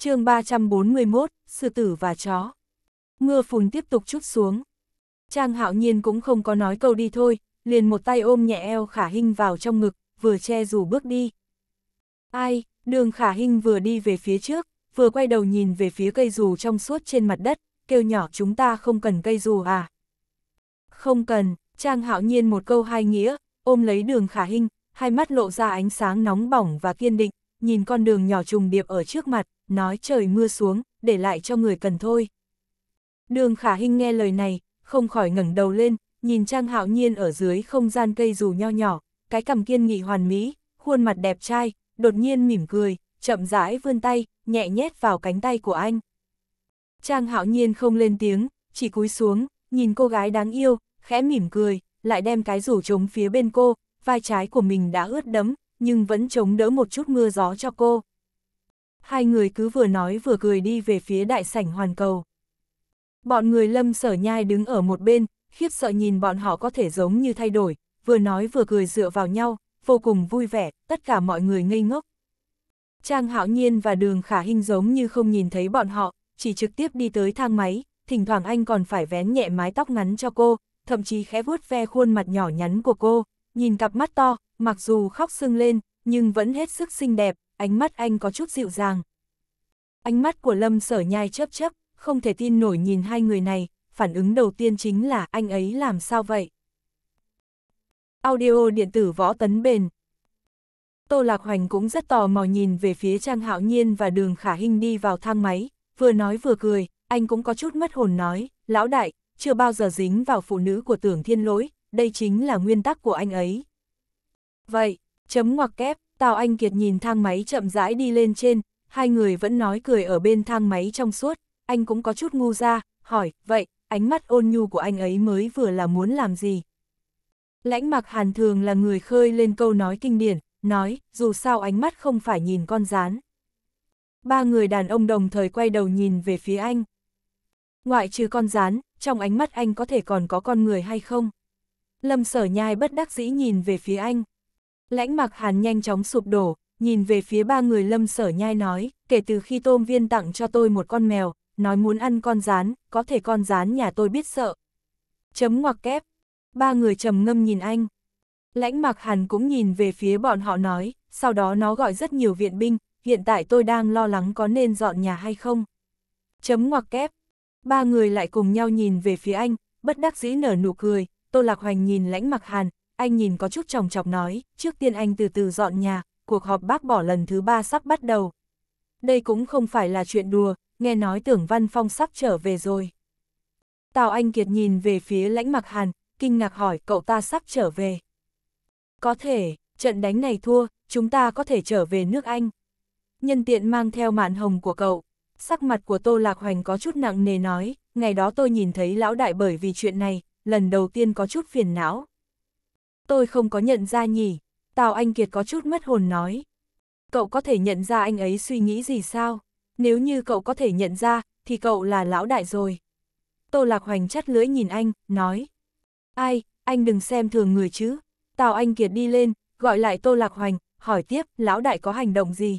chương 341, sư tử và chó. Mưa phùn tiếp tục chút xuống. Trang hạo nhiên cũng không có nói câu đi thôi, liền một tay ôm nhẹ eo khả hinh vào trong ngực, vừa che dù bước đi. Ai, đường khả hinh vừa đi về phía trước, vừa quay đầu nhìn về phía cây dù trong suốt trên mặt đất, kêu nhỏ chúng ta không cần cây dù à. Không cần, Trang hạo nhiên một câu hai nghĩa, ôm lấy đường khả hinh hai mắt lộ ra ánh sáng nóng bỏng và kiên định, nhìn con đường nhỏ trùng điệp ở trước mặt, nói trời mưa xuống, để lại cho người cần thôi. Đường khả hinh nghe lời này, không khỏi ngẩng đầu lên, nhìn Trang Hạo Nhiên ở dưới không gian cây dù nho nhỏ, cái cầm kiên nghị hoàn mỹ, khuôn mặt đẹp trai, đột nhiên mỉm cười, chậm rãi vươn tay, nhẹ nhét vào cánh tay của anh. Trang Hạo Nhiên không lên tiếng, chỉ cúi xuống, nhìn cô gái đáng yêu, khẽ mỉm cười, lại đem cái rủ trống phía bên cô, vai trái của mình đã ướt đẫm, nhưng vẫn chống đỡ một chút mưa gió cho cô. Hai người cứ vừa nói vừa cười đi về phía đại sảnh hoàn cầu. Bọn người lâm sở nhai đứng ở một bên, khiếp sợ nhìn bọn họ có thể giống như thay đổi, vừa nói vừa cười dựa vào nhau, vô cùng vui vẻ, tất cả mọi người ngây ngốc. Trang Hạo Nhiên và Đường Khả Hinh giống như không nhìn thấy bọn họ, chỉ trực tiếp đi tới thang máy, thỉnh thoảng anh còn phải vén nhẹ mái tóc ngắn cho cô, thậm chí khẽ vuốt ve khuôn mặt nhỏ nhắn của cô, nhìn cặp mắt to, mặc dù khóc sưng lên, nhưng vẫn hết sức xinh đẹp, ánh mắt anh có chút dịu dàng. Ánh mắt của Lâm sở nhai chớp chớp, không thể tin nổi nhìn hai người này, phản ứng đầu tiên chính là anh ấy làm sao vậy? Audio điện tử võ tấn bền Tô Lạc Hoành cũng rất tò mò nhìn về phía Trang Hạo Nhiên và đường Khả Hinh đi vào thang máy, vừa nói vừa cười, anh cũng có chút mất hồn nói, lão đại, chưa bao giờ dính vào phụ nữ của tưởng thiên lỗi, đây chính là nguyên tắc của anh ấy. Vậy, chấm ngoặc kép, Tào Anh Kiệt nhìn thang máy chậm rãi đi lên trên, hai người vẫn nói cười ở bên thang máy trong suốt, anh cũng có chút ngu ra, hỏi, vậy, ánh mắt ôn nhu của anh ấy mới vừa là muốn làm gì? Lãnh mặc hàn thường là người khơi lên câu nói kinh điển, nói, dù sao ánh mắt không phải nhìn con rán. Ba người đàn ông đồng thời quay đầu nhìn về phía anh. Ngoại trừ con rán, trong ánh mắt anh có thể còn có con người hay không? Lâm sở nhai bất đắc dĩ nhìn về phía anh. Lãnh mặc hàn nhanh chóng sụp đổ, nhìn về phía ba người lâm sở nhai nói, kể từ khi tôm viên tặng cho tôi một con mèo, nói muốn ăn con rán, có thể con rán nhà tôi biết sợ. Chấm ngoặc kép, ba người trầm ngâm nhìn anh. Lãnh mặc hàn cũng nhìn về phía bọn họ nói, sau đó nó gọi rất nhiều viện binh, hiện tại tôi đang lo lắng có nên dọn nhà hay không. Chấm ngoặc kép, ba người lại cùng nhau nhìn về phía anh, bất đắc dĩ nở nụ cười, Tô Lạc Hoành nhìn lãnh mặc hàn, anh nhìn có chút chồng chọc nói, trước tiên anh từ từ dọn nhà, cuộc họp bác bỏ lần thứ ba sắp bắt đầu. Đây cũng không phải là chuyện đùa, nghe nói tưởng Văn Phong sắp trở về rồi. Tào Anh Kiệt nhìn về phía lãnh mặc hàn, kinh ngạc hỏi cậu ta sắp trở về. Có thể, trận đánh này thua, chúng ta có thể trở về nước Anh. Nhân tiện mang theo mạn hồng của cậu, sắc mặt của Tô Lạc Hoành có chút nặng nề nói, ngày đó tôi nhìn thấy lão đại bởi vì chuyện này, lần đầu tiên có chút phiền não tôi không có nhận ra nhỉ, Tào Anh Kiệt có chút mất hồn nói. Cậu có thể nhận ra anh ấy suy nghĩ gì sao? Nếu như cậu có thể nhận ra, thì cậu là lão đại rồi. Tô Lạc Hoành chắt lưỡi nhìn anh, nói. Ai, anh đừng xem thường người chứ. Tào Anh Kiệt đi lên, gọi lại Tô Lạc Hoành, hỏi tiếp lão đại có hành động gì.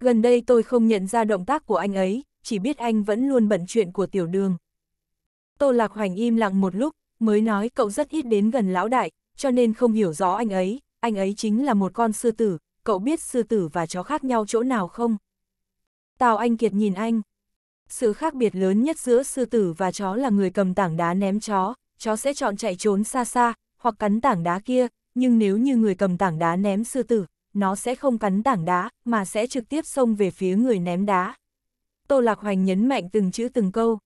Gần đây tôi không nhận ra động tác của anh ấy, chỉ biết anh vẫn luôn bận chuyện của tiểu đường. Tô Lạc Hoành im lặng một lúc, mới nói cậu rất ít đến gần lão đại, cho nên không hiểu rõ anh ấy, anh ấy chính là một con sư tử, cậu biết sư tử và chó khác nhau chỗ nào không? Tào Anh Kiệt nhìn anh. Sự khác biệt lớn nhất giữa sư tử và chó là người cầm tảng đá ném chó, chó sẽ chọn chạy trốn xa xa, hoặc cắn tảng đá kia, nhưng nếu như người cầm tảng đá ném sư tử, nó sẽ không cắn tảng đá, mà sẽ trực tiếp xông về phía người ném đá. Tô Lạc Hoành nhấn mạnh từng chữ từng câu.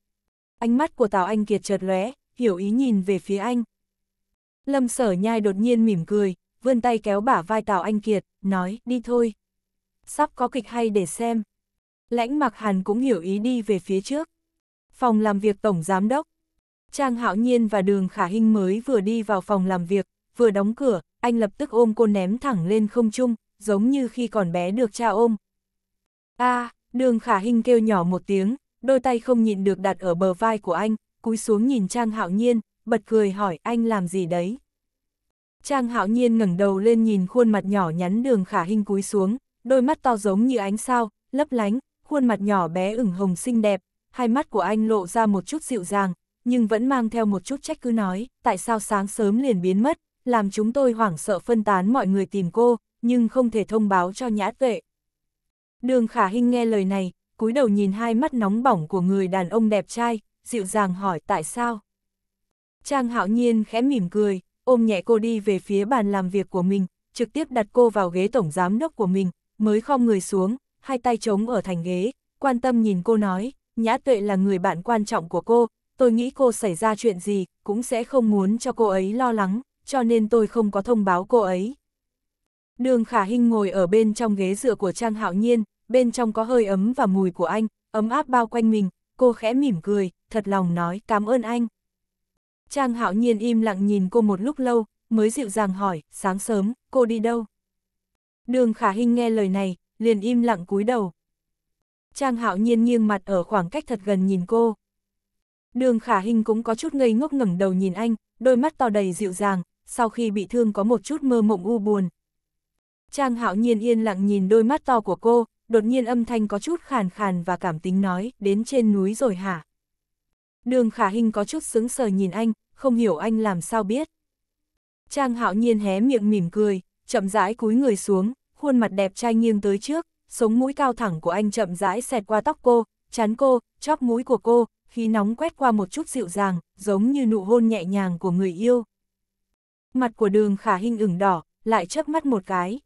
Ánh mắt của Tào Anh Kiệt chợt lóe, hiểu ý nhìn về phía anh, Lâm sở nhai đột nhiên mỉm cười, vươn tay kéo bả vai Tào Anh Kiệt, nói, đi thôi. Sắp có kịch hay để xem. Lãnh mặc hàn cũng hiểu ý đi về phía trước. Phòng làm việc Tổng Giám Đốc. Trang Hạo Nhiên và Đường Khả Hinh mới vừa đi vào phòng làm việc, vừa đóng cửa, anh lập tức ôm cô ném thẳng lên không trung, giống như khi còn bé được cha ôm. a Đường Khả Hinh kêu nhỏ một tiếng, đôi tay không nhịn được đặt ở bờ vai của anh, cúi xuống nhìn Trang Hạo Nhiên, bật cười hỏi anh làm gì đấy. Trang hạo nhiên ngẩng đầu lên nhìn khuôn mặt nhỏ nhắn đường khả hình cúi xuống, đôi mắt to giống như ánh sao, lấp lánh, khuôn mặt nhỏ bé ửng hồng xinh đẹp, hai mắt của anh lộ ra một chút dịu dàng, nhưng vẫn mang theo một chút trách cứ nói, tại sao sáng sớm liền biến mất, làm chúng tôi hoảng sợ phân tán mọi người tìm cô, nhưng không thể thông báo cho nhã tuệ. Đường khả hình nghe lời này, cúi đầu nhìn hai mắt nóng bỏng của người đàn ông đẹp trai, dịu dàng hỏi tại sao. Trang hạo nhiên khẽ mỉm cười, ôm nhẹ cô đi về phía bàn làm việc của mình, trực tiếp đặt cô vào ghế tổng giám đốc của mình, mới khom người xuống, hai tay trống ở thành ghế, quan tâm nhìn cô nói, Nhã Tuệ là người bạn quan trọng của cô, tôi nghĩ cô xảy ra chuyện gì, cũng sẽ không muốn cho cô ấy lo lắng, cho nên tôi không có thông báo cô ấy. Đường Khả Hinh ngồi ở bên trong ghế dựa của Trang Hạo Nhiên, bên trong có hơi ấm và mùi của anh, ấm áp bao quanh mình, cô khẽ mỉm cười, thật lòng nói cảm ơn anh. Trang hạo nhiên im lặng nhìn cô một lúc lâu, mới dịu dàng hỏi, sáng sớm, cô đi đâu? Đường khả Hinh nghe lời này, liền im lặng cúi đầu. Trang hạo nhiên nghiêng mặt ở khoảng cách thật gần nhìn cô. Đường khả Hinh cũng có chút ngây ngốc ngẩng đầu nhìn anh, đôi mắt to đầy dịu dàng, sau khi bị thương có một chút mơ mộng u buồn. Trang hạo nhiên yên lặng nhìn đôi mắt to của cô, đột nhiên âm thanh có chút khàn khàn và cảm tính nói, đến trên núi rồi hả? Đường khả hình có chút sững sờ nhìn anh, không hiểu anh làm sao biết. Trang hạo nhiên hé miệng mỉm cười, chậm rãi cúi người xuống, khuôn mặt đẹp trai nghiêng tới trước, sống mũi cao thẳng của anh chậm rãi xẹt qua tóc cô, chán cô, chóp mũi của cô, khí nóng quét qua một chút dịu dàng, giống như nụ hôn nhẹ nhàng của người yêu. Mặt của đường khả hình ửng đỏ, lại chớp mắt một cái.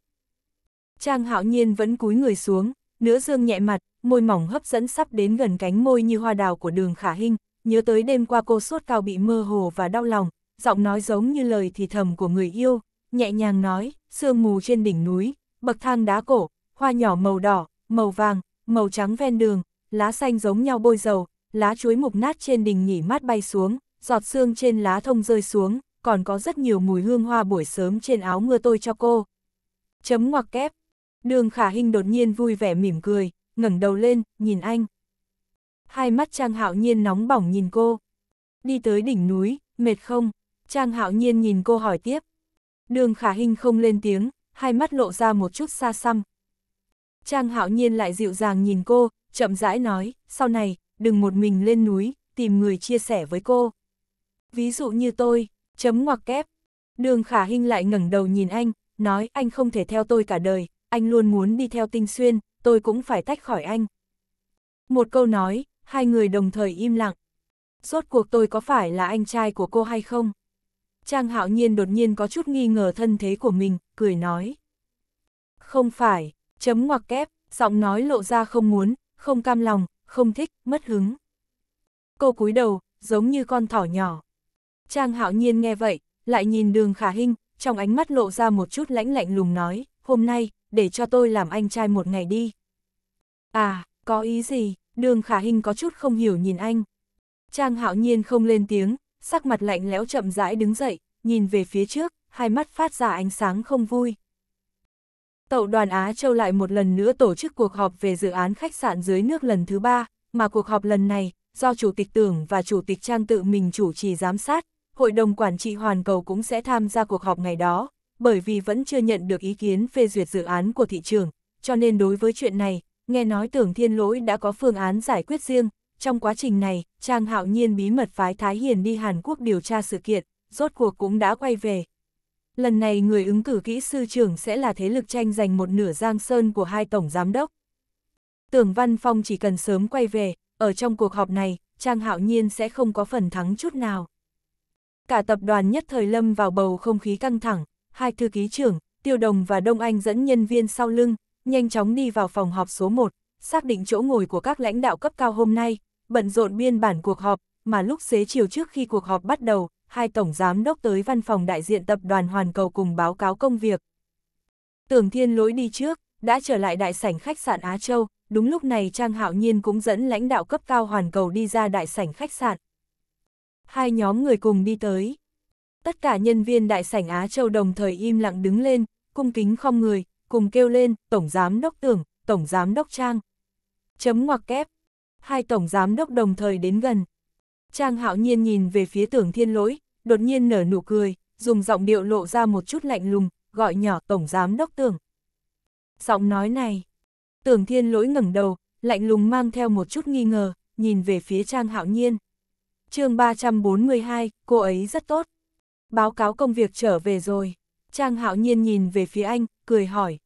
Trang hạo nhiên vẫn cúi người xuống, nửa dương nhẹ mặt, môi mỏng hấp dẫn sắp đến gần cánh môi như hoa đào của đường khả hình, nhớ tới đêm qua cô sốt cao bị mơ hồ và đau lòng, giọng nói giống như lời thì thầm của người yêu, nhẹ nhàng nói, sương mù trên đỉnh núi, bậc thang đá cổ, hoa nhỏ màu đỏ, màu vàng, màu trắng ven đường, lá xanh giống nhau bôi dầu, lá chuối mục nát trên đỉnh nhỉ mát bay xuống, giọt sương trên lá thông rơi xuống, còn có rất nhiều mùi hương hoa buổi sớm trên áo mưa tôi cho cô. Chấm ngoặc kép. Đường Khả hình đột nhiên vui vẻ mỉm cười, ngẩng đầu lên, nhìn anh hai mắt Trang Hạo Nhiên nóng bỏng nhìn cô. Đi tới đỉnh núi, mệt không? Trang Hạo Nhiên nhìn cô hỏi tiếp. Đường Khả Hinh không lên tiếng, hai mắt lộ ra một chút xa xăm. Trang Hạo Nhiên lại dịu dàng nhìn cô, chậm rãi nói, sau này, đừng một mình lên núi, tìm người chia sẻ với cô. Ví dụ như tôi, chấm ngoặc kép. Đường Khả Hinh lại ngẩng đầu nhìn anh, nói anh không thể theo tôi cả đời, anh luôn muốn đi theo tinh xuyên, tôi cũng phải tách khỏi anh. Một câu nói, hai người đồng thời im lặng. Rốt cuộc tôi có phải là anh trai của cô hay không? Trang hạo nhiên đột nhiên có chút nghi ngờ thân thế của mình, cười nói. Không phải, chấm ngoặc kép, giọng nói lộ ra không muốn, không cam lòng, không thích, mất hứng. Cô cúi đầu, giống như con thỏ nhỏ. Trang hạo nhiên nghe vậy, lại nhìn đường khả hinh, trong ánh mắt lộ ra một chút lãnh lạnh lùng nói, hôm nay, để cho tôi làm anh trai một ngày đi. À, có ý gì? Đường khả hình có chút không hiểu nhìn anh. Trang hạo nhiên không lên tiếng, sắc mặt lạnh lẽo chậm rãi đứng dậy, nhìn về phía trước, hai mắt phát ra ánh sáng không vui. Tậu đoàn Á Châu lại một lần nữa tổ chức cuộc họp về dự án khách sạn dưới nước lần thứ ba, mà cuộc họp lần này, do Chủ tịch Tưởng và Chủ tịch Trang tự mình chủ trì giám sát, Hội đồng Quản trị Hoàn Cầu cũng sẽ tham gia cuộc họp ngày đó, bởi vì vẫn chưa nhận được ý kiến phê duyệt dự án của thị trường, cho nên đối với chuyện này, Nghe nói tưởng thiên lỗi đã có phương án giải quyết riêng, trong quá trình này, Trang Hạo Nhiên bí mật phái Thái Hiền đi Hàn Quốc điều tra sự kiện, rốt cuộc cũng đã quay về. Lần này người ứng cử kỹ sư trưởng sẽ là thế lực tranh giành một nửa giang sơn của hai tổng giám đốc. Tưởng Văn Phong chỉ cần sớm quay về, ở trong cuộc họp này, Trang Hạo Nhiên sẽ không có phần thắng chút nào. Cả tập đoàn nhất thời lâm vào bầu không khí căng thẳng, hai thư ký trưởng, Tiêu Đồng và Đông Anh dẫn nhân viên sau lưng, nhanh chóng đi vào phòng họp số 1, xác định chỗ ngồi của các lãnh đạo cấp cao hôm nay, bận rộn biên bản cuộc họp, mà lúc xế chiều trước khi cuộc họp bắt đầu, hai tổng giám đốc tới văn phòng đại diện tập đoàn Hoàn Cầu cùng báo cáo công việc. Tưởng Thiên lối đi trước, đã trở lại đại sảnh khách sạn Á Châu, đúng lúc này Trang Hạo Nhiên cũng dẫn lãnh đạo cấp cao Hoàn Cầu đi ra đại sảnh khách sạn. Hai nhóm người cùng đi tới. Tất cả nhân viên đại sảnh Á Châu đồng thời im lặng đứng lên, cung kính không người, cùng kêu lên, Tổng Giám Đốc Tưởng, Tổng Giám Đốc Trang. Chấm ngoặc kép. Hai Tổng Giám Đốc đồng thời đến gần. Trang hạo nhiên nhìn về phía tưởng thiên lỗi, đột nhiên nở nụ cười, dùng giọng điệu lộ ra một chút lạnh lùng, gọi nhỏ Tổng Giám Đốc Tưởng. Giọng nói này. Tưởng thiên lỗi ngẩng đầu, lạnh lùng mang theo một chút nghi ngờ, nhìn về phía Trang hạo nhiên. chương 342, cô ấy rất tốt. Báo cáo công việc trở về rồi. Trang hạo nhiên nhìn về phía anh, cười hỏi.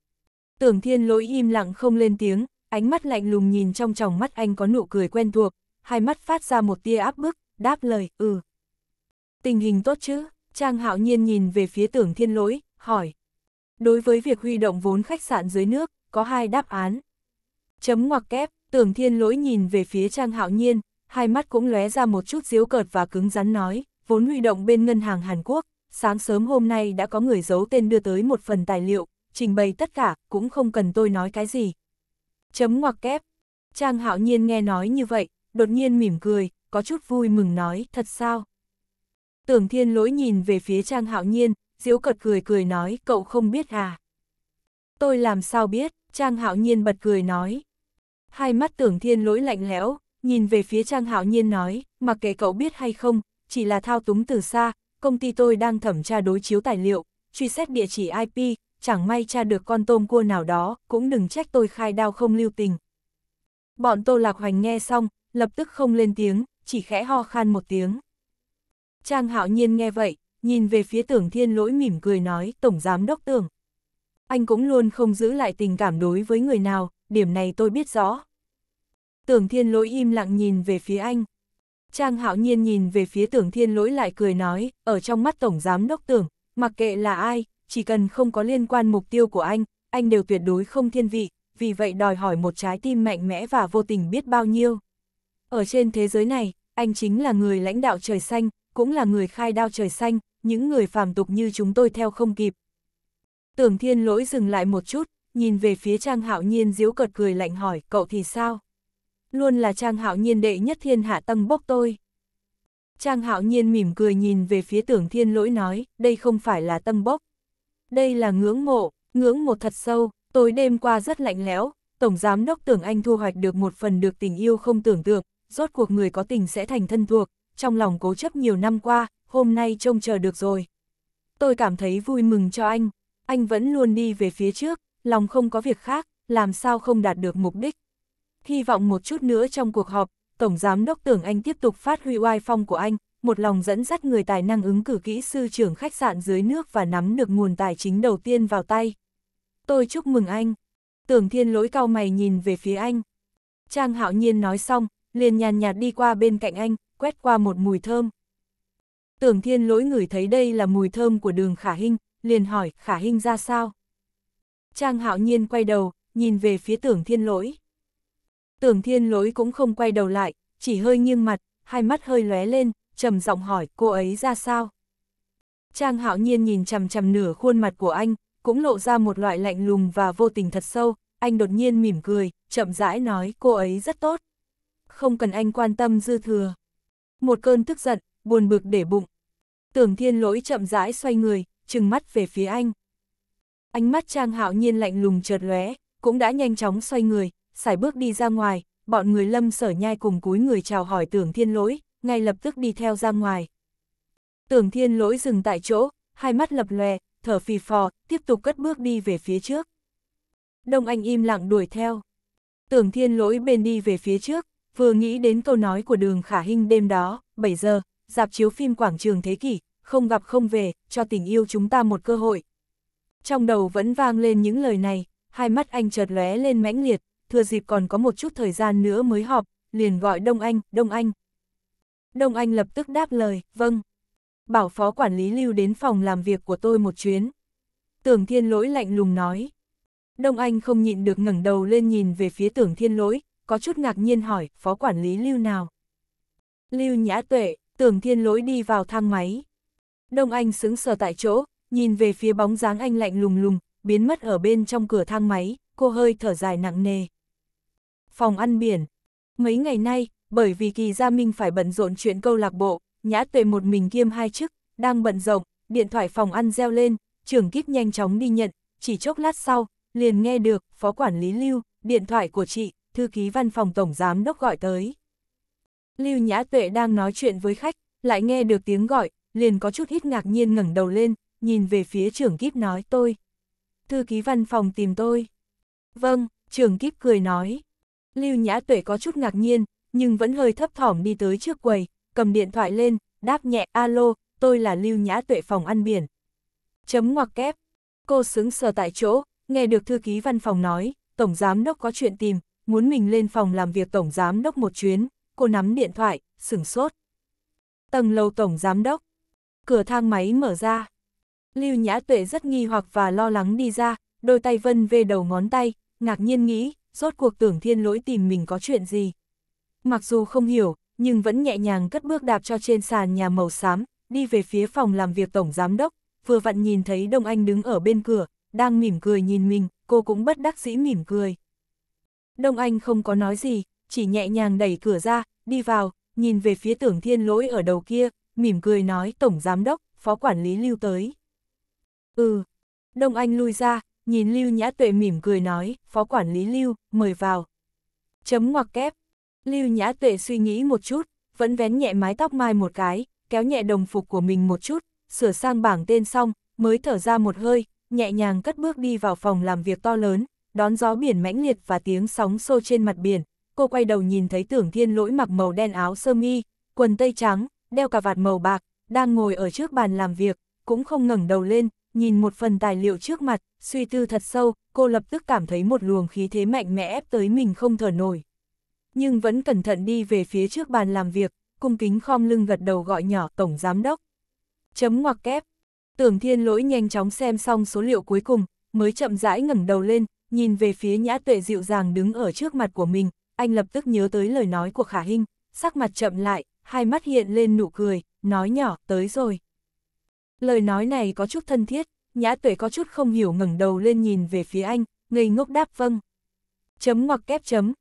Tưởng thiên lỗi im lặng không lên tiếng, ánh mắt lạnh lùng nhìn trong tròng mắt anh có nụ cười quen thuộc, hai mắt phát ra một tia áp bức, đáp lời, ừ. Tình hình tốt chứ, Trang hạo nhiên nhìn về phía tưởng thiên lỗi, hỏi. Đối với việc huy động vốn khách sạn dưới nước, có hai đáp án. Chấm ngoặc kép, tưởng thiên lỗi nhìn về phía Trang hạo nhiên, hai mắt cũng lóe ra một chút diếu cợt và cứng rắn nói, vốn huy động bên ngân hàng Hàn Quốc, sáng sớm hôm nay đã có người giấu tên đưa tới một phần tài liệu, trình bày tất cả, cũng không cần tôi nói cái gì. Chấm ngoặc kép. Trang hạo nhiên nghe nói như vậy, đột nhiên mỉm cười, có chút vui mừng nói, thật sao? Tưởng thiên lỗi nhìn về phía Trang hạo nhiên, diễu cật cười cười nói, cậu không biết à? Tôi làm sao biết, Trang hạo nhiên bật cười nói. Hai mắt tưởng thiên lỗi lạnh lẽo, nhìn về phía Trang hạo nhiên nói, mặc kệ cậu biết hay không, chỉ là thao túng từ xa, công ty tôi đang thẩm tra đối chiếu tài liệu, truy xét địa chỉ IP, chẳng may tra được con tôm cua nào đó, cũng đừng trách tôi khai đao không lưu tình. Bọn Tô Lạc Hoành nghe xong, lập tức không lên tiếng, chỉ khẽ ho khan một tiếng. Trang hạo nhiên nghe vậy, nhìn về phía tưởng thiên lỗi mỉm cười nói, Tổng Giám Đốc Tưởng. Anh cũng luôn không giữ lại tình cảm đối với người nào, điểm này tôi biết rõ. Tưởng thiên lỗi im lặng nhìn về phía anh. Trang hạo nhiên nhìn về phía tưởng thiên lỗi lại cười nói, ở trong mắt tổng giám đốc tưởng, mặc kệ là ai, chỉ cần không có liên quan mục tiêu của anh, anh đều tuyệt đối không thiên vị, vì vậy đòi hỏi một trái tim mạnh mẽ và vô tình biết bao nhiêu. Ở trên thế giới này, anh chính là người lãnh đạo trời xanh, cũng là người khai đao trời xanh, những người phàm tục như chúng tôi theo không kịp. Tưởng thiên lỗi dừng lại một chút, nhìn về phía trang hạo nhiên diếu cợt cười lạnh hỏi, cậu thì sao? luôn là Trang Hạo Nhiên đệ nhất thiên hạ tâm bốc tôi. Trang Hạo Nhiên mỉm cười nhìn về phía tưởng thiên lỗi nói, đây không phải là tâm bốc. Đây là ngưỡng mộ, ngưỡng mộ thật sâu, tối đêm qua rất lạnh lẽo, Tổng Giám Đốc Tưởng Anh thu hoạch được một phần được tình yêu không tưởng tượng, rốt cuộc người có tình sẽ thành thân thuộc, trong lòng cố chấp nhiều năm qua, hôm nay trông chờ được rồi. Tôi cảm thấy vui mừng cho anh, anh vẫn luôn đi về phía trước, lòng không có việc khác, làm sao không đạt được mục đích. Hy vọng một chút nữa trong cuộc họp, Tổng Giám đốc Tưởng Anh tiếp tục phát huy oai phong của anh, một lòng dẫn dắt người tài năng ứng cử kỹ sư trưởng khách sạn dưới nước và nắm được nguồn tài chính đầu tiên vào tay. Tôi chúc mừng anh. Tưởng Thiên lỗi cao mày nhìn về phía anh. Trang hạo nhiên nói xong, liền nhàn nhạt đi qua bên cạnh anh, quét qua một mùi thơm. Tưởng Thiên lỗi ngửi thấy đây là mùi thơm của đường Khả Hinh, liền hỏi Khả Hinh ra sao. Trang hạo nhiên quay đầu, nhìn về phía tưởng Thiên lỗi. Tưởng thiên lỗi cũng không quay đầu lại, chỉ hơi nghiêng mặt, hai mắt hơi lóe lên, trầm giọng hỏi cô ấy ra sao. Trang hạo nhiên nhìn chằm chằm nửa khuôn mặt của anh, cũng lộ ra một loại lạnh lùng và vô tình thật sâu, anh đột nhiên mỉm cười, chậm rãi nói cô ấy rất tốt. Không cần anh quan tâm dư thừa. Một cơn tức giận, buồn bực để bụng. Tưởng thiên lỗi chậm rãi xoay người, trừng mắt về phía anh. Ánh mắt Trang hạo nhiên lạnh lùng chợt lóe, cũng đã nhanh chóng xoay người, xài bước đi ra ngoài, bọn người lâm sở nhai cùng cúi người chào hỏi tưởng thiên lỗi, ngay lập tức đi theo ra ngoài. Tưởng thiên lỗi dừng tại chỗ, hai mắt lập lòe, thở phì phò, tiếp tục cất bước đi về phía trước. Đông Anh im lặng đuổi theo. Tưởng thiên lỗi bên đi về phía trước, vừa nghĩ đến câu nói của đường khả hình đêm đó, 7 giờ, dạp chiếu phim quảng trường thế kỷ, không gặp không về, cho tình yêu chúng ta một cơ hội. Trong đầu vẫn vang lên những lời này, hai mắt anh chợt lóe lên mãnh liệt, thừa dịp còn có một chút thời gian nữa mới họp, liền gọi Đông Anh, Đông Anh. Đông Anh lập tức đáp lời, vâng. Bảo phó quản lý lưu đến phòng làm việc của tôi một chuyến. Tưởng thiên lỗi lạnh lùng nói. Đông Anh không nhịn được ngẩng đầu lên nhìn về phía tưởng thiên lỗi, có chút ngạc nhiên hỏi, phó quản lý lưu nào? Lưu nhã tuệ, tưởng thiên lỗi đi vào thang máy. Đông Anh sững sờ tại chỗ, nhìn về phía bóng dáng anh lạnh lùng lùng, biến mất ở bên trong cửa thang máy, cô hơi thở dài nặng nề phòng ăn biển. Mấy ngày nay, bởi vì Kỳ Gia Minh phải bận rộn chuyện câu lạc bộ, nhã tuệ một mình kiêm hai chức, đang bận rộng, điện thoại phòng ăn reo lên, trưởng kíp nhanh chóng đi nhận, chỉ chốc lát sau, liền nghe được, phó quản lý Lưu, điện thoại của chị, thư ký văn phòng tổng giám đốc gọi tới. Lưu Nhã Tuệ đang nói chuyện với khách, lại nghe được tiếng gọi, liền có chút hít ngạc nhiên ngẩng đầu lên, nhìn về phía trưởng kíp nói tôi. Thư ký văn phòng tìm tôi. Vâng, trưởng kíp cười nói. Lưu Nhã Tuệ có chút ngạc nhiên, nhưng vẫn hơi thấp thỏm đi tới trước quầy, cầm điện thoại lên, đáp nhẹ alo, tôi là Lưu Nhã Tuệ phòng ăn biển. Chấm ngoặc kép. Cô sững sờ tại chỗ, nghe được thư ký văn phòng nói, tổng giám đốc có chuyện tìm, muốn mình lên phòng làm việc tổng giám đốc một chuyến, cô nắm điện thoại, sửng sốt. Tầng lầu tổng giám đốc. Cửa thang máy mở ra. Lưu Nhã Tuệ rất nghi hoặc và lo lắng đi ra, đôi tay vân về đầu ngón tay, ngạc nhiên nghĩ, rốt cuộc tưởng thiên lỗi tìm mình có chuyện gì. Mặc dù không hiểu, nhưng vẫn nhẹ nhàng cất bước đạp cho trên sàn nhà màu xám, đi về phía phòng làm việc tổng giám đốc, vừa vặn nhìn thấy Đông Anh đứng ở bên cửa, đang mỉm cười nhìn mình, cô cũng bất đắc dĩ mỉm cười. Đông Anh không có nói gì, chỉ nhẹ nhàng đẩy cửa ra, đi vào, nhìn về phía tưởng thiên lỗi ở đầu kia, mỉm cười nói tổng giám đốc, phó quản lý lưu tới. Ừ, Đông Anh lui ra, nhìn Lưu Nhã Tuệ mỉm cười nói, phó quản lý Lưu, mời vào. Chấm ngoặc kép. Lưu Nhã Tuệ suy nghĩ một chút, vẫn vén nhẹ mái tóc mai một cái, kéo nhẹ đồng phục của mình một chút, sửa sang bảng tên xong, mới thở ra một hơi, nhẹ nhàng cất bước đi vào phòng làm việc to lớn, đón gió biển mãnh liệt và tiếng sóng xô trên mặt biển. Cô quay đầu nhìn thấy tưởng thiên lỗi mặc màu đen áo sơ mi, quần tây trắng, đeo cà vạt màu bạc, đang ngồi ở trước bàn làm việc, cũng không ngẩng đầu lên, nhìn một phần tài liệu trước mặt, suy tư thật sâu, cô lập tức cảm thấy một luồng khí thế mạnh mẽ ép tới mình không thở nổi. Nhưng vẫn cẩn thận đi về phía trước bàn làm việc, cung kính khom lưng gật đầu gọi nhỏ Tổng Giám Đốc. Chấm ngoặc kép. Tưởng thiên lỗi nhanh chóng xem xong số liệu cuối cùng, mới chậm rãi ngẩng đầu lên, nhìn về phía nhã tuệ dịu dàng đứng ở trước mặt của mình, anh lập tức nhớ tới lời nói của Khả Hinh, sắc mặt chậm lại, hai mắt hiện lên nụ cười, nói nhỏ, tới rồi. Lời nói này có chút thân thiết, nhã tuệ có chút không hiểu ngẩng đầu lên nhìn về phía anh, ngây ngốc đáp vâng. Chấm ngoặc kép chấm.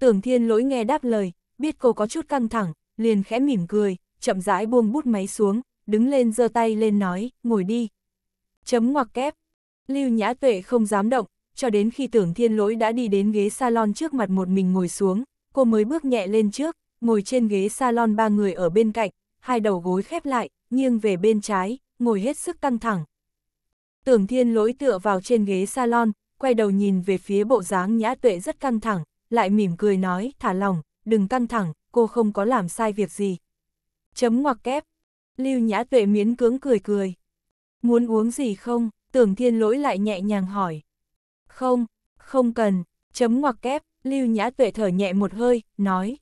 Tưởng thiên lỗi nghe đáp lời, biết cô có chút căng thẳng, liền khẽ mỉm cười, chậm rãi buông bút máy xuống, đứng lên giơ tay lên nói, ngồi đi. Chấm ngoặc kép. Lưu nhã tuệ không dám động, cho đến khi tưởng thiên lỗi đã đi đến ghế salon trước mặt một mình ngồi xuống, cô mới bước nhẹ lên trước, ngồi trên ghế salon ba người ở bên cạnh, hai đầu gối khép lại, nghiêng về bên trái, ngồi hết sức căng thẳng. Tưởng thiên lỗi tựa vào trên ghế salon, quay đầu nhìn về phía bộ dáng nhã tuệ rất căng thẳng, lại mỉm cười nói, thả lòng, đừng căng thẳng, cô không có làm sai việc gì. Chấm ngoặc kép. Lưu nhã tuệ miến cưỡng cười cười. Muốn uống gì không? Tưởng thiên lỗi lại nhẹ nhàng hỏi. Không, không cần, chấm ngoặc kép, lưu nhã tuệ thở nhẹ một hơi, nói.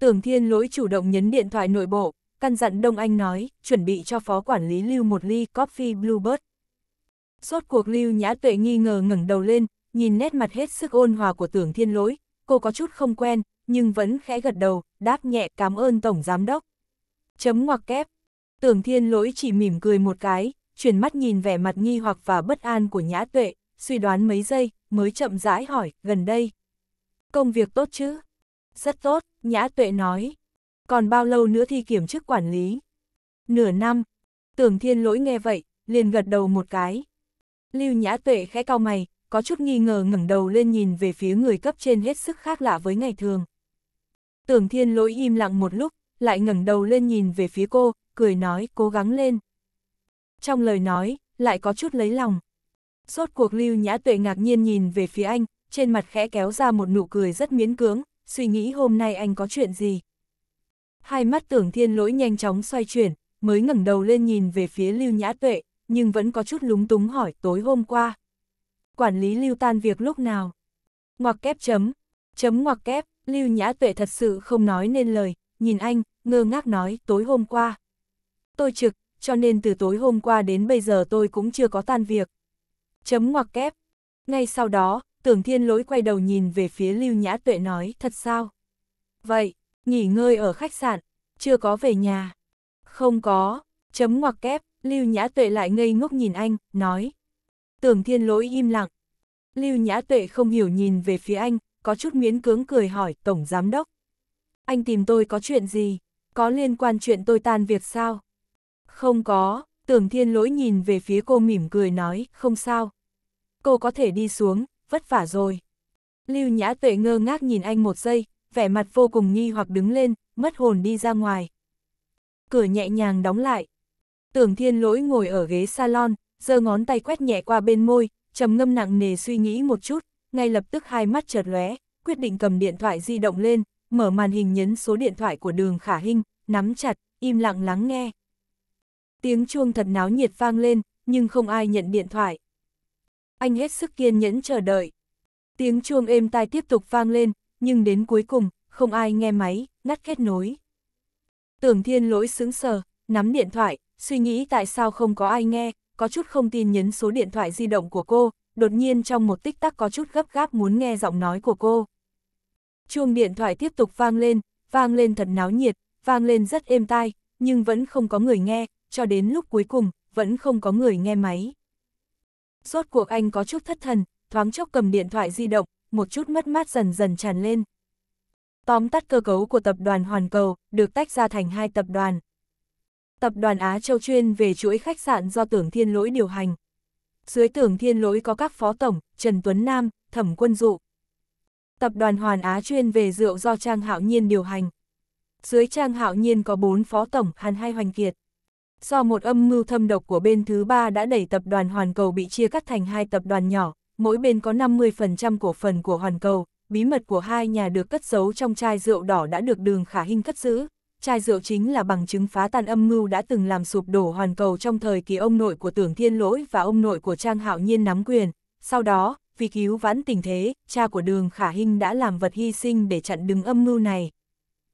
Tưởng thiên lỗi chủ động nhấn điện thoại nội bộ, căn dặn Đông Anh nói, chuẩn bị cho phó quản lý Lưu một ly coffee Bluebird. Sốt cuộc Lưu Nhã Tuệ nghi ngờ ngẩng đầu lên, nhìn nét mặt hết sức ôn hòa của tưởng thiên lỗi, cô có chút không quen, nhưng vẫn khẽ gật đầu, đáp nhẹ cảm ơn Tổng Giám Đốc. Chấm ngoặc kép, tưởng thiên lỗi chỉ mỉm cười một cái, chuyển mắt nhìn vẻ mặt nghi hoặc và bất an của Nhã Tuệ, suy đoán mấy giây, mới chậm rãi hỏi, gần đây. Công việc tốt chứ? Rất tốt, Nhã Tuệ nói còn bao lâu nữa thi kiểm chức quản lý? Nửa năm. Tưởng thiên lỗi nghe vậy, liền gật đầu một cái. Lưu nhã tuệ khẽ cao mày, có chút nghi ngờ ngẩng đầu lên nhìn về phía người cấp trên hết sức khác lạ với ngày thường. Tưởng thiên lỗi im lặng một lúc, lại ngẩng đầu lên nhìn về phía cô, cười nói cố gắng lên. Trong lời nói, lại có chút lấy lòng. Sốt cuộc lưu nhã tuệ ngạc nhiên nhìn về phía anh, trên mặt khẽ kéo ra một nụ cười rất miễn cưỡng, suy nghĩ hôm nay anh có chuyện gì hai mắt tưởng thiên lỗi nhanh chóng xoay chuyển, mới ngẩng đầu lên nhìn về phía Lưu Nhã Tuệ, nhưng vẫn có chút lúng túng hỏi tối hôm qua. Quản lý Lưu tan việc lúc nào? Ngoặc kép chấm, chấm ngoặc kép, Lưu Nhã Tuệ thật sự không nói nên lời, nhìn anh, ngơ ngác nói tối hôm qua. Tôi trực, cho nên từ tối hôm qua đến bây giờ tôi cũng chưa có tan việc. Chấm ngoặc kép. Ngay sau đó, tưởng thiên lỗi quay đầu nhìn về phía Lưu Nhã Tuệ nói thật sao? Vậy, nghỉ ngơi ở khách sạn, chưa có về nhà. Không có, chấm ngoặc kép, Lưu Nhã Tuệ lại ngây ngốc nhìn anh, nói. Tưởng thiên lỗi im lặng. Lưu Nhã Tuệ không hiểu nhìn về phía anh, có chút miễn cưỡng cười hỏi Tổng Giám Đốc. Anh tìm tôi có chuyện gì? Có liên quan chuyện tôi tan việc sao? Không có, tưởng thiên lỗi nhìn về phía cô mỉm cười nói, không sao. Cô có thể đi xuống, vất vả rồi. Lưu Nhã Tuệ ngơ ngác nhìn anh một giây, vẻ mặt vô cùng nghi hoặc đứng lên, mất hồn đi ra ngoài. Cửa nhẹ nhàng đóng lại. Tưởng thiên lỗi ngồi ở ghế salon, giơ ngón tay quét nhẹ qua bên môi, trầm ngâm nặng nề suy nghĩ một chút, ngay lập tức hai mắt chợt lóe, quyết định cầm điện thoại di động lên, mở màn hình nhấn số điện thoại của đường khả hinh, nắm chặt, im lặng lắng nghe. Tiếng chuông thật náo nhiệt vang lên, nhưng không ai nhận điện thoại. Anh hết sức kiên nhẫn chờ đợi. Tiếng chuông êm tai tiếp tục vang lên, nhưng đến cuối cùng, không ai nghe máy, ngắt kết nối. Tưởng thiên lỗi sững sờ, nắm điện thoại, suy nghĩ tại sao không có ai nghe, có chút không tin nhấn số điện thoại di động của cô, đột nhiên trong một tích tắc có chút gấp gáp muốn nghe giọng nói của cô. Chuông điện thoại tiếp tục vang lên, vang lên thật náo nhiệt, vang lên rất êm tai, nhưng vẫn không có người nghe, cho đến lúc cuối cùng, vẫn không có người nghe máy. Rốt cuộc anh có chút thất thần, thoáng chốc cầm điện thoại di động, một chút mất mát dần dần tràn lên. Tóm tắt cơ cấu của tập đoàn Hoàn Cầu được tách ra thành hai tập đoàn. Tập đoàn Á Châu chuyên về chuỗi khách sạn do Tưởng Thiên Lỗi điều hành. Dưới Tưởng Thiên Lỗi có các phó tổng, Trần Tuấn Nam, Thẩm Quân Dụ. Tập đoàn Hoàn Á chuyên về rượu do Trang Hạo Nhiên điều hành. Dưới Trang Hạo Nhiên có bốn phó tổng, Hàn Hai Hoành Kiệt. Do một âm mưu thâm độc của bên thứ ba đã đẩy tập đoàn Hoàn Cầu bị chia cắt thành hai tập đoàn nhỏ, mỗi bên có 50% cổ phần của Hoàn Cầu, bí mật của hai nhà được cất giấu trong chai rượu đỏ đã được đường khả hình cất giữ. Chai rượu chính là bằng chứng phá tan âm mưu đã từng làm sụp đổ hoàn cầu trong thời kỳ ông nội của Tưởng Thiên Lỗi và ông nội của Trang Hạo Nhiên nắm quyền. Sau đó, vì cứu vãn tình thế, cha của đường khả hình đã làm vật hy sinh để chặn đứng âm mưu này.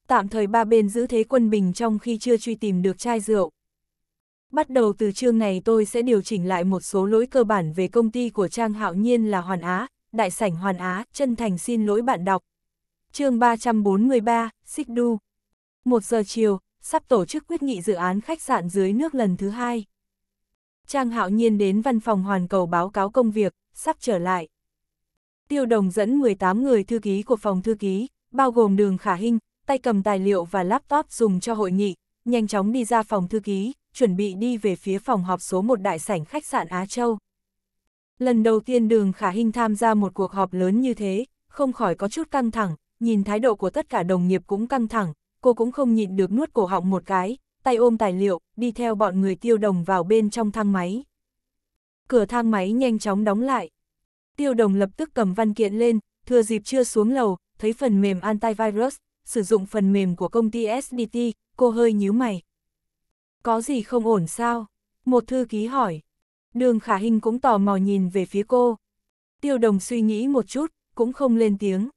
Tạm thời ba bên giữ thế quân bình trong khi chưa truy tìm được chai rượu. Bắt đầu từ chương này tôi sẽ điều chỉnh lại một số lỗi cơ bản về công ty của Trang Hạo Nhiên là Hoàn Á, Đại sảnh Hoàn Á, chân thành xin lỗi bạn đọc. chương 343, Xích Đu. Một giờ chiều, sắp tổ chức quyết nghị dự án khách sạn dưới nước lần thứ hai. Trang Hạo Nhiên đến văn phòng Hoàn Cầu báo cáo công việc, sắp trở lại. Tiêu Đồng dẫn 18 người thư ký của phòng thư ký, bao gồm Đường Khả hình tay cầm tài liệu và laptop dùng cho hội nghị, nhanh chóng đi ra phòng thư ký, chuẩn bị đi về phía phòng họp số 1 đại sảnh khách sạn Á Châu. Lần đầu tiên đường khả Hinh tham gia một cuộc họp lớn như thế, không khỏi có chút căng thẳng, nhìn thái độ của tất cả đồng nghiệp cũng căng thẳng, cô cũng không nhịn được nuốt cổ họng một cái, tay ôm tài liệu, đi theo bọn người tiêu đồng vào bên trong thang máy. Cửa thang máy nhanh chóng đóng lại. Tiêu đồng lập tức cầm văn kiện lên, thừa dịp chưa xuống lầu, thấy phần mềm antivirus, sử dụng phần mềm của công ty SDT, cô hơi nhíu mày, có gì không ổn sao? Một thư ký hỏi. Đường khả hình cũng tò mò nhìn về phía cô. Tiêu đồng suy nghĩ một chút, cũng không lên tiếng.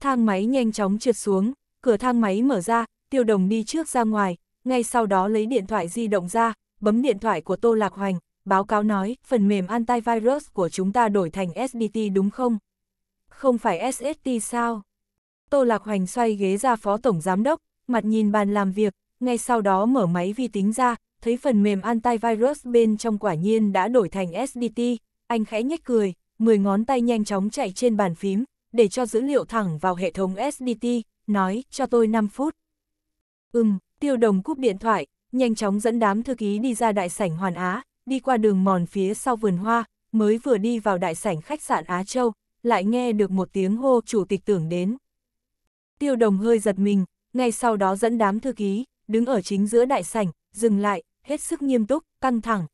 Thang máy nhanh chóng trượt xuống, cửa thang máy mở ra, tiêu đồng đi trước ra ngoài, ngay sau đó lấy điện thoại di động ra, bấm điện thoại của Tô Lạc Hoành, báo cáo nói, phần mềm antivirus của chúng ta đổi thành SDT đúng không? Không phải SST sao? Tô Lạc Hoành xoay ghế ra phó tổng giám đốc, mặt nhìn bàn làm việc, ngay sau đó mở máy vi tính ra, thấy phần mềm antivirus bên trong quả nhiên đã đổi thành SDT, anh khẽ nhếch cười, 10 ngón tay nhanh chóng chạy trên bàn phím, để cho dữ liệu thẳng vào hệ thống SDT, nói, cho tôi 5 phút. Ừm, tiêu đồng cúp điện thoại, nhanh chóng dẫn đám thư ký đi ra đại sảnh Hoàn Á, đi qua đường mòn phía sau vườn hoa, mới vừa đi vào đại sảnh khách sạn Á Châu, lại nghe được một tiếng hô chủ tịch tưởng đến. Tiêu đồng hơi giật mình, ngay sau đó dẫn đám thư ký, đứng ở chính giữa đại sảnh, dừng lại, hết sức nghiêm túc, căng thẳng.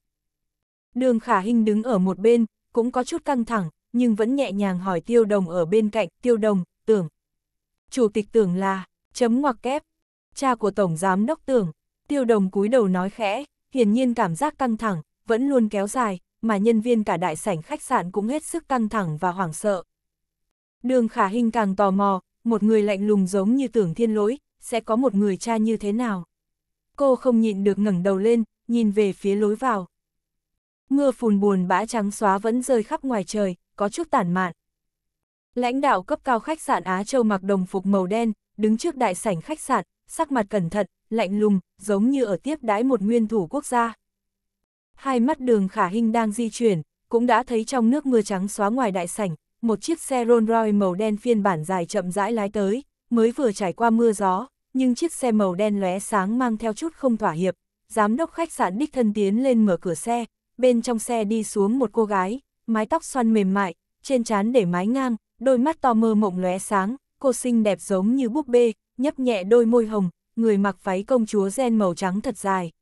Đường khả hình đứng ở một bên, cũng có chút căng thẳng, nhưng vẫn nhẹ nhàng hỏi tiêu đồng ở bên cạnh, tiêu đồng, tưởng. Chủ tịch tưởng là, chấm ngoặc kép, cha của Tổng Giám Đốc tưởng, tiêu đồng cúi đầu nói khẽ, hiển nhiên cảm giác căng thẳng, vẫn luôn kéo dài, mà nhân viên cả đại sảnh khách sạn cũng hết sức căng thẳng và hoảng sợ. Đường khả hình càng tò mò, một người lạnh lùng giống như tưởng thiên lỗi, sẽ có một người cha như thế nào. Cô không nhịn được ngẩng đầu lên, nhìn về phía lối vào. Mưa phùn buồn bã trắng xóa vẫn rơi khắp ngoài trời, có chút tản mạn. Lãnh đạo cấp cao khách sạn Á Châu mặc đồng phục màu đen, đứng trước đại sảnh khách sạn, sắc mặt cẩn thận, lạnh lùng, giống như ở tiếp đái một nguyên thủ quốc gia. Hai mắt đường khả hình đang di chuyển, cũng đã thấy trong nước mưa trắng xóa ngoài đại sảnh, một chiếc xe Rolls Royce màu đen phiên bản dài chậm rãi lái tới, mới vừa trải qua mưa gió, nhưng chiếc xe màu đen lóe sáng mang theo chút không thỏa hiệp, giám đốc khách sạn đích thân tiến lên mở cửa xe, bên trong xe đi xuống một cô gái, mái tóc xoăn mềm mại, trên trán để mái ngang, đôi mắt to mơ mộng lóe sáng, cô xinh đẹp giống như búp bê, nhấp nhẹ đôi môi hồng, người mặc váy công chúa gen màu trắng thật dài.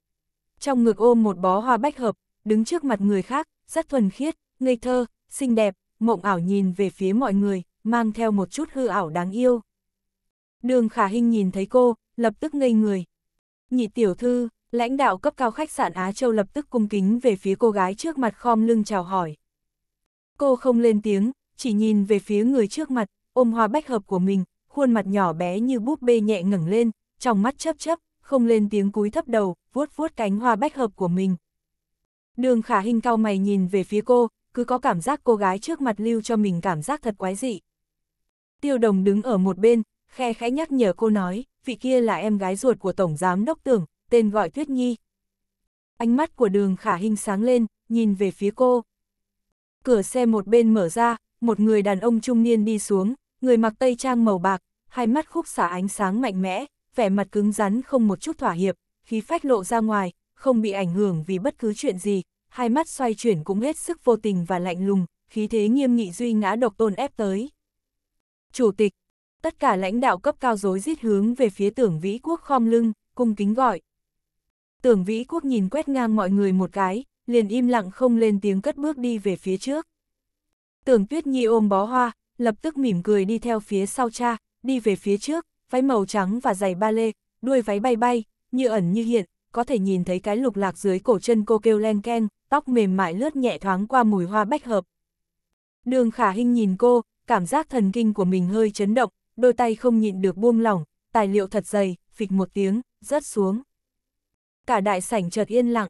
Trong ngực ôm một bó hoa bách hợp, đứng trước mặt người khác, rất thuần khiết, ngây thơ, xinh đẹp, mộng ảo nhìn về phía mọi người, mang theo một chút hư ảo đáng yêu. Đường khả Hinh nhìn thấy cô, lập tức ngây người. Nhị tiểu thư, lãnh đạo cấp cao khách sạn Á Châu lập tức cung kính về phía cô gái trước mặt khom lưng chào hỏi. Cô không lên tiếng, chỉ nhìn về phía người trước mặt, ôm hoa bách hợp của mình, khuôn mặt nhỏ bé như búp bê nhẹ ngẩng lên, trong mắt chấp chấp, không lên tiếng cúi thấp đầu, vuốt vuốt cánh hoa bách hợp của mình. Đường khả Hinh cao mày nhìn về phía cô, cứ có cảm giác cô gái trước mặt lưu cho mình cảm giác thật quái dị. Tiêu đồng đứng ở một bên, khe khẽ nhắc nhở cô nói, vị kia là em gái ruột của Tổng Giám Đốc Tưởng, tên gọi Tuyết Nhi. Ánh mắt của đường khả hình sáng lên, nhìn về phía cô. Cửa xe một bên mở ra, một người đàn ông trung niên đi xuống, người mặc tây trang màu bạc, hai mắt khúc xả ánh sáng mạnh mẽ, vẻ mặt cứng rắn không một chút thỏa hiệp, khí phách lộ ra ngoài, không bị ảnh hưởng vì bất cứ chuyện gì, hai mắt xoay chuyển cũng hết sức vô tình và lạnh lùng, khí thế nghiêm nghị duy ngã độc tôn ép tới. Chủ tịch, tất cả lãnh đạo cấp cao rối rít hướng về phía tưởng vĩ quốc khom lưng, cung kính gọi. Tưởng vĩ quốc nhìn quét ngang mọi người một cái, liền im lặng không lên tiếng cất bước đi về phía trước. Tưởng tuyết nhi ôm bó hoa, lập tức mỉm cười đi theo phía sau cha, đi về phía trước, váy màu trắng và giày ba lê, đuôi váy bay bay, như ẩn như hiện, có thể nhìn thấy cái lục lạc dưới cổ chân cô kêu len keng, tóc mềm mại lướt nhẹ thoáng qua mùi hoa bách hợp. Đường khả hình nhìn cô, cảm giác thần kinh của mình hơi chấn động, đôi tay không nhịn được buông lỏng, tài liệu thật dày, phịch một tiếng, rớt xuống. Cả đại sảnh chợt yên lặng.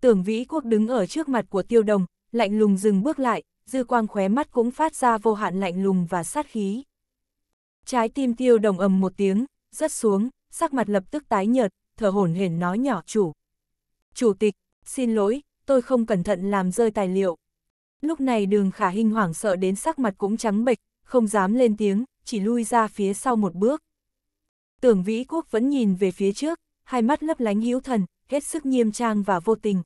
Tưởng Vĩ Quốc đứng ở trước mặt của Tiêu Đồng, lạnh lùng dừng bước lại, dư quang khóe mắt cũng phát ra vô hạn lạnh lùng và sát khí. Trái tim Tiêu Đồng ầm một tiếng, rớt xuống, sắc mặt lập tức tái nhợt, thở hổn hển nói nhỏ chủ. Chủ tịch, xin lỗi, tôi không cẩn thận làm rơi tài liệu. Lúc này đường khả hình hoảng sợ đến sắc mặt cũng trắng bệch, không dám lên tiếng, chỉ lui ra phía sau một bước. Tưởng Vĩ Quốc vẫn nhìn về phía trước, hai mắt lấp lánh hữu thần, hết sức nghiêm trang và vô tình.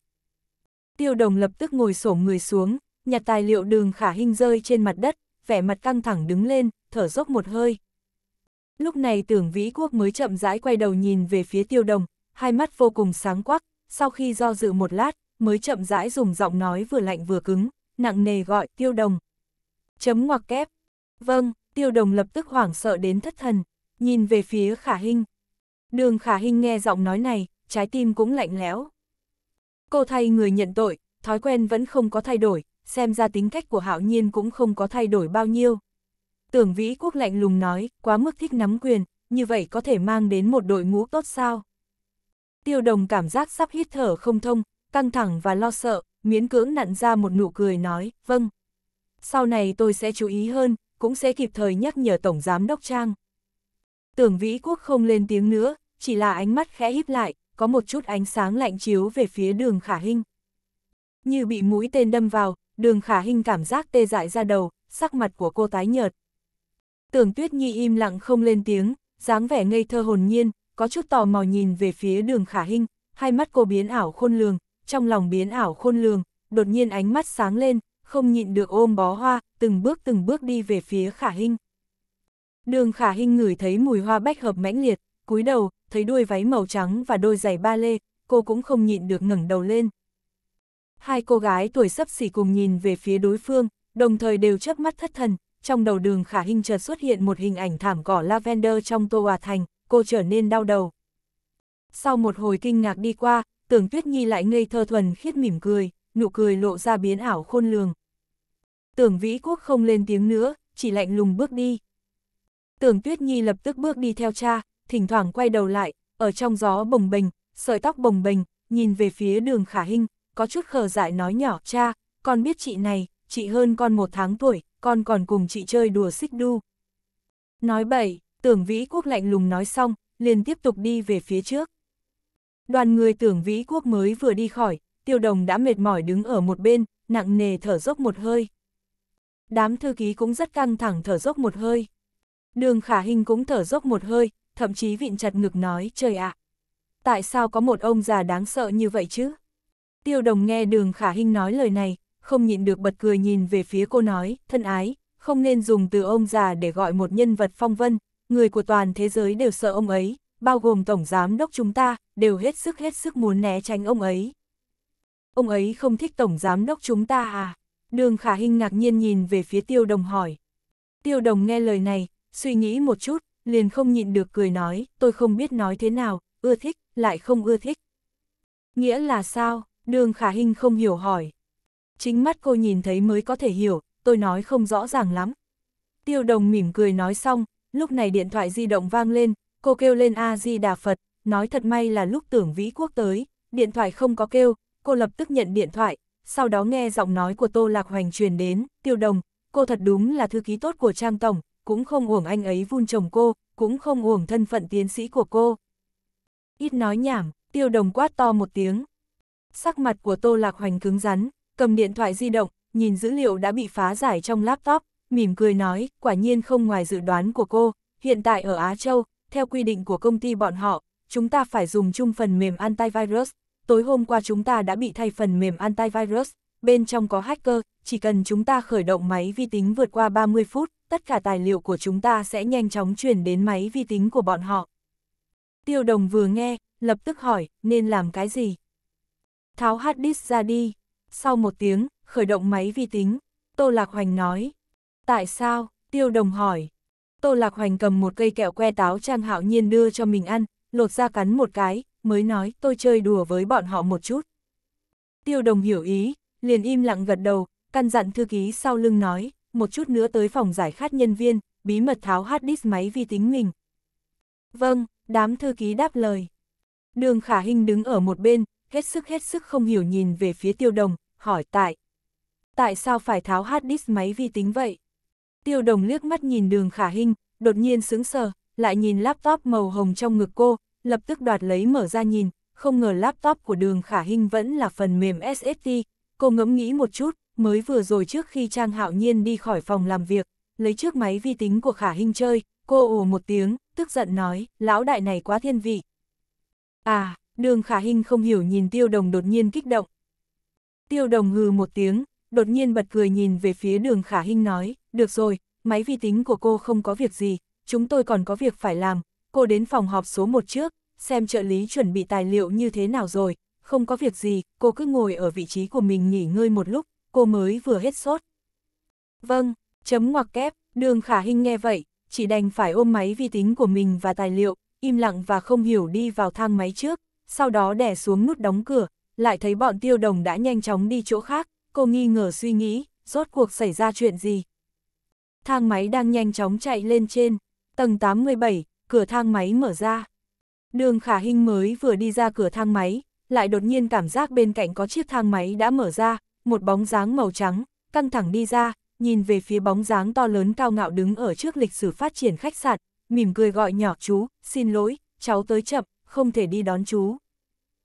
Tiêu đồng lập tức ngồi xổm người xuống, nhặt tài liệu đường khả hình rơi trên mặt đất, vẻ mặt căng thẳng đứng lên, thở dốc một hơi. Lúc này tưởng vĩ quốc mới chậm rãi quay đầu nhìn về phía tiêu đồng, hai mắt vô cùng sáng quắc, sau khi do dự một lát, mới chậm rãi dùng giọng nói vừa lạnh vừa cứng, nặng nề gọi tiêu đồng. Chấm ngoặc kép. Vâng. Tiêu đồng lập tức hoảng sợ đến thất thần, nhìn về phía khả hình. Đường khả hình nghe giọng nói này, trái tim cũng lạnh lẽo. Cô thay người nhận tội, thói quen vẫn không có thay đổi, xem ra tính cách của hạo nhiên cũng không có thay đổi bao nhiêu. Tưởng vĩ quốc lạnh lùng nói, quá mức thích nắm quyền, như vậy có thể mang đến một đội ngũ tốt sao. Tiêu đồng cảm giác sắp hít thở không thông, căng thẳng và lo sợ, miễn cưỡng nặn ra một nụ cười nói, vâng. Sau này tôi sẽ chú ý hơn, cũng sẽ kịp thời nhắc nhở Tổng Giám Đốc Trang. Tưởng Vĩ Quốc không lên tiếng nữa, chỉ là ánh mắt khẽ híp lại, có một chút ánh sáng lạnh chiếu về phía đường khả hình. Như bị mũi tên đâm vào, đường khả hình cảm giác tê dại ra đầu, sắc mặt của cô tái nhợt. Tưởng Tuyết Nhi im lặng không lên tiếng, dáng vẻ ngây thơ hồn nhiên, có chút tò mò nhìn về phía đường khả hình, hai mắt cô biến ảo khôn lường, trong lòng biến ảo khôn lường, đột nhiên ánh mắt sáng lên, không nhịn được ôm bó hoa, từng bước từng bước đi về phía khả Hinh. Đường khả Hinh ngửi thấy mùi hoa bách hợp mãnh liệt, cúi đầu, thấy đuôi váy màu trắng và đôi giày ba lê, cô cũng không nhịn được ngẩng đầu lên. Hai cô gái tuổi sấp xỉ cùng nhìn về phía đối phương, đồng thời đều chớp mắt thất thần, trong đầu đường khả Hinh chợt xuất hiện một hình ảnh thảm cỏ lavender trong tô hòa thành, cô trở nên đau đầu. Sau một hồi kinh ngạc đi qua, tưởng Tuyết Nhi lại ngây thơ thuần khiết mỉm cười, nụ cười lộ ra biến ảo khôn lường tưởng vĩ quốc không lên tiếng nữa, chỉ lạnh lùng bước đi. Tưởng tuyết nhi lập tức bước đi theo cha, thỉnh thoảng quay đầu lại, ở trong gió bồng bềnh, sợi tóc bồng bềnh, nhìn về phía đường khả hinh, có chút khờ dại nói nhỏ, cha, con biết chị này, chị hơn con một tháng tuổi, con còn cùng chị chơi đùa xích đu. Nói bậy, tưởng vĩ quốc lạnh lùng nói xong, liền tiếp tục đi về phía trước. Đoàn người tưởng vĩ quốc mới vừa đi khỏi, tiêu đồng đã mệt mỏi đứng ở một bên, nặng nề thở dốc một hơi đám thư ký cũng rất căng thẳng thở dốc một hơi. Đường khả hình cũng thở dốc một hơi, thậm chí vịn chặt ngực nói trời ạ. tại sao có một ông già đáng sợ như vậy chứ? Tiêu đồng nghe đường khả hình nói lời này, không nhịn được bật cười nhìn về phía cô nói, thân ái, không nên dùng từ ông già để gọi một nhân vật phong vân, người của toàn thế giới đều sợ ông ấy, bao gồm Tổng Giám Đốc chúng ta, đều hết sức hết sức muốn né tránh ông ấy. Ông ấy không thích Tổng Giám Đốc chúng ta à? Đường khả Hinh ngạc nhiên nhìn về phía tiêu đồng hỏi. Tiêu đồng nghe lời này, suy nghĩ một chút, liền không nhịn được cười nói, tôi không biết nói thế nào, ưa thích, lại không ưa thích. Nghĩa là sao? Đường khả Hinh không hiểu hỏi. Chính mắt cô nhìn thấy mới có thể hiểu, tôi nói không rõ ràng lắm. Tiêu đồng mỉm cười nói xong, lúc này điện thoại di động vang lên, cô kêu lên A-di-đà Phật, nói thật may là lúc tưởng vĩ quốc tới, điện thoại không có kêu, cô lập tức nhận điện thoại, sau đó nghe giọng nói của Tô Lạc Hoành truyền đến, tiêu đồng, cô thật đúng là thư ký tốt của Trang Tổng, cũng không uổng anh ấy vun chồng cô, cũng không uổng thân phận tiến sĩ của cô. Ít nói nhảm, tiêu đồng quát to một tiếng. Sắc mặt của Tô Lạc Hoành cứng rắn, cầm điện thoại di động, nhìn dữ liệu đã bị phá giải trong laptop, mỉm cười nói, quả nhiên không ngoài dự đoán của cô, hiện tại ở Á Châu, theo quy định của công ty bọn họ, chúng ta phải dùng chung phần mềm antivirus, tối hôm qua chúng ta đã bị thay phần mềm antivirus, bên trong có hacker, chỉ cần chúng ta khởi động máy vi tính vượt qua 30 phút, tất cả tài liệu của chúng ta sẽ nhanh chóng chuyển đến máy vi tính của bọn họ. Tiêu đồng vừa nghe, lập tức hỏi, nên làm cái gì? Tháo hard disk ra đi. Sau một tiếng, khởi động máy vi tính, Tô Lạc Hoành nói. Tại sao? Tiêu đồng hỏi. Tô Lạc Hoành cầm một cây kẹo que táo Trang Hạo Nhiên đưa cho mình ăn, lột ra cắn một cái, mới nói tôi chơi đùa với bọn họ một chút. Tiêu đồng hiểu ý, liền im lặng gật đầu, căn dặn thư ký sau lưng nói, một chút nữa tới phòng giải khát nhân viên, bí mật tháo hard disk máy vi tính mình. Vâng, đám thư ký đáp lời. Đường khả hình đứng ở một bên, hết sức hết sức không hiểu nhìn về phía tiêu đồng, hỏi tại. Tại sao phải tháo hard disk máy vi tính vậy? Tiêu đồng liếc mắt nhìn đường khả hình, đột nhiên sững sờ, lại nhìn laptop màu hồng trong ngực cô, lập tức đoạt lấy mở ra nhìn, không ngờ laptop của đường khả hình vẫn là phần mềm SSD, cô ngẫm nghĩ một chút, mới vừa rồi trước khi Trang Hạo Nhiên đi khỏi phòng làm việc, lấy trước máy vi tính của khả hình chơi, cô ồ một tiếng, tức giận nói, lão đại này quá thiên vị. À, đường khả hình không hiểu nhìn tiêu đồng đột nhiên kích động. Tiêu đồng hừ một tiếng, đột nhiên bật cười nhìn về phía đường khả hình nói, được rồi, máy vi tính của cô không có việc gì, chúng tôi còn có việc phải làm, cô đến phòng họp số 1 trước, xem trợ lý chuẩn bị tài liệu như thế nào rồi, không có việc gì, cô cứ ngồi ở vị trí của mình nghỉ ngơi một lúc, cô mới vừa hết sốt. Vâng, chấm ngoặc kép, đường khả hình nghe vậy, chỉ đành phải ôm máy vi tính của mình và tài liệu, im lặng và không hiểu đi vào thang máy trước, sau đó đè xuống nút đóng cửa, lại thấy bọn tiêu đồng đã nhanh chóng đi chỗ khác, cô nghi ngờ suy nghĩ, rốt cuộc xảy ra chuyện gì. Thang máy đang nhanh chóng chạy lên trên, tầng 87, cửa thang máy mở ra. Đường Khả hình mới vừa đi ra cửa thang máy, lại đột nhiên cảm giác bên cạnh có chiếc thang máy đã mở ra, một bóng dáng màu trắng, căng thẳng đi ra, nhìn về phía bóng dáng to lớn cao ngạo đứng ở trước lịch sử phát triển khách sạn, mỉm cười gọi nhỏ chú, xin lỗi, cháu tới chậm, không thể đi đón chú.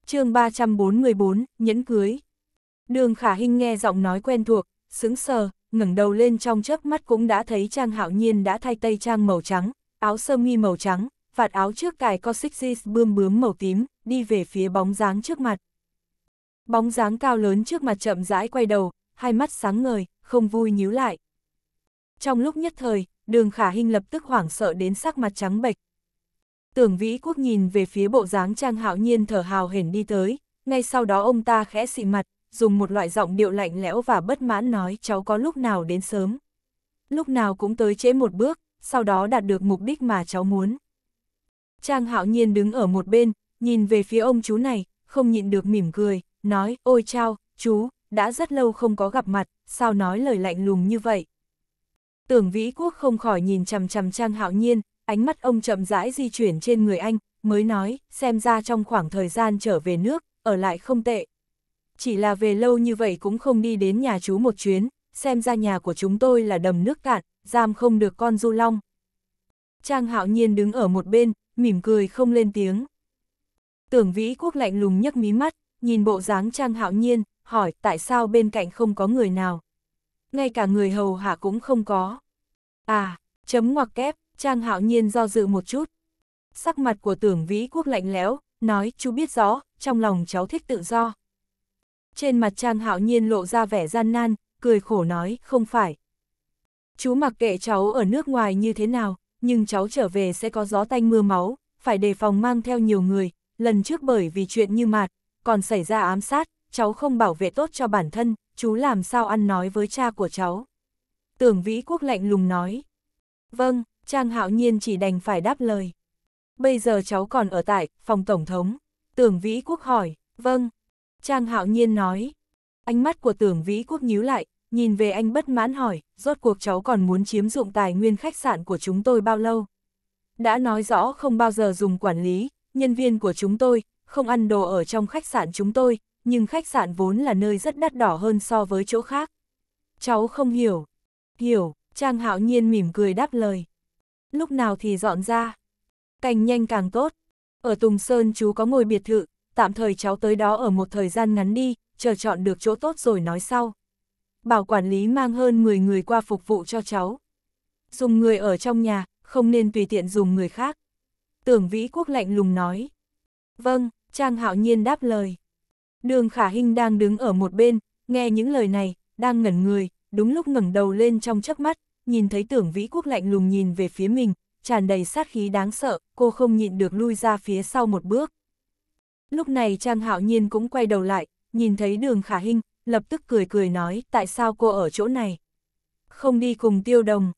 chương 344, nhẫn cưới. Đường Khả hình nghe giọng nói quen thuộc, sững sờ, ngẩng đầu lên trong chớp mắt cũng đã thấy Trang Hạo Nhiên đã thay tây trang màu trắng, áo sơ mi màu trắng, vạt áo trước cài có sixties bươm bướm màu tím, đi về phía bóng dáng trước mặt. Bóng dáng cao lớn trước mặt chậm rãi quay đầu, hai mắt sáng ngời, không vui nhíu lại. Trong lúc nhất thời, đường khả hình lập tức hoảng sợ đến sắc mặt trắng bệch. Tưởng vĩ quốc nhìn về phía bộ dáng trang hạo nhiên thở hào hển đi tới, ngay sau đó ông ta khẽ xị mặt, dùng một loại giọng điệu lạnh lẽo và bất mãn nói cháu có lúc nào đến sớm. Lúc nào cũng tới trễ một bước, sau đó đạt được mục đích mà cháu muốn. Trang hạo nhiên đứng ở một bên, nhìn về phía ông chú này, không nhịn được mỉm cười, nói, ôi chao, chú, đã rất lâu không có gặp mặt, sao nói lời lạnh lùng như vậy. Tưởng Vĩ Quốc không khỏi nhìn chằm chằm Trang Hạo Nhiên, ánh mắt ông chậm rãi di chuyển trên người anh, mới nói, xem ra trong khoảng thời gian trở về nước, ở lại không tệ. Chỉ là về lâu như vậy cũng không đi đến nhà chú một chuyến, xem ra nhà của chúng tôi là đầm nước cạn, giam không được con du long. Trang hạo nhiên đứng ở một bên, mỉm cười không lên tiếng. Tưởng vĩ quốc lạnh lùng nhấc mí mắt, nhìn bộ dáng Trang hạo nhiên, hỏi tại sao bên cạnh không có người nào. Ngay cả người hầu hạ cũng không có. À, chấm ngoặc kép, Trang hạo nhiên do dự một chút. Sắc mặt của tưởng vĩ quốc lạnh lẽo, nói chú biết rõ, trong lòng cháu thích tự do. Trên mặt Trang hạo nhiên lộ ra vẻ gian nan, cười khổ nói, không phải. Chú mặc kệ cháu ở nước ngoài như thế nào, nhưng cháu trở về sẽ có gió tanh mưa máu, phải đề phòng mang theo nhiều người, lần trước bởi vì chuyện như mạt, còn xảy ra ám sát, cháu không bảo vệ tốt cho bản thân, chú làm sao ăn nói với cha của cháu. Tưởng Vĩ Quốc lạnh lùng nói. Vâng, Trang Hạo Nhiên chỉ đành phải đáp lời. Bây giờ cháu còn ở tại phòng Tổng thống. Tưởng Vĩ Quốc hỏi, vâng. Trang Hạo Nhiên nói. Ánh mắt của Tưởng Vĩ Quốc nhíu lại, nhìn về anh bất mãn hỏi, rốt cuộc cháu còn muốn chiếm dụng tài nguyên khách sạn của chúng tôi bao lâu? Đã nói rõ không bao giờ dùng quản lý, nhân viên của chúng tôi, không ăn đồ ở trong khách sạn chúng tôi, nhưng khách sạn vốn là nơi rất đắt đỏ hơn so với chỗ khác. Cháu không hiểu. Hiểu, Trang Hạo Nhiên mỉm cười đáp lời. Lúc nào thì dọn ra. Càng nhanh càng tốt. Ở Tùng Sơn chú có ngôi biệt thự, tạm thời cháu tới đó ở một thời gian ngắn đi, chờ chọn được chỗ tốt rồi nói sau bảo quản lý mang hơn 10 người qua phục vụ cho cháu. Dùng người ở trong nhà, không nên tùy tiện dùng người khác. Tưởng Vĩ Quốc lạnh lùng nói. Vâng, Trang Hạo Nhiên đáp lời. Đường Khả Hinh đang đứng ở một bên, nghe những lời này, đang ngẩn người, đúng lúc ngẩng đầu lên trong chớp mắt, nhìn thấy Tưởng Vĩ Quốc lạnh lùng nhìn về phía mình, tràn đầy sát khí đáng sợ, cô không nhịn được lui ra phía sau một bước. Lúc này Trang Hạo Nhiên cũng quay đầu lại, nhìn thấy Đường Khả Hinh, lập tức cười cười nói tại sao cô ở chỗ này. Không đi cùng tiêu đồng.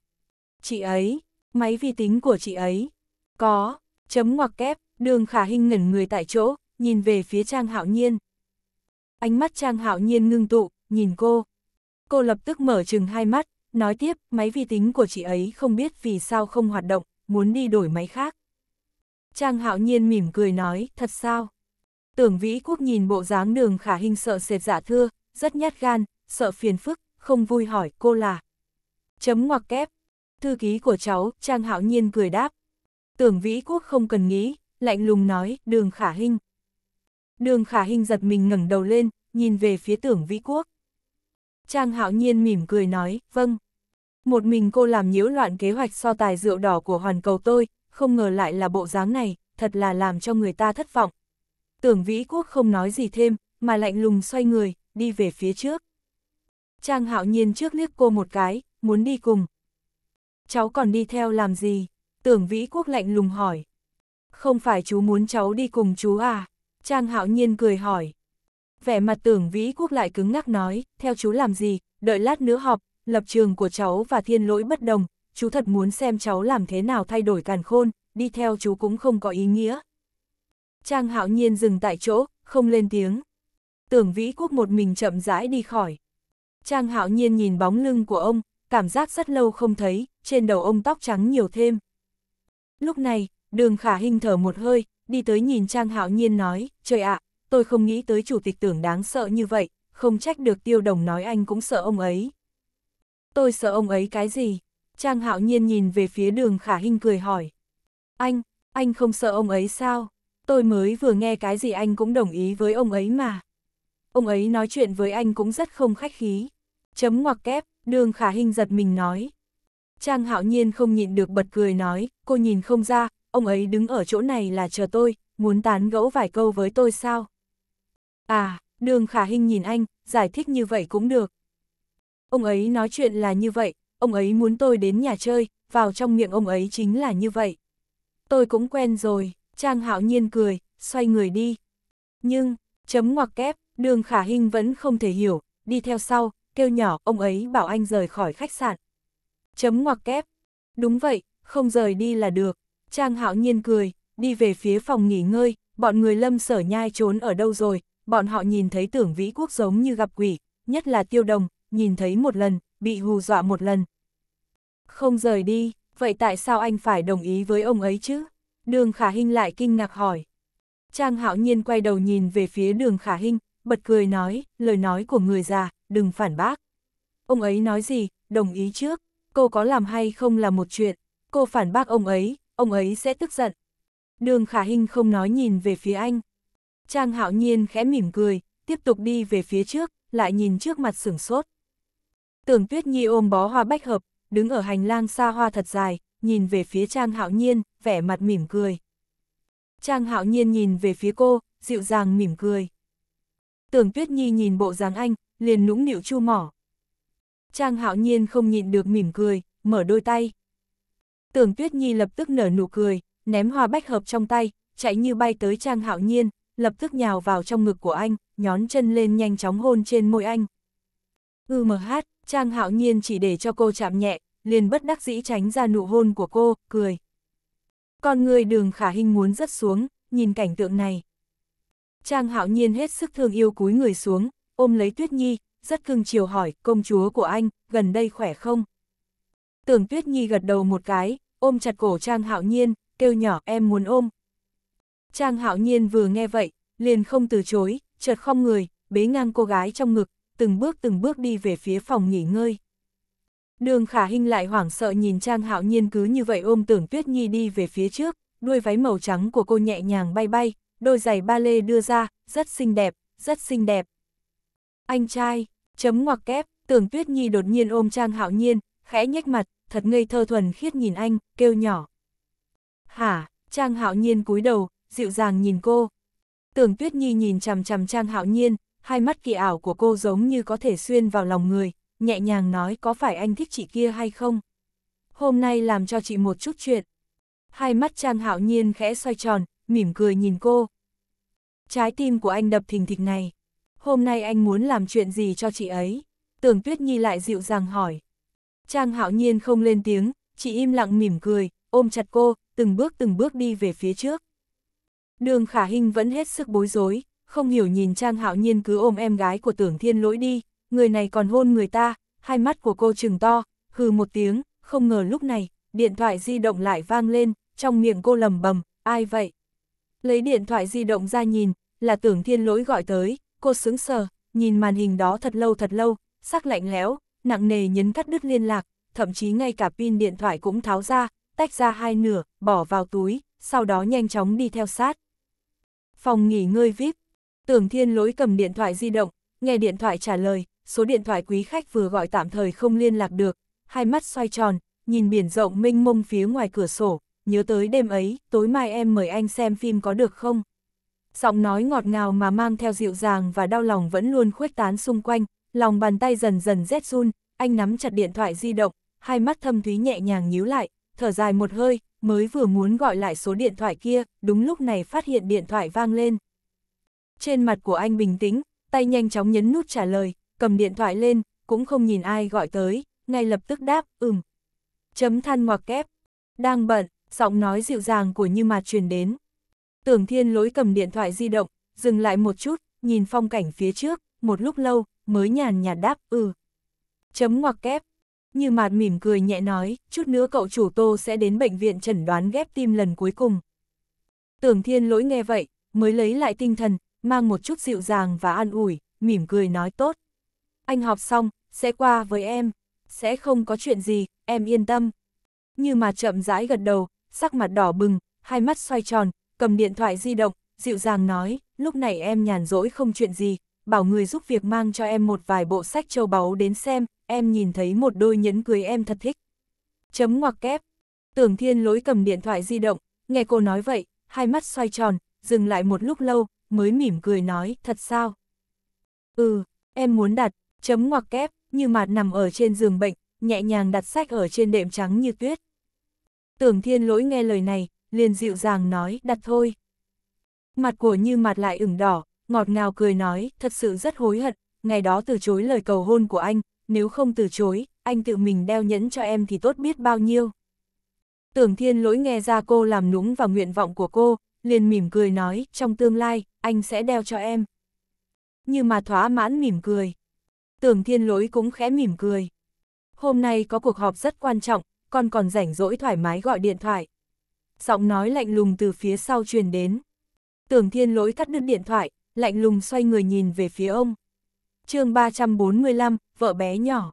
Chị ấy, máy vi tính của chị ấy. Có, chấm ngoặc kép, đường khả hình ngẩn người tại chỗ, nhìn về phía Trang Hạo Nhiên. Ánh mắt Trang Hạo Nhiên ngưng tụ, nhìn cô. Cô lập tức mở chừng hai mắt, nói tiếp, máy vi tính của chị ấy không biết vì sao không hoạt động, muốn đi đổi máy khác. Trang Hạo Nhiên mỉm cười nói, thật sao? Tưởng Vĩ Quốc nhìn bộ dáng đường khả hình sợ sệt giả dạ thưa, rất nhát gan, sợ phiền phức, không vui hỏi cô là. Chấm ngoặc kép. Thư ký của cháu, Trang Hạo Nhiên cười đáp. Tưởng Vĩ Quốc không cần nghĩ, lạnh lùng nói, đường khả hình. Đường khả hình giật mình ngẩng đầu lên, nhìn về phía tưởng Vĩ Quốc. Trang Hạo Nhiên mỉm cười nói, vâng. Một mình cô làm nhiễu loạn kế hoạch so tài rượu đỏ của hoàn cầu tôi, không ngờ lại là bộ dáng này, thật là làm cho người ta thất vọng. Tưởng Vĩ Quốc không nói gì thêm, mà lạnh lùng xoay người, đi về phía trước. Trang hạo nhiên trước liếc cô một cái, muốn đi cùng. Cháu còn đi theo làm gì? Tưởng Vĩ Quốc lạnh lùng hỏi. Không phải chú muốn cháu đi cùng chú à? Trang hạo nhiên cười hỏi. Vẻ mặt tưởng Vĩ Quốc lại cứng ngắc nói, theo chú làm gì, đợi lát nữa họp, lập trường của cháu và thiên lỗi bất đồng, chú thật muốn xem cháu làm thế nào thay đổi càn khôn, đi theo chú cũng không có ý nghĩa. Trang hạo nhiên dừng tại chỗ, không lên tiếng tưởng vĩ quốc một mình chậm rãi đi khỏi. Trang hạo nhiên nhìn bóng lưng của ông, cảm giác rất lâu không thấy, trên đầu ông tóc trắng nhiều thêm. Lúc này, đường khả hình thở một hơi, đi tới nhìn Trang hạo nhiên nói, trời ạ, tôi không nghĩ tới chủ tịch tưởng đáng sợ như vậy, không trách được tiêu đồng nói anh cũng sợ ông ấy. Tôi sợ ông ấy cái gì? Trang hạo nhiên nhìn về phía đường khả hình cười hỏi. Anh, anh không sợ ông ấy sao? Tôi mới vừa nghe cái gì anh cũng đồng ý với ông ấy mà ông ấy nói chuyện với anh cũng rất không khách khí. Chấm ngoặc kép, đường khả hình giật mình nói. Trang hạo nhiên không nhịn được bật cười nói, cô nhìn không ra, ông ấy đứng ở chỗ này là chờ tôi, muốn tán gẫu vài câu với tôi sao? À, đường khả hình nhìn anh, giải thích như vậy cũng được. Ông ấy nói chuyện là như vậy, ông ấy muốn tôi đến nhà chơi, vào trong miệng ông ấy chính là như vậy. Tôi cũng quen rồi, Trang hạo nhiên cười, xoay người đi. Nhưng, chấm ngoặc kép, Đường khả hình vẫn không thể hiểu, đi theo sau, kêu nhỏ, ông ấy bảo anh rời khỏi khách sạn. Chấm ngoặc kép. Đúng vậy, không rời đi là được. Trang hạo nhiên cười, đi về phía phòng nghỉ ngơi, bọn người lâm sở nhai trốn ở đâu rồi, bọn họ nhìn thấy tưởng vĩ quốc giống như gặp quỷ, nhất là tiêu đồng, nhìn thấy một lần, bị hù dọa một lần. Không rời đi, vậy tại sao anh phải đồng ý với ông ấy chứ? Đường khả hình lại kinh ngạc hỏi. Trang hạo nhiên quay đầu nhìn về phía đường khả hình, bật cười nói, lời nói của người già, đừng phản bác. Ông ấy nói gì, đồng ý trước, cô có làm hay không là một chuyện, cô phản bác ông ấy, ông ấy sẽ tức giận. Đường Khả hình không nói nhìn về phía anh. Trang hạo nhiên khẽ mỉm cười, tiếp tục đi về phía trước, lại nhìn trước mặt sửng sốt. Tưởng Tuyết Nhi ôm bó hoa bách hợp, đứng ở hành lang xa hoa thật dài, nhìn về phía Trang Hạo Nhiên, vẻ mặt mỉm cười. Trang Hạo Nhiên nhìn về phía cô, dịu dàng mỉm cười. Tưởng Tuyết Nhi nhìn bộ dáng anh, liền nũng nịu chu mỏ. Trang hạo nhiên không nhịn được mỉm cười, mở đôi tay. Tưởng Tuyết Nhi lập tức nở nụ cười, ném hoa bách hợp trong tay, chạy như bay tới Trang hạo nhiên, lập tức nhào vào trong ngực của anh, nhón chân lên nhanh chóng hôn trên môi anh. Ư mờ hát, Trang hạo nhiên chỉ để cho cô chạm nhẹ, liền bất đắc dĩ tránh ra nụ hôn của cô, cười. Con người đường khả hình muốn rất xuống, nhìn cảnh tượng này. Trang hạo nhiên hết sức thương yêu cúi người xuống, ôm lấy Tuyết Nhi, rất cưng chiều hỏi, công chúa của anh, gần đây khỏe không? Tưởng Tuyết Nhi gật đầu một cái, ôm chặt cổ Trang hạo nhiên, kêu nhỏ em muốn ôm. Trang hạo nhiên vừa nghe vậy, liền không từ chối, chợt không người, bế ngang cô gái trong ngực, từng bước từng bước đi về phía phòng nghỉ ngơi. Đường khả Hinh lại hoảng sợ nhìn Trang hạo nhiên cứ như vậy ôm tưởng Tuyết Nhi đi về phía trước, đuôi váy màu trắng của cô nhẹ nhàng bay bay, đôi giày ba lê đưa ra, rất xinh đẹp, rất xinh đẹp. Anh trai, chấm ngoặc kép, tưởng tuyết nhi đột nhiên ôm trang hạo nhiên, khẽ nhếch mặt, thật ngây thơ thuần khiết nhìn anh, kêu nhỏ. Hả, trang hạo nhiên cúi đầu, dịu dàng nhìn cô. Tưởng tuyết nhi nhìn chằm chằm trang hạo nhiên, hai mắt kỳ ảo của cô giống như có thể xuyên vào lòng người, nhẹ nhàng nói có phải anh thích chị kia hay không. Hôm nay làm cho chị một chút chuyện. Hai mắt Trang Hạo Nhiên khẽ xoay tròn, mỉm cười nhìn cô. Trái tim của anh đập thình thịch này. Hôm nay anh muốn làm chuyện gì cho chị ấy? Tưởng Tuyết Nhi lại dịu dàng hỏi. Trang hạo nhiên không lên tiếng, chị im lặng mỉm cười, ôm chặt cô, từng bước từng bước đi về phía trước. Đường khả hình vẫn hết sức bối rối, không hiểu nhìn Trang hạo nhiên cứ ôm em gái của tưởng thiên lỗi đi, người này còn hôn người ta, hai mắt của cô trừng to, hừ một tiếng, không ngờ lúc này, điện thoại di động lại vang lên, trong miệng cô lầm bầm, ai vậy? Lấy điện thoại di động ra nhìn, là tưởng thiên lỗi gọi tới, cô sướng sờ, nhìn màn hình đó thật lâu thật lâu, sắc lạnh lẽo, nặng nề nhấn cắt đứt liên lạc, thậm chí ngay cả pin điện thoại cũng tháo ra, tách ra hai nửa, bỏ vào túi, sau đó nhanh chóng đi theo sát. Phòng nghỉ ngơi VIP, tưởng thiên lỗi cầm điện thoại di động, nghe điện thoại trả lời, số điện thoại quý khách vừa gọi tạm thời không liên lạc được, hai mắt xoay tròn, nhìn biển rộng mênh mông phía ngoài cửa sổ, nhớ tới đêm ấy, tối mai em mời anh xem phim có được không? Giọng nói ngọt ngào mà mang theo dịu dàng và đau lòng vẫn luôn khuếch tán xung quanh, lòng bàn tay dần dần rét run, anh nắm chặt điện thoại di động, hai mắt thâm thúy nhẹ nhàng nhíu lại, thở dài một hơi, mới vừa muốn gọi lại số điện thoại kia, đúng lúc này phát hiện điện thoại vang lên. Trên mặt của anh bình tĩnh, tay nhanh chóng nhấn nút trả lời, cầm điện thoại lên, cũng không nhìn ai gọi tới, ngay lập tức đáp, ừm. Chấm than ngoặc kép, đang bận, giọng nói dịu dàng của Như Mạt truyền đến. Tưởng Thiên Lỗi cầm điện thoại di động, dừng lại một chút, nhìn phong cảnh phía trước, một lúc lâu, mới nhàn nhạt đáp, ừ. Chấm ngoặc kép. Như Mạt mỉm cười nhẹ nói, chút nữa cậu chủ Tô sẽ đến bệnh viện chẩn đoán ghép tim lần cuối cùng. Tưởng Thiên Lỗi nghe vậy, mới lấy lại tinh thần, mang một chút dịu dàng và an ủi, mỉm cười nói tốt. Anh học xong, sẽ qua với em, sẽ không có chuyện gì, em yên tâm. Như mà chậm rãi gật đầu, sắc mặt đỏ bừng, hai mắt xoay tròn, cầm điện thoại di động, dịu dàng nói, lúc này em nhàn rỗi không chuyện gì, bảo người giúp việc mang cho em một vài bộ sách châu báu đến xem, em nhìn thấy một đôi nhẫn cưới em thật thích. Chấm ngoặc kép. Tưởng thiên Lỗi cầm điện thoại di động, nghe cô nói vậy, hai mắt xoay tròn, dừng lại một lúc lâu, mới mỉm cười nói, thật sao? Ừ, em muốn đặt, chấm ngoặc kép, như mạt nằm ở trên giường bệnh, nhẹ nhàng đặt sách ở trên đệm trắng như tuyết. Tưởng thiên lỗi nghe lời này, liền dịu dàng nói, đặt thôi. Mặt của như mặt lại ửng đỏ, ngọt ngào cười nói, thật sự rất hối hận, ngày đó từ chối lời cầu hôn của anh, nếu không từ chối, anh tự mình đeo nhẫn cho em thì tốt biết bao nhiêu. Tưởng thiên lỗi nghe ra cô làm núng vào nguyện vọng của cô, liền mỉm cười nói, trong tương lai, anh sẽ đeo cho em. Như mà thỏa mãn mỉm cười. Tưởng thiên lỗi cũng khẽ mỉm cười. Hôm nay có cuộc họp rất quan trọng, con còn rảnh rỗi thoải mái gọi điện thoại. Giọng nói lạnh lùng từ phía sau truyền đến. Tưởng thiên lỗi cắt đứt điện thoại, lạnh lùng xoay người nhìn về phía ông. chương 345, vợ bé nhỏ.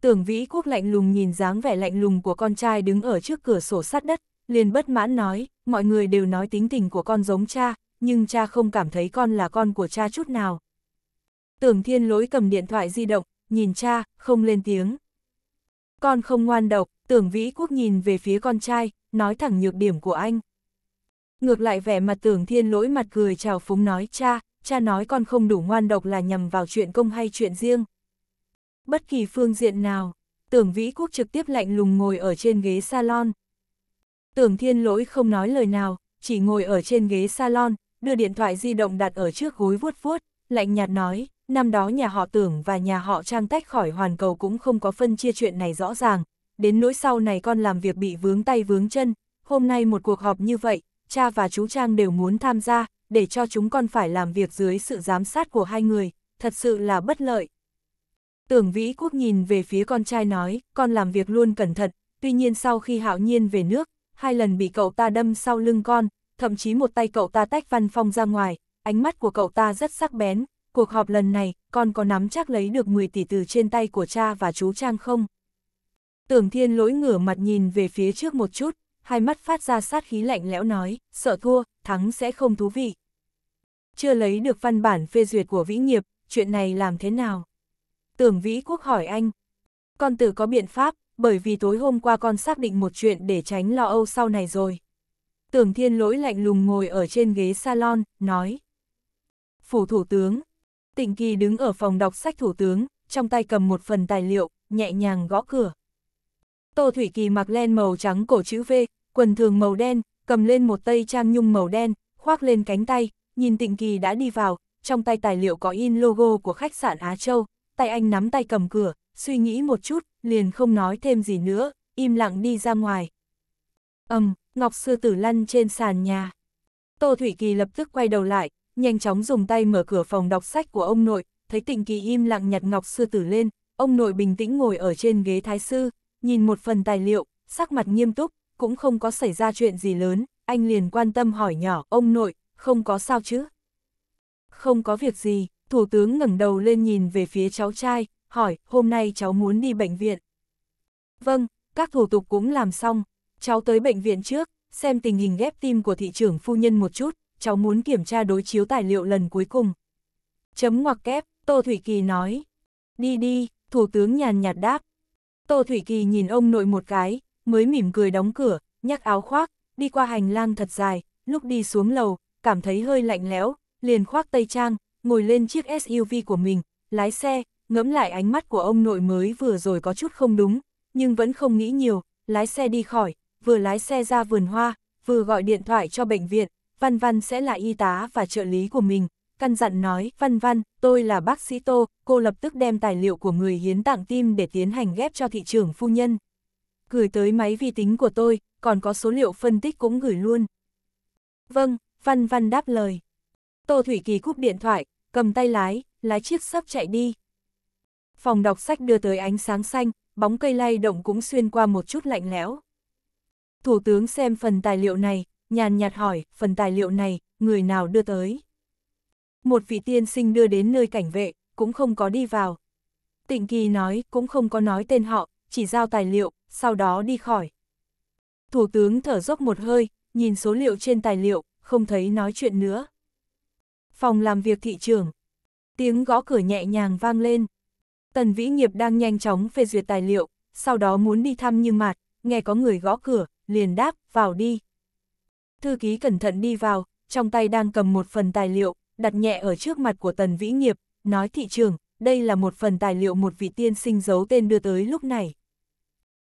Tưởng vĩ quốc lạnh lùng nhìn dáng vẻ lạnh lùng của con trai đứng ở trước cửa sổ sát đất, liền bất mãn nói, mọi người đều nói tính tình của con giống cha, nhưng cha không cảm thấy con là con của cha chút nào. Tưởng thiên lỗi cầm điện thoại di động, nhìn cha, không lên tiếng. Con không ngoan độc, tưởng vĩ quốc nhìn về phía con trai, nói thẳng nhược điểm của anh. Ngược lại vẻ mặt tưởng thiên lỗi mặt cười chào phúng nói cha, cha nói con không đủ ngoan độc là nhằm vào chuyện công hay chuyện riêng. Bất kỳ phương diện nào, tưởng vĩ quốc trực tiếp lạnh lùng ngồi ở trên ghế salon. Tưởng thiên lỗi không nói lời nào, chỉ ngồi ở trên ghế salon, đưa điện thoại di động đặt ở trước gối vuốt vuốt, lạnh nhạt nói, năm đó nhà họ tưởng và nhà họ trang tách khỏi hoàn cầu cũng không có phân chia chuyện này rõ ràng, đến nỗi sau này con làm việc bị vướng tay vướng chân, hôm nay một cuộc họp như vậy, cha và chú Trang đều muốn tham gia, để cho chúng con phải làm việc dưới sự giám sát của hai người, thật sự là bất lợi. Tưởng Vĩ Quốc nhìn về phía con trai nói, con làm việc luôn cẩn thận, tuy nhiên sau khi hạo nhiên về nước, hai lần bị cậu ta đâm sau lưng con, thậm chí một tay cậu ta tách văn phong ra ngoài, ánh mắt của cậu ta rất sắc bén, cuộc họp lần này, con có nắm chắc lấy được 10 tỷ từ trên tay của cha và chú Trang không? Tưởng thiên lỗi ngửa mặt nhìn về phía trước một chút, hai mắt phát ra sát khí lạnh lẽo nói, sợ thua, thắng sẽ không thú vị. Chưa lấy được văn bản phê duyệt của Vĩ Nghiệp, chuyện này làm thế nào? Tưởng Vĩ Quốc hỏi anh. Con tự có biện pháp, bởi vì tối hôm qua con xác định một chuyện để tránh lo âu sau này rồi. Tưởng Thiên Lỗi lạnh lùng ngồi ở trên ghế salon, nói. Phủ Thủ tướng, Tịnh Kỳ đứng ở phòng đọc sách thủ tướng, trong tay cầm một phần tài liệu, nhẹ nhàng gõ cửa. Tô Thủy Kỳ mặc len màu trắng cổ chữ V, quần thường màu đen, cầm lên một tay trang nhung màu đen, khoác lên cánh tay, nhìn Tịnh Kỳ đã đi vào, trong tay tài liệu có in logo của khách sạn Á Châu, tay anh nắm tay cầm cửa, suy nghĩ một chút, liền không nói thêm gì nữa, im lặng đi ra ngoài. Ầm, um, Ngọc Sư Tử lăn trên sàn nhà. Tô Thủy Kỳ lập tức quay đầu lại, nhanh chóng dùng tay mở cửa phòng đọc sách của ông nội, thấy tịnh kỳ im lặng nhặt ngọc sư tử lên, ông nội bình tĩnh ngồi ở trên ghế thái sư, nhìn một phần tài liệu, sắc mặt nghiêm túc, cũng không có xảy ra chuyện gì lớn, anh liền quan tâm hỏi nhỏ, ông nội, không có sao chứ? Không có việc gì, thủ tướng ngẩng đầu lên nhìn về phía cháu trai, hỏi, hôm nay cháu muốn đi bệnh viện. Vâng, các thủ tục cũng làm xong, cháu tới bệnh viện trước, xem tình hình ghép tim của thị trưởng phu nhân một chút, cháu muốn kiểm tra đối chiếu tài liệu lần cuối cùng. Chấm ngoặc kép, Tô Thủy Kỳ nói. Đi đi, Thủ tướng nhàn nhạt đáp. Tô Thủy Kỳ nhìn ông nội một cái, mới mỉm cười đóng cửa, nhắc áo khoác, đi qua hành lang thật dài, lúc đi xuống lầu, cảm thấy hơi lạnh lẽo, liền khoác tây trang, ngồi lên chiếc SUV của mình, lái xe, ngẫm lại ánh mắt của ông nội mới vừa rồi có chút không đúng, nhưng vẫn không nghĩ nhiều, lái xe đi khỏi, vừa lái xe ra vườn hoa, vừa gọi điện thoại cho bệnh viện, Văn Văn sẽ là y tá và trợ lý của mình, căn dặn nói, Văn Văn, tôi là bác sĩ Tô, cô lập tức đem tài liệu của người hiến tặng tim để tiến hành ghép cho thị trưởng phu nhân. Gửi tới máy vi tính của tôi, còn có số liệu phân tích cũng gửi luôn. Vâng, Văn Văn đáp lời. Tô Thủy Kỳ cúp điện thoại, cầm tay lái, lái chiếc sắp chạy đi. Phòng đọc sách đưa tới ánh sáng xanh, bóng cây lay động cũng xuyên qua một chút lạnh lẽo. Thủ tướng xem phần tài liệu này, nhàn nhạt hỏi, phần tài liệu này, người nào đưa tới? Một vị tiên sinh đưa đến nơi cảnh vệ, cũng không có đi vào. Tịnh kỳ nói, cũng không có nói tên họ, chỉ giao tài liệu, sau đó đi khỏi. Thủ tướng thở dốc một hơi, nhìn số liệu trên tài liệu, không thấy nói chuyện nữa. Phòng làm việc thị trường. Tiếng gõ cửa nhẹ nhàng vang lên. Tần Vĩ Nghiệp đang nhanh chóng phê duyệt tài liệu, sau đó muốn đi thăm như mạt, nghe có người gõ cửa, liền đáp, vào đi. Thư ký cẩn thận đi vào, trong tay đang cầm một phần tài liệu, đặt nhẹ ở trước mặt của Tần Vĩ Nghiệp, nói thị trường, đây là một phần tài liệu một vị tiên sinh giấu tên đưa tới lúc này.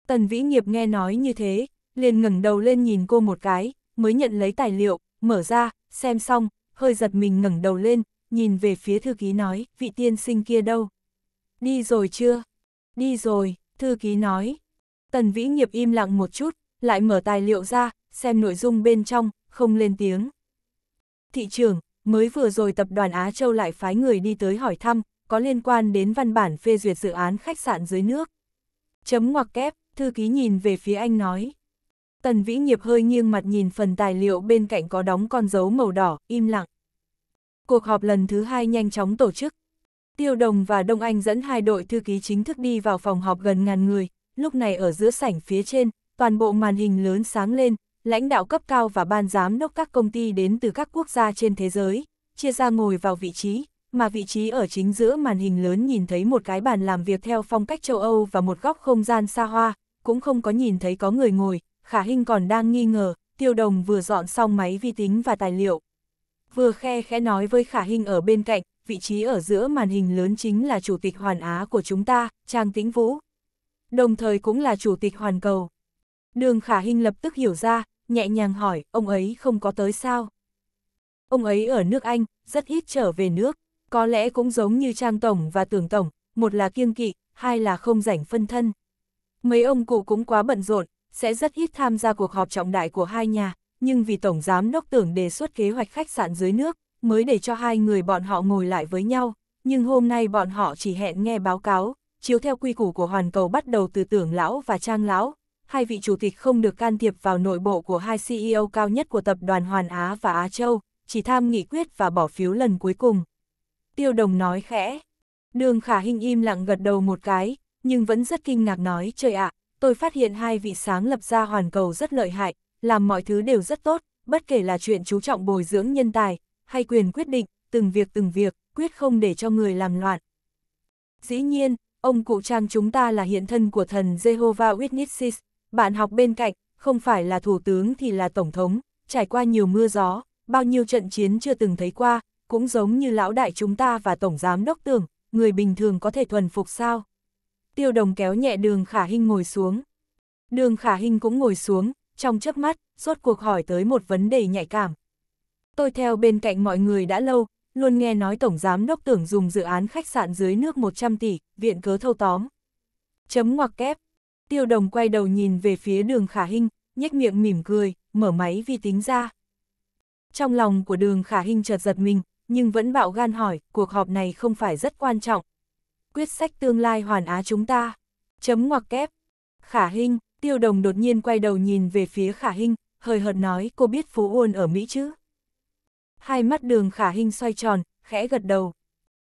Tần Vĩ Nghiệp nghe nói như thế, liền ngẩng đầu lên nhìn cô một cái, mới nhận lấy tài liệu, mở ra, xem xong, hơi giật mình ngẩng đầu lên, nhìn về phía thư ký nói, vị tiên sinh kia đâu? Đi rồi chưa? Đi rồi, thư ký nói. Tần Vĩ Nghiệp im lặng một chút, lại mở tài liệu ra, xem nội dung bên trong, không lên tiếng. Thị trường mới vừa rồi tập đoàn Á Châu lại phái người đi tới hỏi thăm, có liên quan đến văn bản phê duyệt dự án khách sạn dưới nước. Chấm ngoặc kép, thư ký nhìn về phía anh nói. Tần Vĩ Nghiệp hơi nghiêng mặt nhìn phần tài liệu bên cạnh có đóng con dấu màu đỏ, im lặng. Cuộc họp lần thứ hai nhanh chóng tổ chức. Tiêu Đồng và Đông Anh dẫn hai đội thư ký chính thức đi vào phòng họp gần ngàn người, lúc này ở giữa sảnh phía trên, toàn bộ màn hình lớn sáng lên, lãnh đạo cấp cao và ban giám đốc các công ty đến từ các quốc gia trên thế giới, chia ra ngồi vào vị trí, mà vị trí ở chính giữa màn hình lớn nhìn thấy một cái bàn làm việc theo phong cách châu Âu và một góc không gian xa hoa, cũng không có nhìn thấy có người ngồi, khả hình còn đang nghi ngờ, tiêu đồng vừa dọn xong máy vi tính và tài liệu. Vừa khe khẽ nói với khả hình ở bên cạnh, vị trí ở giữa màn hình lớn chính là chủ tịch hoàn Á của chúng ta, Trang Tĩnh Vũ. Đồng thời cũng là chủ tịch hoàn cầu. Đường khả hình lập tức hiểu ra, nhẹ nhàng hỏi, ông ấy không có tới sao? Ông ấy ở nước Anh, rất ít trở về nước, có lẽ cũng giống như Trang Tổng và Tưởng Tổng, một là kiêng kỵ, hai là không rảnh phân thân. Mấy ông cụ cũng quá bận rộn, sẽ rất ít tham gia cuộc họp trọng đại của hai nhà, nhưng vì Tổng Giám Đốc Tưởng đề xuất kế hoạch khách sạn dưới nước, mới để cho hai người bọn họ ngồi lại với nhau, nhưng hôm nay bọn họ chỉ hẹn nghe báo cáo, chiếu theo quy củ của Hoàn Cầu bắt đầu từ Tưởng Lão và Trang Lão, hai vị chủ tịch không được can thiệp vào nội bộ của hai CEO cao nhất của tập đoàn Hoàn Á và Á Châu, chỉ tham nghị quyết và bỏ phiếu lần cuối cùng. Tiêu Đồng nói khẽ. Đường Khả Hình im lặng gật đầu một cái, nhưng vẫn rất kinh ngạc nói trời ạ, tôi phát hiện hai vị sáng lập ra hoàn cầu rất lợi hại, làm mọi thứ đều rất tốt, bất kể là chuyện chú trọng bồi dưỡng nhân tài, hay quyền quyết định, từng việc từng việc, quyết không để cho người làm loạn. Dĩ nhiên, ông cụ trang chúng ta là hiện thân của thần Jehovah Witnesses, bạn học bên cạnh, không phải là thủ tướng thì là tổng thống, trải qua nhiều mưa gió, bao nhiêu trận chiến chưa từng thấy qua, cũng giống như lão đại chúng ta và tổng giám đốc tưởng, người bình thường có thể thuần phục sao. Tiêu đồng kéo nhẹ đường khả hình ngồi xuống. Đường khả hình cũng ngồi xuống, trong chớp mắt, suốt cuộc hỏi tới một vấn đề nhạy cảm. Tôi theo bên cạnh mọi người đã lâu, luôn nghe nói tổng giám đốc tưởng dùng dự án khách sạn dưới nước 100 tỷ, viện cớ thâu tóm. Chấm ngoặc kép, Tiêu đồng quay đầu nhìn về phía đường khả hình, nhếch miệng mỉm cười, mở máy vi tính ra. Trong lòng của đường khả hình chợt giật mình, nhưng vẫn bạo gan hỏi, cuộc họp này không phải rất quan trọng. Quyết sách tương lai hoàn á chúng ta. Chấm ngoặc kép. Khả hình, tiêu đồng đột nhiên quay đầu nhìn về phía khả hình, hơi hợt nói cô biết Phú Uôn ở Mỹ chứ. Hai mắt đường khả hình xoay tròn, khẽ gật đầu.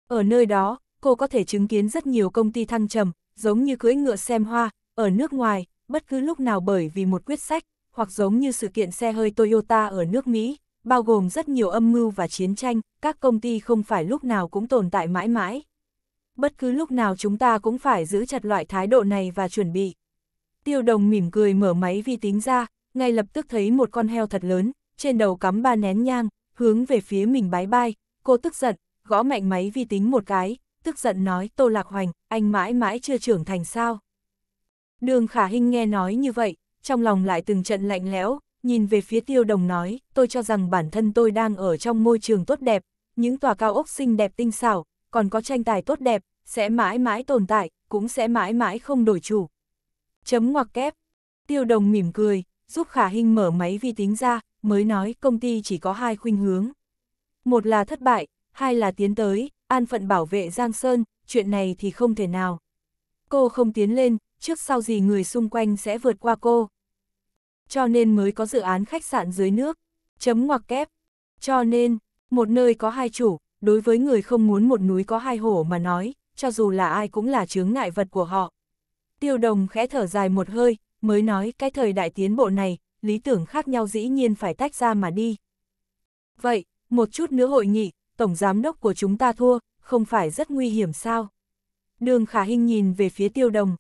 Ở nơi đó, cô có thể chứng kiến rất nhiều công ty thăng trầm, giống như cưỡi ngựa xem hoa, ở nước ngoài, bất cứ lúc nào bởi vì một quyết sách, hoặc giống như sự kiện xe hơi Toyota ở nước Mỹ, bao gồm rất nhiều âm mưu và chiến tranh, các công ty không phải lúc nào cũng tồn tại mãi mãi. Bất cứ lúc nào chúng ta cũng phải giữ chặt loại thái độ này và chuẩn bị. Tiêu đồng mỉm cười mở máy vi tính ra, ngay lập tức thấy một con heo thật lớn, trên đầu cắm ba nén nhang, hướng về phía mình bái bai, cô tức giận, gõ mạnh máy vi tính một cái, tức giận nói Tô Lạc Hoành, anh mãi mãi chưa trưởng thành sao. Đường khả hình nghe nói như vậy, trong lòng lại từng trận lạnh lẽo, nhìn về phía tiêu đồng nói, tôi cho rằng bản thân tôi đang ở trong môi trường tốt đẹp, những tòa cao ốc xinh đẹp tinh xảo, còn có tranh tài tốt đẹp, sẽ mãi mãi tồn tại, cũng sẽ mãi mãi không đổi chủ. Chấm ngoặc kép. Tiêu đồng mỉm cười, giúp khả hình mở máy vi tính ra, mới nói công ty chỉ có hai khuynh hướng. Một là thất bại, hai là tiến tới, an phận bảo vệ Giang Sơn, chuyện này thì không thể nào. Cô không tiến lên, trước sau gì người xung quanh sẽ vượt qua cô. Cho nên mới có dự án khách sạn dưới nước, chấm ngoặc kép. Cho nên, một nơi có hai chủ, đối với người không muốn một núi có hai hổ mà nói, cho dù là ai cũng là chướng ngại vật của họ. Tiêu đồng khẽ thở dài một hơi, mới nói cái thời đại tiến bộ này, lý tưởng khác nhau dĩ nhiên phải tách ra mà đi. Vậy, một chút nữa hội nghị, tổng giám đốc của chúng ta thua, không phải rất nguy hiểm sao? Đường Khả hình nhìn về phía tiêu đồng,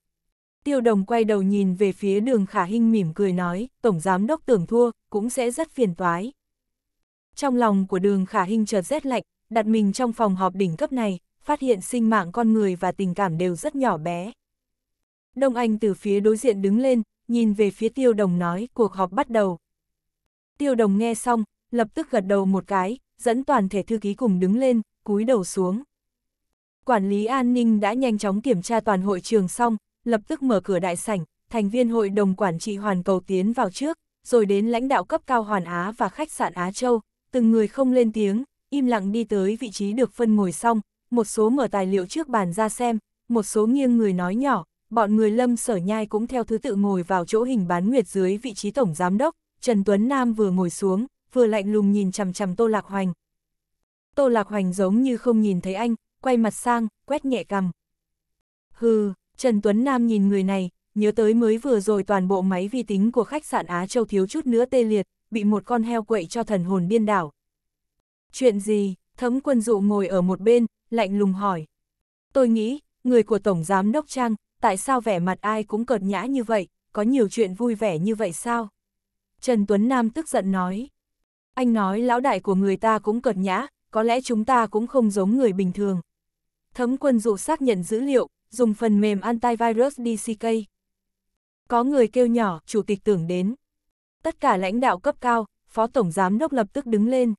Tiêu đồng quay đầu nhìn về phía đường khả hinh mỉm cười nói, tổng giám đốc tưởng thua, cũng sẽ rất phiền toái. Trong lòng của đường khả hinh chợt rét lạnh, đặt mình trong phòng họp đỉnh cấp này, phát hiện sinh mạng con người và tình cảm đều rất nhỏ bé. Đông Anh từ phía đối diện đứng lên, nhìn về phía tiêu đồng nói cuộc họp bắt đầu. Tiêu đồng nghe xong, lập tức gật đầu một cái, dẫn toàn thể thư ký cùng đứng lên, cúi đầu xuống. Quản lý an ninh đã nhanh chóng kiểm tra toàn hội trường xong, lập tức mở cửa đại sảnh, thành viên hội đồng quản trị hoàn cầu tiến vào trước, rồi đến lãnh đạo cấp cao Hoàn Á và khách sạn Á Châu, từng người không lên tiếng, im lặng đi tới vị trí được phân ngồi xong, một số mở tài liệu trước bàn ra xem, một số nghiêng người nói nhỏ, bọn người lâm sở nhai cũng theo thứ tự ngồi vào chỗ hình bán nguyệt dưới vị trí tổng giám đốc, Trần Tuấn Nam vừa ngồi xuống, vừa lạnh lùng nhìn chằm chằm Tô Lạc Hoành. Tô Lạc Hoành giống như không nhìn thấy anh, quay mặt sang, quét nhẹ cằm. Hừ, Trần Tuấn Nam nhìn người này, nhớ tới mới vừa rồi toàn bộ máy vi tính của khách sạn Á Châu thiếu chút nữa tê liệt, bị một con heo quậy cho thần hồn điên đảo. Chuyện gì? Thấm quân dụ ngồi ở một bên, lạnh lùng hỏi. Tôi nghĩ, người của Tổng Giám Đốc Trang, tại sao vẻ mặt ai cũng cợt nhã như vậy, có nhiều chuyện vui vẻ như vậy sao? Trần Tuấn Nam tức giận nói. Anh nói lão đại của người ta cũng cợt nhã, có lẽ chúng ta cũng không giống người bình thường. Thấm quân dụ xác nhận dữ liệu, dùng phần mềm antivirus DCK. Có người kêu nhỏ, chủ tịch tưởng đến. Tất cả lãnh đạo cấp cao, phó tổng giám đốc lập tức đứng lên.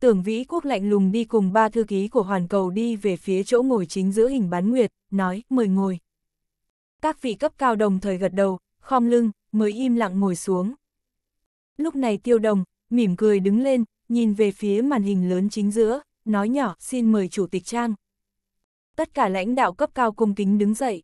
Tưởng Vĩ Quốc lạnh lùng đi cùng ba thư ký của Hoàn Cầu đi về phía chỗ ngồi chính giữa hình bán nguyệt, nói, mời ngồi. Các vị cấp cao đồng thời gật đầu, khom lưng, mới im lặng ngồi xuống. Lúc này tiêu đồng, mỉm cười đứng lên, nhìn về phía màn hình lớn chính giữa, nói nhỏ, xin mời Chủ tịch Trang tất cả lãnh đạo cấp cao cung kính đứng dậy.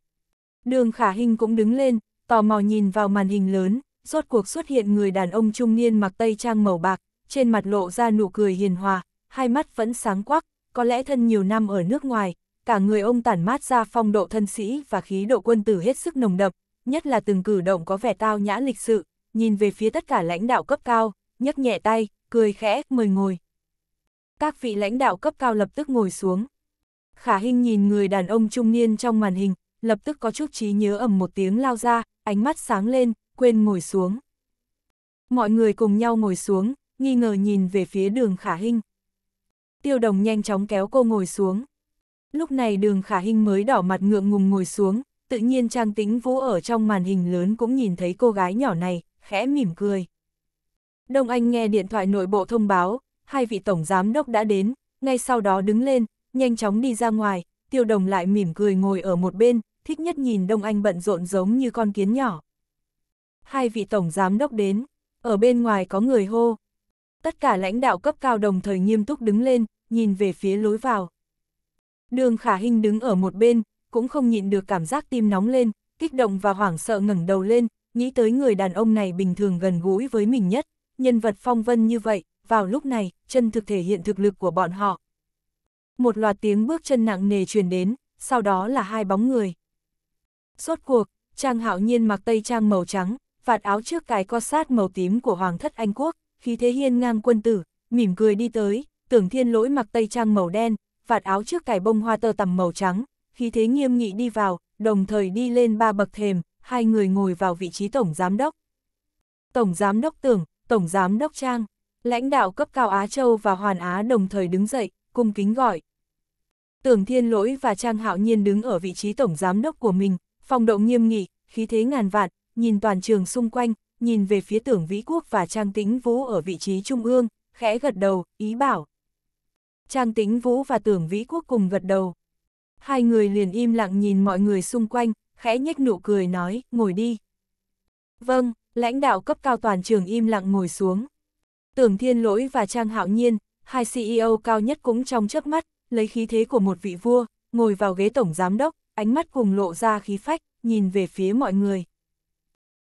Đường khả Hinh cũng đứng lên, tò mò nhìn vào màn hình lớn, rốt cuộc xuất hiện người đàn ông trung niên mặc tây trang màu bạc, trên mặt lộ ra nụ cười hiền hòa, hai mắt vẫn sáng quắc, có lẽ thân nhiều năm ở nước ngoài, cả người ông tản mát ra phong độ thân sĩ và khí độ quân tử hết sức nồng đậm, nhất là từng cử động có vẻ tao nhã lịch sự, nhìn về phía tất cả lãnh đạo cấp cao, nhấc nhẹ tay, cười khẽ, mời ngồi. Các vị lãnh đạo cấp cao lập tức ngồi xuống, Khả Hinh nhìn người đàn ông trung niên trong màn hình, lập tức có chút trí nhớ ẩm một tiếng lao ra, ánh mắt sáng lên, quên ngồi xuống. Mọi người cùng nhau ngồi xuống, nghi ngờ nhìn về phía đường Khả Hinh. Tiêu đồng nhanh chóng kéo cô ngồi xuống. Lúc này đường Khả Hinh mới đỏ mặt ngượng ngùng ngồi xuống, tự nhiên Trang Tĩnh Vũ ở trong màn hình lớn cũng nhìn thấy cô gái nhỏ này, khẽ mỉm cười. Đông Anh nghe điện thoại nội bộ thông báo, hai vị tổng giám đốc đã đến, ngay sau đó đứng lên, nhanh chóng đi ra ngoài, tiêu đồng lại mỉm cười ngồi ở một bên, thích nhất nhìn Đông Anh bận rộn giống như con kiến nhỏ. Hai vị tổng giám đốc đến, ở bên ngoài có người hô. Tất cả lãnh đạo cấp cao đồng thời nghiêm túc đứng lên, nhìn về phía lối vào. Đường Khả Hinh đứng ở một bên, cũng không nhịn được cảm giác tim nóng lên, kích động và hoảng sợ ngẩng đầu lên, nghĩ tới người đàn ông này bình thường gần gũi với mình nhất, nhân vật phong vân như vậy, vào lúc này, chân thực thể hiện thực lực của bọn họ, một loạt tiếng bước chân nặng nề truyền đến, sau đó là hai bóng người. Rốt cuộc, Trang Hạo Nhiên mặc tây trang màu trắng, vạt áo trước cái co sát màu tím của Hoàng thất Anh Quốc, khí thế hiên ngang quân tử, mỉm cười đi tới, tưởng thiên lỗi mặc tây trang màu đen, vạt áo trước cài bông hoa tơ tằm màu trắng, khí thế nghiêm nghị đi vào, đồng thời đi lên ba bậc thềm, hai người ngồi vào vị trí tổng giám đốc. Tổng giám đốc tưởng, tổng giám đốc trang, lãnh đạo cấp cao Á Châu và Hoàn Á đồng thời đứng dậy, cung kính gọi. Tưởng thiên lỗi và Trang Hạo Nhiên đứng ở vị trí tổng giám đốc của mình, phòng động nghiêm nghị, khí thế ngàn vạn, nhìn toàn trường xung quanh, nhìn về phía tưởng Vĩ Quốc và Trang Tĩnh Vũ ở vị trí trung ương, khẽ gật đầu, ý bảo. Trang Tĩnh Vũ và tưởng Vĩ Quốc cùng gật đầu. Hai người liền im lặng nhìn mọi người xung quanh, khẽ nhếch nụ cười nói, ngồi đi. Vâng, lãnh đạo cấp cao toàn trường im lặng ngồi xuống. Tưởng Thiên Lỗi và Trang Hạo Nhiên, hai CEO cao nhất cũng trong trước mắt, lấy khí thế của một vị vua, ngồi vào ghế tổng giám đốc, ánh mắt cùng lộ ra khí phách, nhìn về phía mọi người.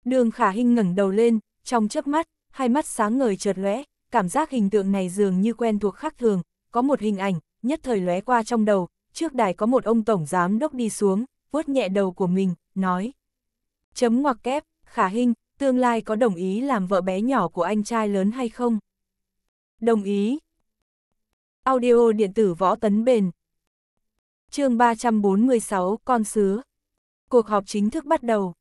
Đường khả hình ngẩng đầu lên, trong trước mắt, hai mắt sáng ngời chợt lóe, cảm giác hình tượng này dường như quen thuộc khác thường, có một hình ảnh, nhất thời lóe qua trong đầu, trước đài có một ông tổng giám đốc đi xuống, vuốt nhẹ đầu của mình, nói. Chấm ngoặc kép, khả hình, tương lai có đồng ý làm vợ bé nhỏ của anh trai lớn hay không? Đồng ý, Audio điện tử võ tấn bền. chương 346 Con Sứa. Cuộc họp chính thức bắt đầu.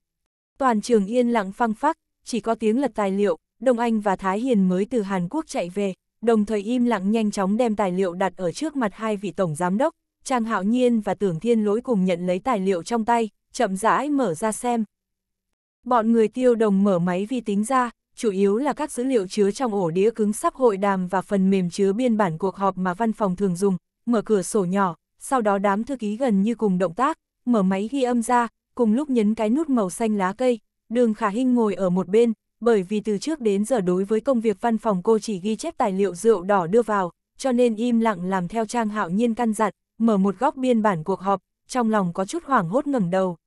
Toàn trường yên lặng phăng phắc, chỉ có tiếng lật tài liệu, Đông Anh và Thái Hiền mới từ Hàn Quốc chạy về, đồng thời im lặng nhanh chóng đem tài liệu đặt ở trước mặt hai vị tổng giám đốc, Trang Hạo Nhiên và Tưởng Thiên Lỗi cùng nhận lấy tài liệu trong tay, chậm rãi mở ra xem. Bọn người tiêu đồng mở máy vi tính ra, chủ yếu là các dữ liệu chứa trong ổ đĩa cứng sắp hội đàm và phần mềm chứa biên bản cuộc họp mà văn phòng thường dùng, mở cửa sổ nhỏ, sau đó đám thư ký gần như cùng động tác, mở máy ghi âm ra, cùng lúc nhấn cái nút màu xanh lá cây, đường khả hình ngồi ở một bên, bởi vì từ trước đến giờ đối với công việc văn phòng cô chỉ ghi chép tài liệu rượu đỏ đưa vào, cho nên im lặng làm theo trang hạo nhiên căn dặn, mở một góc biên bản cuộc họp, trong lòng có chút hoảng hốt ngẩng đầu.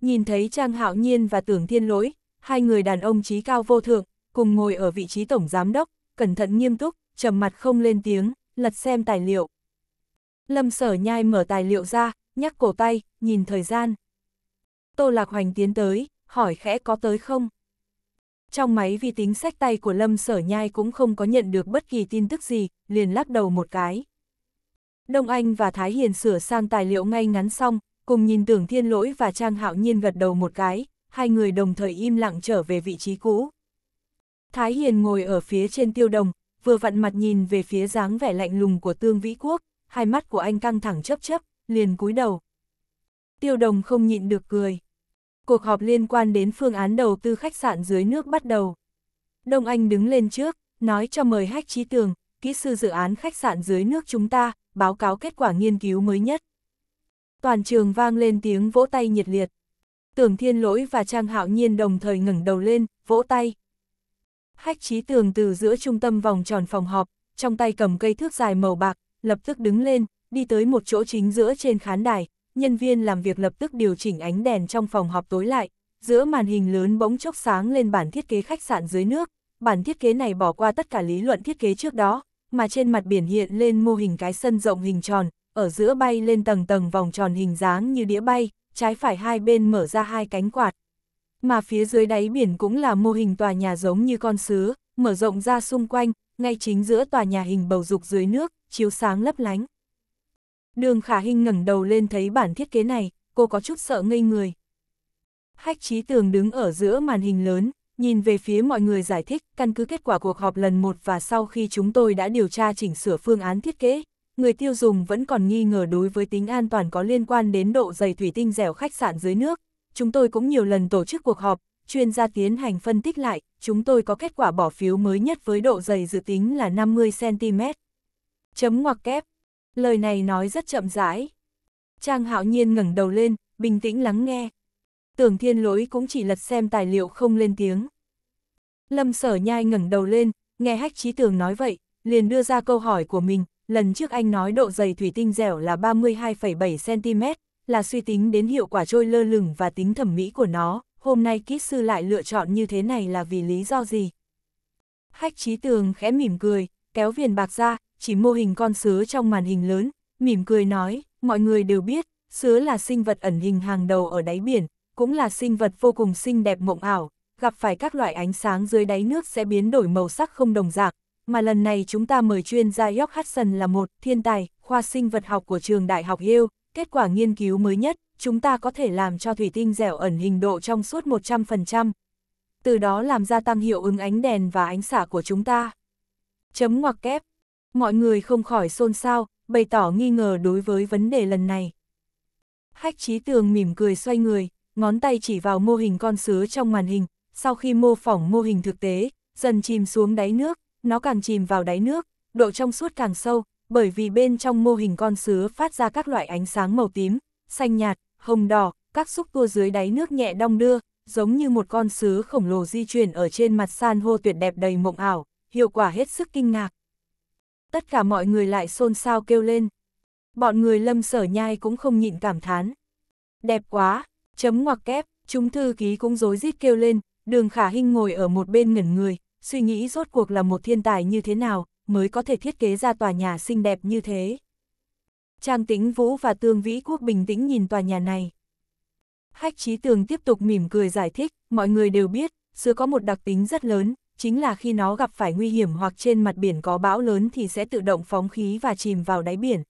Nhìn thấy trang hạo nhiên và tưởng thiên lỗi, hai người đàn ông trí cao vô thượng, cùng ngồi ở vị trí tổng giám đốc, cẩn thận nghiêm túc, trầm mặt không lên tiếng, lật xem tài liệu. Lâm sở nhai mở tài liệu ra, nhắc cổ tay, nhìn thời gian. Tô Lạc Hoành tiến tới, hỏi khẽ có tới không? Trong máy vi tính sách tay của Lâm sở nhai cũng không có nhận được bất kỳ tin tức gì, liền lắc đầu một cái. Đông Anh và Thái Hiền sửa sang tài liệu ngay ngắn xong, cùng nhìn tưởng thiên lỗi và Trang Hạo Nhiên gật đầu một cái, hai người đồng thời im lặng trở về vị trí cũ. Thái Hiền ngồi ở phía trên tiêu đồng, vừa vặn mặt nhìn về phía dáng vẻ lạnh lùng của Tương Vĩ Quốc, hai mắt của anh căng thẳng chấp chấp, liền cúi đầu. Tiêu đồng không nhịn được cười. Cuộc họp liên quan đến phương án đầu tư khách sạn dưới nước bắt đầu. Đông Anh đứng lên trước, nói cho mời Hách Trí Tường, kỹ sư dự án khách sạn dưới nước chúng ta, báo cáo kết quả nghiên cứu mới nhất. Toàn trường vang lên tiếng vỗ tay nhiệt liệt. Tưởng thiên lỗi và Trang Hạo Nhiên đồng thời ngẩng đầu lên, vỗ tay. Hách Chí tường từ giữa trung tâm vòng tròn phòng họp, trong tay cầm cây thước dài màu bạc, lập tức đứng lên, đi tới một chỗ chính giữa trên khán đài, nhân viên làm việc lập tức điều chỉnh ánh đèn trong phòng họp tối lại, giữa màn hình lớn bỗng chốc sáng lên bản thiết kế khách sạn dưới nước, bản thiết kế này bỏ qua tất cả lý luận thiết kế trước đó, mà trên mặt biển hiện lên mô hình cái sân rộng hình tròn, ở giữa bay lên tầng tầng vòng tròn hình dáng như đĩa bay, trái phải hai bên mở ra hai cánh quạt. Mà phía dưới đáy biển cũng là mô hình tòa nhà giống như con sứa, mở rộng ra xung quanh, ngay chính giữa tòa nhà hình bầu dục dưới nước, chiếu sáng lấp lánh. Đường Khả Hinh ngẩng đầu lên thấy bản thiết kế này, cô có chút sợ ngây người. Hách Chí Tường đứng ở giữa màn hình lớn, nhìn về phía mọi người giải thích, căn cứ kết quả cuộc họp lần một và sau khi chúng tôi đã điều tra chỉnh sửa phương án thiết kế, người tiêu dùng vẫn còn nghi ngờ đối với tính an toàn có liên quan đến độ dày thủy tinh dẻo khách sạn dưới nước. Chúng tôi cũng nhiều lần tổ chức cuộc họp, chuyên gia tiến hành phân tích lại, chúng tôi có kết quả bỏ phiếu mới nhất với độ dày dự tính là 50cm. Chấm ngoặc kép. Lời này nói rất chậm rãi. Trang hạo nhiên ngẩng đầu lên, bình tĩnh lắng nghe. Tưởng thiên lỗi cũng chỉ lật xem tài liệu không lên tiếng. Lâm sở nhai ngẩng đầu lên, nghe hách trí tường nói vậy, liền đưa ra câu hỏi của mình, lần trước anh nói độ dày thủy tinh dẻo là 32,7cm, là suy tính đến hiệu quả trôi lơ lửng và tính thẩm mỹ của nó, hôm nay kỹ sư lại lựa chọn như thế này là vì lý do gì? Hách trí tường khẽ mỉm cười, kéo viền bạc ra, chỉ mô hình con sứa trong màn hình lớn, mỉm cười nói, mọi người đều biết, sứa là sinh vật ẩn hình hàng đầu ở đáy biển, cũng là sinh vật vô cùng xinh đẹp mộng ảo, gặp phải các loại ánh sáng dưới đáy nước sẽ biến đổi màu sắc không đồng dạng, mà lần này chúng ta mời chuyên gia York Hudson là một thiên tài, khoa sinh vật học của trường Đại học Yale, kết quả nghiên cứu mới nhất, chúng ta có thể làm cho thủy tinh dẻo ẩn hình độ trong suốt 100%, từ đó làm gia tăng hiệu ứng ánh đèn và ánh xả của chúng ta. Chấm ngoặc kép. Mọi người không khỏi xôn xao, bày tỏ nghi ngờ đối với vấn đề lần này. Hách trí tường mỉm cười xoay người, ngón tay chỉ vào mô hình con sứa trong màn hình, sau khi mô phỏng mô hình thực tế, dần chìm xuống đáy nước, nó càng chìm vào đáy nước, độ trong suốt càng sâu, bởi vì bên trong mô hình con sứa phát ra các loại ánh sáng màu tím, xanh nhạt, hồng đỏ, các xúc tua dưới đáy nước nhẹ đong đưa, giống như một con sứa khổng lồ di chuyển ở trên mặt san hô tuyệt đẹp đầy mộng ảo, hiệu quả hết sức kinh ngạc. Tất cả mọi người lại xôn xao kêu lên. Bọn người lâm sở nhai cũng không nhịn cảm thán. Đẹp quá, chấm ngoặc kép, chúng thư ký cũng rối rít kêu lên, đường khả hinh ngồi ở một bên ngẩn người, suy nghĩ rốt cuộc là một thiên tài như thế nào, mới có thể thiết kế ra tòa nhà xinh đẹp như thế. Trang Tĩnh Vũ và Tương Vĩ Quốc bình tĩnh nhìn tòa nhà này. Hách Chí Tường tiếp tục mỉm cười giải thích, mọi người đều biết, xưa có một đặc tính rất lớn, chính là khi nó gặp phải nguy hiểm hoặc trên mặt biển có bão lớn thì sẽ tự động phóng khí và chìm vào đáy biển.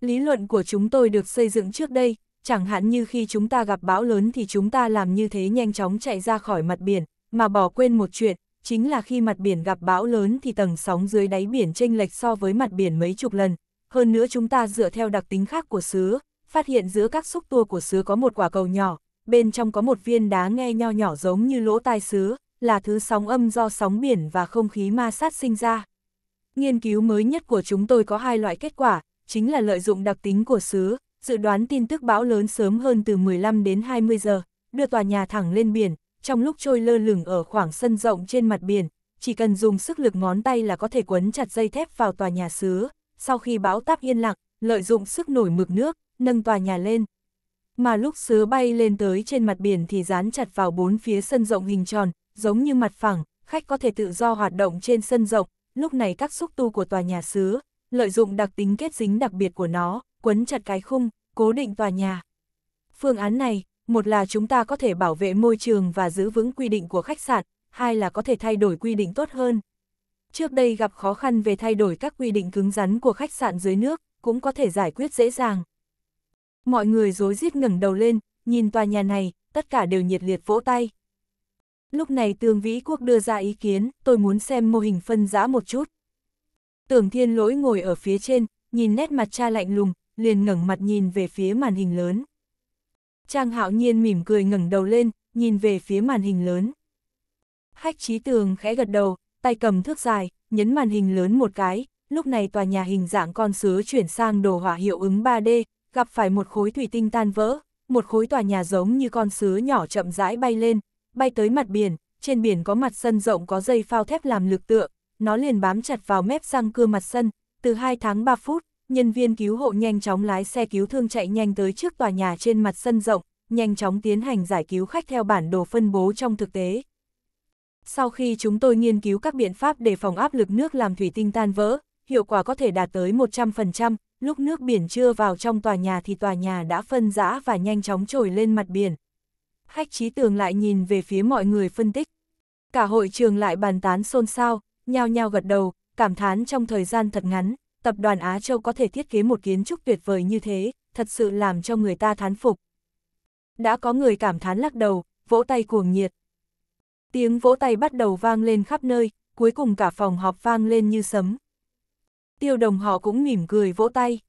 Lý luận của chúng tôi được xây dựng trước đây, chẳng hạn như khi chúng ta gặp bão lớn thì chúng ta làm như thế nhanh chóng chạy ra khỏi mặt biển, mà bỏ quên một chuyện, chính là khi mặt biển gặp bão lớn thì tầng sóng dưới đáy biển chênh lệch so với mặt biển mấy chục lần. Hơn nữa chúng ta dựa theo đặc tính khác của sứa, phát hiện giữa các xúc tua của sứa có một quả cầu nhỏ, bên trong có một viên đá nghe nho nhỏ giống như lỗ tai sứa, là thứ sóng âm do sóng biển và không khí ma sát sinh ra. Nghiên cứu mới nhất của chúng tôi có hai loại kết quả, chính là lợi dụng đặc tính của sứa, dự đoán tin tức bão lớn sớm hơn từ 15 đến 20 giờ, đưa tòa nhà thẳng lên biển, trong lúc trôi lơ lửng ở khoảng sân rộng trên mặt biển, chỉ cần dùng sức lực ngón tay là có thể quấn chặt dây thép vào tòa nhà sứ, sau khi bão táp yên lặng, lợi dụng sức nổi mực nước, nâng tòa nhà lên. Mà lúc sứ bay lên tới trên mặt biển thì dán chặt vào bốn phía sân rộng hình tròn, giống như mặt phẳng, khách có thể tự do hoạt động trên sân rộng, lúc này các xúc tu của tòa nhà sứ, lợi dụng đặc tính kết dính đặc biệt của nó, quấn chặt cái khung, cố định tòa nhà. Phương án này, một là chúng ta có thể bảo vệ môi trường và giữ vững quy định của khách sạn, hai là có thể thay đổi quy định tốt hơn. Trước đây gặp khó khăn về thay đổi các quy định cứng rắn của khách sạn dưới nước, cũng có thể giải quyết dễ dàng. Mọi người rối rít ngẩng đầu lên, nhìn tòa nhà này, tất cả đều nhiệt liệt vỗ tay. Lúc này Tương Vĩ Quốc đưa ra ý kiến, tôi muốn xem mô hình phân giã một chút. Tưởng Thiên Lỗi ngồi ở phía trên, nhìn nét mặt cha lạnh lùng, liền ngẩng mặt nhìn về phía màn hình lớn. Trang hạo nhiên mỉm cười ngẩng đầu lên, nhìn về phía màn hình lớn. Hách Chí tường khẽ gật đầu, tay cầm thước dài, nhấn màn hình lớn một cái, lúc này tòa nhà hình dạng con sứa chuyển sang đồ họa hiệu ứng 3D, gặp phải một khối thủy tinh tan vỡ, một khối tòa nhà giống như con sứa nhỏ chậm rãi bay lên, bay tới mặt biển, trên biển có mặt sân rộng có dây phao thép làm lực tượng, nó liền bám chặt vào mép răng cưa mặt sân, từ 2 tháng 3 phút, nhân viên cứu hộ nhanh chóng lái xe cứu thương chạy nhanh tới trước tòa nhà trên mặt sân rộng, nhanh chóng tiến hành giải cứu khách theo bản đồ phân bố trong thực tế. Sau khi chúng tôi nghiên cứu các biện pháp để phòng áp lực nước làm thủy tinh tan vỡ, hiệu quả có thể đạt tới 100%, lúc nước biển chưa vào trong tòa nhà thì tòa nhà đã phân rã và nhanh chóng trồi lên mặt biển. Hách trí tường lại nhìn về phía mọi người phân tích. Cả hội trường lại bàn tán xôn xao, nhao nhao gật đầu, cảm thán trong thời gian thật ngắn, tập đoàn Á Châu có thể thiết kế một kiến trúc tuyệt vời như thế, thật sự làm cho người ta thán phục. Đã có người cảm thán lắc đầu, vỗ tay cuồng nhiệt. Tiếng vỗ tay bắt đầu vang lên khắp nơi, cuối cùng cả phòng họp vang lên như sấm. Tiêu đồng họ cũng mỉm cười vỗ tay.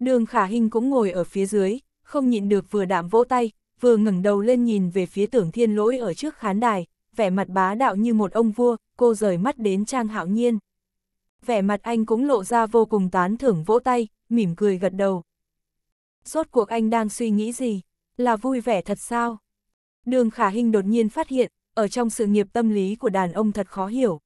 Đường khả hình cũng ngồi ở phía dưới, không nhịn được vừa đạm vỗ tay, vừa ngẩng đầu lên nhìn về phía tưởng thiên lỗi ở trước khán đài, vẻ mặt bá đạo như một ông vua, cô rời mắt đến Trang Hạo Nhiên vẻ mặt anh cũng lộ ra vô cùng tán thưởng vỗ tay, mỉm cười gật đầu. Rốt cuộc anh đang suy nghĩ gì? Là vui vẻ thật sao? Đường Khả hình đột nhiên phát hiện, ở trong sự nghiệp tâm lý của đàn ông thật khó hiểu.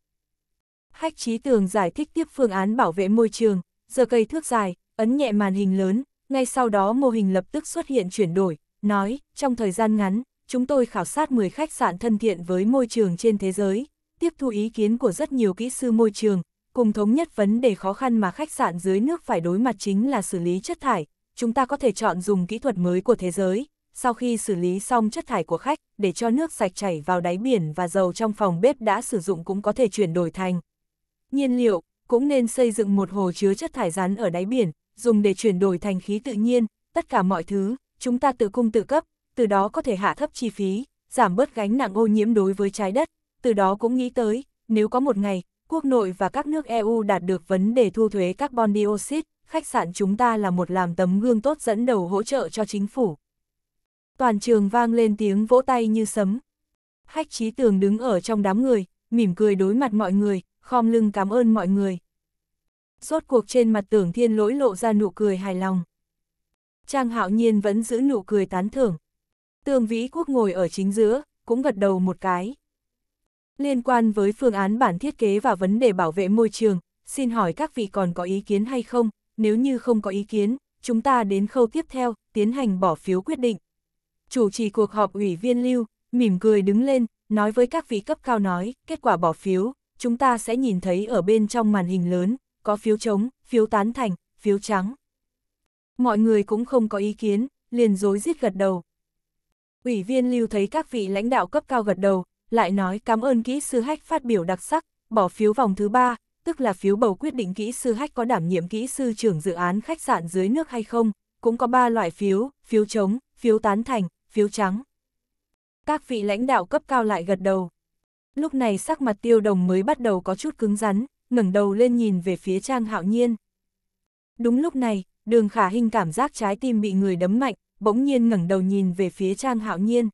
Hách Trí Tường giải thích tiếp phương án bảo vệ môi trường, giờ cây thước dài, ấn nhẹ màn hình lớn, ngay sau đó mô hình lập tức xuất hiện chuyển đổi, nói, trong thời gian ngắn, chúng tôi khảo sát 10 khách sạn thân thiện với môi trường trên thế giới, tiếp thu ý kiến của rất nhiều kỹ sư môi trường, cùng thống nhất vấn đề khó khăn mà khách sạn dưới nước phải đối mặt chính là xử lý chất thải, chúng ta có thể chọn dùng kỹ thuật mới của thế giới, sau khi xử lý xong chất thải của khách, để cho nước sạch chảy vào đáy biển và dầu trong phòng bếp đã sử dụng cũng có thể chuyển đổi thành. Nhiên liệu, cũng nên xây dựng một hồ chứa chất thải rắn ở đáy biển, dùng để chuyển đổi thành khí tự nhiên, tất cả mọi thứ, chúng ta tự cung tự cấp, từ đó có thể hạ thấp chi phí, giảm bớt gánh nặng ô nhiễm đối với trái đất, từ đó cũng nghĩ tới, nếu có một ngày, quốc nội và các nước EU đạt được vấn đề thu thuế carbon dioxide, khách sạn chúng ta là một làm tấm gương tốt dẫn đầu hỗ trợ cho chính phủ. Toàn trường vang lên tiếng vỗ tay như sấm. Hách trí tường đứng ở trong đám người, mỉm cười đối mặt mọi người, khom lưng cảm ơn mọi người. Rốt cuộc trên mặt tưởng thiên lỗi lộ ra nụ cười hài lòng. Trang hạo nhiên vẫn giữ nụ cười tán thưởng. Tường vĩ quốc ngồi ở chính giữa, cũng gật đầu một cái. Liên quan với phương án bản thiết kế và vấn đề bảo vệ môi trường, xin hỏi các vị còn có ý kiến hay không? Nếu như không có ý kiến, chúng ta đến khâu tiếp theo, tiến hành bỏ phiếu quyết định. Chủ trì cuộc họp ủy viên Lưu, mỉm cười đứng lên, nói với các vị cấp cao nói, kết quả bỏ phiếu, chúng ta sẽ nhìn thấy ở bên trong màn hình lớn, có phiếu chống, phiếu tán thành, phiếu trắng. Mọi người cũng không có ý kiến, liền dối rít gật đầu. Ủy viên Lưu thấy các vị lãnh đạo cấp cao gật đầu, lại nói cảm ơn kỹ sư hách phát biểu đặc sắc, bỏ phiếu vòng thứ ba, tức là phiếu bầu quyết định kỹ sư hách có đảm nhiệm kỹ sư trưởng dự án khách sạn dưới nước hay không, cũng có ba loại phiếu, phiếu chống, phiếu tán thành, phiếu trắng. Các vị lãnh đạo cấp cao lại gật đầu. Lúc này sắc mặt tiêu đồng mới bắt đầu có chút cứng rắn, ngẩng đầu lên nhìn về phía Trang Hạo Nhiên. Đúng lúc này, đường khả hình cảm giác trái tim bị người đấm mạnh, bỗng nhiên ngẩng đầu nhìn về phía Trang Hạo Nhiên.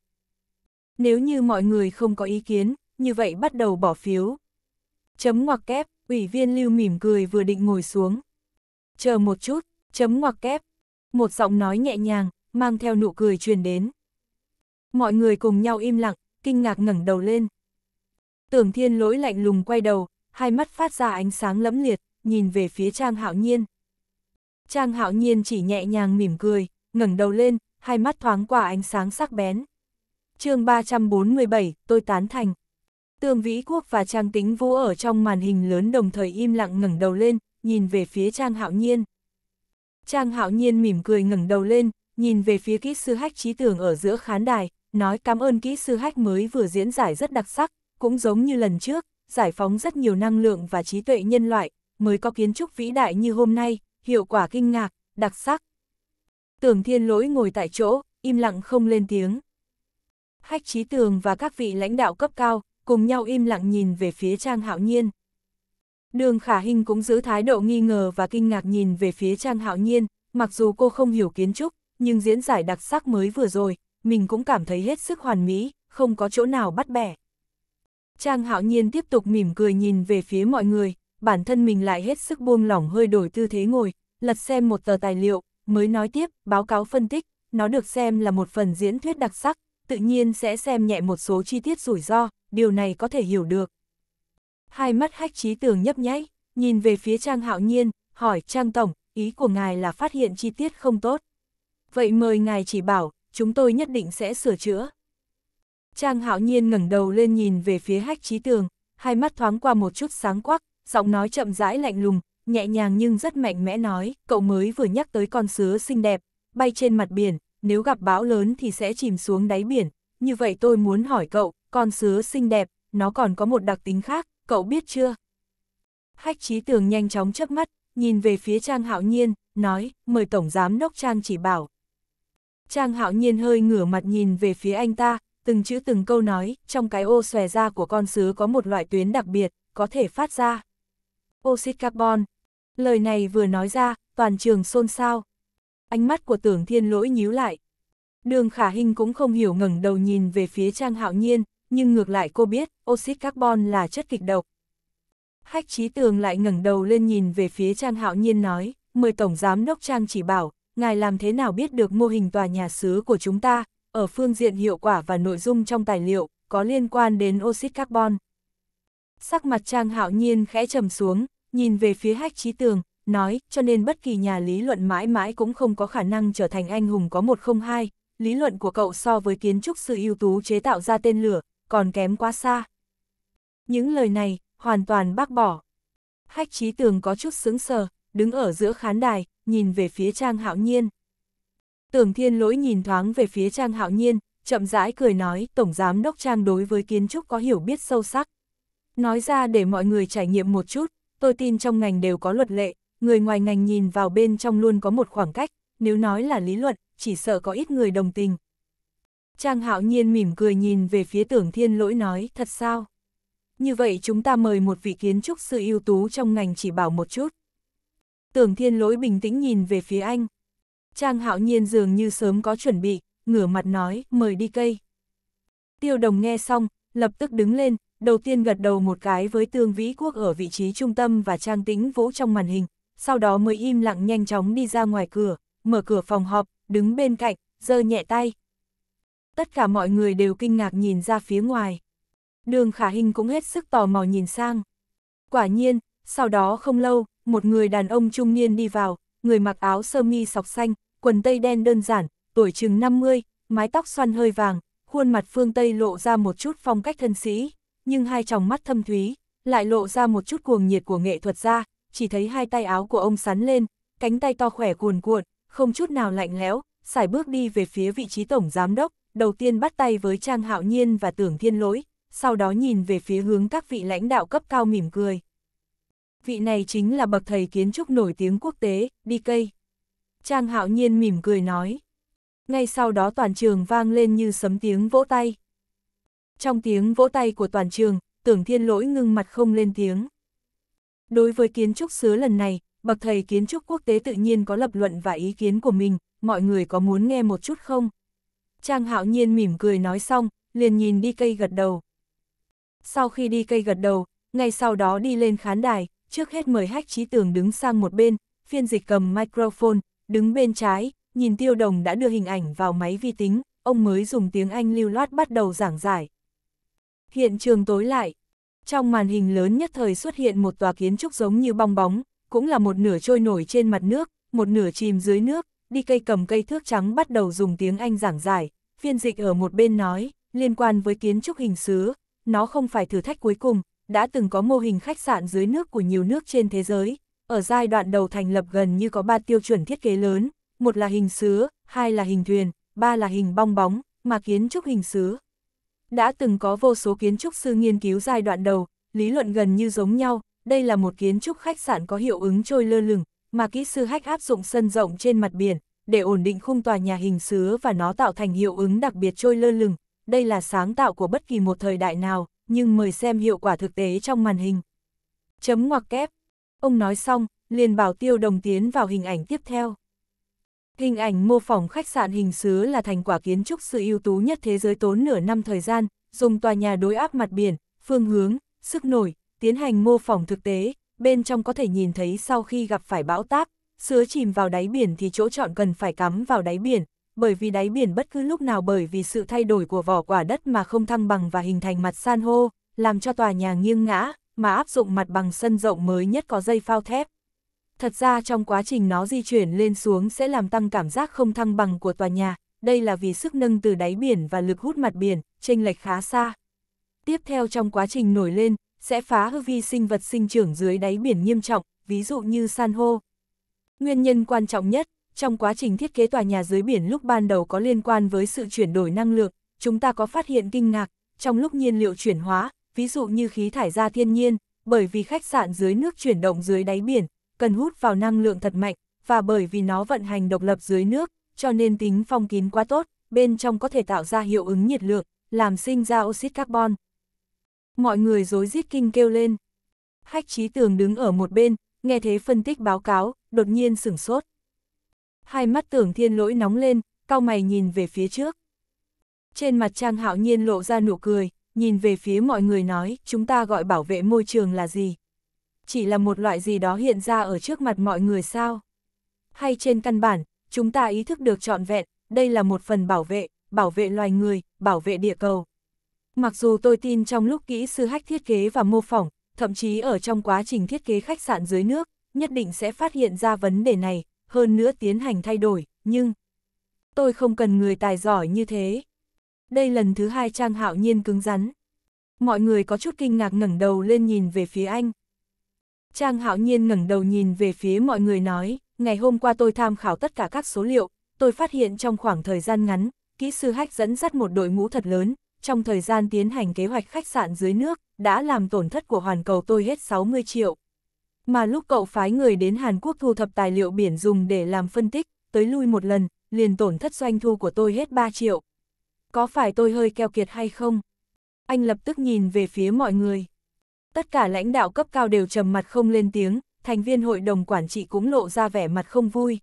Nếu như mọi người không có ý kiến, như vậy bắt đầu bỏ phiếu. Chấm ngoặc kép, ủy viên lưu mỉm cười vừa định ngồi xuống. Chờ một chút, chấm ngoặc kép. Một giọng nói nhẹ nhàng, mang theo nụ cười truyền đến. Mọi người cùng nhau im lặng, kinh ngạc ngẩng đầu lên. Tưởng thiên lỗi lạnh lùng quay đầu, hai mắt phát ra ánh sáng lẫm liệt, nhìn về phía Trang Hạo Nhiên. Trang Hạo Nhiên chỉ nhẹ nhàng mỉm cười, ngẩng đầu lên, hai mắt thoáng qua ánh sáng sắc bén chương 347, tôi tán thành. Tường Vĩ Quốc và Trang Tính Vũ ở trong màn hình lớn đồng thời im lặng ngẩng đầu lên, nhìn về phía Trang Hạo Nhiên. Trang Hạo Nhiên mỉm cười ngẩng đầu lên, nhìn về phía kỹ sư hách trí tưởng ở giữa khán đài, nói cảm ơn kỹ sư hách mới vừa diễn giải rất đặc sắc, cũng giống như lần trước, giải phóng rất nhiều năng lượng và trí tuệ nhân loại, mới có kiến trúc vĩ đại như hôm nay, hiệu quả kinh ngạc, đặc sắc. Tưởng thiên lỗi ngồi tại chỗ, im lặng không lên tiếng. Hách chí Tường và các vị lãnh đạo cấp cao, cùng nhau im lặng nhìn về phía Trang Hạo Nhiên. Đường Khả Hinh cũng giữ thái độ nghi ngờ và kinh ngạc nhìn về phía Trang Hạo Nhiên, mặc dù cô không hiểu kiến trúc, nhưng diễn giải đặc sắc mới vừa rồi, mình cũng cảm thấy hết sức hoàn mỹ, không có chỗ nào bắt bẻ. Trang Hạo Nhiên tiếp tục mỉm cười nhìn về phía mọi người, bản thân mình lại hết sức buông lỏng hơi đổi tư thế ngồi, lật xem một tờ tài liệu, mới nói tiếp, báo cáo phân tích, nó được xem là một phần diễn thuyết đặc sắc, tự nhiên sẽ xem nhẹ một số chi tiết rủi ro, điều này có thể hiểu được. Hai mắt hách trí tường nhấp nháy, nhìn về phía Trang Hạo Nhiên, hỏi Trang Tổng, ý của ngài là phát hiện chi tiết không tốt. Vậy mời ngài chỉ bảo, chúng tôi nhất định sẽ sửa chữa. Trang Hạo Nhiên ngẩng đầu lên nhìn về phía hách trí tường, hai mắt thoáng qua một chút sáng quắc, giọng nói chậm rãi lạnh lùng, nhẹ nhàng nhưng rất mạnh mẽ nói, cậu mới vừa nhắc tới con sứa xinh đẹp, bay trên mặt biển, nếu gặp bão lớn thì sẽ chìm xuống đáy biển, như vậy tôi muốn hỏi cậu, con sứa xinh đẹp, nó còn có một đặc tính khác, cậu biết chưa? Hách trí tường nhanh chóng chớp mắt, nhìn về phía Trang Hạo Nhiên, nói, mời Tổng Giám Đốc Trang chỉ bảo. Trang Hạo Nhiên hơi ngửa mặt nhìn về phía anh ta, từng chữ từng câu nói, trong cái ô xòe ra của con sứa có một loại tuyến đặc biệt, có thể phát ra. Oxid carbon. Lời này vừa nói ra, toàn trường xôn xao ánh mắt của tưởng thiên lỗi nhíu lại. Đường khả hình cũng không hiểu ngẩng đầu nhìn về phía trang hạo nhiên, nhưng ngược lại cô biết, oxit carbon là chất kịch độc. Hách trí tường lại ngẩng đầu lên nhìn về phía trang hạo nhiên nói, mời tổng giám đốc trang chỉ bảo, ngài làm thế nào biết được mô hình tòa nhà xứ của chúng ta, ở phương diện hiệu quả và nội dung trong tài liệu, có liên quan đến oxit carbon. Sắc mặt Trang Hạo Nhiên khẽ trầm xuống, nhìn về phía Hách Trí Tường, nói, cho nên bất kỳ nhà lý luận mãi mãi cũng không có khả năng trở thành anh hùng có một không hai, lý luận của cậu so với kiến trúc sư ưu tú chế tạo ra tên lửa, còn kém quá xa. Những lời này, hoàn toàn bác bỏ. Hách trí tường có chút sững sờ, đứng ở giữa khán đài, nhìn về phía Trang Hạo Nhiên. Tưởng thiên lỗi nhìn thoáng về phía Trang Hạo Nhiên, chậm rãi cười nói Tổng Giám Đốc Trang đối với kiến trúc có hiểu biết sâu sắc. Nói ra để mọi người trải nghiệm một chút, tôi tin trong ngành đều có luật lệ, người ngoài ngành nhìn vào bên trong luôn có một khoảng cách, nếu nói là lý luận, chỉ sợ có ít người đồng tình. Trang hạo nhiên mỉm cười nhìn về phía tưởng thiên lỗi nói, thật sao? Như vậy chúng ta mời một vị kiến trúc sư ưu tú trong ngành chỉ bảo một chút. Tưởng thiên lỗi bình tĩnh nhìn về phía anh. Trang hạo nhiên dường như sớm có chuẩn bị, ngửa mặt nói, mời đi cây. Tiêu đồng nghe xong, lập tức đứng lên, đầu tiên gật đầu một cái với tương vĩ quốc ở vị trí trung tâm và trang tĩnh vũ trong màn hình, sau đó mới im lặng nhanh chóng đi ra ngoài cửa, mở cửa phòng họp, đứng bên cạnh, giơ nhẹ tay. Tất cả mọi người đều kinh ngạc nhìn ra phía ngoài. Đường khả hình cũng hết sức tò mò nhìn sang. Quả nhiên, sau đó không lâu, một người đàn ông trung niên đi vào, người mặc áo sơ mi sọc xanh, quần tây đen đơn giản, tuổi chừng 50, mái tóc xoăn hơi vàng, khuôn mặt phương Tây lộ ra một chút phong cách thân sĩ, nhưng hai tròng mắt thâm thúy, lại lộ ra một chút cuồng nhiệt của nghệ thuật gia, chỉ thấy hai tay áo của ông sắn lên, cánh tay to khỏe cuồn cuộn, không chút nào lạnh lẽo, xài bước đi về phía vị trí tổng giám đốc, đầu tiên bắt tay với Trang Hạo Nhiên và Tưởng Thiên Lỗi, sau đó nhìn về phía hướng các vị lãnh đạo cấp cao mỉm cười. Vị này chính là bậc thầy kiến trúc nổi tiếng quốc tế, DK. Trang Hạo Nhiên mỉm cười nói. Ngay sau đó toàn trường vang lên như sấm tiếng vỗ tay. Trong tiếng vỗ tay của toàn trường, Tưởng Thiên Lỗi ngưng mặt không lên tiếng. Đối với kiến trúc sứa lần này, bậc thầy kiến trúc quốc tế tự nhiên có lập luận và ý kiến của mình, mọi người có muốn nghe một chút không? Trang hạo nhiên mỉm cười nói xong, liền nhìn đi cây gật đầu. Sau khi đi cây gật đầu, ngay sau đó đi lên khán đài, trước hết mời hách trí tường đứng sang một bên, phiên dịch cầm microphone, đứng bên trái, nhìn tiêu đồng đã đưa hình ảnh vào máy vi tính, ông mới dùng tiếng Anh lưu loát bắt đầu giảng giải. Hiện trường tối lại, trong màn hình lớn nhất thời xuất hiện một tòa kiến trúc giống như bong bóng, cũng là một nửa trôi nổi trên mặt nước, một nửa chìm dưới nước, đi cây cầm cây thước trắng bắt đầu dùng tiếng Anh giảng giải, phiên dịch ở một bên nói, liên quan với kiến trúc hình xứ, nó không phải thử thách cuối cùng, đã từng có mô hình khách sạn dưới nước của nhiều nước trên thế giới, ở giai đoạn đầu thành lập gần như có ba tiêu chuẩn thiết kế lớn, một là hình xứ, hai là hình thuyền, ba là hình bong bóng, mà kiến trúc hình xứ đã từng có vô số kiến trúc sư nghiên cứu giai đoạn đầu, lý luận gần như giống nhau, đây là một kiến trúc khách sạn có hiệu ứng trôi lơ lửng, mà kỹ sư hách áp dụng sân rộng trên mặt biển, để ổn định khung tòa nhà hình sứ và nó tạo thành hiệu ứng đặc biệt trôi lơ lửng. Đây là sáng tạo của bất kỳ một thời đại nào, nhưng mời xem hiệu quả thực tế trong màn hình. Chấm ngoặc kép. Ông nói xong, liền bảo tiêu đồng tiến vào hình ảnh tiếp theo. Hình ảnh mô phỏng khách sạn hình xứ là thành quả kiến trúc sự ưu tú nhất thế giới tốn nửa năm thời gian, dùng tòa nhà đối áp mặt biển, phương hướng, sức nổi, tiến hành mô phỏng thực tế, bên trong có thể nhìn thấy sau khi gặp phải bão táp, sứa chìm vào đáy biển thì chỗ chọn cần phải cắm vào đáy biển, bởi vì đáy biển bất cứ lúc nào bởi vì sự thay đổi của vỏ quả đất mà không thăng bằng và hình thành mặt san hô, làm cho tòa nhà nghiêng ngã, mà áp dụng mặt bằng sân rộng mới nhất có dây phao thép. Thật ra trong quá trình nó di chuyển lên xuống sẽ làm tăng cảm giác không thăng bằng của tòa nhà, đây là vì sức nâng từ đáy biển và lực hút mặt biển, chênh lệch khá xa. Tiếp theo trong quá trình nổi lên, sẽ phá hư vi sinh vật sinh trưởng dưới đáy biển nghiêm trọng, ví dụ như san hô. Nguyên nhân quan trọng nhất, trong quá trình thiết kế tòa nhà dưới biển lúc ban đầu có liên quan với sự chuyển đổi năng lượng, chúng ta có phát hiện kinh ngạc, trong lúc nhiên liệu chuyển hóa, ví dụ như khí thải ra thiên nhiên, bởi vì khách sạn dưới nước chuyển động dưới đáy biển, cần hút vào năng lượng thật mạnh, và bởi vì nó vận hành độc lập dưới nước, cho nên tính phong kín quá tốt, bên trong có thể tạo ra hiệu ứng nhiệt lượng, làm sinh ra oxit carbon. Mọi người dối rít kinh kêu lên. Hách trí tường đứng ở một bên, nghe thế phân tích báo cáo, đột nhiên sửng sốt. Hai mắt tưởng thiên lỗi nóng lên, cao mày nhìn về phía trước. Trên mặt Trang Hạo Nhiên lộ ra nụ cười, nhìn về phía mọi người nói, chúng ta gọi bảo vệ môi trường là gì? chỉ là một loại gì đó hiện ra ở trước mặt mọi người sao? Hay trên căn bản, chúng ta ý thức được trọn vẹn, đây là một phần bảo vệ, bảo vệ loài người, bảo vệ địa cầu. Mặc dù tôi tin trong lúc kỹ sư hách thiết kế và mô phỏng, thậm chí ở trong quá trình thiết kế khách sạn dưới nước, nhất định sẽ phát hiện ra vấn đề này, hơn nữa tiến hành thay đổi, nhưng tôi không cần người tài giỏi như thế. Đây lần thứ hai Trang Hạo Nhiên cứng rắn. Mọi người có chút kinh ngạc ngẩng đầu lên nhìn về phía anh. Trang hạo nhiên ngẩng đầu nhìn về phía mọi người nói, ngày hôm qua tôi tham khảo tất cả các số liệu, tôi phát hiện trong khoảng thời gian ngắn, kỹ sư hách dẫn dắt một đội ngũ thật lớn, trong thời gian tiến hành kế hoạch khách sạn dưới nước, đã làm tổn thất của hoàn cầu tôi hết 60 triệu. Mà lúc cậu phái người đến Hàn Quốc thu thập tài liệu biển dùng để làm phân tích, tới lui một lần, liền tổn thất doanh thu của tôi hết 3 triệu. Có phải tôi hơi keo kiệt hay không? Anh lập tức nhìn về phía mọi người. Tất cả lãnh đạo cấp cao đều trầm mặt không lên tiếng, thành viên hội đồng quản trị cũng lộ ra vẻ mặt không vui.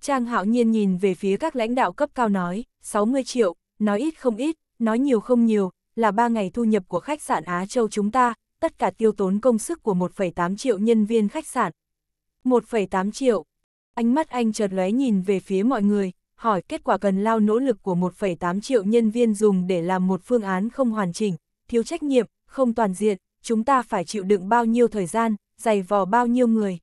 Trang hạo nhiên nhìn về phía các lãnh đạo cấp cao nói, 60 triệu, nói ít không ít, nói nhiều không nhiều, là 3 ngày thu nhập của khách sạn Á Châu chúng ta, tất cả tiêu tốn công sức của 1,8 triệu nhân viên khách sạn. 1,8 triệu. Ánh mắt anh chợt lóe nhìn về phía mọi người, hỏi kết quả cần lao nỗ lực của 1,8 triệu nhân viên dùng để làm một phương án không hoàn chỉnh, thiếu trách nhiệm, không toàn diện, chúng ta phải chịu đựng bao nhiêu thời gian, dày vò bao nhiêu người.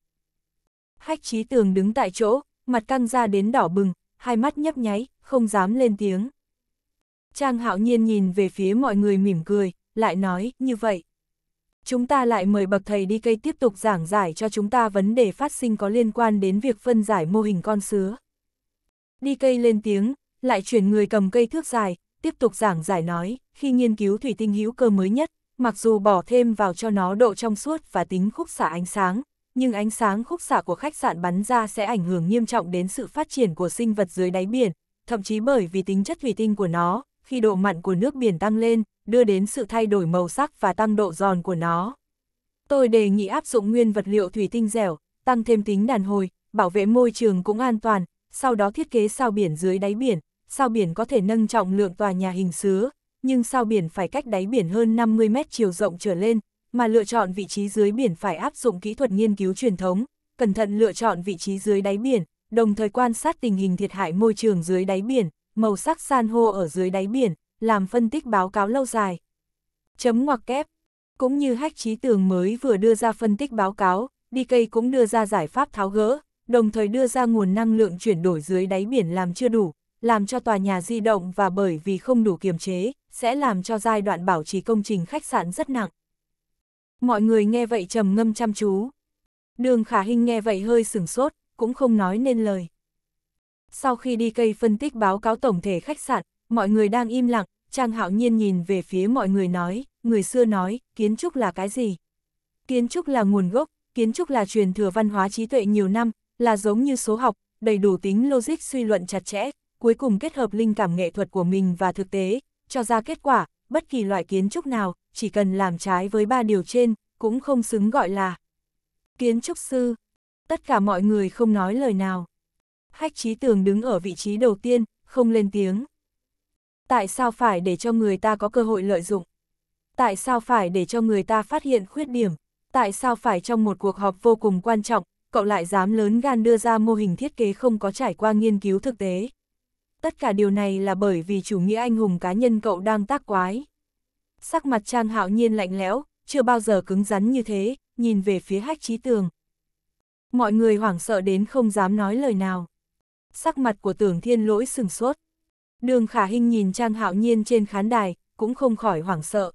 Hách trí tường đứng tại chỗ, mặt căng ra đến đỏ bừng, hai mắt nhấp nháy, không dám lên tiếng. Trang hạo nhiên nhìn về phía mọi người mỉm cười, lại nói, như vậy. Chúng ta lại mời bậc thầy đi cây tiếp tục giảng giải cho chúng ta vấn đề phát sinh có liên quan đến việc phân giải mô hình con sứa. Đi cây lên tiếng, lại chuyển người cầm cây thước dài, tiếp tục giảng giải nói, khi nghiên cứu thủy tinh hữu cơ mới nhất, mặc dù bỏ thêm vào cho nó độ trong suốt và tính khúc xạ ánh sáng, nhưng ánh sáng khúc xạ của khách sạn bắn ra sẽ ảnh hưởng nghiêm trọng đến sự phát triển của sinh vật dưới đáy biển, thậm chí bởi vì tính chất thủy tinh của nó, khi độ mặn của nước biển tăng lên, đưa đến sự thay đổi màu sắc và tăng độ giòn của nó. Tôi đề nghị áp dụng nguyên vật liệu thủy tinh dẻo, tăng thêm tính đàn hồi, bảo vệ môi trường cũng an toàn, sau đó thiết kế sao biển dưới đáy biển, sao biển có thể nâng trọng lượng tòa nhà hình sứa, nhưng sao biển phải cách đáy biển hơn 50 mét chiều rộng trở lên, mà lựa chọn vị trí dưới biển phải áp dụng kỹ thuật nghiên cứu truyền thống, cẩn thận lựa chọn vị trí dưới đáy biển, đồng thời quan sát tình hình thiệt hại môi trường dưới đáy biển, màu sắc san hô ở dưới đáy biển, làm phân tích báo cáo lâu dài. Chấm ngoặc kép Cũng như hách trí tường mới vừa đưa ra phân tích báo cáo, DK cũng đưa ra giải pháp tháo gỡ, đồng thời đưa ra nguồn năng lượng chuyển đổi dưới đáy biển làm chưa đủ, làm cho tòa nhà di động và bởi vì không đủ kiềm chế, sẽ làm cho giai đoạn bảo trì công trình khách sạn rất nặng. Mọi người nghe vậy trầm ngâm chăm chú. Đường khả Hinh nghe vậy hơi sửng sốt, cũng không nói nên lời. Sau khi đi cây phân tích báo cáo tổng thể khách sạn, mọi người đang im lặng, Trang Hạo Nhiên nhìn về phía mọi người nói, người xưa nói, kiến trúc là cái gì? Kiến trúc là nguồn gốc, kiến trúc là truyền thừa văn hóa trí tuệ nhiều năm, là giống như số học, đầy đủ tính logic suy luận chặt chẽ, cuối cùng kết hợp linh cảm nghệ thuật của mình và thực tế, cho ra kết quả, bất kỳ loại kiến trúc nào, chỉ cần làm trái với ba điều trên, cũng không xứng gọi là kiến trúc sư. Tất cả mọi người không nói lời nào. Hách trí tường đứng ở vị trí đầu tiên, không lên tiếng. Tại sao phải để cho người ta có cơ hội lợi dụng? Tại sao phải để cho người ta phát hiện khuyết điểm? Tại sao phải trong một cuộc họp vô cùng quan trọng, cậu lại dám lớn gan đưa ra mô hình thiết kế không có trải qua nghiên cứu thực tế? tất cả điều này là bởi vì chủ nghĩa anh hùng cá nhân cậu đang tác quái. Sắc mặt Trang Hạo Nhiên lạnh lẽo, chưa bao giờ cứng rắn như thế, nhìn về phía hách trí tường. Mọi người hoảng sợ đến không dám nói lời nào. Sắc mặt của tưởng thiên lỗi sừng sốt. Đường khả hình nhìn Trang Hạo Nhiên trên khán đài, cũng không khỏi hoảng sợ.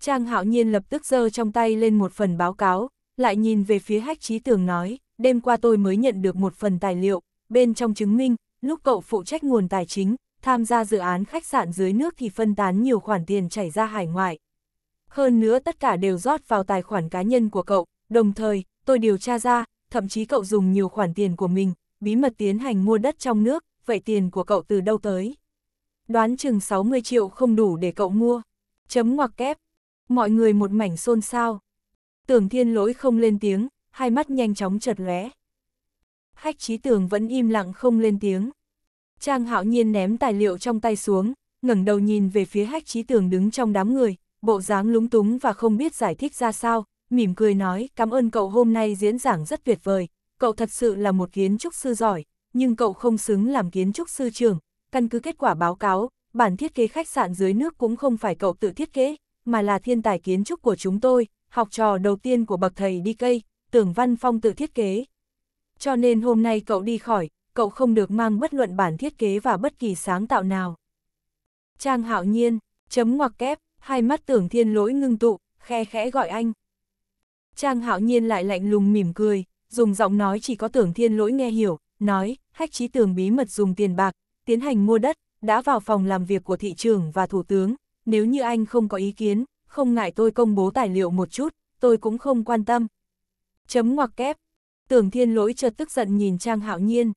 Trang Hạo Nhiên lập tức giơ trong tay lên một phần báo cáo, lại nhìn về phía hách trí tường nói, đêm qua tôi mới nhận được một phần tài liệu, bên trong chứng minh, lúc cậu phụ trách nguồn tài chính, tham gia dự án khách sạn dưới nước thì phân tán nhiều khoản tiền chảy ra hải ngoại. Hơn nữa tất cả đều rót vào tài khoản cá nhân của cậu, đồng thời, tôi điều tra ra, thậm chí cậu dùng nhiều khoản tiền của mình, bí mật tiến hành mua đất trong nước, vậy tiền của cậu từ đâu tới? Đoán chừng 60 triệu không đủ để cậu mua. Chấm ngoặc kép. Mọi người một mảnh xôn xao. Tưởng thiên lỗi không lên tiếng, hai mắt nhanh chóng chật lóe. Hách trí tường vẫn im lặng không lên tiếng. Trang hạo nhiên ném tài liệu trong tay xuống, ngẩng đầu nhìn về phía hách trí tường đứng trong đám người, bộ dáng lúng túng và không biết giải thích ra sao, mỉm cười nói cảm ơn cậu hôm nay diễn giảng rất tuyệt vời, cậu thật sự là một kiến trúc sư giỏi, nhưng cậu không xứng làm kiến trúc sư trưởng, căn cứ kết quả báo cáo, bản thiết kế khách sạn dưới nước cũng không phải cậu tự thiết kế, mà là thiên tài kiến trúc của chúng tôi, học trò đầu tiên của bậc thầy DK, tưởng Văn Phong tự thiết kế. Cho nên hôm nay cậu đi khỏi, cậu không được mang bất luận bản thiết kế và bất kỳ sáng tạo nào. Trang hạo nhiên, chấm ngoặc kép, hai mắt tưởng thiên lỗi ngưng tụ, khe khẽ gọi anh. Trang hạo nhiên lại lạnh lùng mỉm cười, dùng giọng nói chỉ có tưởng thiên lỗi nghe hiểu, nói, hách trí tường bí mật dùng tiền bạc, tiến hành mua đất, đã vào phòng làm việc của thị trường và thủ tướng, nếu như anh không có ý kiến, không ngại tôi công bố tài liệu một chút, tôi cũng không quan tâm. Chấm ngoặc kép, Tưởng thiên lỗi chợt tức giận nhìn Trang Hạo Nhiên.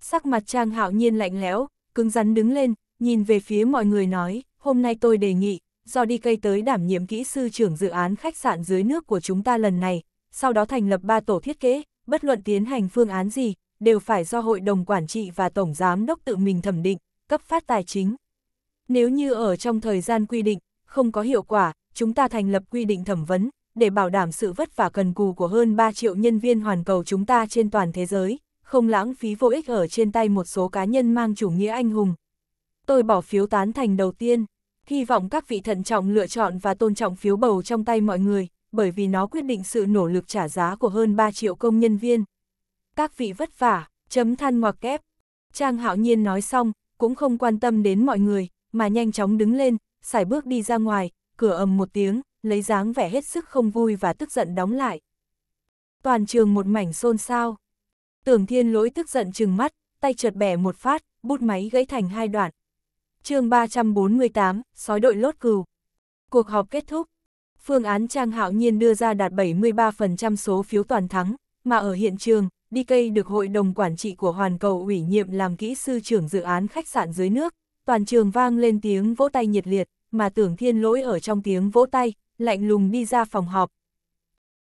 Sắc mặt Trang Hạo Nhiên lạnh lẽo, cứng rắn đứng lên, nhìn về phía mọi người nói, hôm nay tôi đề nghị, do đi cây tới đảm nhiệm kỹ sư trưởng dự án khách sạn dưới nước của chúng ta lần này, sau đó thành lập ba tổ thiết kế, bất luận tiến hành phương án gì, đều phải do hội đồng quản trị và tổng giám đốc tự mình thẩm định, cấp phát tài chính. Nếu như ở trong thời gian quy định, không có hiệu quả, chúng ta thành lập quy định thẩm vấn, để bảo đảm sự vất vả cần cù của hơn 3 triệu nhân viên hoàn cầu chúng ta trên toàn thế giới, không lãng phí vô ích ở trên tay một số cá nhân mang chủ nghĩa anh hùng. Tôi bỏ phiếu tán thành đầu tiên, hy vọng các vị thận trọng lựa chọn và tôn trọng phiếu bầu trong tay mọi người, bởi vì nó quyết định sự nỗ lực trả giá của hơn 3 triệu công nhân viên. Các vị vất vả, chấm than ngoặc kép. Trang hạo nhiên nói xong, cũng không quan tâm đến mọi người, mà nhanh chóng đứng lên, xài bước đi ra ngoài, cửa ầm một tiếng, lấy dáng vẻ hết sức không vui và tức giận đóng lại. Toàn trường một mảnh xôn xao. Tưởng thiên lỗi tức giận trừng mắt, tay trượt bẻ một phát, bút máy gãy thành hai đoạn. chương 348, sói đội lốt cừu. Cuộc họp kết thúc. Phương án Trang Hạo Nhiên đưa ra đạt 73% số phiếu toàn thắng, mà ở hiện trường, DK được hội đồng quản trị của Hoàn Cầu ủy nhiệm làm kỹ sư trưởng dự án khách sạn dưới nước. Toàn trường vang lên tiếng vỗ tay nhiệt liệt, mà tưởng thiên lỗi ở trong tiếng vỗ tay, lạnh lùng đi ra phòng họp.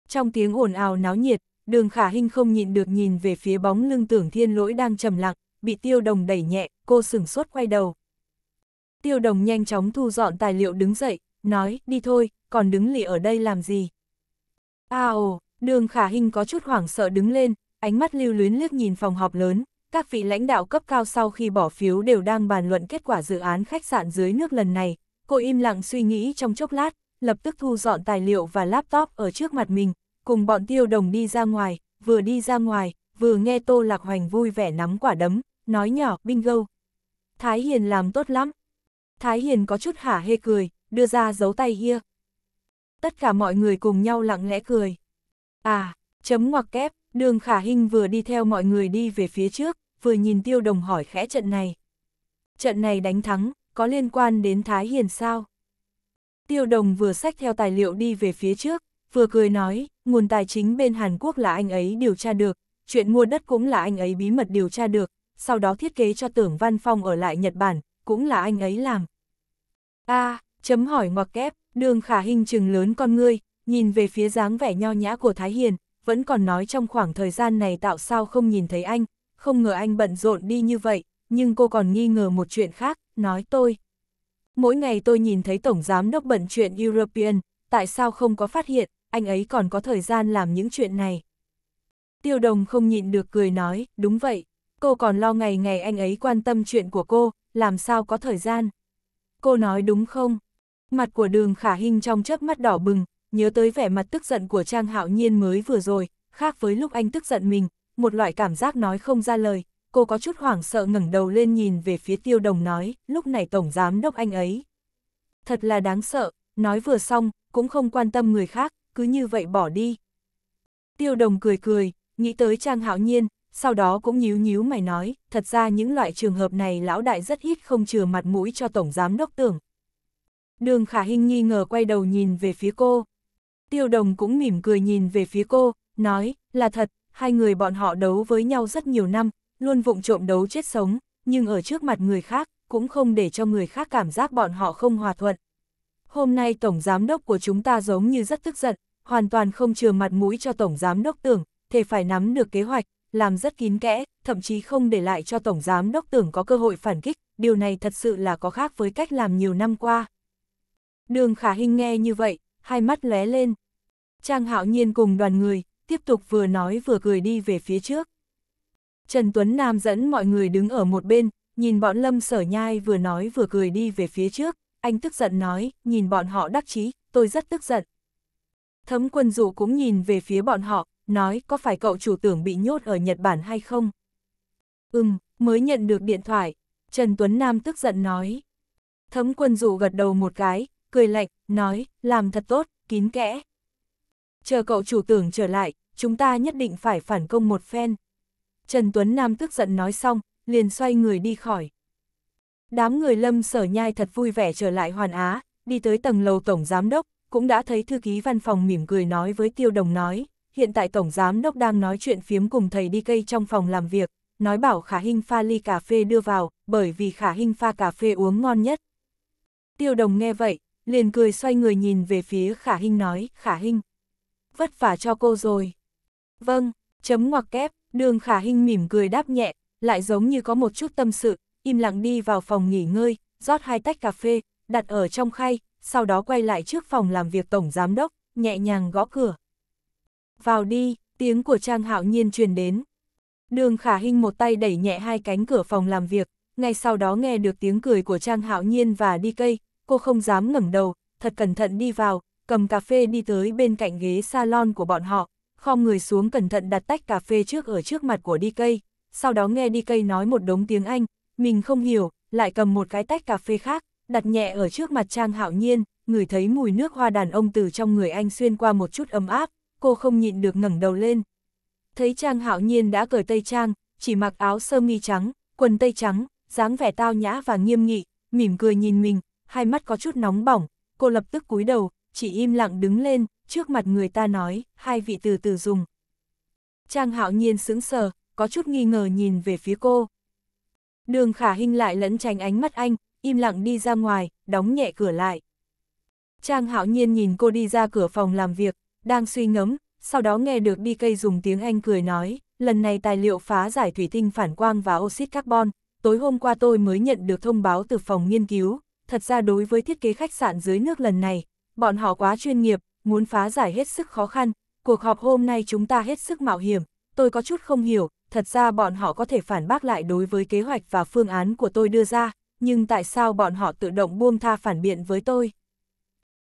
Trong tiếng ồn ào náo nhiệt, đường khả hình không nhịn được nhìn về phía bóng lưng tưởng thiên lỗi đang trầm lặng, bị tiêu đồng đẩy nhẹ, cô sửng sốt quay đầu. Tiêu đồng nhanh chóng thu dọn tài liệu đứng dậy, nói, đi thôi, còn đứng lì ở đây làm gì. À ồ, đường khả hình có chút hoảng sợ đứng lên, ánh mắt lưu luyến liếc nhìn phòng họp lớn, các vị lãnh đạo cấp cao sau khi bỏ phiếu đều đang bàn luận kết quả dự án khách sạn dưới nước lần này. Cô im lặng suy nghĩ trong chốc lát, lập tức thu dọn tài liệu và laptop ở trước mặt mình, cùng bọn tiêu đồng đi ra ngoài, vừa đi ra ngoài, vừa nghe Tô Lạc Hoành vui vẻ nắm quả đấm, nói nhỏ, bingo. Thái Hiền làm tốt lắm. Thái Hiền có chút hả hê cười, đưa ra dấu tay hia. Tất cả mọi người cùng nhau lặng lẽ cười. À, chấm ngoặc kép, đường khả hình vừa đi theo mọi người đi về phía trước, vừa nhìn tiêu đồng hỏi khẽ trận này. Trận này đánh thắng, có liên quan đến Thái Hiền sao? Tiêu đồng vừa sách theo tài liệu đi về phía trước, vừa cười nói, nguồn tài chính bên Hàn Quốc là anh ấy điều tra được, chuyện mua đất cũng là anh ấy bí mật điều tra được, sau đó thiết kế cho tưởng Văn Phong ở lại Nhật Bản, cũng là anh ấy làm. A, à, chấm hỏi ngoặc kép, đường khả hình trừng lớn con ngươi, nhìn về phía dáng vẻ nho nhã của Thái Hiền, vẫn còn nói trong khoảng thời gian này tạo sao không nhìn thấy anh, không ngờ anh bận rộn đi như vậy, nhưng cô còn nghi ngờ một chuyện khác, nói tôi. Mỗi ngày tôi nhìn thấy Tổng Giám Đốc bận chuyện European, tại sao không có phát hiện, anh ấy còn có thời gian làm những chuyện này. Tiêu đồng không nhịn được cười nói, đúng vậy, cô còn lo ngày ngày anh ấy quan tâm chuyện của cô, làm sao có thời gian. Cô nói đúng không? Mặt của đường khả hình trong chớp mắt đỏ bừng, nhớ tới vẻ mặt tức giận của Trang Hạo Nhiên mới vừa rồi, khác với lúc anh tức giận mình, một loại cảm giác nói không ra lời, cô có chút hoảng sợ ngẩng đầu lên nhìn về phía tiêu đồng nói, lúc này tổng giám đốc anh ấy. Thật là đáng sợ, nói vừa xong, cũng không quan tâm người khác, cứ như vậy bỏ đi. Tiêu đồng cười cười, nghĩ tới Trang Hạo Nhiên, sau đó cũng nhíu nhíu mày nói, thật ra những loại trường hợp này lão đại rất ít không chừa mặt mũi cho tổng giám đốc tưởng. Đường khả hình nghi ngờ quay đầu nhìn về phía cô. Tiêu đồng cũng mỉm cười nhìn về phía cô, nói, là thật, hai người bọn họ đấu với nhau rất nhiều năm, luôn vụng trộm đấu chết sống, nhưng ở trước mặt người khác, cũng không để cho người khác cảm giác bọn họ không hòa thuận. Hôm nay Tổng Giám đốc của chúng ta giống như rất tức giận, hoàn toàn không chừa mặt mũi cho Tổng Giám đốc tưởng, thể phải nắm được kế hoạch, làm rất kín kẽ, thậm chí không để lại cho Tổng Giám đốc tưởng có cơ hội phản kích, điều này thật sự là có khác với cách làm nhiều năm qua. Đường khả hình nghe như vậy, hai mắt lé lên. Trang hạo nhiên cùng đoàn người, tiếp tục vừa nói vừa cười đi về phía trước. Trần Tuấn Nam dẫn mọi người đứng ở một bên, nhìn bọn lâm sở nhai vừa nói vừa cười đi về phía trước, anh tức giận nói, nhìn bọn họ đắc chí, tôi rất tức giận. Thấm quân dụ cũng nhìn về phía bọn họ, nói có phải cậu chủ tưởng bị nhốt ở Nhật Bản hay không? Ừm, mới nhận được điện thoại, Trần Tuấn Nam tức giận nói. Thấm quân dụ gật đầu một cái, cười lạnh, nói, làm thật tốt, kín kẽ. Chờ cậu chủ tưởng trở lại, chúng ta nhất định phải phản công một phen. Trần Tuấn Nam tức giận nói xong, liền xoay người đi khỏi. Đám người lâm sở nhai thật vui vẻ trở lại Hoàn Á, đi tới tầng lầu Tổng Giám Đốc, cũng đã thấy thư ký văn phòng mỉm cười nói với Tiêu Đồng nói, hiện tại Tổng Giám Đốc đang nói chuyện phiếm cùng thầy đi cây trong phòng làm việc, nói bảo Khả Hinh pha ly cà phê đưa vào, bởi vì Khả Hinh pha cà phê uống ngon nhất. Tiêu Đồng nghe vậy, liền cười xoay người nhìn về phía Khả Hinh nói, Khả Hinh, vất vả cho cô rồi. Vâng, chấm ngoặc kép, Đường khả hình mỉm cười đáp nhẹ, lại giống như có một chút tâm sự, im lặng đi vào phòng nghỉ ngơi, rót hai tách cà phê, đặt ở trong khay, sau đó quay lại trước phòng làm việc tổng giám đốc, nhẹ nhàng gõ cửa. Vào đi, tiếng của Trang Hạo Nhiên truyền đến. Đường khả hình một tay đẩy nhẹ hai cánh cửa phòng làm việc, ngay sau đó nghe được tiếng cười của Trang Hạo Nhiên và đi cây, cô không dám ngẩng đầu, thật cẩn thận đi vào, cầm cà phê đi tới bên cạnh ghế salon của bọn họ, khom người xuống cẩn thận đặt tách cà phê trước ở trước mặt của DK, sau đó nghe DK nói một đống tiếng Anh, mình không hiểu, lại cầm một cái tách cà phê khác, đặt nhẹ ở trước mặt Trang Hạo Nhiên, người thấy mùi nước hoa đàn ông từ trong người anh xuyên qua một chút ấm áp, cô không nhịn được ngẩng đầu lên. Thấy Trang Hạo Nhiên đã cởi tây trang, chỉ mặc áo sơ mi trắng, quần tây trắng, dáng vẻ tao nhã và nghiêm nghị, mỉm cười nhìn mình, hai mắt có chút nóng bỏng, cô lập tức cúi đầu, chỉ im lặng đứng lên, trước mặt người ta nói, hai vị từ từ dùng. Trang hạo nhiên sững sờ, có chút nghi ngờ nhìn về phía cô. Đường khả hình lại lẫn tránh ánh mắt anh, im lặng đi ra ngoài, đóng nhẹ cửa lại. Trang hạo nhiên nhìn cô đi ra cửa phòng làm việc, đang suy ngẫm, sau đó nghe được đi cây dùng tiếng Anh cười nói, lần này tài liệu phá giải thủy tinh phản quang và oxit carbon, tối hôm qua tôi mới nhận được thông báo từ phòng nghiên cứu, thật ra đối với thiết kế khách sạn dưới nước lần này, bọn họ quá chuyên nghiệp, muốn phá giải hết sức khó khăn, cuộc họp hôm nay chúng ta hết sức mạo hiểm, tôi có chút không hiểu, thật ra bọn họ có thể phản bác lại đối với kế hoạch và phương án của tôi đưa ra, nhưng tại sao bọn họ tự động buông tha phản biện với tôi?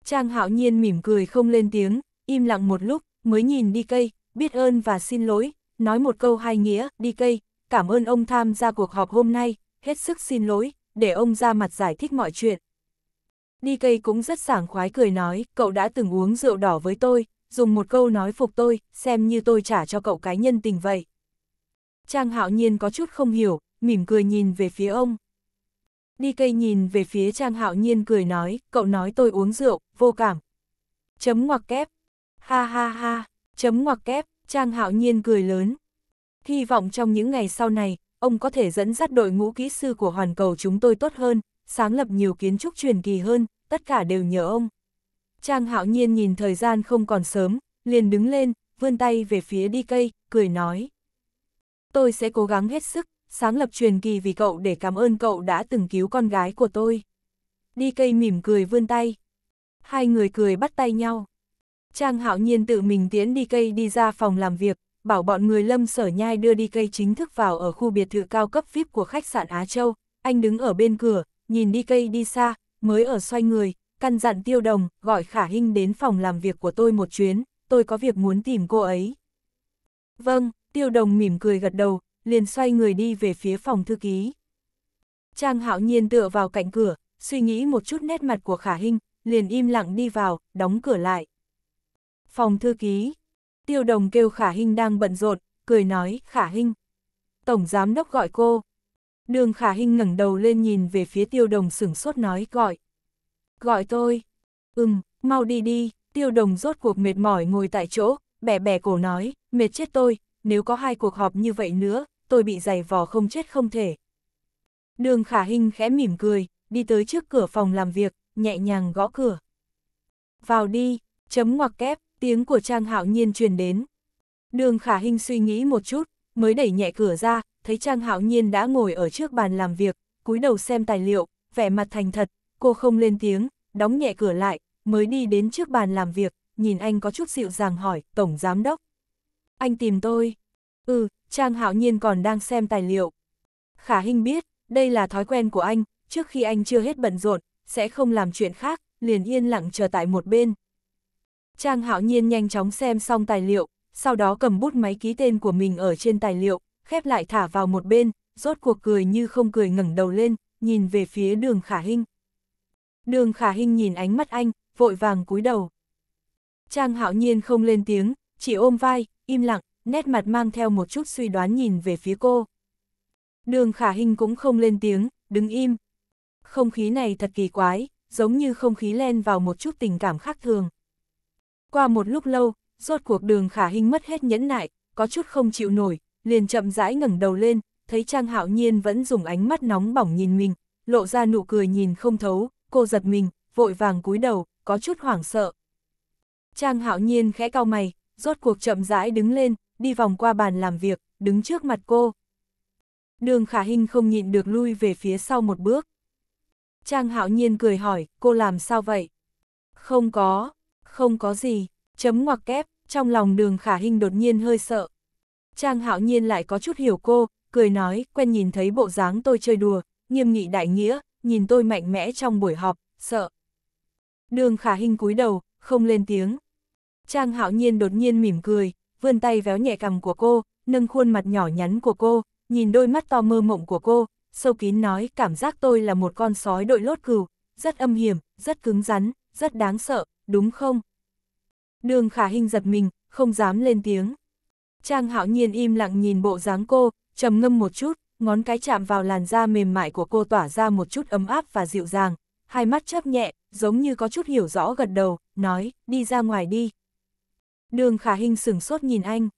Trang hạo nhiên mỉm cười không lên tiếng, im lặng một lúc, mới nhìn đi cây, biết ơn và xin lỗi, nói một câu hai nghĩa, đi cây, cảm ơn ông tham gia cuộc họp hôm nay, hết sức xin lỗi, để ông ra mặt giải thích mọi chuyện, Đi cây cũng rất sảng khoái cười nói, cậu đã từng uống rượu đỏ với tôi, dùng một câu nói phục tôi, xem như tôi trả cho cậu cái nhân tình vậy. Trang hạo nhiên có chút không hiểu, mỉm cười nhìn về phía ông. Đi cây nhìn về phía Trang hạo nhiên cười nói, cậu nói tôi uống rượu, vô cảm. Chấm ngoặc kép. Ha ha ha, chấm ngoặc kép, Trang hạo nhiên cười lớn. Hy vọng trong những ngày sau này, ông có thể dẫn dắt đội ngũ kỹ sư của hoàn cầu chúng tôi tốt hơn, sáng lập nhiều kiến trúc truyền kỳ hơn, tất cả đều nhờ ông. Trang hạo nhiên nhìn thời gian không còn sớm, liền đứng lên, vươn tay về phía đi cây, cười nói. Tôi sẽ cố gắng hết sức, sáng lập truyền kỳ vì cậu để cảm ơn cậu đã từng cứu con gái của tôi. Đi cây mỉm cười vươn tay. Hai người cười bắt tay nhau. Trang hạo nhiên tự mình tiến đi cây đi ra phòng làm việc, bảo bọn người lâm sở nhai đưa đi cây chính thức vào ở khu biệt thự cao cấp VIP của khách sạn Á Châu. Anh đứng ở bên cửa, nhìn đi cây đi xa, mới ở xoay người, căn dặn tiêu đồng, gọi khả hinh đến phòng làm việc của tôi một chuyến, tôi có việc muốn tìm cô ấy. Vâng, tiêu đồng mỉm cười gật đầu, liền xoay người đi về phía phòng thư ký. Trang hạo nhiên tựa vào cạnh cửa, suy nghĩ một chút nét mặt của khả hinh, liền im lặng đi vào, đóng cửa lại. Phòng thư ký, tiêu đồng kêu khả hinh đang bận rộn, cười nói, khả hinh. Tổng giám đốc gọi cô. Đường khả hình ngẩng đầu lên nhìn về phía tiêu đồng sửng sốt nói gọi. Gọi tôi. Ừm, mau đi đi, tiêu đồng rốt cuộc mệt mỏi ngồi tại chỗ, bẻ bẻ cổ nói, mệt chết tôi, nếu có hai cuộc họp như vậy nữa, tôi bị giày vò không chết không thể. Đường khả hình khẽ mỉm cười, đi tới trước cửa phòng làm việc, nhẹ nhàng gõ cửa. Vào đi, chấm ngoặc kép, tiếng của Trang Hạo Nhiên truyền đến. Đường khả hình suy nghĩ một chút, mới đẩy nhẹ cửa ra, thấy Trang Hạo Nhiên đã ngồi ở trước bàn làm việc, cúi đầu xem tài liệu, vẻ mặt thành thật, cô không lên tiếng, đóng nhẹ cửa lại, mới đi đến trước bàn làm việc, nhìn anh có chút dịu dàng hỏi, Tổng Giám Đốc. Anh tìm tôi. Ừ, Trang Hạo Nhiên còn đang xem tài liệu. Khả Hinh biết, đây là thói quen của anh, trước khi anh chưa hết bận rộn, sẽ không làm chuyện khác, liền yên lặng chờ tại một bên. Trang Hạo Nhiên nhanh chóng xem xong tài liệu, sau đó cầm bút máy ký tên của mình ở trên tài liệu, khép lại thả vào một bên, rốt cuộc cười như không cười ngẩng đầu lên, nhìn về phía đường khả hinh. Đường khả hinh nhìn ánh mắt anh, vội vàng cúi đầu. Trang hạo nhiên không lên tiếng, chỉ ôm vai, im lặng, nét mặt mang theo một chút suy đoán nhìn về phía cô. Đường khả hinh cũng không lên tiếng, đứng im. Không khí này thật kỳ quái, giống như không khí len vào một chút tình cảm khác thường. Qua một lúc lâu, Rốt cuộc đường khả hình mất hết nhẫn nại, có chút không chịu nổi, liền chậm rãi ngẩng đầu lên, thấy Trang Hạo Nhiên vẫn dùng ánh mắt nóng bỏng nhìn mình, lộ ra nụ cười nhìn không thấu, cô giật mình, vội vàng cúi đầu, có chút hoảng sợ. Trang Hạo Nhiên khẽ cau mày, rốt cuộc chậm rãi đứng lên, đi vòng qua bàn làm việc, đứng trước mặt cô. Đường Khả Hinh không nhịn được lui về phía sau một bước. Trang Hạo Nhiên cười hỏi, cô làm sao vậy? Không có, không có gì, chấm ngoặc kép, trong lòng đường khả hình đột nhiên hơi sợ. Trang hạo nhiên lại có chút hiểu cô, cười nói, quen nhìn thấy bộ dáng tôi chơi đùa, nghiêm nghị đại nghĩa, nhìn tôi mạnh mẽ trong buổi họp, sợ. Đường khả hình cúi đầu, không lên tiếng. Trang hạo nhiên đột nhiên mỉm cười, vươn tay véo nhẹ cằm của cô, nâng khuôn mặt nhỏ nhắn của cô, nhìn đôi mắt to mơ mộng của cô, sâu kín nói cảm giác tôi là một con sói đội lốt cừu, rất âm hiểm, rất cứng rắn, rất đáng sợ, đúng không? Đường khả hình giật mình, không dám lên tiếng. Trang hạo nhiên im lặng nhìn bộ dáng cô, trầm ngâm một chút, ngón cái chạm vào làn da mềm mại của cô tỏa ra một chút ấm áp và dịu dàng, hai mắt chớp nhẹ, giống như có chút hiểu rõ gật đầu, nói, đi ra ngoài đi. Đường khả hình sửng sốt nhìn anh.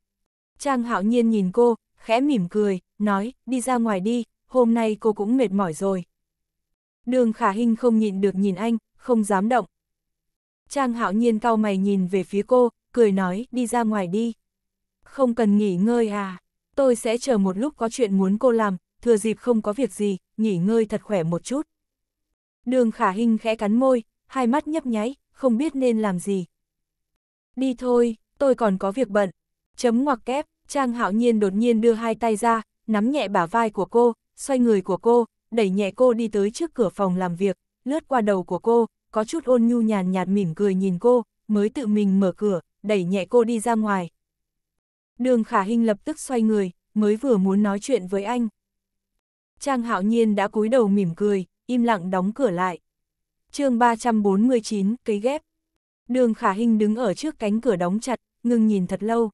Trang hạo nhiên nhìn cô, khẽ mỉm cười, nói, đi ra ngoài đi, hôm nay cô cũng mệt mỏi rồi. Đường khả hình không nhịn được nhìn anh, không dám động, Trang hạo nhiên cao mày nhìn về phía cô, cười nói, đi ra ngoài đi. Không cần nghỉ ngơi à, tôi sẽ chờ một lúc có chuyện muốn cô làm, thừa dịp không có việc gì, nghỉ ngơi thật khỏe một chút. Đường khả hình khẽ cắn môi, hai mắt nhấp nháy, không biết nên làm gì. Đi thôi, tôi còn có việc bận. Chấm ngoặc kép, Trang hạo nhiên đột nhiên đưa hai tay ra, nắm nhẹ bả vai của cô, xoay người của cô, đẩy nhẹ cô đi tới trước cửa phòng làm việc, lướt qua đầu của cô, có chút ôn nhu nhàn nhạt mỉm cười nhìn cô, mới tự mình mở cửa, đẩy nhẹ cô đi ra ngoài. Đường Khả Hinh lập tức xoay người, mới vừa muốn nói chuyện với anh. Trang Hạo Nhiên đã cúi đầu mỉm cười, im lặng đóng cửa lại. chương 349, cây ghép. Đường Khả Hinh đứng ở trước cánh cửa đóng chặt, ngưng nhìn thật lâu.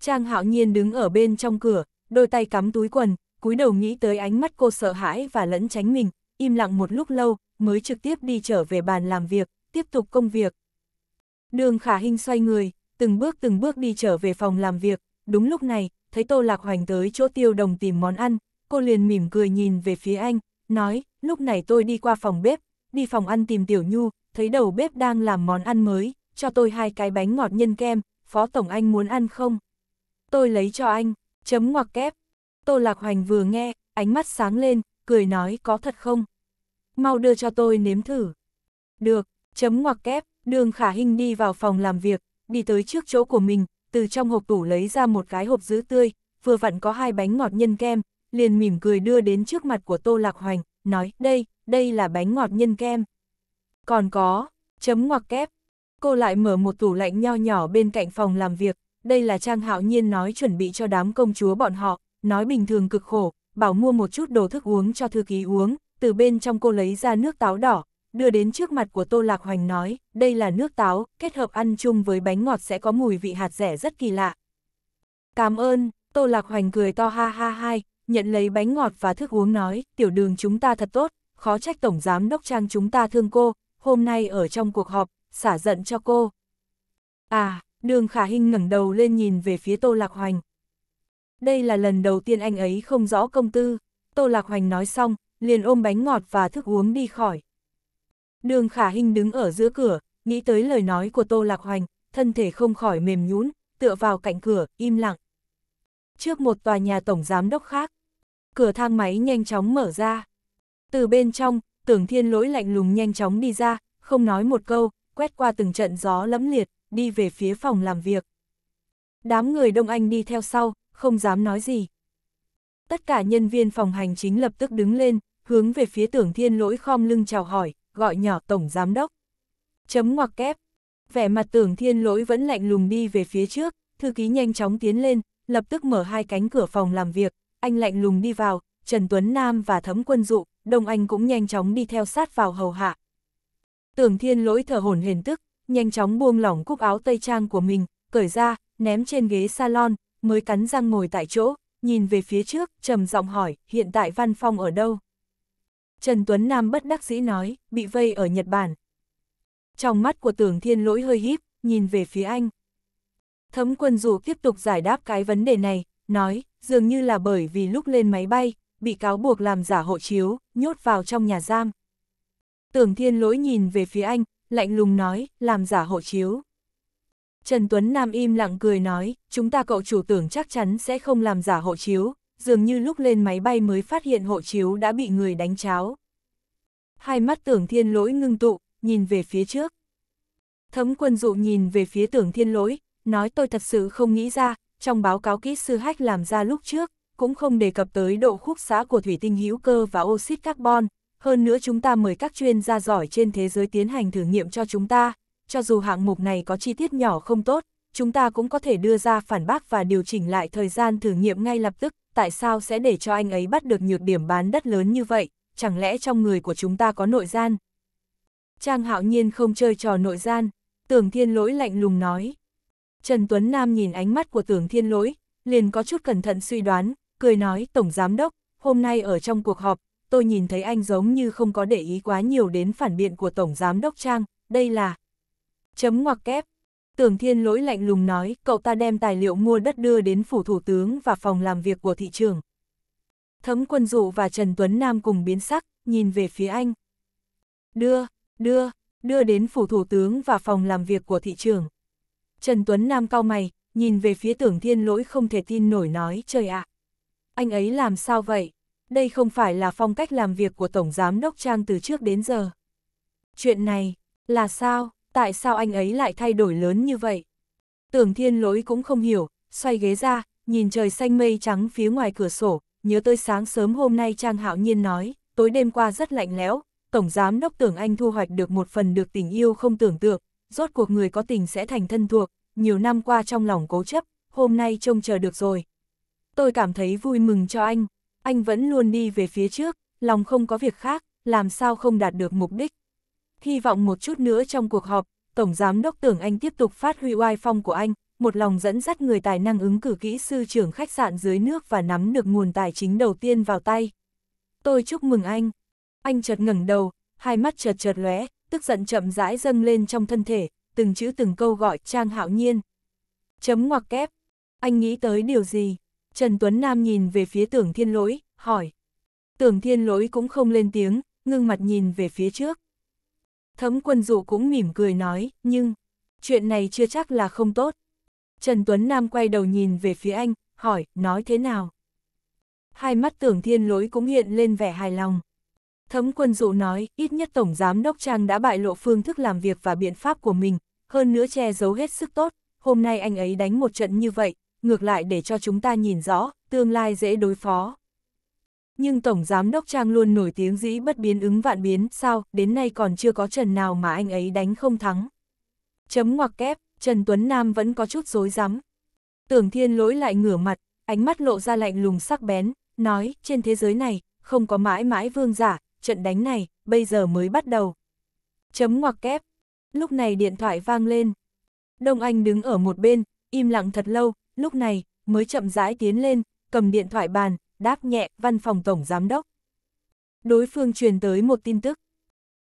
Trang Hạo Nhiên đứng ở bên trong cửa, đôi tay cắm túi quần, cúi đầu nghĩ tới ánh mắt cô sợ hãi và lẫn tránh mình, im lặng một lúc lâu, mới trực tiếp đi trở về bàn làm việc, tiếp tục công việc. Đường khả hình xoay người, từng bước từng bước đi trở về phòng làm việc, đúng lúc này, thấy Tô Lạc Hoành tới chỗ tiêu đồng tìm món ăn, cô liền mỉm cười nhìn về phía anh, nói, lúc này tôi đi qua phòng bếp, đi phòng ăn tìm Tiểu Nhu, thấy đầu bếp đang làm món ăn mới, cho tôi hai cái bánh ngọt nhân kem, Phó Tổng Anh muốn ăn không? Tôi lấy cho anh, chấm ngoặc kép. Tô Lạc Hoành vừa nghe, ánh mắt sáng lên, cười nói có thật không? mau đưa cho tôi nếm thử. Được, chấm ngoặc kép, đường khả hình đi vào phòng làm việc, đi tới trước chỗ của mình, từ trong hộp tủ lấy ra một cái hộp giữ tươi, vừa vặn có hai bánh ngọt nhân kem, liền mỉm cười đưa đến trước mặt của Tô Lạc Hoành, nói, đây, đây là bánh ngọt nhân kem. Còn có, chấm ngoặc kép. Cô lại mở một tủ lạnh nho nhỏ bên cạnh phòng làm việc, đây là Trang Hạo Nhiên nói chuẩn bị cho đám công chúa bọn họ, nói bình thường cực khổ, bảo mua một chút đồ thức uống cho thư ký uống, từ bên trong cô lấy ra nước táo đỏ, đưa đến trước mặt của Tô Lạc Hoành nói, đây là nước táo, kết hợp ăn chung với bánh ngọt sẽ có mùi vị hạt rẻ rất kỳ lạ. Cảm ơn, Tô Lạc Hoành cười to ha ha hai, nhận lấy bánh ngọt và thức uống nói, tiểu đường chúng ta thật tốt, khó trách Tổng Giám Đốc Trang chúng ta thương cô, hôm nay ở trong cuộc họp, xả giận cho cô. À, đường khả hình ngẩng đầu lên nhìn về phía Tô Lạc Hoành. Đây là lần đầu tiên anh ấy không rõ công tư, Tô Lạc Hoành nói xong, liền ôm bánh ngọt và thức uống đi khỏi. Đường khả hình đứng ở giữa cửa, nghĩ tới lời nói của Tô Lạc Hoành, thân thể không khỏi mềm nhún, tựa vào cạnh cửa, im lặng. Trước một tòa nhà tổng giám đốc khác, cửa thang máy nhanh chóng mở ra. Từ bên trong, tưởng thiên lỗi lạnh lùng nhanh chóng đi ra, không nói một câu, quét qua từng trận gió lẫm liệt, đi về phía phòng làm việc. Đám người Đông Anh đi theo sau, không dám nói gì. Tất cả nhân viên phòng hành chính lập tức đứng lên, hướng về phía tưởng thiên lỗi khom lưng chào hỏi, gọi nhỏ tổng giám đốc. Chấm ngoặc kép. Vẻ mặt tưởng thiên lỗi vẫn lạnh lùng đi về phía trước, thư ký nhanh chóng tiến lên, lập tức mở hai cánh cửa phòng làm việc, anh lạnh lùng đi vào, Trần Tuấn Nam và Thấm Quân Dụ, Đông Anh cũng nhanh chóng đi theo sát vào hầu hạ. Tưởng thiên lỗi thở hổn hển tức, nhanh chóng buông lỏng cúc áo tây trang của mình, cởi ra, ném trên ghế salon, mới cắn răng ngồi tại chỗ, nhìn về phía trước, trầm giọng hỏi, hiện tại văn phòng ở đâu? Trần Tuấn Nam bất đắc dĩ nói, bị vây ở Nhật Bản. Trong mắt của tưởng thiên lỗi hơi híp, nhìn về phía anh. Thấm quân dù tiếp tục giải đáp cái vấn đề này, nói, dường như là bởi vì lúc lên máy bay, bị cáo buộc làm giả hộ chiếu, nhốt vào trong nhà giam. Tưởng thiên lỗi nhìn về phía anh, lạnh lùng nói, làm giả hộ chiếu. Trần Tuấn Nam im lặng cười nói, chúng ta cậu chủ tưởng chắc chắn sẽ không làm giả hộ chiếu, dường như lúc lên máy bay mới phát hiện hộ chiếu đã bị người đánh cháo. Hai mắt tưởng thiên lỗi ngưng tụ, nhìn về phía trước. Thấm quân dụ nhìn về phía tưởng thiên lỗi, nói tôi thật sự không nghĩ ra, trong báo cáo kỹ sư hách làm ra lúc trước, cũng không đề cập tới độ khúc xá của thủy tinh hữu cơ và oxit carbon, hơn nữa chúng ta mời các chuyên gia giỏi trên thế giới tiến hành thử nghiệm cho chúng ta, cho dù hạng mục này có chi tiết nhỏ không tốt, chúng ta cũng có thể đưa ra phản bác và điều chỉnh lại thời gian thử nghiệm ngay lập tức, tại sao sẽ để cho anh ấy bắt được nhược điểm bán đất lớn như vậy, chẳng lẽ trong người của chúng ta có nội gian? Trang hạo nhiên không chơi trò nội gian, tưởng thiên lỗi lạnh lùng nói. Trần Tuấn Nam nhìn ánh mắt của tưởng thiên lỗi, liền có chút cẩn thận suy đoán, cười nói Tổng Giám Đốc, hôm nay ở trong cuộc họp, tôi nhìn thấy anh giống như không có để ý quá nhiều đến phản biện của Tổng Giám Đốc Trang, đây là... Chấm ngoặc kép, Tưởng thiên lỗi lạnh lùng nói, cậu ta đem tài liệu mua đất đưa đến phủ thủ tướng và phòng làm việc của thị trường. Thấm quân dụ và Trần Tuấn Nam cùng biến sắc, nhìn về phía anh. Đưa, đưa, đưa đến phủ thủ tướng và phòng làm việc của thị trường. Trần Tuấn Nam cao mày, nhìn về phía tưởng thiên lỗi không thể tin nổi nói trời ạ. anh ấy làm sao vậy? Đây không phải là phong cách làm việc của Tổng Giám Đốc Trang từ trước đến giờ. Chuyện này, là sao? tại sao anh ấy lại thay đổi lớn như vậy? Tưởng thiên lỗi cũng không hiểu, xoay ghế ra, nhìn trời xanh mây trắng phía ngoài cửa sổ, nhớ tới sáng sớm hôm nay Trang Hạo Nhiên nói, tối đêm qua rất lạnh lẽo, Tổng Giám Đốc tưởng anh thu hoạch được một phần được tình yêu không tưởng tượng, rốt cuộc người có tình sẽ thành thân thuộc, nhiều năm qua trong lòng cố chấp, hôm nay trông chờ được rồi. Tôi cảm thấy vui mừng cho anh, anh vẫn luôn đi về phía trước, lòng không có việc khác, làm sao không đạt được mục đích. Hy vọng một chút nữa trong cuộc họp, Tổng Giám đốc Tưởng Anh tiếp tục phát huy oai phong của anh, một lòng dẫn dắt người tài năng ứng cử kỹ sư trưởng khách sạn dưới nước và nắm được nguồn tài chính đầu tiên vào tay. Tôi chúc mừng anh. Anh chợt ngẩng đầu, hai mắt chợt chợt lóe, tức giận chậm rãi dâng lên trong thân thể, từng chữ từng câu gọi Trang Hạo Nhiên. Chấm ngoặc kép. Anh nghĩ tới điều gì? Trần Tuấn Nam nhìn về phía tưởng thiên lỗi, hỏi. Tưởng thiên lỗi cũng không lên tiếng, ngưng mặt nhìn về phía trước. Thấm quân dụ cũng mỉm cười nói, nhưng, chuyện này chưa chắc là không tốt. Trần Tuấn Nam quay đầu nhìn về phía anh, hỏi, nói thế nào? Hai mắt tưởng thiên lỗi cũng hiện lên vẻ hài lòng. Thấm quân dụ nói, ít nhất Tổng Giám Đốc Trang đã bại lộ phương thức làm việc và biện pháp của mình, hơn nữa che giấu hết sức tốt, hôm nay anh ấy đánh một trận như vậy, ngược lại để cho chúng ta nhìn rõ, tương lai dễ đối phó. Nhưng Tổng Giám Đốc Trang luôn nổi tiếng dĩ bất biến ứng vạn biến, sao, đến nay còn chưa có trần nào mà anh ấy đánh không thắng. Chấm ngoặc kép, Trần Tuấn Nam vẫn có chút dối rắm Tưởng thiên lỗi lại ngửa mặt, ánh mắt lộ ra lạnh lùng sắc bén, nói, trên thế giới này, không có mãi mãi vương giả, trận đánh này, bây giờ mới bắt đầu. Chấm ngoặc kép, lúc này điện thoại vang lên. Đông Anh đứng ở một bên, im lặng thật lâu, lúc này, mới chậm rãi tiến lên, cầm điện thoại bàn, đáp nhẹ, văn phòng tổng giám đốc. Đối phương truyền tới một tin tức.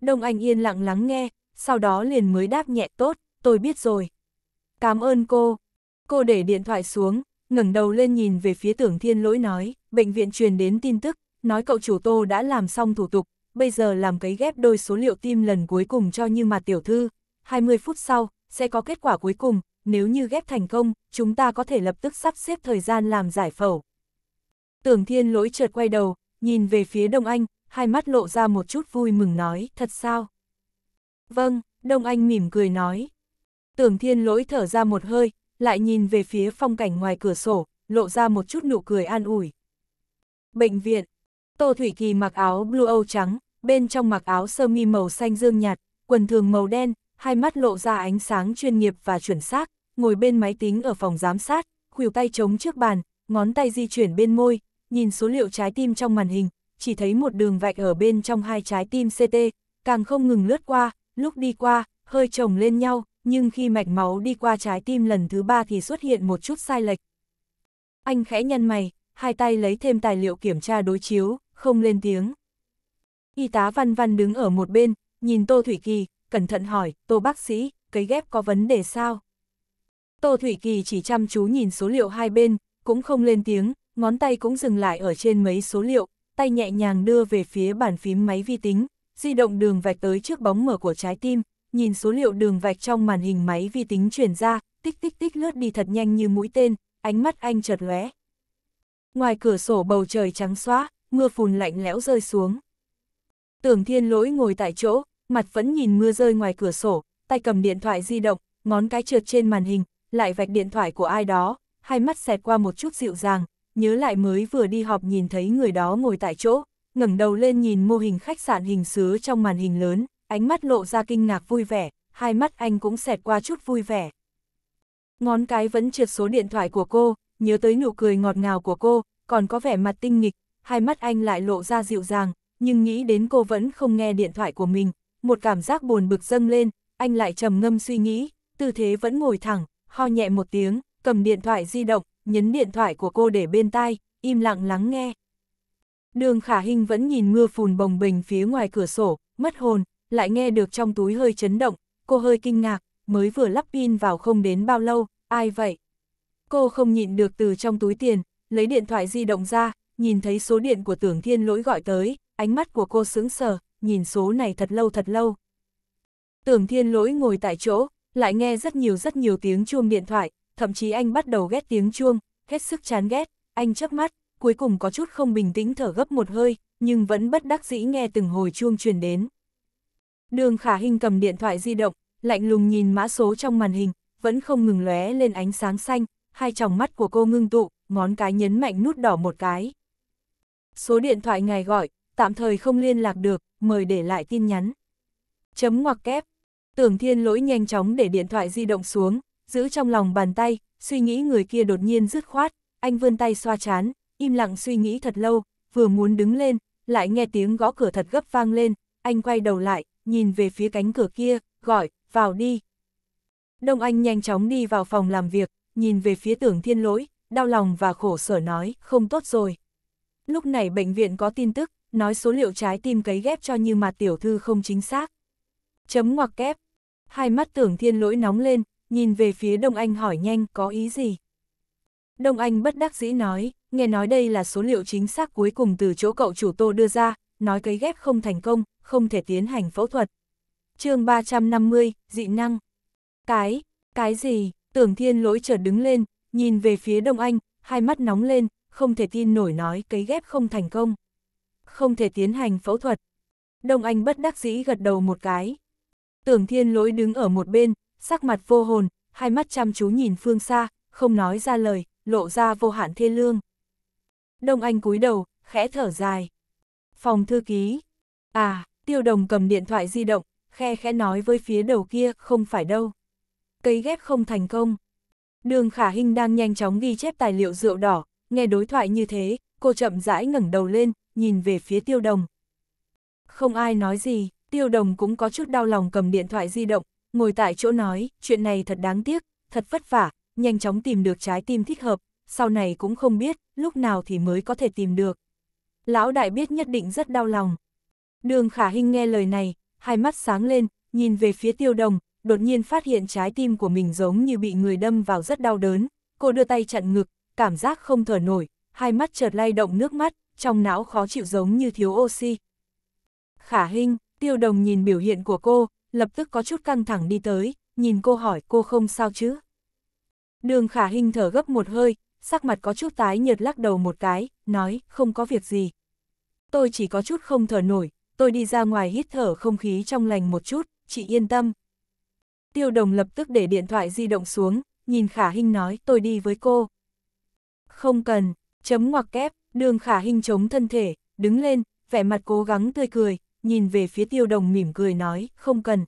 Đông Anh yên lặng lắng nghe, sau đó liền mới đáp nhẹ tốt, tôi biết rồi. Cảm ơn cô. Cô để điện thoại xuống, ngẩng đầu lên nhìn về phía tưởng thiên lỗi nói, bệnh viện truyền đến tin tức, nói cậu chủ tô đã làm xong thủ tục, bây giờ làm cấy ghép đôi số liệu tim lần cuối cùng cho như mà tiểu thư. 20 phút sau, sẽ có kết quả cuối cùng, nếu như ghép thành công, chúng ta có thể lập tức sắp xếp thời gian làm giải phẫu. Tưởng thiên lỗi chợt quay đầu, nhìn về phía Đông Anh, hai mắt lộ ra một chút vui mừng nói, thật sao? Vâng, Đông Anh mỉm cười nói. Tưởng thiên lỗi thở ra một hơi, lại nhìn về phía phong cảnh ngoài cửa sổ, lộ ra một chút nụ cười an ủi. Bệnh viện, Tô Thủy Kỳ mặc áo blue âu trắng, bên trong mặc áo sơ mi màu xanh dương nhạt, quần thường màu đen, hai mắt lộ ra ánh sáng chuyên nghiệp và chuẩn xác, ngồi bên máy tính ở phòng giám sát, khuỷu tay chống trước bàn, ngón tay di chuyển bên môi, nhìn số liệu trái tim trong màn hình, chỉ thấy một đường vạch ở bên trong hai trái tim CT, càng không ngừng lướt qua, lúc đi qua, hơi chồng lên nhau, nhưng khi mạch máu đi qua trái tim lần thứ ba thì xuất hiện một chút sai lệch. Anh khẽ nhăn mày, hai tay lấy thêm tài liệu kiểm tra đối chiếu, không lên tiếng. Y tá Văn Văn đứng ở một bên, nhìn Tô Thủy Kỳ, cẩn thận hỏi, Tô bác sĩ, cấy ghép có vấn đề sao? Tô Thủy Kỳ chỉ chăm chú nhìn số liệu hai bên, cũng không lên tiếng, ngón tay cũng dừng lại ở trên mấy số liệu, tay nhẹ nhàng đưa về phía bàn phím máy vi tính, di động đường vạch tới trước bóng mở của trái tim, nhìn số liệu đường vạch trong màn hình máy vi tính chuyển ra, tích tích tích lướt đi thật nhanh như mũi tên, ánh mắt anh chợt lóe. Ngoài cửa sổ bầu trời trắng xóa, mưa phùn lạnh lẽo rơi xuống. Tưởng thiên lỗi ngồi tại chỗ, mặt vẫn nhìn mưa rơi ngoài cửa sổ, tay cầm điện thoại di động, ngón cái trượt trên màn hình, lại vạch điện thoại của ai đó, hai mắt xẹt qua một chút dịu dàng, nhớ lại mới vừa đi họp nhìn thấy người đó ngồi tại chỗ, ngẩng đầu lên nhìn mô hình khách sạn hình sứa trong màn hình lớn, ánh mắt lộ ra kinh ngạc vui vẻ, hai mắt anh cũng xẹt qua chút vui vẻ. Ngón cái vẫn trượt số điện thoại của cô, nhớ tới nụ cười ngọt ngào của cô, còn có vẻ mặt tinh nghịch, hai mắt anh lại lộ ra dịu dàng, nhưng nghĩ đến cô vẫn không nghe điện thoại của mình, một cảm giác buồn bực dâng lên, anh lại trầm ngâm suy nghĩ, tư thế vẫn ngồi thẳng, ho nhẹ một tiếng, cầm điện thoại di động, nhấn điện thoại của cô để bên tai, im lặng lắng nghe. Đường khả hình vẫn nhìn mưa phùn bồng bềnh phía ngoài cửa sổ, mất hồn, lại nghe được trong túi hơi chấn động, cô hơi kinh ngạc, mới vừa lắp pin vào không đến bao lâu, ai vậy? Cô không nhịn được từ trong túi tiền, lấy điện thoại di động ra, nhìn thấy số điện của tưởng thiên lỗi gọi tới, ánh mắt của cô sững sờ, nhìn số này thật lâu thật lâu. Tưởng thiên lỗi ngồi tại chỗ, lại nghe rất nhiều rất nhiều tiếng chuông điện thoại, thậm chí anh bắt đầu ghét tiếng chuông, hết sức chán ghét, anh chớp mắt, cuối cùng có chút không bình tĩnh thở gấp một hơi, nhưng vẫn bất đắc dĩ nghe từng hồi chuông truyền đến. Đường Khả Hinh cầm điện thoại di động, lạnh lùng nhìn mã số trong màn hình, vẫn không ngừng lóe lên ánh sáng xanh, hai tròng mắt của cô ngưng tụ, ngón cái nhấn mạnh nút đỏ một cái. Số điện thoại ngài gọi, tạm thời không liên lạc được, mời để lại tin nhắn. Chấm ngoặc kép. Tưởng Thiên Lỗi nhanh chóng để điện thoại di động xuống, giữ trong lòng bàn tay, suy nghĩ người kia đột nhiên dứt khoát, anh vươn tay xoa chán, im lặng suy nghĩ thật lâu, vừa muốn đứng lên, lại nghe tiếng gõ cửa thật gấp vang lên, anh quay đầu lại, nhìn về phía cánh cửa kia, gọi, vào đi. Đông Anh nhanh chóng đi vào phòng làm việc, nhìn về phía tưởng thiên lỗi, đau lòng và khổ sở nói, không tốt rồi. Lúc này bệnh viện có tin tức, nói số liệu trái tim cấy ghép cho như mà tiểu thư không chính xác. Chấm ngoặc kép. Hai mắt tưởng thiên lỗi nóng lên, nhìn về phía Đông Anh hỏi nhanh có ý gì. Đông Anh bất đắc dĩ nói, nghe nói đây là số liệu chính xác cuối cùng từ chỗ cậu chủ tô đưa ra, nói cấy ghép không thành công, không thể tiến hành phẫu thuật. chương 350, dị năng. Cái, cái gì, tưởng thiên lỗi chợt đứng lên, nhìn về phía Đông Anh, hai mắt nóng lên, không thể tin nổi nói cấy ghép không thành công. Không thể tiến hành phẫu thuật. Đông Anh bất đắc dĩ gật đầu một cái. Tưởng thiên lỗi đứng ở một bên, sắc mặt vô hồn, hai mắt chăm chú nhìn phương xa, không nói ra lời, lộ ra vô hạn thê lương. Đông Anh cúi đầu, khẽ thở dài. Phòng thư ký. À, tiêu đồng cầm điện thoại di động, khe khẽ nói với phía đầu kia, không phải đâu. Cấy ghép không thành công. Đường Khả Hinh đang nhanh chóng ghi chép tài liệu rượu đỏ, nghe đối thoại như thế, cô chậm rãi ngẩng đầu lên, nhìn về phía tiêu đồng. Không ai nói gì, tiêu đồng cũng có chút đau lòng cầm điện thoại di động, ngồi tại chỗ nói, chuyện này thật đáng tiếc, thật vất vả, nhanh chóng tìm được trái tim thích hợp, sau này cũng không biết, lúc nào thì mới có thể tìm được. Lão đại biết nhất định rất đau lòng. Đường khả hình nghe lời này, hai mắt sáng lên, nhìn về phía tiêu đồng, đột nhiên phát hiện trái tim của mình giống như bị người đâm vào rất đau đớn. Cô đưa tay chặn ngực, cảm giác không thở nổi, hai mắt chợt lay động nước mắt, trong não khó chịu giống như thiếu oxy. Khả hình, tiêu đồng nhìn biểu hiện của cô, lập tức có chút căng thẳng đi tới, nhìn cô hỏi cô không sao chứ. Đường khả hình thở gấp một hơi, sắc mặt có chút tái nhợt lắc đầu một cái, nói không có việc gì. Tôi chỉ có chút không thở nổi, tôi đi ra ngoài hít thở không khí trong lành một chút, chị yên tâm. Tiêu đồng lập tức để điện thoại di động xuống, nhìn khả hình nói tôi đi với cô. Không cần, chấm ngoặc kép, đường khả hình chống thân thể, đứng lên, vẻ mặt cố gắng tươi cười, nhìn về phía tiêu đồng mỉm cười nói, không cần.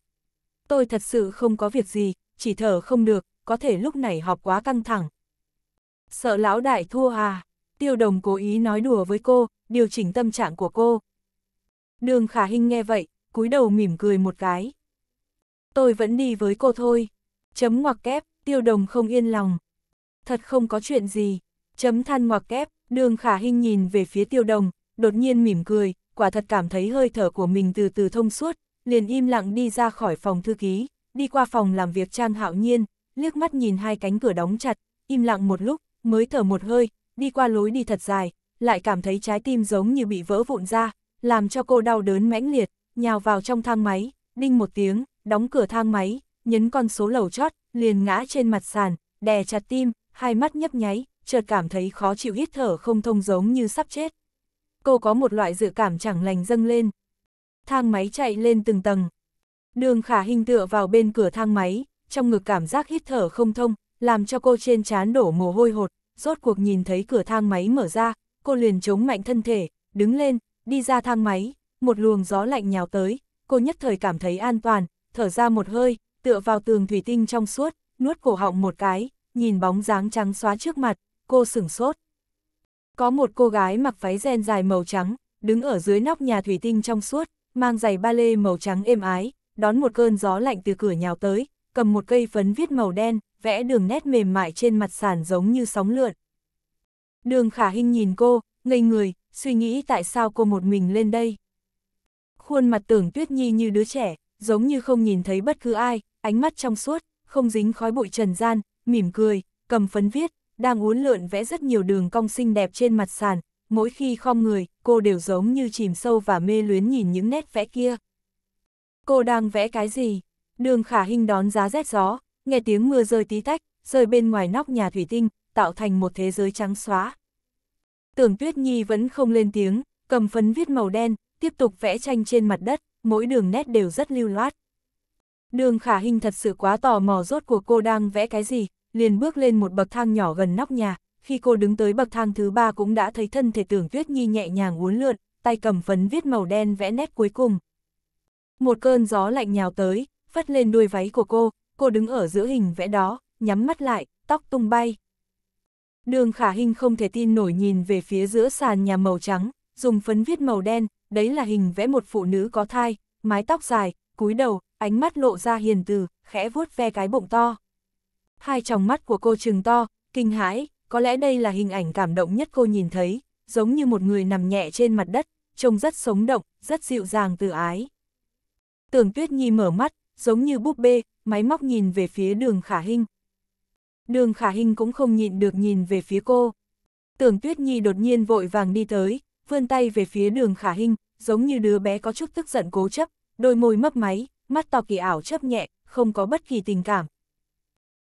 Tôi thật sự không có việc gì, chỉ thở không được, có thể lúc này họp quá căng thẳng. Sợ lão đại thua à? Tiêu đồng cố ý nói đùa với cô, điều chỉnh tâm trạng của cô. Đường khả hình nghe vậy, cúi đầu mỉm cười một cái. Tôi vẫn đi với cô thôi. Chấm ngoặc kép, tiêu đồng không yên lòng. Thật không có chuyện gì. Chấm than ngoặc kép, đường khả hình nhìn về phía tiêu đồng, đột nhiên mỉm cười, quả thật cảm thấy hơi thở của mình từ từ thông suốt, liền im lặng đi ra khỏi phòng thư ký, đi qua phòng làm việc Trang Hạo Nhiên, liếc mắt nhìn hai cánh cửa đóng chặt, im lặng một lúc, mới thở một hơi, đi qua lối đi thật dài, lại cảm thấy trái tim giống như bị vỡ vụn ra, làm cho cô đau đớn mãnh liệt, nhào vào trong thang máy, đinh một tiếng, đóng cửa thang máy, nhấn con số lầu chót, liền ngã trên mặt sàn, đè chặt tim, hai mắt nhấp nháy, chợt cảm thấy khó chịu hít thở không thông giống như sắp chết cô có một loại dự cảm chẳng lành dâng lên. Thang máy chạy lên từng tầng. Đường khả hình tựa vào bên cửa thang máy, trong ngực cảm giác hít thở không thông, làm cho cô trên trán đổ mồ hôi hột, rốt cuộc nhìn thấy cửa thang máy mở ra, cô liền chống mạnh thân thể, đứng lên, đi ra thang máy, một luồng gió lạnh nhào tới, cô nhất thời cảm thấy an toàn, thở ra một hơi, tựa vào tường thủy tinh trong suốt, nuốt cổ họng một cái, nhìn bóng dáng trắng xóa trước mặt, cô sửng sốt. Có một cô gái mặc váy ren dài màu trắng, đứng ở dưới nóc nhà thủy tinh trong suốt, mang giày ba lê màu trắng êm ái, đón một cơn gió lạnh từ cửa nhào tới, cầm một cây phấn viết màu đen, vẽ đường nét mềm mại trên mặt sàn giống như sóng lượn. Đường khả hình nhìn cô, ngây người, suy nghĩ tại sao cô một mình lên đây. Khuôn mặt tưởng tuyết nhi như đứa trẻ, giống như không nhìn thấy bất cứ ai, ánh mắt trong suốt, không dính khói bụi trần gian, mỉm cười, cầm phấn viết, đang uốn lượn vẽ rất nhiều đường cong xinh đẹp trên mặt sàn, mỗi khi khom người, cô đều giống như chìm sâu và mê luyến nhìn những nét vẽ kia. Cô đang vẽ cái gì? Đường khả hình đón giá rét gió, nghe tiếng mưa rơi tí tách, rơi bên ngoài nóc nhà thủy tinh, tạo thành một thế giới trắng xóa. Tưởng Tuyết Nhi vẫn không lên tiếng, cầm phấn viết màu đen, tiếp tục vẽ tranh trên mặt đất, mỗi đường nét đều rất lưu loát. Đường khả hình thật sự quá tò mò rốt của cô đang vẽ cái gì, liền bước lên một bậc thang nhỏ gần nóc nhà, khi cô đứng tới bậc thang thứ ba cũng đã thấy thân thể tưởng tuyết nhi nhẹ nhàng uốn lượn, tay cầm phấn viết màu đen vẽ nét cuối cùng. Một cơn gió lạnh nhào tới, phất lên đuôi váy của cô, cô đứng ở giữa hình vẽ đó, nhắm mắt lại, tóc tung bay. Đường khả hình không thể tin nổi nhìn về phía giữa sàn nhà màu trắng, dùng phấn viết màu đen, đấy là hình vẽ một phụ nữ có thai, mái tóc dài, cúi đầu, ánh mắt lộ ra hiền từ, khẽ vuốt ve cái bụng to hai tròng mắt của cô trừng to, kinh hãi, có lẽ đây là hình ảnh cảm động nhất cô nhìn thấy, giống như một người nằm nhẹ trên mặt đất, trông rất sống động, rất dịu dàng từ ái. Tưởng Tuyết Nhi mở mắt, giống như búp bê, máy móc nhìn về phía đường khả Hinh Đường khả Hinh cũng không nhịn được nhìn về phía cô. Tưởng Tuyết Nhi đột nhiên vội vàng đi tới, vươn tay về phía đường khả Hinh giống như đứa bé có chút tức giận cố chấp, đôi môi mấp máy, mắt to kỳ ảo chấp nhẹ, không có bất kỳ tình cảm,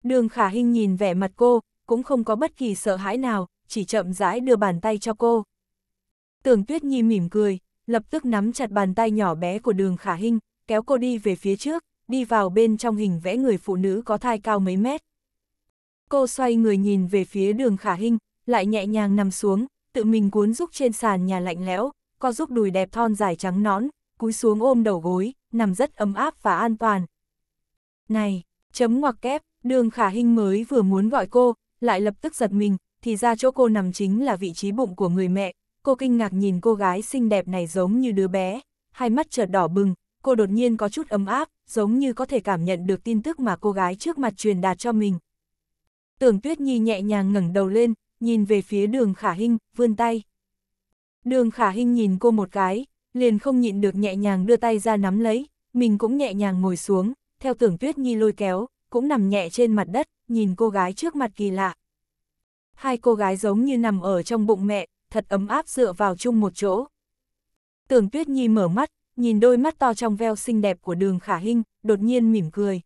Đường khả hình nhìn vẻ mặt cô, cũng không có bất kỳ sợ hãi nào, chỉ chậm rãi đưa bàn tay cho cô. Tưởng tuyết nhi mỉm cười, lập tức nắm chặt bàn tay nhỏ bé của đường khả hình, kéo cô đi về phía trước, đi vào bên trong hình vẽ người phụ nữ có thai cao mấy mét. Cô xoay người nhìn về phía đường khả hình, lại nhẹ nhàng nằm xuống, tự mình cuốn rúc trên sàn nhà lạnh lẽo, co rúc đùi đẹp thon dài trắng nõn, cúi xuống ôm đầu gối, nằm rất ấm áp và an toàn. Này, chấm ngoặc kép, Đường khả hình mới vừa muốn gọi cô, lại lập tức giật mình, thì ra chỗ cô nằm chính là vị trí bụng của người mẹ. Cô kinh ngạc nhìn cô gái xinh đẹp này giống như đứa bé, hai mắt chợt đỏ bừng, cô đột nhiên có chút ấm áp, giống như có thể cảm nhận được tin tức mà cô gái trước mặt truyền đạt cho mình. Tưởng Tuyết Nhi nhẹ nhàng ngẩng đầu lên, nhìn về phía đường khả hình, vươn tay. Đường khả hình nhìn cô một cái, liền không nhịn được nhẹ nhàng đưa tay ra nắm lấy, mình cũng nhẹ nhàng ngồi xuống, theo tưởng Tuyết Nhi lôi kéo, cũng nằm nhẹ trên mặt đất, nhìn cô gái trước mặt kỳ lạ. Hai cô gái giống như nằm ở trong bụng mẹ, thật ấm áp dựa vào chung một chỗ. Tưởng Tuyết Nhi mở mắt, nhìn đôi mắt to trong veo xinh đẹp của đường khả hinh, đột nhiên mỉm cười.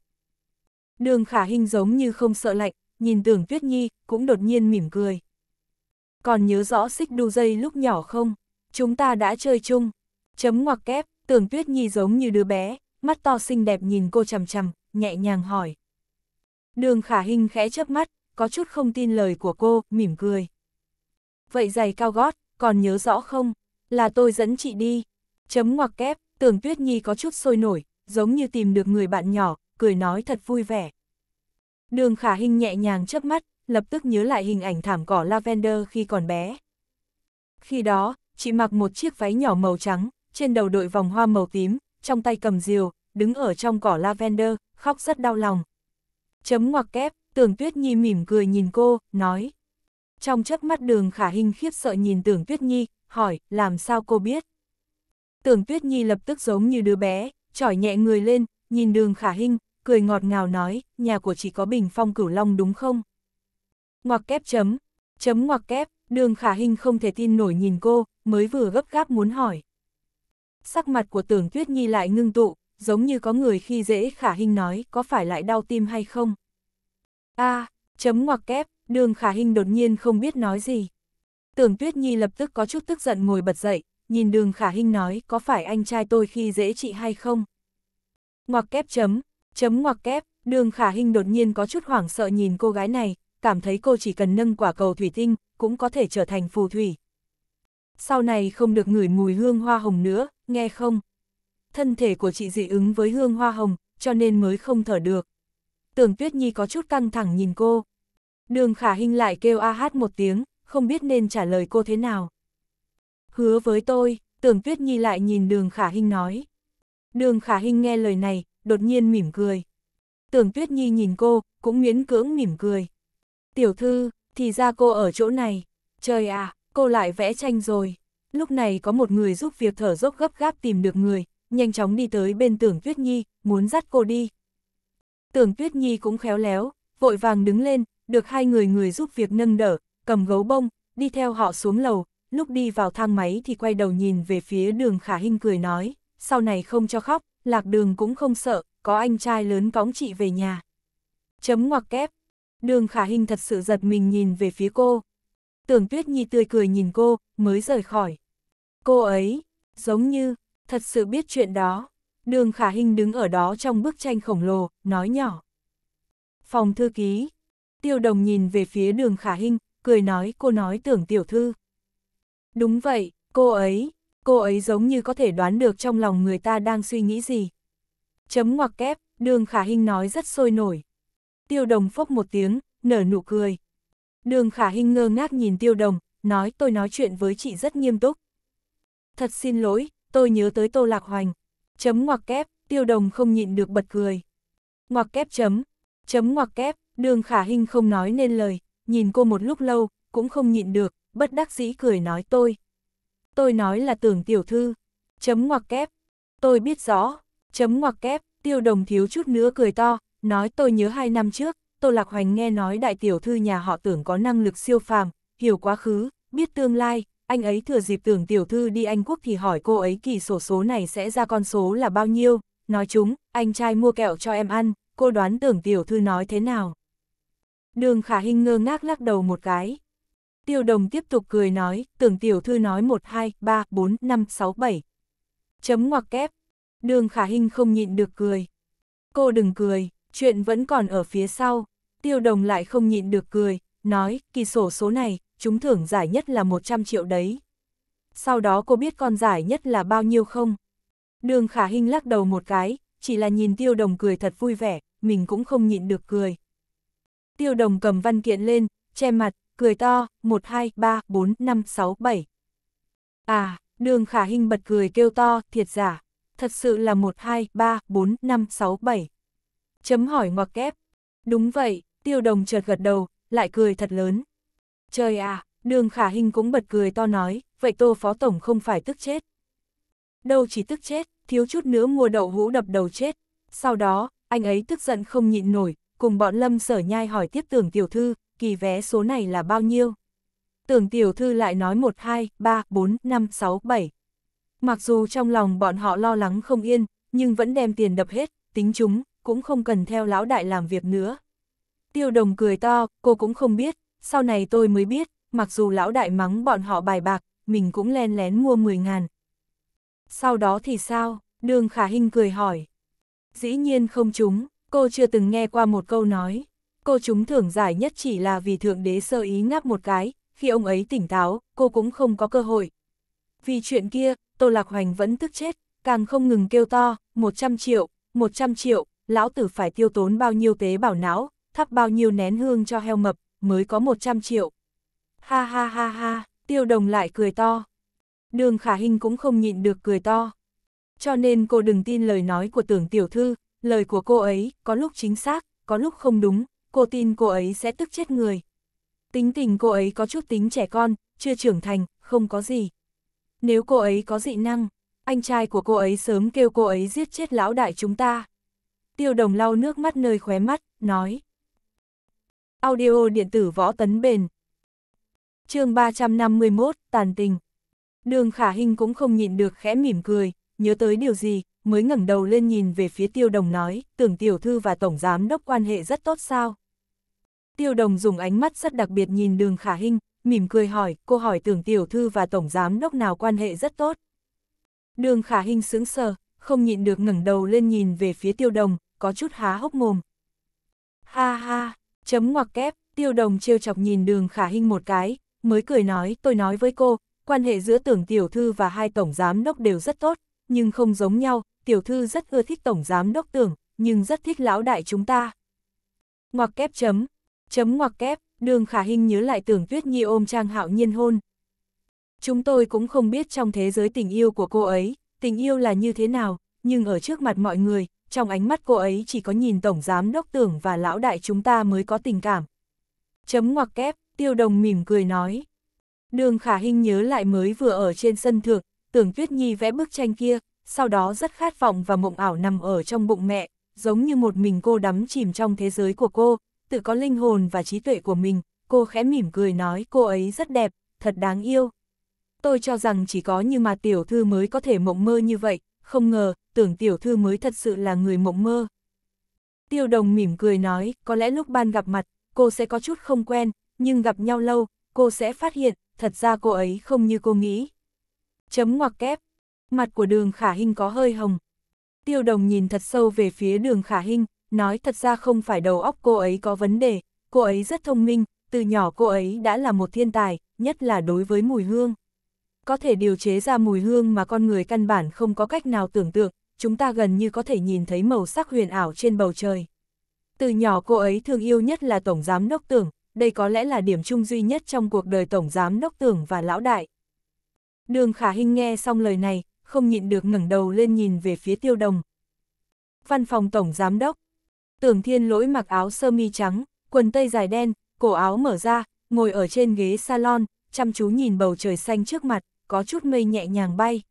Đường khả hinh giống như không sợ lạnh, nhìn tưởng Tuyết Nhi, cũng đột nhiên mỉm cười. Còn nhớ rõ xích đu dây lúc nhỏ không? Chúng ta đã chơi chung. Chấm ngoặc kép, tưởng Tuyết Nhi giống như đứa bé, mắt to xinh đẹp nhìn cô chằm chằm, nhẹ nhàng hỏi. Đường khả hình khẽ chớp mắt, có chút không tin lời của cô, mỉm cười. Vậy giày cao gót, còn nhớ rõ không? Là tôi dẫn chị đi. Chấm ngoặc kép, tưởng tuyết nhi có chút sôi nổi, giống như tìm được người bạn nhỏ, cười nói thật vui vẻ. Đường khả hình nhẹ nhàng chớp mắt, lập tức nhớ lại hình ảnh thảm cỏ lavender khi còn bé. Khi đó, chị mặc một chiếc váy nhỏ màu trắng, trên đầu đội vòng hoa màu tím, trong tay cầm diều, đứng ở trong cỏ lavender, khóc rất đau lòng, Chấm ngoặc kép, tưởng tuyết nhi mỉm cười nhìn cô, nói. Trong chớp mắt đường khả hình khiếp sợ nhìn tưởng tuyết nhi, hỏi, làm sao cô biết? Tưởng tuyết nhi lập tức giống như đứa bé, trỏi nhẹ người lên, nhìn đường khả hình, cười ngọt ngào nói, nhà của chỉ có bình phong cửu long đúng không? Ngoặc kép chấm, chấm ngoặc kép, đường khả hình không thể tin nổi nhìn cô, mới vừa gấp gáp muốn hỏi. Sắc mặt của tưởng tuyết nhi lại ngưng tụ, giống như có người khi dễ khả hình nói có phải lại đau tim hay không. a à, chấm ngoặc kép, đường khả hình đột nhiên không biết nói gì. Tưởng Tuyết Nhi lập tức có chút tức giận ngồi bật dậy, nhìn đường khả hình nói có phải anh trai tôi khi dễ chị hay không. Ngoặc kép chấm, chấm ngoặc kép, đường khả hình đột nhiên có chút hoảng sợ nhìn cô gái này, cảm thấy cô chỉ cần nâng quả cầu thủy tinh, cũng có thể trở thành phù thủy. Sau này không được ngửi mùi hương hoa hồng nữa, nghe không? thân thể của chị dị ứng với hương hoa hồng, cho nên mới không thở được. Tưởng Tuyết Nhi có chút căng thẳng nhìn cô. Đường khả Hinh lại kêu a hát một tiếng, không biết nên trả lời cô thế nào. Hứa với tôi, tưởng Tuyết Nhi lại nhìn đường khả Hinh nói. Đường khả Hinh nghe lời này, đột nhiên mỉm cười. Tưởng Tuyết Nhi nhìn cô, cũng miễn cưỡng mỉm cười. Tiểu thư, thì ra cô ở chỗ này. Trời ạ, à, cô lại vẽ tranh rồi. Lúc này có một người giúp việc thở dốc gấp gáp tìm được người, nhanh chóng đi tới bên tưởng Tuyết Nhi, muốn dắt cô đi. Tưởng Tuyết Nhi cũng khéo léo, vội vàng đứng lên, được hai người người giúp việc nâng đỡ, cầm gấu bông, đi theo họ xuống lầu, lúc đi vào thang máy thì quay đầu nhìn về phía đường khả hình cười nói, sau này không cho khóc, lạc đường cũng không sợ, có anh trai lớn cõng chị về nhà. Chấm ngoặc kép, đường khả hình thật sự giật mình nhìn về phía cô. Tưởng Tuyết Nhi tươi cười nhìn cô, mới rời khỏi. Cô ấy, giống như, thật sự biết chuyện đó. Đường khả hình đứng ở đó trong bức tranh khổng lồ, nói nhỏ. Phòng thư ký. Tiêu đồng nhìn về phía đường khả hình, cười nói cô nói tưởng tiểu thư. Đúng vậy, cô ấy, cô ấy giống như có thể đoán được trong lòng người ta đang suy nghĩ gì. Chấm ngoặc kép, đường khả hình nói rất sôi nổi. Tiêu đồng phốc một tiếng, nở nụ cười. Đường khả hình ngơ ngác nhìn tiêu đồng, nói tôi nói chuyện với chị rất nghiêm túc. Thật xin lỗi, tôi nhớ tới Tô Lạc Hoành. Chấm ngoặc kép, tiêu đồng không nhịn được bật cười. Ngoặc kép chấm, chấm ngoặc kép, đường khả hình không nói nên lời, nhìn cô một lúc lâu, cũng không nhịn được, bất đắc dĩ cười nói tôi. Tôi nói là tưởng tiểu thư, chấm ngoặc kép, tôi biết rõ, chấm ngoặc kép, tiêu đồng thiếu chút nữa cười to, nói tôi nhớ hai năm trước, Tô Lạc Hoành nghe nói đại tiểu thư nhà họ tưởng có năng lực siêu phàm, hiểu quá khứ, biết tương lai, anh ấy thừa dịp tưởng tiểu thư đi Anh Quốc thì hỏi cô ấy kỳ sổ số này sẽ ra con số là bao nhiêu, nói chúng, anh trai mua kẹo cho em ăn, cô đoán tưởng tiểu thư nói thế nào. Đường khả hình ngơ ngác lắc đầu một cái. Tiêu đồng tiếp tục cười nói, tưởng tiểu thư nói 1, 2, 3, 4, 5, 6, 7. Chấm ngoặc kép. Đường khả hình không nhịn được cười. Cô đừng cười, chuyện vẫn còn ở phía sau. Tiêu đồng lại không nhịn được cười, nói, kỳ sổ số này, chúng thưởng giải nhất là 100 triệu đấy. Sau đó cô biết con giải nhất là bao nhiêu không? Đường khả hình lắc đầu một cái, chỉ là nhìn tiêu đồng cười thật vui vẻ, mình cũng không nhịn được cười. Tiêu đồng cầm văn kiện lên, che mặt, cười to, 1, 2, 3, 4, 5, 6, 7. À, đường khả hình bật cười kêu to, thiệt giả, thật sự là 1, 2, 3, 4, 5, 6, 7. Chấm hỏi ngoặc kép. Đúng vậy, tiêu đồng chợt gật đầu, lại cười thật lớn. Trời à, đường khả hình cũng bật cười to nói, vậy tô phó tổng không phải tức chết. Đâu chỉ tức chết, thiếu chút nữa mua đậu hũ đập đầu chết. Sau đó, anh ấy tức giận không nhịn nổi, cùng bọn lâm sở nhai hỏi tiếp tưởng tiểu thư, kỳ vé số này là bao nhiêu? Tưởng tiểu thư lại nói 1, 2, 3, 4, 5, 6, 7. Mặc dù trong lòng bọn họ lo lắng không yên, nhưng vẫn đem tiền đập hết, tính chúng, cũng không cần theo lão đại làm việc nữa. Tiêu đồng cười to, cô cũng không biết, sau này tôi mới biết, mặc dù lão đại mắng bọn họ bài bạc, mình cũng len lén mua 10 ngàn. Sau đó thì sao? Đường Khả Hinh cười hỏi. Dĩ nhiên không chúng, cô chưa từng nghe qua một câu nói. Cô chúng thưởng giải nhất chỉ là vì Thượng Đế sơ ý ngáp một cái, khi ông ấy tỉnh táo, cô cũng không có cơ hội. Vì chuyện kia, Tô Lạc Hoành vẫn tức chết, càng không ngừng kêu to, 100 triệu, 100 triệu, lão tử phải tiêu tốn bao nhiêu tế bào não, thắp bao nhiêu nén hương cho heo mập, mới có 100 triệu. Ha ha ha ha, tiêu đồng lại cười to. Đường khả hình cũng không nhịn được cười to. Cho nên cô đừng tin lời nói của tưởng tiểu thư, lời của cô ấy có lúc chính xác, có lúc không đúng, cô tin cô ấy sẽ tức chết người. Tính tình cô ấy có chút tính trẻ con, chưa trưởng thành, không có gì. Nếu cô ấy có dị năng, anh trai của cô ấy sớm kêu cô ấy giết chết lão đại chúng ta. Tiêu đồng lau nước mắt nơi khóe mắt, nói. Audio điện tử võ tấn bền. chương 351, tàn tình. Đường khả hình cũng không nhịn được khẽ mỉm cười, nhớ tới điều gì, mới ngẩng đầu lên nhìn về phía tiêu đồng nói, tưởng tiểu thư và tổng giám đốc quan hệ rất tốt sao. Tiêu đồng dùng ánh mắt rất đặc biệt nhìn đường khả hình, mỉm cười hỏi, cô hỏi tưởng tiểu thư và tổng giám đốc nào quan hệ rất tốt. Đường khả hình sướng sờ, không nhịn được ngẩng đầu lên nhìn về phía tiêu đồng, có chút há hốc mồm. Ha ha, Chấm ngoặc kép, tiêu đồng trêu chọc nhìn đường khả hinh một cái, mới cười nói, tôi nói với cô, quan hệ giữa tưởng tiểu thư và hai tổng giám đốc đều rất tốt, nhưng không giống nhau, tiểu thư rất ưa thích tổng giám đốc tưởng, nhưng rất thích lão đại chúng ta. Ngoặc kép chấm, chấm ngoặc kép, đường khả hinh nhớ lại tưởng tuyết nhi ôm trang hạo nhiên hôn. Chúng tôi cũng không biết trong thế giới tình yêu của cô ấy, tình yêu là như thế nào, nhưng ở trước mặt mọi người, trong ánh mắt cô ấy chỉ có nhìn Tổng Giám Đốc Tưởng và Lão Đại chúng ta mới có tình cảm. Chấm ngoặc kép, Tiêu Đồng mỉm cười nói. Đường Khả Hinh nhớ lại mới vừa ở trên sân thượng, Tưởng Tuyết Nhi vẽ bức tranh kia, sau đó rất khát vọng và mộng ảo nằm ở trong bụng mẹ, giống như một mình cô đắm chìm trong thế giới của cô, tự có linh hồn và trí tuệ của mình, cô khẽ mỉm cười nói cô ấy rất đẹp, thật đáng yêu. Tôi cho rằng chỉ có như mà tiểu thư mới có thể mộng mơ như vậy, không ngờ, tưởng tiểu thư mới thật sự là người mộng mơ. Tiêu đồng mỉm cười nói, có lẽ lúc ban gặp mặt, cô sẽ có chút không quen, nhưng gặp nhau lâu, cô sẽ phát hiện, thật ra cô ấy không như cô nghĩ. Chấm ngoặc kép, mặt của đường khả hình có hơi hồng. Tiêu đồng nhìn thật sâu về phía đường khả hình, nói thật ra không phải đầu óc cô ấy có vấn đề, cô ấy rất thông minh, từ nhỏ cô ấy đã là một thiên tài, nhất là đối với mùi hương có thể điều chế ra mùi hương mà con người căn bản không có cách nào tưởng tượng, chúng ta gần như có thể nhìn thấy màu sắc huyền ảo trên bầu trời. Từ nhỏ cô ấy thương yêu nhất là Tổng Giám Đốc Tưởng, đây có lẽ là điểm chung duy nhất trong cuộc đời Tổng Giám Đốc Tưởng và Lão Đại. Đường Khả Hinh nghe xong lời này, không nhịn được ngẩng đầu lên nhìn về phía tiêu đồng. Văn phòng Tổng Giám Đốc Tưởng Thiên Lỗi mặc áo sơ mi trắng, quần tây dài đen, cổ áo mở ra, ngồi ở trên ghế salon, chăm chú nhìn bầu trời xanh trước mặt có chút mây nhẹ nhàng bay.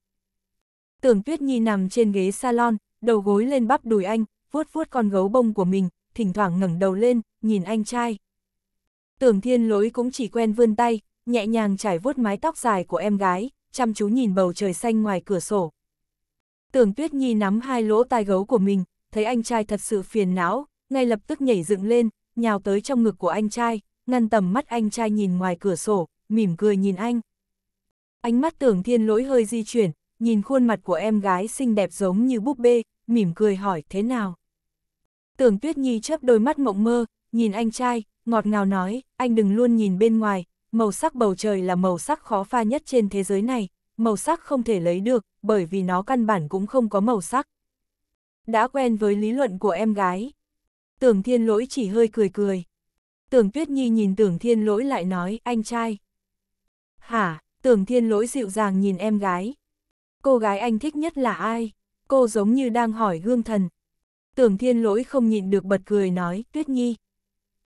Tưởng Tuyết Nhi nằm trên ghế salon, đầu gối lên bắp đùi anh, vuốt vuốt con gấu bông của mình, thỉnh thoảng ngẩng đầu lên, nhìn anh trai. Tưởng Thiên Lỗi cũng chỉ quen vươn tay, nhẹ nhàng trải vuốt mái tóc dài của em gái, chăm chú nhìn bầu trời xanh ngoài cửa sổ. Tưởng Tuyết Nhi nắm hai lỗ tai gấu của mình, thấy anh trai thật sự phiền não, ngay lập tức nhảy dựng lên, nhào tới trong ngực của anh trai, ngăn tầm mắt anh trai nhìn ngoài cửa sổ, mỉm cười nhìn anh. Ánh mắt tưởng thiên lỗi hơi di chuyển, nhìn khuôn mặt của em gái xinh đẹp giống như búp bê, mỉm cười hỏi thế nào. Tưởng tuyết nhi chớp đôi mắt mộng mơ, nhìn anh trai, ngọt ngào nói, anh đừng luôn nhìn bên ngoài, màu sắc bầu trời là màu sắc khó pha nhất trên thế giới này, màu sắc không thể lấy được, bởi vì nó căn bản cũng không có màu sắc. Đã quen với lý luận của em gái. Tưởng thiên lỗi chỉ hơi cười cười. Tưởng tuyết nhi nhìn tưởng thiên lỗi lại nói, anh trai. Hả, Tưởng thiên lỗi dịu dàng nhìn em gái. Cô gái anh thích nhất là ai? Cô giống như đang hỏi gương thần. Tưởng thiên lỗi không nhịn được bật cười nói, tuyết nhi.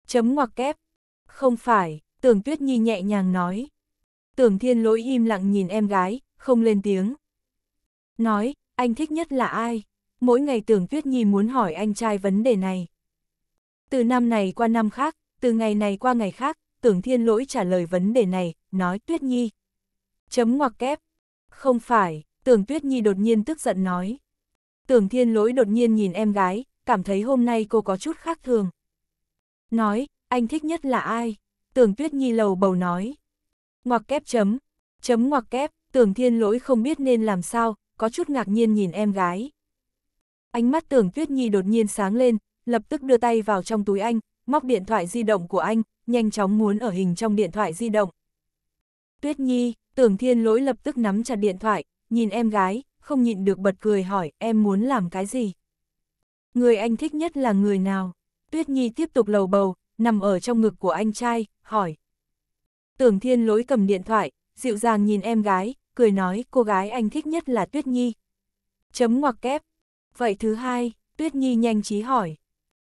Chấm ngoặc kép. Không phải, tưởng tuyết nhi nhẹ nhàng nói. Tưởng thiên lỗi im lặng nhìn em gái, không lên tiếng. Nói, anh thích nhất là ai? Mỗi ngày tưởng tuyết nhi muốn hỏi anh trai vấn đề này. Từ năm này qua năm khác, từ ngày này qua ngày khác, tưởng thiên lỗi trả lời vấn đề này, nói tuyết nhi, Chấm ngoặc kép. Không phải, tưởng tuyết nhi đột nhiên tức giận nói. Tưởng thiên lỗi đột nhiên nhìn em gái, cảm thấy hôm nay cô có chút khác thường. Nói, anh thích nhất là ai? Tưởng tuyết nhi lầu bầu nói. Ngoặc kép chấm. Chấm ngoặc kép, tưởng thiên lỗi không biết nên làm sao, có chút ngạc nhiên nhìn em gái. Ánh mắt tưởng tuyết nhi đột nhiên sáng lên, lập tức đưa tay vào trong túi anh, móc điện thoại di động của anh, nhanh chóng muốn ở hình trong điện thoại di động. Tuyết Nhi, Tưởng thiên lỗi lập tức nắm chặt điện thoại, nhìn em gái, không nhịn được bật cười hỏi em muốn làm cái gì. Người anh thích nhất là người nào? Tuyết Nhi tiếp tục lầu bầu, nằm ở trong ngực của anh trai, hỏi. Tưởng thiên lỗi cầm điện thoại, dịu dàng nhìn em gái, cười nói cô gái anh thích nhất là Tuyết Nhi. Chấm ngoặc kép. Vậy thứ hai, Tuyết Nhi nhanh trí hỏi.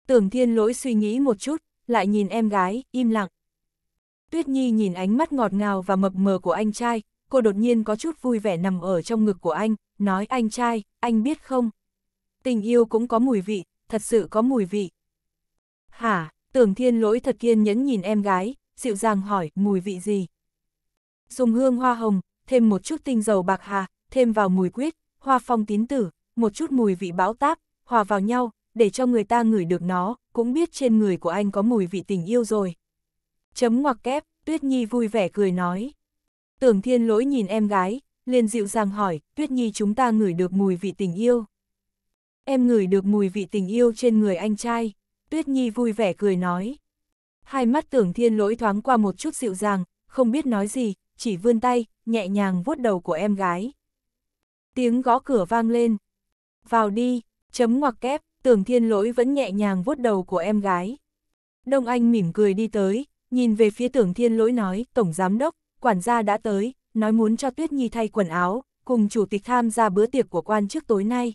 Tưởng thiên lỗi suy nghĩ một chút, lại nhìn em gái, im lặng. Tuyết Nhi nhìn ánh mắt ngọt ngào và mập mờ của anh trai, cô đột nhiên có chút vui vẻ nằm ở trong ngực của anh, nói anh trai, anh biết không? Tình yêu cũng có mùi vị, thật sự có mùi vị. Hả, tưởng thiên lỗi thật kiên nhẫn nhìn em gái, dịu dàng hỏi mùi vị gì? Dùng hương hoa hồng, thêm một chút tinh dầu bạc hà, thêm vào mùi quyết, hoa phong tín tử, một chút mùi vị bão táp, hòa vào nhau, để cho người ta ngửi được nó, cũng biết trên người của anh có mùi vị tình yêu rồi. Chấm ngoặc kép, Tuyết Nhi vui vẻ cười nói. Tưởng thiên lỗi nhìn em gái, liền dịu dàng hỏi, Tuyết Nhi chúng ta ngửi được mùi vị tình yêu. Em ngửi được mùi vị tình yêu trên người anh trai, Tuyết Nhi vui vẻ cười nói. Hai mắt tưởng thiên lỗi thoáng qua một chút dịu dàng, không biết nói gì, chỉ vươn tay, nhẹ nhàng vuốt đầu của em gái. Tiếng gõ cửa vang lên. Vào đi, chấm ngoặc kép, tưởng thiên lỗi vẫn nhẹ nhàng vuốt đầu của em gái. Đông Anh mỉm cười đi tới, nhìn về phía tưởng thiên lỗi nói, tổng giám đốc, quản gia đã tới, nói muốn cho Tuyết Nhi thay quần áo, cùng chủ tịch tham gia bữa tiệc của quan chức tối nay.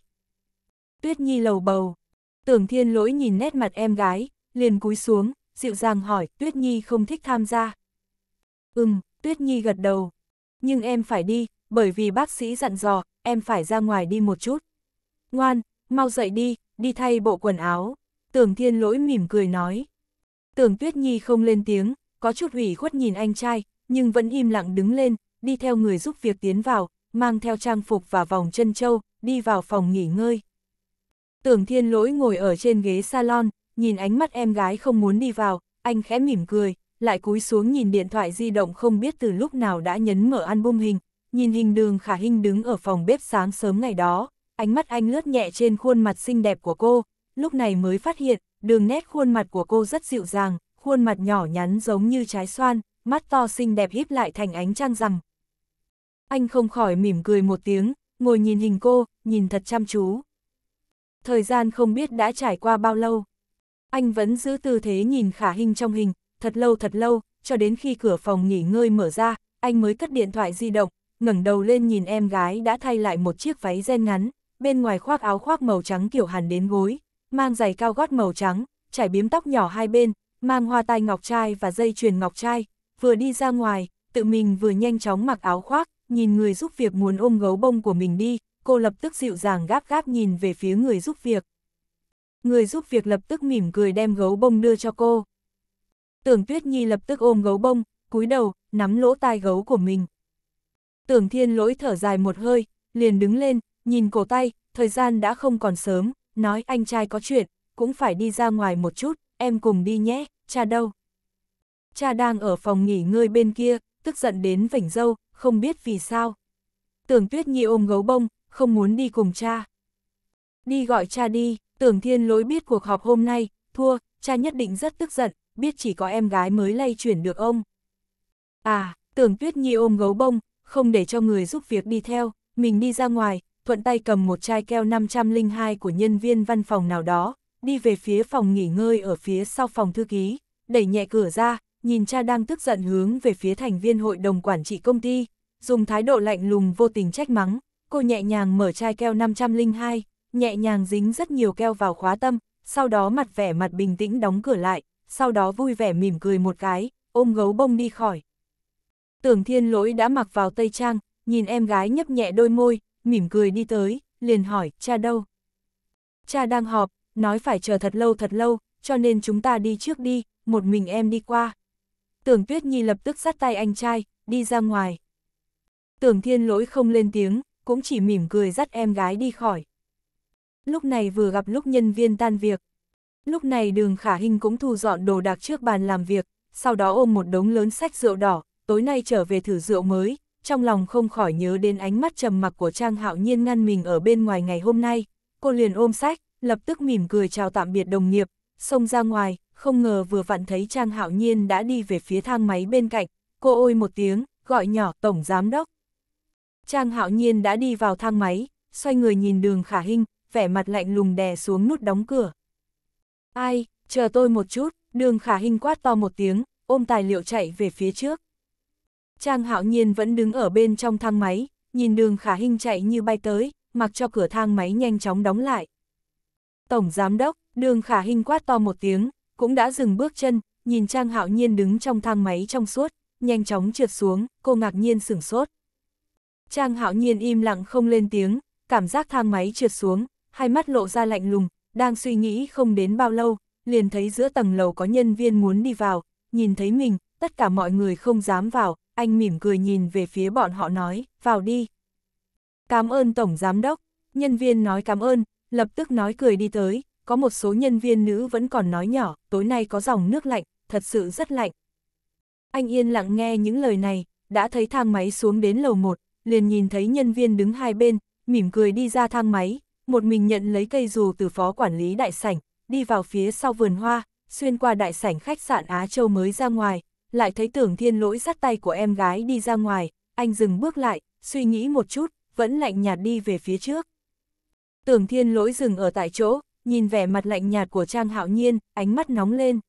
Tuyết Nhi lầu bầu, tưởng thiên lỗi nhìn nét mặt em gái, liền cúi xuống, dịu dàng hỏi, Tuyết Nhi không thích tham gia. Ừm, Tuyết Nhi gật đầu, nhưng em phải đi, bởi vì bác sĩ dặn dò, em phải ra ngoài đi một chút. Ngoan, mau dậy đi, đi thay bộ quần áo. Tưởng thiên lỗi mỉm cười nói. Tưởng Tuyết Nhi không lên tiếng, có chút hủy khuất nhìn anh trai, nhưng vẫn im lặng đứng lên, đi theo người giúp việc tiến vào, mang theo trang phục và vòng chân châu, đi vào phòng nghỉ ngơi. Tưởng Thiên Lỗi ngồi ở trên ghế salon, nhìn ánh mắt em gái không muốn đi vào, anh khẽ mỉm cười, lại cúi xuống nhìn điện thoại di động không biết từ lúc nào đã nhấn mở album hình, nhìn hình đường khả hình đứng ở phòng bếp sáng sớm ngày đó, ánh mắt anh lướt nhẹ trên khuôn mặt xinh đẹp của cô, lúc này mới phát hiện, đường nét khuôn mặt của cô rất dịu dàng, khuôn mặt nhỏ nhắn giống như trái xoan, mắt to xinh đẹp híp lại thành ánh trăng rằm. Anh không khỏi mỉm cười một tiếng, ngồi nhìn hình cô, nhìn thật chăm chú. Thời gian không biết đã trải qua bao lâu. Anh vẫn giữ tư thế nhìn khả hình trong hình, thật lâu thật lâu, cho đến khi cửa phòng nghỉ ngơi mở ra, anh mới cất điện thoại di động, ngẩng đầu lên nhìn em gái đã thay lại một chiếc váy ren ngắn, bên ngoài khoác áo khoác màu trắng kiểu hàn đến gối, mang giày cao gót màu trắng, trải biếm tóc nhỏ hai bên, mang hoa tai ngọc trai và dây chuyền ngọc trai, vừa đi ra ngoài, tự mình vừa nhanh chóng mặc áo khoác, nhìn người giúp việc muốn ôm gấu bông của mình đi, cô lập tức dịu dàng gáp gáp nhìn về phía người giúp việc. Người giúp việc lập tức mỉm cười đem gấu bông đưa cho cô. Tưởng Tuyết Nhi lập tức ôm gấu bông, cúi đầu, nắm lỗ tai gấu của mình. Tưởng Thiên lỗi thở dài một hơi, liền đứng lên, nhìn cổ tay, thời gian đã không còn sớm, nói anh trai có chuyện, cũng phải đi ra ngoài một chút, em cùng đi nhé, cha đâu. Cha đang ở phòng nghỉ ngơi bên kia, tức giận đến vảnh dâu, không biết vì sao. Tưởng tuyết nhi ôm gấu bông, không muốn đi cùng cha. Đi gọi cha đi, tưởng thiên lỗi biết cuộc họp hôm nay, thua, cha nhất định rất tức giận, biết chỉ có em gái mới lay chuyển được ông. À, tưởng tuyết nhi ôm gấu bông, không để cho người giúp việc đi theo, mình đi ra ngoài, thuận tay cầm một chai keo 502 của nhân viên văn phòng nào đó, đi về phía phòng nghỉ ngơi ở phía sau phòng thư ký, đẩy nhẹ cửa ra, nhìn cha đang tức giận hướng về phía thành viên hội đồng quản trị công ty, dùng thái độ lạnh lùng vô tình trách mắng, cô nhẹ nhàng mở chai keo 502, nhẹ nhàng dính rất nhiều keo vào khóa tâm, sau đó mặt vẻ mặt bình tĩnh đóng cửa lại, sau đó vui vẻ mỉm cười một cái, ôm gấu bông đi khỏi. Tưởng thiên lỗi đã mặc vào tây trang, nhìn em gái nhấp nhẹ đôi môi, mỉm cười đi tới, liền hỏi, cha đâu? Cha đang họp, nói phải chờ thật lâu thật lâu, cho nên chúng ta đi trước đi, một mình em đi qua. Tưởng Tuyết Nhi lập tức sát tay anh trai, đi ra ngoài. Tưởng Thiên Lỗi không lên tiếng, cũng chỉ mỉm cười dắt em gái đi khỏi. Lúc này vừa gặp lúc nhân viên tan việc. Lúc này đường khả Hinh cũng thu dọn đồ đạc trước bàn làm việc, sau đó ôm một đống lớn sách rượu đỏ, tối nay trở về thử rượu mới, trong lòng không khỏi nhớ đến ánh mắt trầm mặc của Trang Hạo Nhiên ngăn mình ở bên ngoài ngày hôm nay, cô liền ôm sách, lập tức mỉm cười chào tạm biệt đồng nghiệp, xông ra ngoài, không ngờ vừa vặn thấy Trang Hạo Nhiên đã đi về phía thang máy bên cạnh, cô ôi một tiếng, gọi nhỏ Tổng Giám Đốc. Trang Hạo Nhiên đã đi vào thang máy, xoay người nhìn đường khả Hinh, vẻ mặt lạnh lùng đè xuống nút đóng cửa. Ai, chờ tôi một chút, đường khả Hinh quát to một tiếng, ôm tài liệu chạy về phía trước. Trang hạo nhiên vẫn đứng ở bên trong thang máy, nhìn đường khả Hinh chạy như bay tới, mặc cho cửa thang máy nhanh chóng đóng lại. Tổng giám đốc, đường khả Hinh quát to một tiếng, cũng đã dừng bước chân, nhìn Trang hạo nhiên đứng trong thang máy trong suốt, nhanh chóng trượt xuống, cô ngạc nhiên sửng sốt. Trang hạo nhiên im lặng không lên tiếng, cảm giác thang máy trượt xuống, hai mắt lộ ra lạnh lùng, đang suy nghĩ không đến bao lâu, liền thấy giữa tầng lầu có nhân viên muốn đi vào, nhìn thấy mình, tất cả mọi người không dám vào, anh mỉm cười nhìn về phía bọn họ nói, vào đi. Cảm ơn Tổng Giám Đốc, nhân viên nói cảm ơn, lập tức nói cười đi tới, có một số nhân viên nữ vẫn còn nói nhỏ, tối nay có dòng nước lạnh, thật sự rất lạnh. Anh yên lặng nghe những lời này, đã thấy thang máy xuống đến lầu 1, liền nhìn thấy nhân viên đứng hai bên, mỉm cười đi ra thang máy, một mình nhận lấy cây dù từ phó quản lý đại sảnh, đi vào phía sau vườn hoa, xuyên qua đại sảnh khách sạn Á Châu mới ra ngoài, lại thấy tưởng thiên lỗi sát tay của em gái đi ra ngoài, anh dừng bước lại, suy nghĩ một chút, vẫn lạnh nhạt đi về phía trước. Tưởng thiên lỗi dừng ở tại chỗ, nhìn vẻ mặt lạnh nhạt của Trang Hạo Nhiên, ánh mắt nóng lên.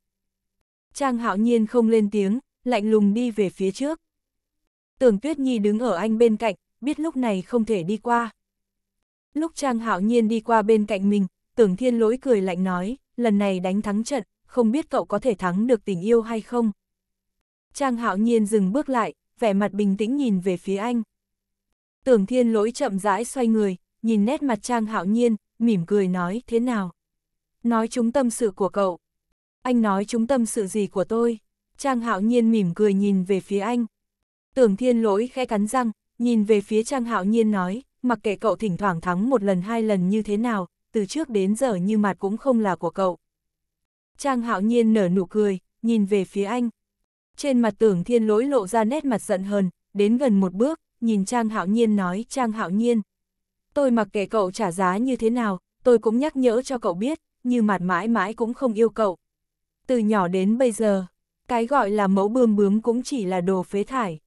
Trang Hạo Nhiên không lên tiếng, lạnh lùng đi về phía trước. Tưởng Tuyết Nhi đứng ở anh bên cạnh, biết lúc này không thể đi qua. Lúc Trang Hạo Nhiên đi qua bên cạnh mình, Tưởng Thiên Lỗi cười lạnh nói, lần này đánh thắng trận, không biết cậu có thể thắng được tình yêu hay không. Trang hạo nhiên dừng bước lại, vẻ mặt bình tĩnh nhìn về phía anh. Tưởng thiên lỗi chậm rãi xoay người, nhìn nét mặt Trang hạo nhiên, mỉm cười nói thế nào. Nói chúng tâm sự của cậu. Anh nói chúng tâm sự gì của tôi. Trang hạo nhiên mỉm cười nhìn về phía anh. Tưởng thiên lỗi khẽ cắn răng, nhìn về phía Trang hạo nhiên nói, mặc kệ cậu thỉnh thoảng thắng một lần hai lần như thế nào, từ trước đến giờ như mặt cũng không là của cậu. Trang hạo nhiên nở nụ cười, nhìn về phía anh, trên mặt tưởng thiên lỗi lộ ra nét mặt giận hờn, đến gần một bước, nhìn Trang Hạo Nhiên nói Trang Hạo Nhiên. Tôi mặc kệ cậu trả giá như thế nào, tôi cũng nhắc nhở cho cậu biết, như mặt mãi mãi cũng không yêu cậu. Từ nhỏ đến bây giờ, cái gọi là mẫu bươm bướm cũng chỉ là đồ phế thải.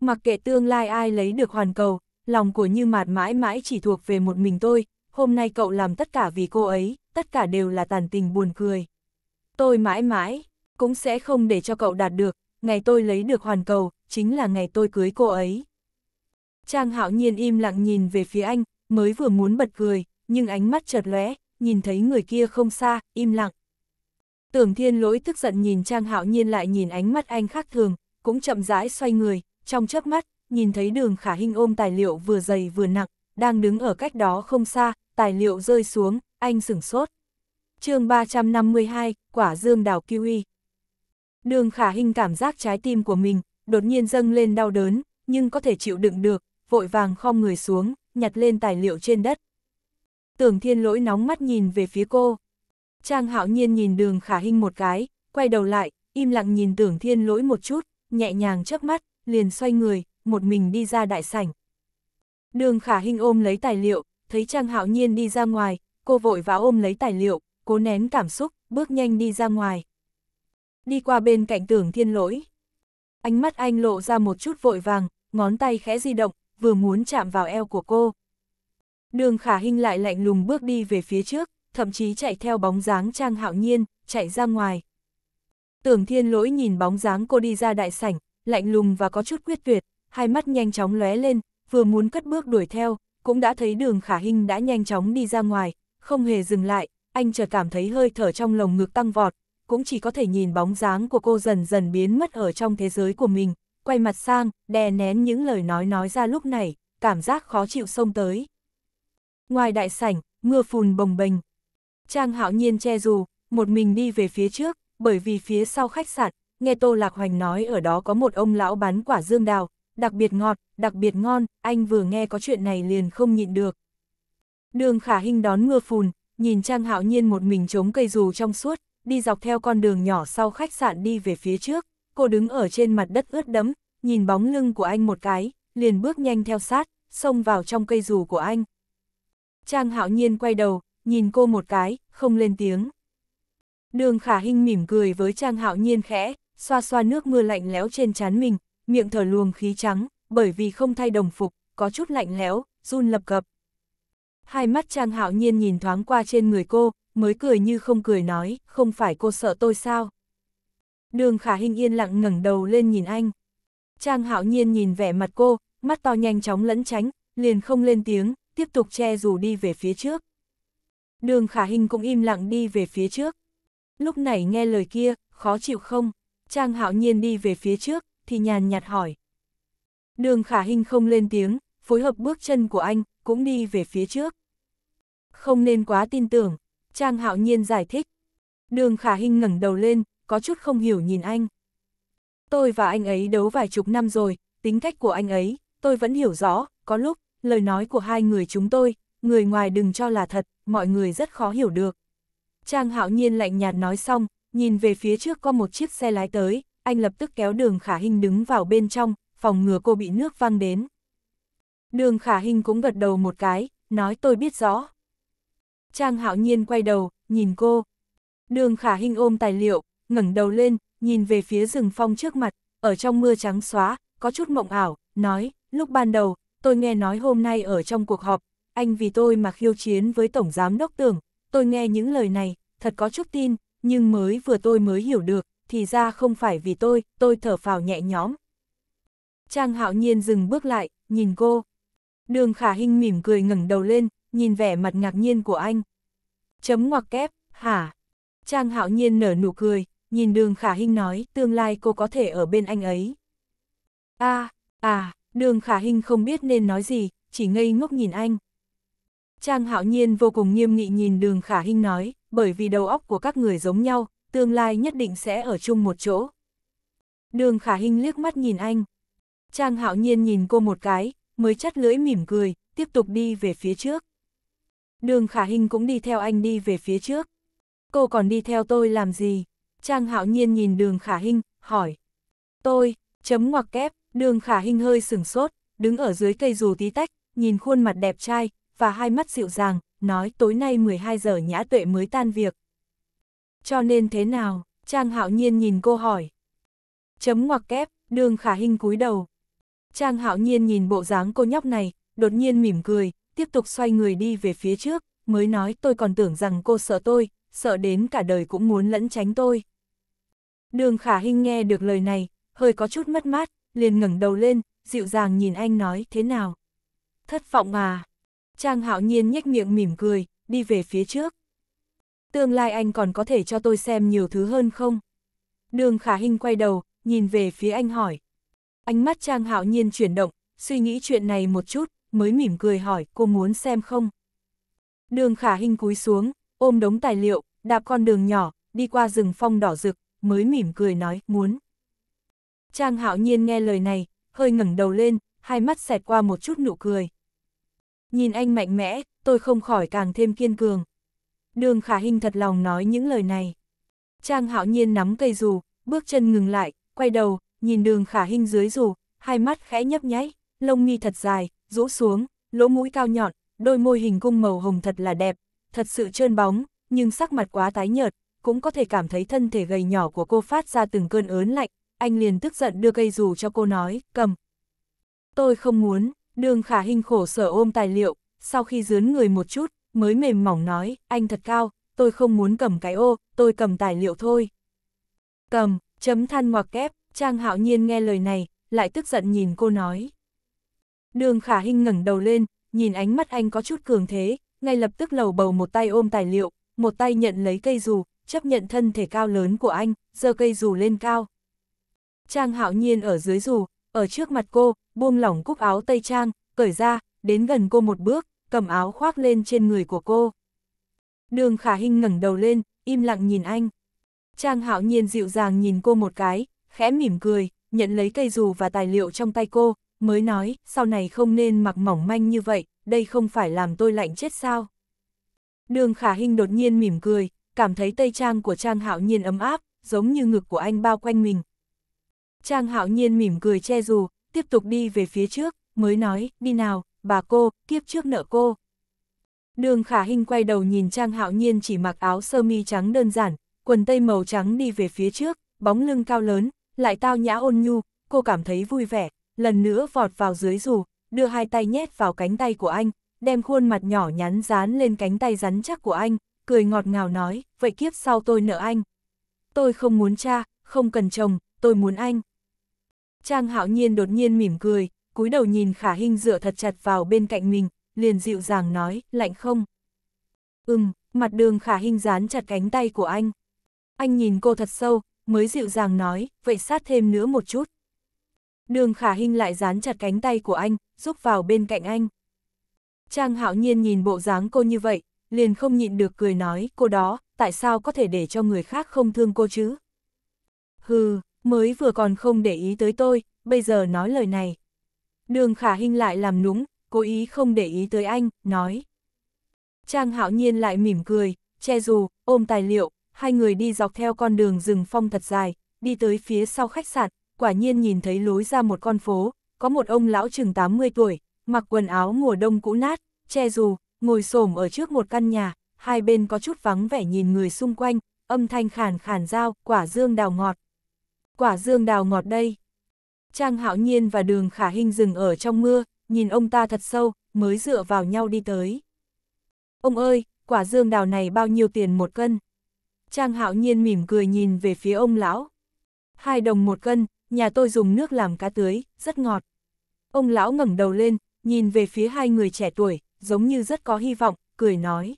Mặc kệ tương lai ai lấy được hoàn cầu, lòng của như mạt mãi mãi chỉ thuộc về một mình tôi, hôm nay cậu làm tất cả vì cô ấy, tất cả đều là tàn tình buồn cười. Tôi mãi mãi, cũng sẽ không để cho cậu đạt được, ngày tôi lấy được hoàn cầu, chính là ngày tôi cưới cô ấy. Trang hạo nhiên im lặng nhìn về phía anh, mới vừa muốn bật cười, nhưng ánh mắt chợt lóe, nhìn thấy người kia không xa, im lặng. Tưởng thiên lỗi tức giận nhìn Trang hạo nhiên lại nhìn ánh mắt anh khác thường, cũng chậm rãi xoay người, trong chớp mắt, nhìn thấy đường khả hình ôm tài liệu vừa dày vừa nặng, đang đứng ở cách đó không xa, tài liệu rơi xuống, anh sửng sốt. chương 352, quả dương đào kiwi. Đường khả hình cảm giác trái tim của mình, đột nhiên dâng lên đau đớn, nhưng có thể chịu đựng được, vội vàng khom người xuống, nhặt lên tài liệu trên đất. Tưởng thiên lỗi nóng mắt nhìn về phía cô. Trang hạo nhiên nhìn đường khả hình một cái, quay đầu lại, im lặng nhìn tưởng thiên lỗi một chút, nhẹ nhàng chớp mắt, liền xoay người, một mình đi ra đại sảnh. Đường khả hình ôm lấy tài liệu, thấy Trang hạo nhiên đi ra ngoài, cô vội vã ôm lấy tài liệu, cố nén cảm xúc, bước nhanh đi ra ngoài đi qua bên cạnh tưởng thiên lỗi. Ánh mắt anh lộ ra một chút vội vàng, ngón tay khẽ di động, vừa muốn chạm vào eo của cô. Đường khả hình lại lạnh lùng bước đi về phía trước, thậm chí chạy theo bóng dáng Trang Hạo Nhiên, chạy ra ngoài. Tưởng thiên lỗi nhìn bóng dáng cô đi ra đại sảnh, lạnh lùng và có chút quyết tuyệt, hai mắt nhanh chóng lóe lên, vừa muốn cất bước đuổi theo, cũng đã thấy đường khả hình đã nhanh chóng đi ra ngoài, không hề dừng lại, anh chợt cảm thấy hơi thở trong lồng ngực tăng vọt, cũng chỉ có thể nhìn bóng dáng của cô dần dần biến mất ở trong thế giới của mình, quay mặt sang, đè nén những lời nói nói ra lúc này, cảm giác khó chịu xông tới. Ngoài đại sảnh, mưa phùn bồng bềnh. Trang hạo nhiên che dù, một mình đi về phía trước, bởi vì phía sau khách sạn, nghe Tô Lạc Hoành nói ở đó có một ông lão bán quả dương đào, đặc biệt ngọt, đặc biệt ngon, anh vừa nghe có chuyện này liền không nhịn được. Đường khả hình đón mưa phùn, nhìn Trang hạo nhiên một mình chống cây dù trong suốt, đi dọc theo con đường nhỏ sau khách sạn đi về phía trước, cô đứng ở trên mặt đất ướt đẫm, nhìn bóng lưng của anh một cái, liền bước nhanh theo sát, xông vào trong cây dù của anh. Trang hạo nhiên quay đầu, nhìn cô một cái, không lên tiếng. Đường khả Hinh mỉm cười với Trang hạo nhiên khẽ, xoa xoa nước mưa lạnh lẽo trên trán mình, miệng thở luồng khí trắng, bởi vì không thay đồng phục, có chút lạnh lẽo, run lập cập. Hai mắt Trang hạo nhiên nhìn thoáng qua trên người cô, mới cười như không cười nói, không phải cô sợ tôi sao? Đường khả hình yên lặng ngẩng đầu lên nhìn anh. Trang hạo nhiên nhìn vẻ mặt cô, mắt to nhanh chóng lẫn tránh, liền không lên tiếng, tiếp tục che dù đi về phía trước. Đường khả hình cũng im lặng đi về phía trước. Lúc này nghe lời kia, khó chịu không? Trang hạo nhiên đi về phía trước, thì nhàn nhạt hỏi. Đường khả hình không lên tiếng, phối hợp bước chân của anh, cũng đi về phía trước. Không nên quá tin tưởng, Trang Hạo Nhiên giải thích. Đường Khả Hinh ngẩng đầu lên, có chút không hiểu nhìn anh. Tôi và anh ấy đấu vài chục năm rồi, tính cách của anh ấy, tôi vẫn hiểu rõ, có lúc, lời nói của hai người chúng tôi, người ngoài đừng cho là thật, mọi người rất khó hiểu được. Trang Hạo Nhiên lạnh nhạt nói xong, nhìn về phía trước có một chiếc xe lái tới, anh lập tức kéo đường Khả Hinh đứng vào bên trong, phòng ngừa cô bị nước văng đến. Đường Khả Hinh cũng gật đầu một cái, nói tôi biết rõ. Trang hạo nhiên quay đầu, nhìn cô. Đường khả Hinh ôm tài liệu, ngẩng đầu lên, nhìn về phía rừng phong trước mặt, ở trong mưa trắng xóa, có chút mộng ảo, nói, lúc ban đầu, tôi nghe nói hôm nay ở trong cuộc họp, anh vì tôi mà khiêu chiến với Tổng Giám Đốc Tưởng, tôi nghe những lời này, thật có chút tin, nhưng mới vừa tôi mới hiểu được, thì ra không phải vì tôi, tôi thở phào nhẹ nhõm. Trang hạo nhiên dừng bước lại, nhìn cô. Đường khả Hinh mỉm cười ngẩng đầu lên, nhìn vẻ mặt ngạc nhiên của anh. Chấm ngoặc kép, hả? Trang hạo nhiên nở nụ cười, nhìn đường khả hình nói tương lai cô có thể ở bên anh ấy. a à, à, đường khả hình không biết nên nói gì, chỉ ngây ngốc nhìn anh. Trang hạo nhiên vô cùng nghiêm nghị nhìn đường khả hình nói, bởi vì đầu óc của các người giống nhau, tương lai nhất định sẽ ở chung một chỗ. Đường khả hình liếc mắt nhìn anh. Trang hạo nhiên nhìn cô một cái, mới chắt lưỡi mỉm cười, tiếp tục đi về phía trước. Đường khả hình cũng đi theo anh đi về phía trước. Cô còn đi theo tôi làm gì? Trang hạo nhiên nhìn đường khả hình, hỏi. Tôi, chấm ngoặc kép, đường khả hình hơi sửng sốt, đứng ở dưới cây dù tí tách, nhìn khuôn mặt đẹp trai, và hai mắt dịu dàng, nói tối nay 12 giờ nhã tuệ mới tan việc. Cho nên thế nào? Trang hạo nhiên nhìn cô hỏi. Chấm ngoặc kép, đường khả hình cúi đầu. Trang hạo nhiên nhìn bộ dáng cô nhóc này, đột nhiên mỉm cười, tiếp tục xoay người đi về phía trước, mới nói tôi còn tưởng rằng cô sợ tôi, sợ đến cả đời cũng muốn lẫn tránh tôi. Đường khả Hinh nghe được lời này, hơi có chút mất mát, liền ngẩng đầu lên, dịu dàng nhìn anh nói thế nào. Thất vọng à. Trang hạo nhiên nhếch miệng mỉm cười, đi về phía trước. Tương lai anh còn có thể cho tôi xem nhiều thứ hơn không? Đường khả Hinh quay đầu, nhìn về phía anh hỏi. Ánh mắt Trang hạo nhiên chuyển động, suy nghĩ chuyện này một chút, mới mỉm cười hỏi cô muốn xem không. Đường khả hình cúi xuống, ôm đống tài liệu, đạp con đường nhỏ, đi qua rừng phong đỏ rực, mới mỉm cười nói muốn. Trang hạo nhiên nghe lời này, hơi ngẩng đầu lên, hai mắt xẹt qua một chút nụ cười. Nhìn anh mạnh mẽ, tôi không khỏi càng thêm kiên cường. Đường khả hình thật lòng nói những lời này. Trang hạo nhiên nắm cây dù, bước chân ngừng lại, quay đầu, nhìn đường khả hình dưới dù, hai mắt khẽ nhấp nháy, lông mi thật dài, rũ xuống, lỗ mũi cao nhọn, đôi môi hình cung màu hồng thật là đẹp, thật sự trơn bóng, nhưng sắc mặt quá tái nhợt, cũng có thể cảm thấy thân thể gầy nhỏ của cô phát ra từng cơn ớn lạnh, anh liền tức giận đưa cây dù cho cô nói, cầm. Tôi không muốn, đường khả hình khổ sở ôm tài liệu, sau khi dướn người một chút, mới mềm mỏng nói, anh thật cao, tôi không muốn cầm cái ô, tôi cầm tài liệu thôi. Cầm, chấm than ngoặc kép, Trang Hạo Nhiên nghe lời này, lại tức giận nhìn cô nói, Đường khả hình ngẩng đầu lên, nhìn ánh mắt anh có chút cường thế, ngay lập tức lầu bầu một tay ôm tài liệu, một tay nhận lấy cây dù, chấp nhận thân thể cao lớn của anh, giơ cây dù lên cao. Trang hạo nhiên ở dưới dù, ở trước mặt cô, buông lỏng cúc áo tây trang, cởi ra, đến gần cô một bước, cầm áo khoác lên trên người của cô. Đường khả hình ngẩng đầu lên, im lặng nhìn anh. Trang hạo nhiên dịu dàng nhìn cô một cái, khẽ mỉm cười, nhận lấy cây dù và tài liệu trong tay cô, mới nói, sau này không nên mặc mỏng manh như vậy, đây không phải làm tôi lạnh chết sao. Đường khả hình đột nhiên mỉm cười, cảm thấy tây trang của Trang Hạo Nhiên ấm áp, giống như ngực của anh bao quanh mình. Trang Hạo Nhiên mỉm cười che dù, tiếp tục đi về phía trước, mới nói, đi nào, bà cô, kiếp trước nợ cô. Đường khả hình quay đầu nhìn Trang Hạo Nhiên chỉ mặc áo sơ mi trắng đơn giản, quần tây màu trắng đi về phía trước, bóng lưng cao lớn, lại tao nhã ôn nhu, cô cảm thấy vui vẻ, lần nữa vọt vào dưới dù, đưa hai tay nhét vào cánh tay của anh, đem khuôn mặt nhỏ nhắn dán lên cánh tay rắn chắc của anh, cười ngọt ngào nói, vậy kiếp sau tôi nợ anh. Tôi không muốn cha, không cần chồng, tôi muốn anh. Trang hạo nhiên đột nhiên mỉm cười, cúi đầu nhìn khả hình dựa thật chặt vào bên cạnh mình, liền dịu dàng nói, lạnh không? Ừm, mặt đường khả hình dán chặt cánh tay của anh. Anh nhìn cô thật sâu, mới dịu dàng nói, vậy sát thêm nữa một chút. Đường khả hình lại dán chặt cánh tay của anh, rúc vào bên cạnh anh. Trang hạo nhiên nhìn bộ dáng cô như vậy, liền không nhịn được cười nói, cô đó, tại sao có thể để cho người khác không thương cô chứ? Hừ, mới vừa còn không để ý tới tôi, bây giờ nói lời này. Đường khả hình lại làm núng, cố ý không để ý tới anh, nói. Trang hạo nhiên lại mỉm cười, che dù, ôm tài liệu, hai người đi dọc theo con đường rừng phong thật dài, đi tới phía sau khách sạn, quả nhiên nhìn thấy lối ra một con phố, có một ông lão chừng 80 tuổi, mặc quần áo mùa đông cũ nát, che dù, ngồi xổm ở trước một căn nhà, hai bên có chút vắng vẻ nhìn người xung quanh, âm thanh khàn khàn giao quả dương đào ngọt. Quả dương đào ngọt đây. Trang hạo nhiên và đường khả Hinh dừng ở trong mưa, nhìn ông ta thật sâu, mới dựa vào nhau đi tới. Ông ơi, quả dương đào này bao nhiêu tiền một cân? Trang hạo nhiên mỉm cười nhìn về phía ông lão. Hai đồng một cân, nhà tôi dùng nước làm cá tưới, rất ngọt. Ông lão ngẩng đầu lên, nhìn về phía hai người trẻ tuổi, giống như rất có hy vọng, cười nói.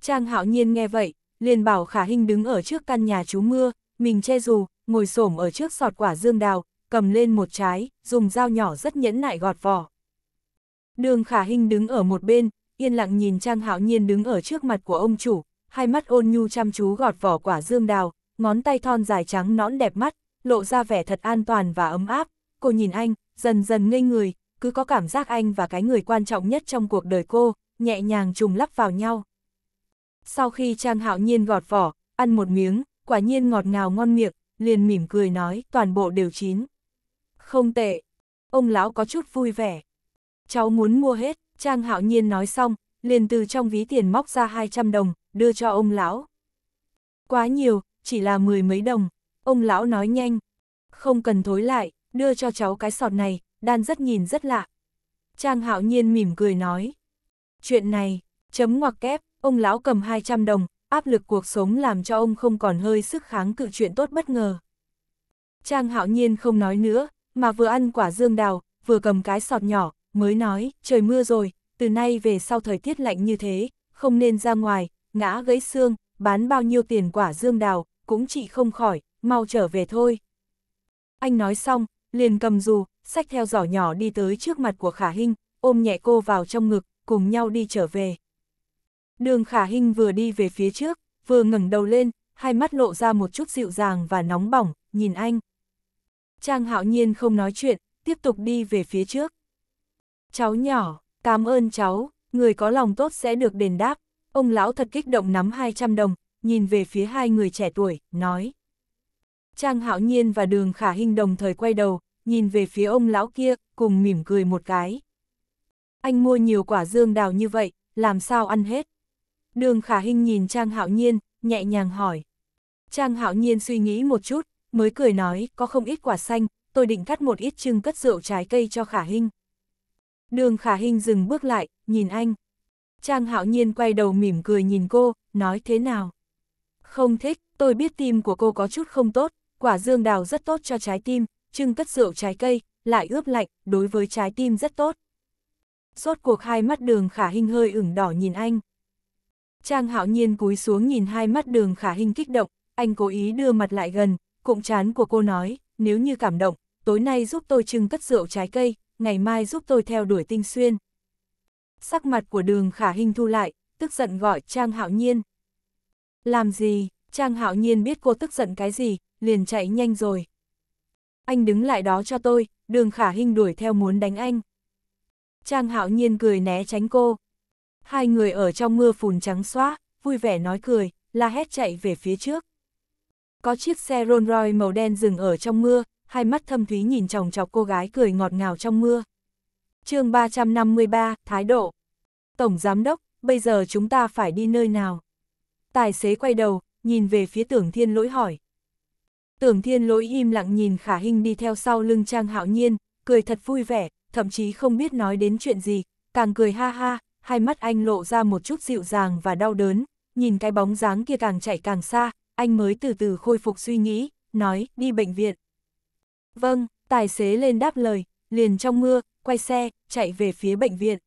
Trang hạo nhiên nghe vậy, liền bảo khả hình đứng ở trước căn nhà chú mưa, mình che dù, ngồi xổm ở trước sọt quả dương đào, cầm lên một trái, dùng dao nhỏ rất nhẫn nại gọt vỏ. Đường khả hình đứng ở một bên, yên lặng nhìn Trang hạo nhiên đứng ở trước mặt của ông chủ, hai mắt ôn nhu chăm chú gọt vỏ quả dương đào, ngón tay thon dài trắng nõn đẹp mắt, lộ ra vẻ thật an toàn và ấm áp, cô nhìn anh, dần dần ngây người, cứ có cảm giác anh và cái người quan trọng nhất trong cuộc đời cô, nhẹ nhàng trùng lắp vào nhau. Sau khi Trang Hạo Nhiên gọt vỏ, ăn một miếng, quả nhiên ngọt ngào ngon miệng, liền mỉm cười nói toàn bộ đều chín. Không tệ, ông lão có chút vui vẻ. Cháu muốn mua hết, Trang Hạo Nhiên nói xong, liền từ trong ví tiền móc ra 200 đồng, đưa cho ông lão. Quá nhiều, chỉ là mười mấy đồng, Ông lão nói nhanh, không cần thối lại, đưa cho cháu cái sọt này, đan rất nhìn rất lạ. Trang hạo nhiên mỉm cười nói, chuyện này, chấm ngoặc kép, ông lão cầm 200 đồng, áp lực cuộc sống làm cho ông không còn hơi sức kháng cự chuyện tốt bất ngờ. Trang hạo nhiên không nói nữa, mà vừa ăn quả dương đào, vừa cầm cái sọt nhỏ, mới nói, trời mưa rồi, từ nay về sau thời tiết lạnh như thế, không nên ra ngoài, ngã gãy xương, bán bao nhiêu tiền quả dương đào, cũng chỉ không khỏi, mau trở về thôi. Anh nói xong, liền cầm dù, xách theo giỏ nhỏ đi tới trước mặt của Khả Hinh, ôm nhẹ cô vào trong ngực, cùng nhau đi trở về. Đường Khả Hinh vừa đi về phía trước, vừa ngẩng đầu lên, hai mắt lộ ra một chút dịu dàng và nóng bỏng, nhìn anh. Trang hạo nhiên không nói chuyện, tiếp tục đi về phía trước. Cháu nhỏ, cảm ơn cháu, người có lòng tốt sẽ được đền đáp. Ông lão thật kích động nắm 200 đồng, nhìn về phía hai người trẻ tuổi, nói. Trang Hạo Nhiên và Đường Khả Hinh đồng thời quay đầu, nhìn về phía ông lão kia, cùng mỉm cười một cái. Anh mua nhiều quả dương đào như vậy, làm sao ăn hết? Đường Khả Hinh nhìn Trang Hạo Nhiên, nhẹ nhàng hỏi. Trang Hạo Nhiên suy nghĩ một chút, mới cười nói, có không ít quả xanh, tôi định cắt một ít trưng cất rượu trái cây cho Khả Hinh. Đường Khả Hinh dừng bước lại, nhìn anh. Trang Hạo Nhiên quay đầu mỉm cười nhìn cô, nói thế nào? Không thích, tôi biết tim của cô có chút không tốt, Quả dương đào rất tốt cho trái tim, trưng cất rượu trái cây, lại ướp lạnh, đối với trái tim rất tốt. Rốt cuộc hai mắt đường khả hình hơi ửng đỏ nhìn anh. Trang hạo nhiên cúi xuống nhìn hai mắt đường khả hình kích động, anh cố ý đưa mặt lại gần, cụm chán của cô nói, nếu như cảm động, tối nay giúp tôi trưng cất rượu trái cây, ngày mai giúp tôi theo đuổi tinh xuyên. Sắc mặt của đường khả hình thu lại, tức giận gọi Trang hạo nhiên. Làm gì, Trang hạo nhiên biết cô tức giận cái gì, liền chạy nhanh rồi. Anh đứng lại đó cho tôi, đường khả hình đuổi theo muốn đánh anh. Trang hạo nhiên cười né tránh cô. Hai người ở trong mưa phùn trắng xóa, vui vẻ nói cười, la hét chạy về phía trước. Có chiếc xe Rolls Royce màu đen dừng ở trong mưa, hai mắt thâm thúy nhìn chồng chọc cô gái cười ngọt ngào trong mưa. chương 353, Thái độ. Tổng Giám đốc, bây giờ chúng ta phải đi nơi nào? Tài xế quay đầu, nhìn về phía tưởng thiên lỗi hỏi. Tưởng thiên lỗi im lặng nhìn khả hình đi theo sau lưng Trang Hạo Nhiên, cười thật vui vẻ, thậm chí không biết nói đến chuyện gì, càng cười ha ha, hai mắt anh lộ ra một chút dịu dàng và đau đớn, nhìn cái bóng dáng kia càng chạy càng xa, anh mới từ từ khôi phục suy nghĩ, nói, đi bệnh viện. Vâng, tài xế lên đáp lời, liền trong mưa, quay xe, chạy về phía bệnh viện.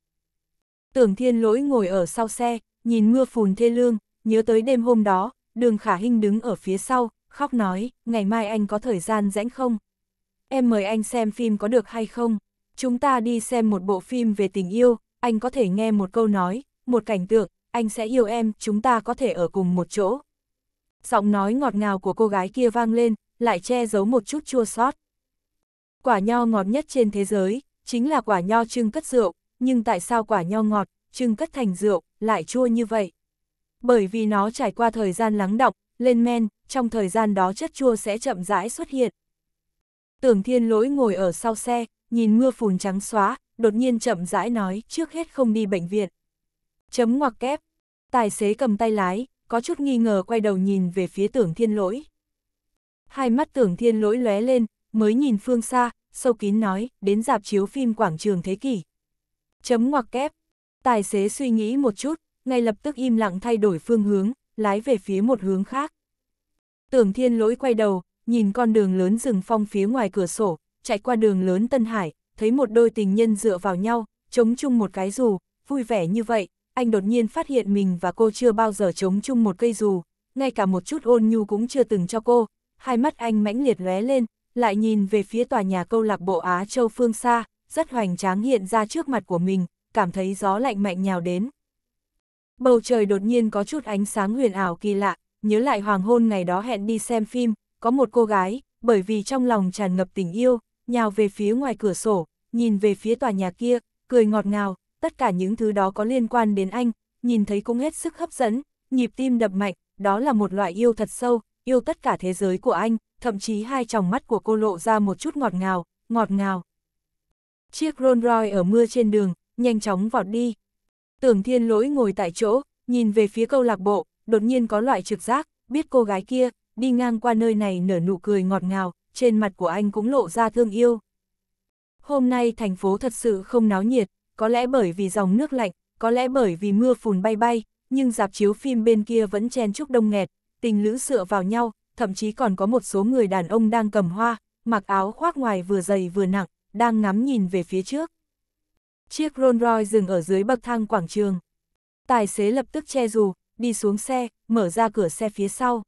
Tưởng thiên lỗi ngồi ở sau xe, nhìn mưa phùn thê lương, nhớ tới đêm hôm đó, đường khả hình đứng ở phía sau, khóc nói, ngày mai anh có thời gian rãnh không? Em mời anh xem phim có được hay không? Chúng ta đi xem một bộ phim về tình yêu, anh có thể nghe một câu nói, một cảnh tượng, anh sẽ yêu em, chúng ta có thể ở cùng một chỗ. Giọng nói ngọt ngào của cô gái kia vang lên, lại che giấu một chút chua sót. Quả nho ngọt nhất trên thế giới, chính là quả nho trưng cất rượu, nhưng tại sao quả nho ngọt, trưng cất thành rượu, lại chua như vậy? Bởi vì nó trải qua thời gian lắng đọng, lên men, trong thời gian đó chất chua sẽ chậm rãi xuất hiện. Tưởng thiên lỗi ngồi ở sau xe, nhìn mưa phùn trắng xóa, đột nhiên chậm rãi nói trước hết không đi bệnh viện. Chấm ngoặc kép, tài xế cầm tay lái, có chút nghi ngờ quay đầu nhìn về phía tưởng thiên lỗi. Hai mắt tưởng thiên lỗi lóe lên, mới nhìn phương xa, sâu kín nói, đến dạp chiếu phim quảng trường thế kỷ. Chấm ngoặc kép, tài xế suy nghĩ một chút, ngay lập tức im lặng thay đổi phương hướng, lái về phía một hướng khác. Tưởng thiên lỗi quay đầu, nhìn con đường lớn rừng phong phía ngoài cửa sổ, chạy qua đường lớn Tân Hải, thấy một đôi tình nhân dựa vào nhau, chống chung một cái dù, vui vẻ như vậy, anh đột nhiên phát hiện mình và cô chưa bao giờ chống chung một cây dù, ngay cả một chút ôn nhu cũng chưa từng cho cô, hai mắt anh mãnh liệt lóe lên, lại nhìn về phía tòa nhà câu lạc bộ Á Châu phương xa, rất hoành tráng hiện ra trước mặt của mình, cảm thấy gió lạnh mạnh nhào đến. Bầu trời đột nhiên có chút ánh sáng huyền ảo kỳ lạ, nhớ lại hoàng hôn ngày đó hẹn đi xem phim, có một cô gái, bởi vì trong lòng tràn ngập tình yêu, nhào về phía ngoài cửa sổ, nhìn về phía tòa nhà kia, cười ngọt ngào, tất cả những thứ đó có liên quan đến anh, nhìn thấy cũng hết sức hấp dẫn, nhịp tim đập mạnh, đó là một loại yêu thật sâu, yêu tất cả thế giới của anh, thậm chí hai tròng mắt của cô lộ ra một chút ngọt ngào, ngọt ngào. Chiếc Rolls Royce ở mưa trên đường, nhanh chóng vọt đi. Tưởng Thiên Lỗi ngồi tại chỗ, nhìn về phía câu lạc bộ, đột nhiên có loại trực giác, biết cô gái kia, đi ngang qua nơi này nở nụ cười ngọt ngào, trên mặt của anh cũng lộ ra thương yêu. Hôm nay thành phố thật sự không náo nhiệt, có lẽ bởi vì dòng nước lạnh, có lẽ bởi vì mưa phùn bay bay, nhưng dạp chiếu phim bên kia vẫn chen chúc đông nghẹt, tình lữ dựa vào nhau, thậm chí còn có một số người đàn ông đang cầm hoa, mặc áo khoác ngoài vừa dày vừa nặng, đang ngắm nhìn về phía trước. Chiếc Rolls Royce dừng ở dưới bậc thang quảng trường. Tài xế lập tức che dù, đi xuống xe, mở ra cửa xe phía sau.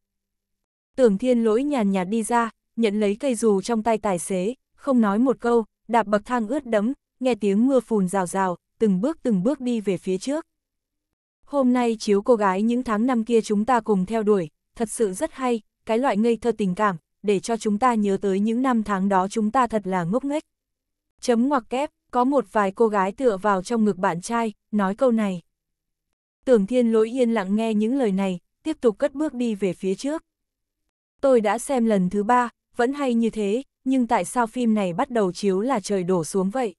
Tưởng thiên lỗi nhàn nhạt đi ra, nhận lấy cây dù trong tay tài xế, không nói một câu, đạp bậc thang ướt đẫm, nghe tiếng mưa phùn rào rào, từng bước từng bước đi về phía trước. Hôm nay chiếu cô gái những tháng năm kia chúng ta cùng theo đuổi, thật sự rất hay, cái loại ngây thơ tình cảm, để cho chúng ta nhớ tới những năm tháng đó chúng ta thật là ngốc nghếch. Chấm ngoặc kép, có một vài cô gái tựa vào trong ngực bạn trai, nói câu này. Tưởng thiên lỗi yên lặng nghe những lời này, tiếp tục cất bước đi về phía trước. Tôi đã xem lần thứ ba, vẫn hay như thế, nhưng tại sao phim này bắt đầu chiếu là trời đổ xuống vậy?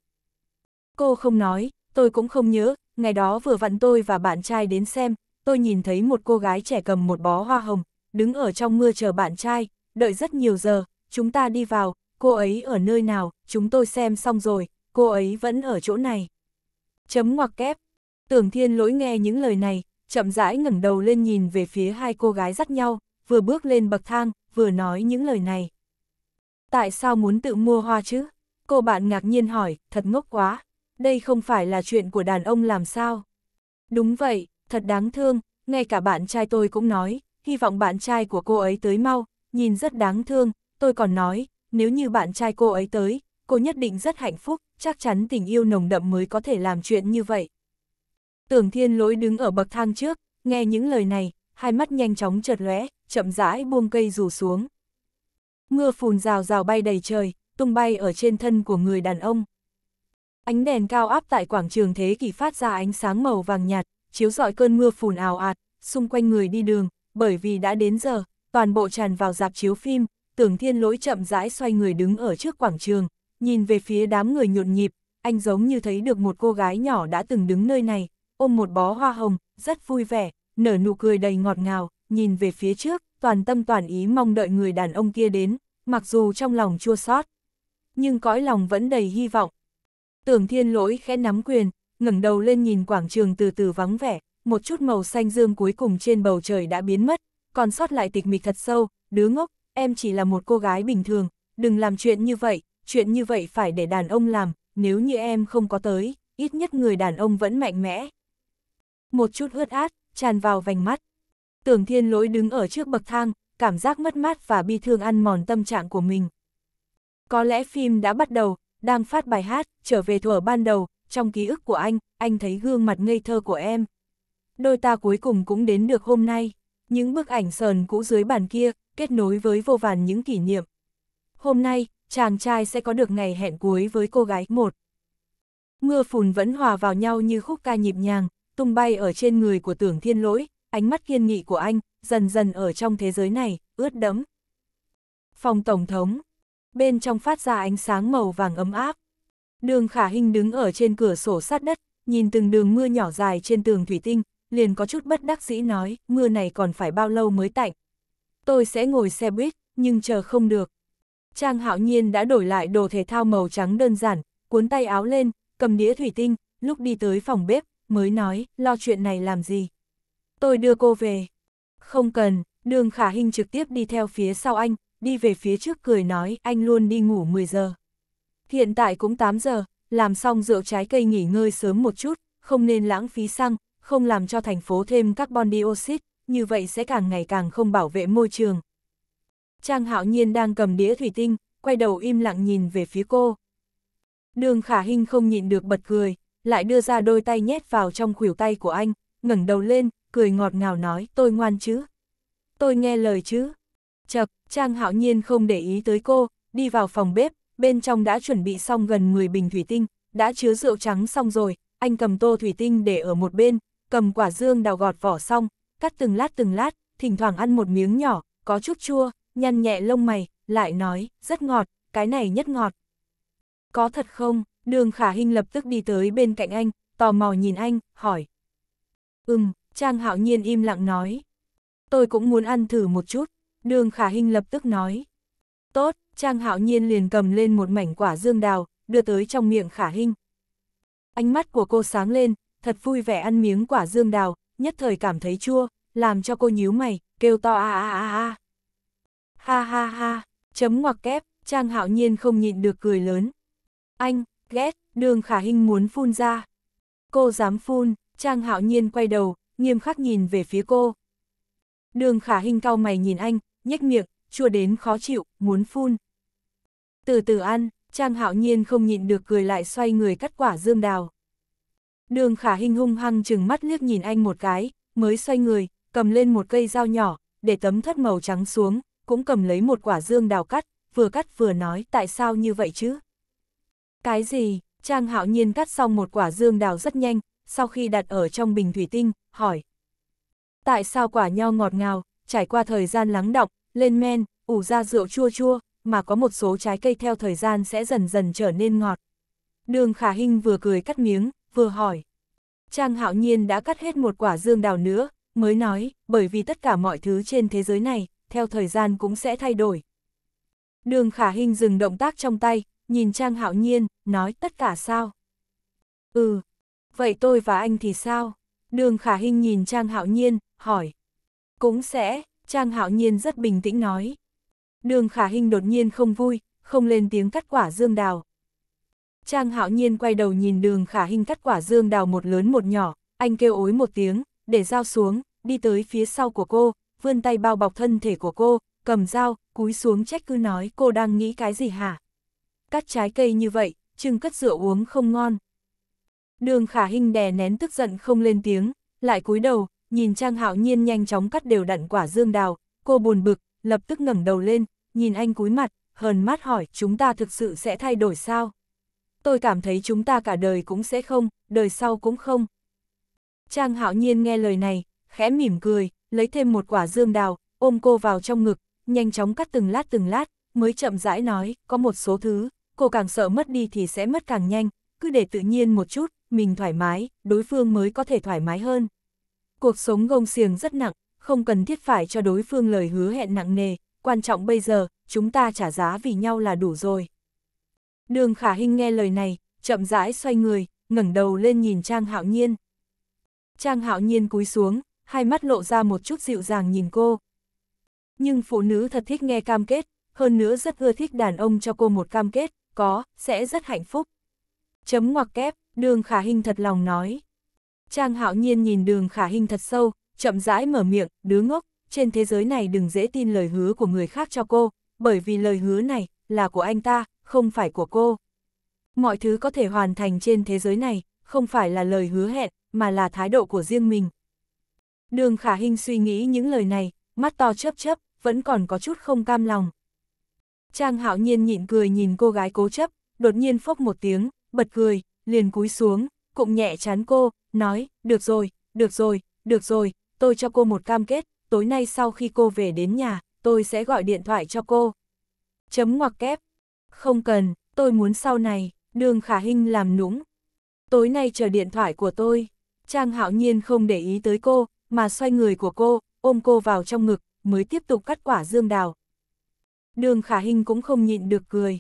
Cô không nói, tôi cũng không nhớ, ngày đó vừa vặn tôi và bạn trai đến xem, tôi nhìn thấy một cô gái trẻ cầm một bó hoa hồng, đứng ở trong mưa chờ bạn trai, đợi rất nhiều giờ, chúng ta đi vào, cô ấy ở nơi nào, chúng tôi xem xong rồi, cô ấy vẫn ở chỗ này. Chấm ngoặc kép, Tưởng thiên lỗi nghe những lời này, chậm rãi ngẩng đầu lên nhìn về phía hai cô gái dắt nhau, vừa bước lên bậc thang, vừa nói những lời này. Tại sao muốn tự mua hoa chứ? Cô bạn ngạc nhiên hỏi, thật ngốc quá. Đây không phải là chuyện của đàn ông làm sao? Đúng vậy, thật đáng thương, ngay cả bạn trai tôi cũng nói, hy vọng bạn trai của cô ấy tới mau, nhìn rất đáng thương, tôi còn nói, nếu như bạn trai cô ấy tới, cô nhất định rất hạnh phúc, chắc chắn tình yêu nồng đậm mới có thể làm chuyện như vậy. Tưởng thiên lỗi đứng ở bậc thang trước, nghe những lời này, hai mắt nhanh chóng chợt lóe, chậm rãi buông cây rủ xuống. Mưa phùn rào rào bay đầy trời, tung bay ở trên thân của người đàn ông. Ánh đèn cao áp tại quảng trường thế kỷ phát ra ánh sáng màu vàng nhạt, chiếu rọi cơn mưa phùn ào ạt, xung quanh người đi đường, bởi vì đã đến giờ, toàn bộ tràn vào dạp chiếu phim, tưởng thiên lỗi chậm rãi xoay người đứng ở trước quảng trường, nhìn về phía đám người nhộn nhịp, anh giống như thấy được một cô gái nhỏ đã từng đứng nơi này, ôm một bó hoa hồng, rất vui vẻ, nở nụ cười đầy ngọt ngào, nhìn về phía trước, toàn tâm toàn ý mong đợi người đàn ông kia đến, mặc dù trong lòng chua xót, nhưng cõi lòng vẫn đầy hy vọng. Tưởng thiên lỗi khẽ nắm quyền, ngẩng đầu lên nhìn quảng trường từ từ vắng vẻ, một chút màu xanh dương cuối cùng trên bầu trời đã biến mất, còn sót lại tịch mịch thật sâu, đứa ngốc, em chỉ là một cô gái bình thường, đừng làm chuyện như vậy, chuyện như vậy phải để đàn ông làm, nếu như em không có tới, ít nhất người đàn ông vẫn mạnh mẽ, một chút ướt át, tràn vào vành mắt. Tưởng thiên lỗi đứng ở trước bậc thang, cảm giác mất mát và bi thương ăn mòn tâm trạng của mình. Có lẽ phim đã bắt đầu, đang phát bài hát, trở về thuở ban đầu, trong ký ức của anh, anh thấy gương mặt ngây thơ của em. Đôi ta cuối cùng cũng đến được hôm nay, những bức ảnh sờn cũ dưới bàn kia, kết nối với vô vàn những kỷ niệm. Hôm nay, chàng trai sẽ có được ngày hẹn cuối với cô gái một. Mưa phùn vẫn hòa vào nhau như khúc ca nhịp nhàng, tung bay ở trên người của tưởng thiên lỗi, ánh mắt kiên nghị của anh, dần dần ở trong thế giới này, ướt đẫm. Phòng Tổng thống, bên trong phát ra ánh sáng màu vàng ấm áp. Đường Khả Hinh đứng ở trên cửa sổ sát đất, nhìn từng đường mưa nhỏ dài trên tường thủy tinh, liền có chút bất đắc dĩ nói, mưa này còn phải bao lâu mới tạnh. Tôi sẽ ngồi xe buýt, nhưng chờ không được. Trang Hạo Nhiên đã đổi lại đồ thể thao màu trắng đơn giản, cuốn tay áo lên, cầm đĩa thủy tinh, lúc đi tới phòng bếp, mới nói, lo chuyện này làm gì. Tôi đưa cô về. Không cần, đường khả hình trực tiếp đi theo phía sau anh, đi về phía trước cười nói anh luôn đi ngủ 10 giờ. Hiện tại cũng 8 giờ, làm xong rượu trái cây nghỉ ngơi sớm một chút, không nên lãng phí xăng, không làm cho thành phố thêm carbon dioxide, như vậy sẽ càng ngày càng không bảo vệ môi trường. Trang hạo nhiên đang cầm đĩa thủy tinh, quay đầu im lặng nhìn về phía cô. Đường khả hình không nhịn được bật cười, lại đưa ra đôi tay nhét vào trong khuỷu tay của anh, ngẩng đầu lên, cười ngọt ngào nói tôi ngoan chứ. Tôi nghe lời chứ. Chật, Trang hạo nhiên không để ý tới cô, đi vào phòng bếp, bên trong đã chuẩn bị xong gần 10 bình thủy tinh, đã chứa rượu trắng xong rồi, anh cầm tô thủy tinh để ở một bên, cầm quả dương đào gọt vỏ xong, cắt từng lát từng lát, thỉnh thoảng ăn một miếng nhỏ, có chút chua, nhăn nhẹ lông mày, lại nói, rất ngọt, cái này nhất ngọt. Có thật không? Đường khả hình lập tức đi tới bên cạnh anh, tò mò nhìn anh, hỏi. Ừm, Trang hạo nhiên im lặng nói. Tôi cũng muốn ăn thử một chút, đường khả hình lập tức nói. Tốt, Trang hạo nhiên liền cầm lên một mảnh quả dương đào, đưa tới trong miệng khả hình. Ánh mắt của cô sáng lên, thật vui vẻ ăn miếng quả dương đào, nhất thời cảm thấy chua, làm cho cô nhíu mày, kêu to a a a a. Ha ha ha, chấm ngoặc kép, Trang hạo nhiên không nhịn được cười lớn. Anh, ghét, đường khả hình muốn phun ra. Cô dám phun, Trang hạo nhiên quay đầu, nghiêm khắc nhìn về phía cô. Đường khả hình cau mày nhìn anh, nhếch miệng, chua đến khó chịu, muốn phun. Từ từ ăn, Trang hạo nhiên không nhịn được cười lại xoay người cắt quả dương đào. Đường khả hình hung hăng chừng mắt liếc nhìn anh một cái, mới xoay người, cầm lên một cây dao nhỏ, để tấm thất màu trắng xuống, cũng cầm lấy một quả dương đào cắt, vừa cắt vừa nói tại sao như vậy chứ. Cái gì? Trang hạo nhiên cắt xong một quả dương đào rất nhanh, sau khi đặt ở trong bình thủy tinh, hỏi. Tại sao quả nho ngọt ngào, trải qua thời gian lắng đọng, lên men, ủ ra rượu chua chua, mà có một số trái cây theo thời gian sẽ dần dần trở nên ngọt. Đường Khả Hinh vừa cười cắt miếng, vừa hỏi. Trang hạo nhiên đã cắt hết một quả dương đào nữa, mới nói, bởi vì tất cả mọi thứ trên thế giới này, theo thời gian cũng sẽ thay đổi. Đường Khả Hinh dừng động tác trong tay, nhìn Trang Hạo Nhiên, nói tất cả sao? Ừ, vậy tôi và anh thì sao? Đường Khả Hinh nhìn Trang Hạo Nhiên, hỏi. Cũng sẽ, Trang Hạo Nhiên rất bình tĩnh nói. Đường Khả Hinh đột nhiên không vui, không lên tiếng cắt quả dương đào. Trang Hạo Nhiên quay đầu nhìn đường Khả Hinh cắt quả dương đào một lớn một nhỏ, anh kêu ối một tiếng, để dao xuống, đi tới phía sau của cô, vươn tay bao bọc thân thể của cô, cầm dao, cúi xuống trách cứ nói cô đang nghĩ cái gì hả? cắt trái cây như vậy, chừng cất rượu uống không ngon. Đường khả hình đè nén tức giận không lên tiếng, lại cúi đầu, nhìn Trang Hạo Nhiên nhanh chóng cắt đều đặn quả dương đào, cô buồn bực, lập tức ngẩng đầu lên, nhìn anh cúi mặt, hờn mát hỏi chúng ta thực sự sẽ thay đổi sao? Tôi cảm thấy chúng ta cả đời cũng sẽ không, đời sau cũng không. Trang Hạo Nhiên nghe lời này, khẽ mỉm cười, lấy thêm một quả dương đào, ôm cô vào trong ngực, nhanh chóng cắt từng lát từng lát, mới chậm rãi nói, có một số thứ, cô càng sợ mất đi thì sẽ mất càng nhanh, cứ để tự nhiên một chút, mình thoải mái, đối phương mới có thể thoải mái hơn. Cuộc sống gông xiềng rất nặng, không cần thiết phải cho đối phương lời hứa hẹn nặng nề, quan trọng bây giờ, chúng ta trả giá vì nhau là đủ rồi. Đường Khả Hinh nghe lời này, chậm rãi xoay người, ngẩng đầu lên nhìn Trang Hạo Nhiên. Trang Hạo Nhiên cúi xuống, hai mắt lộ ra một chút dịu dàng nhìn cô. Nhưng phụ nữ thật thích nghe cam kết, hơn nữa rất ưa thích đàn ông cho cô một cam kết, có, sẽ rất hạnh phúc. Chấm ngoặc kép, đường khả hình thật lòng nói. Trang hạo nhiên nhìn đường khả hình thật sâu, chậm rãi mở miệng, đứa ngốc, trên thế giới này đừng dễ tin lời hứa của người khác cho cô, bởi vì lời hứa này, là của anh ta, không phải của cô. Mọi thứ có thể hoàn thành trên thế giới này, không phải là lời hứa hẹn, mà là thái độ của riêng mình. Đường khả hình suy nghĩ những lời này, mắt to chớp chớp, vẫn còn có chút không cam lòng. Trang hạo nhiên nhịn cười nhìn cô gái cố chấp, đột nhiên phốc một tiếng, bật cười, liền cúi xuống, cụm nhẹ chán cô, nói, được rồi, được rồi, được rồi, tôi cho cô một cam kết, tối nay sau khi cô về đến nhà, tôi sẽ gọi điện thoại cho cô. Chấm ngoặc kép. Không cần, tôi muốn sau này, đường khả hình làm nũng. Tối nay chờ điện thoại của tôi. Trang hạo nhiên không để ý tới cô, mà xoay người của cô, ôm cô vào trong ngực, mới tiếp tục cắt quả dương đào, đường khả hình cũng không nhịn được cười.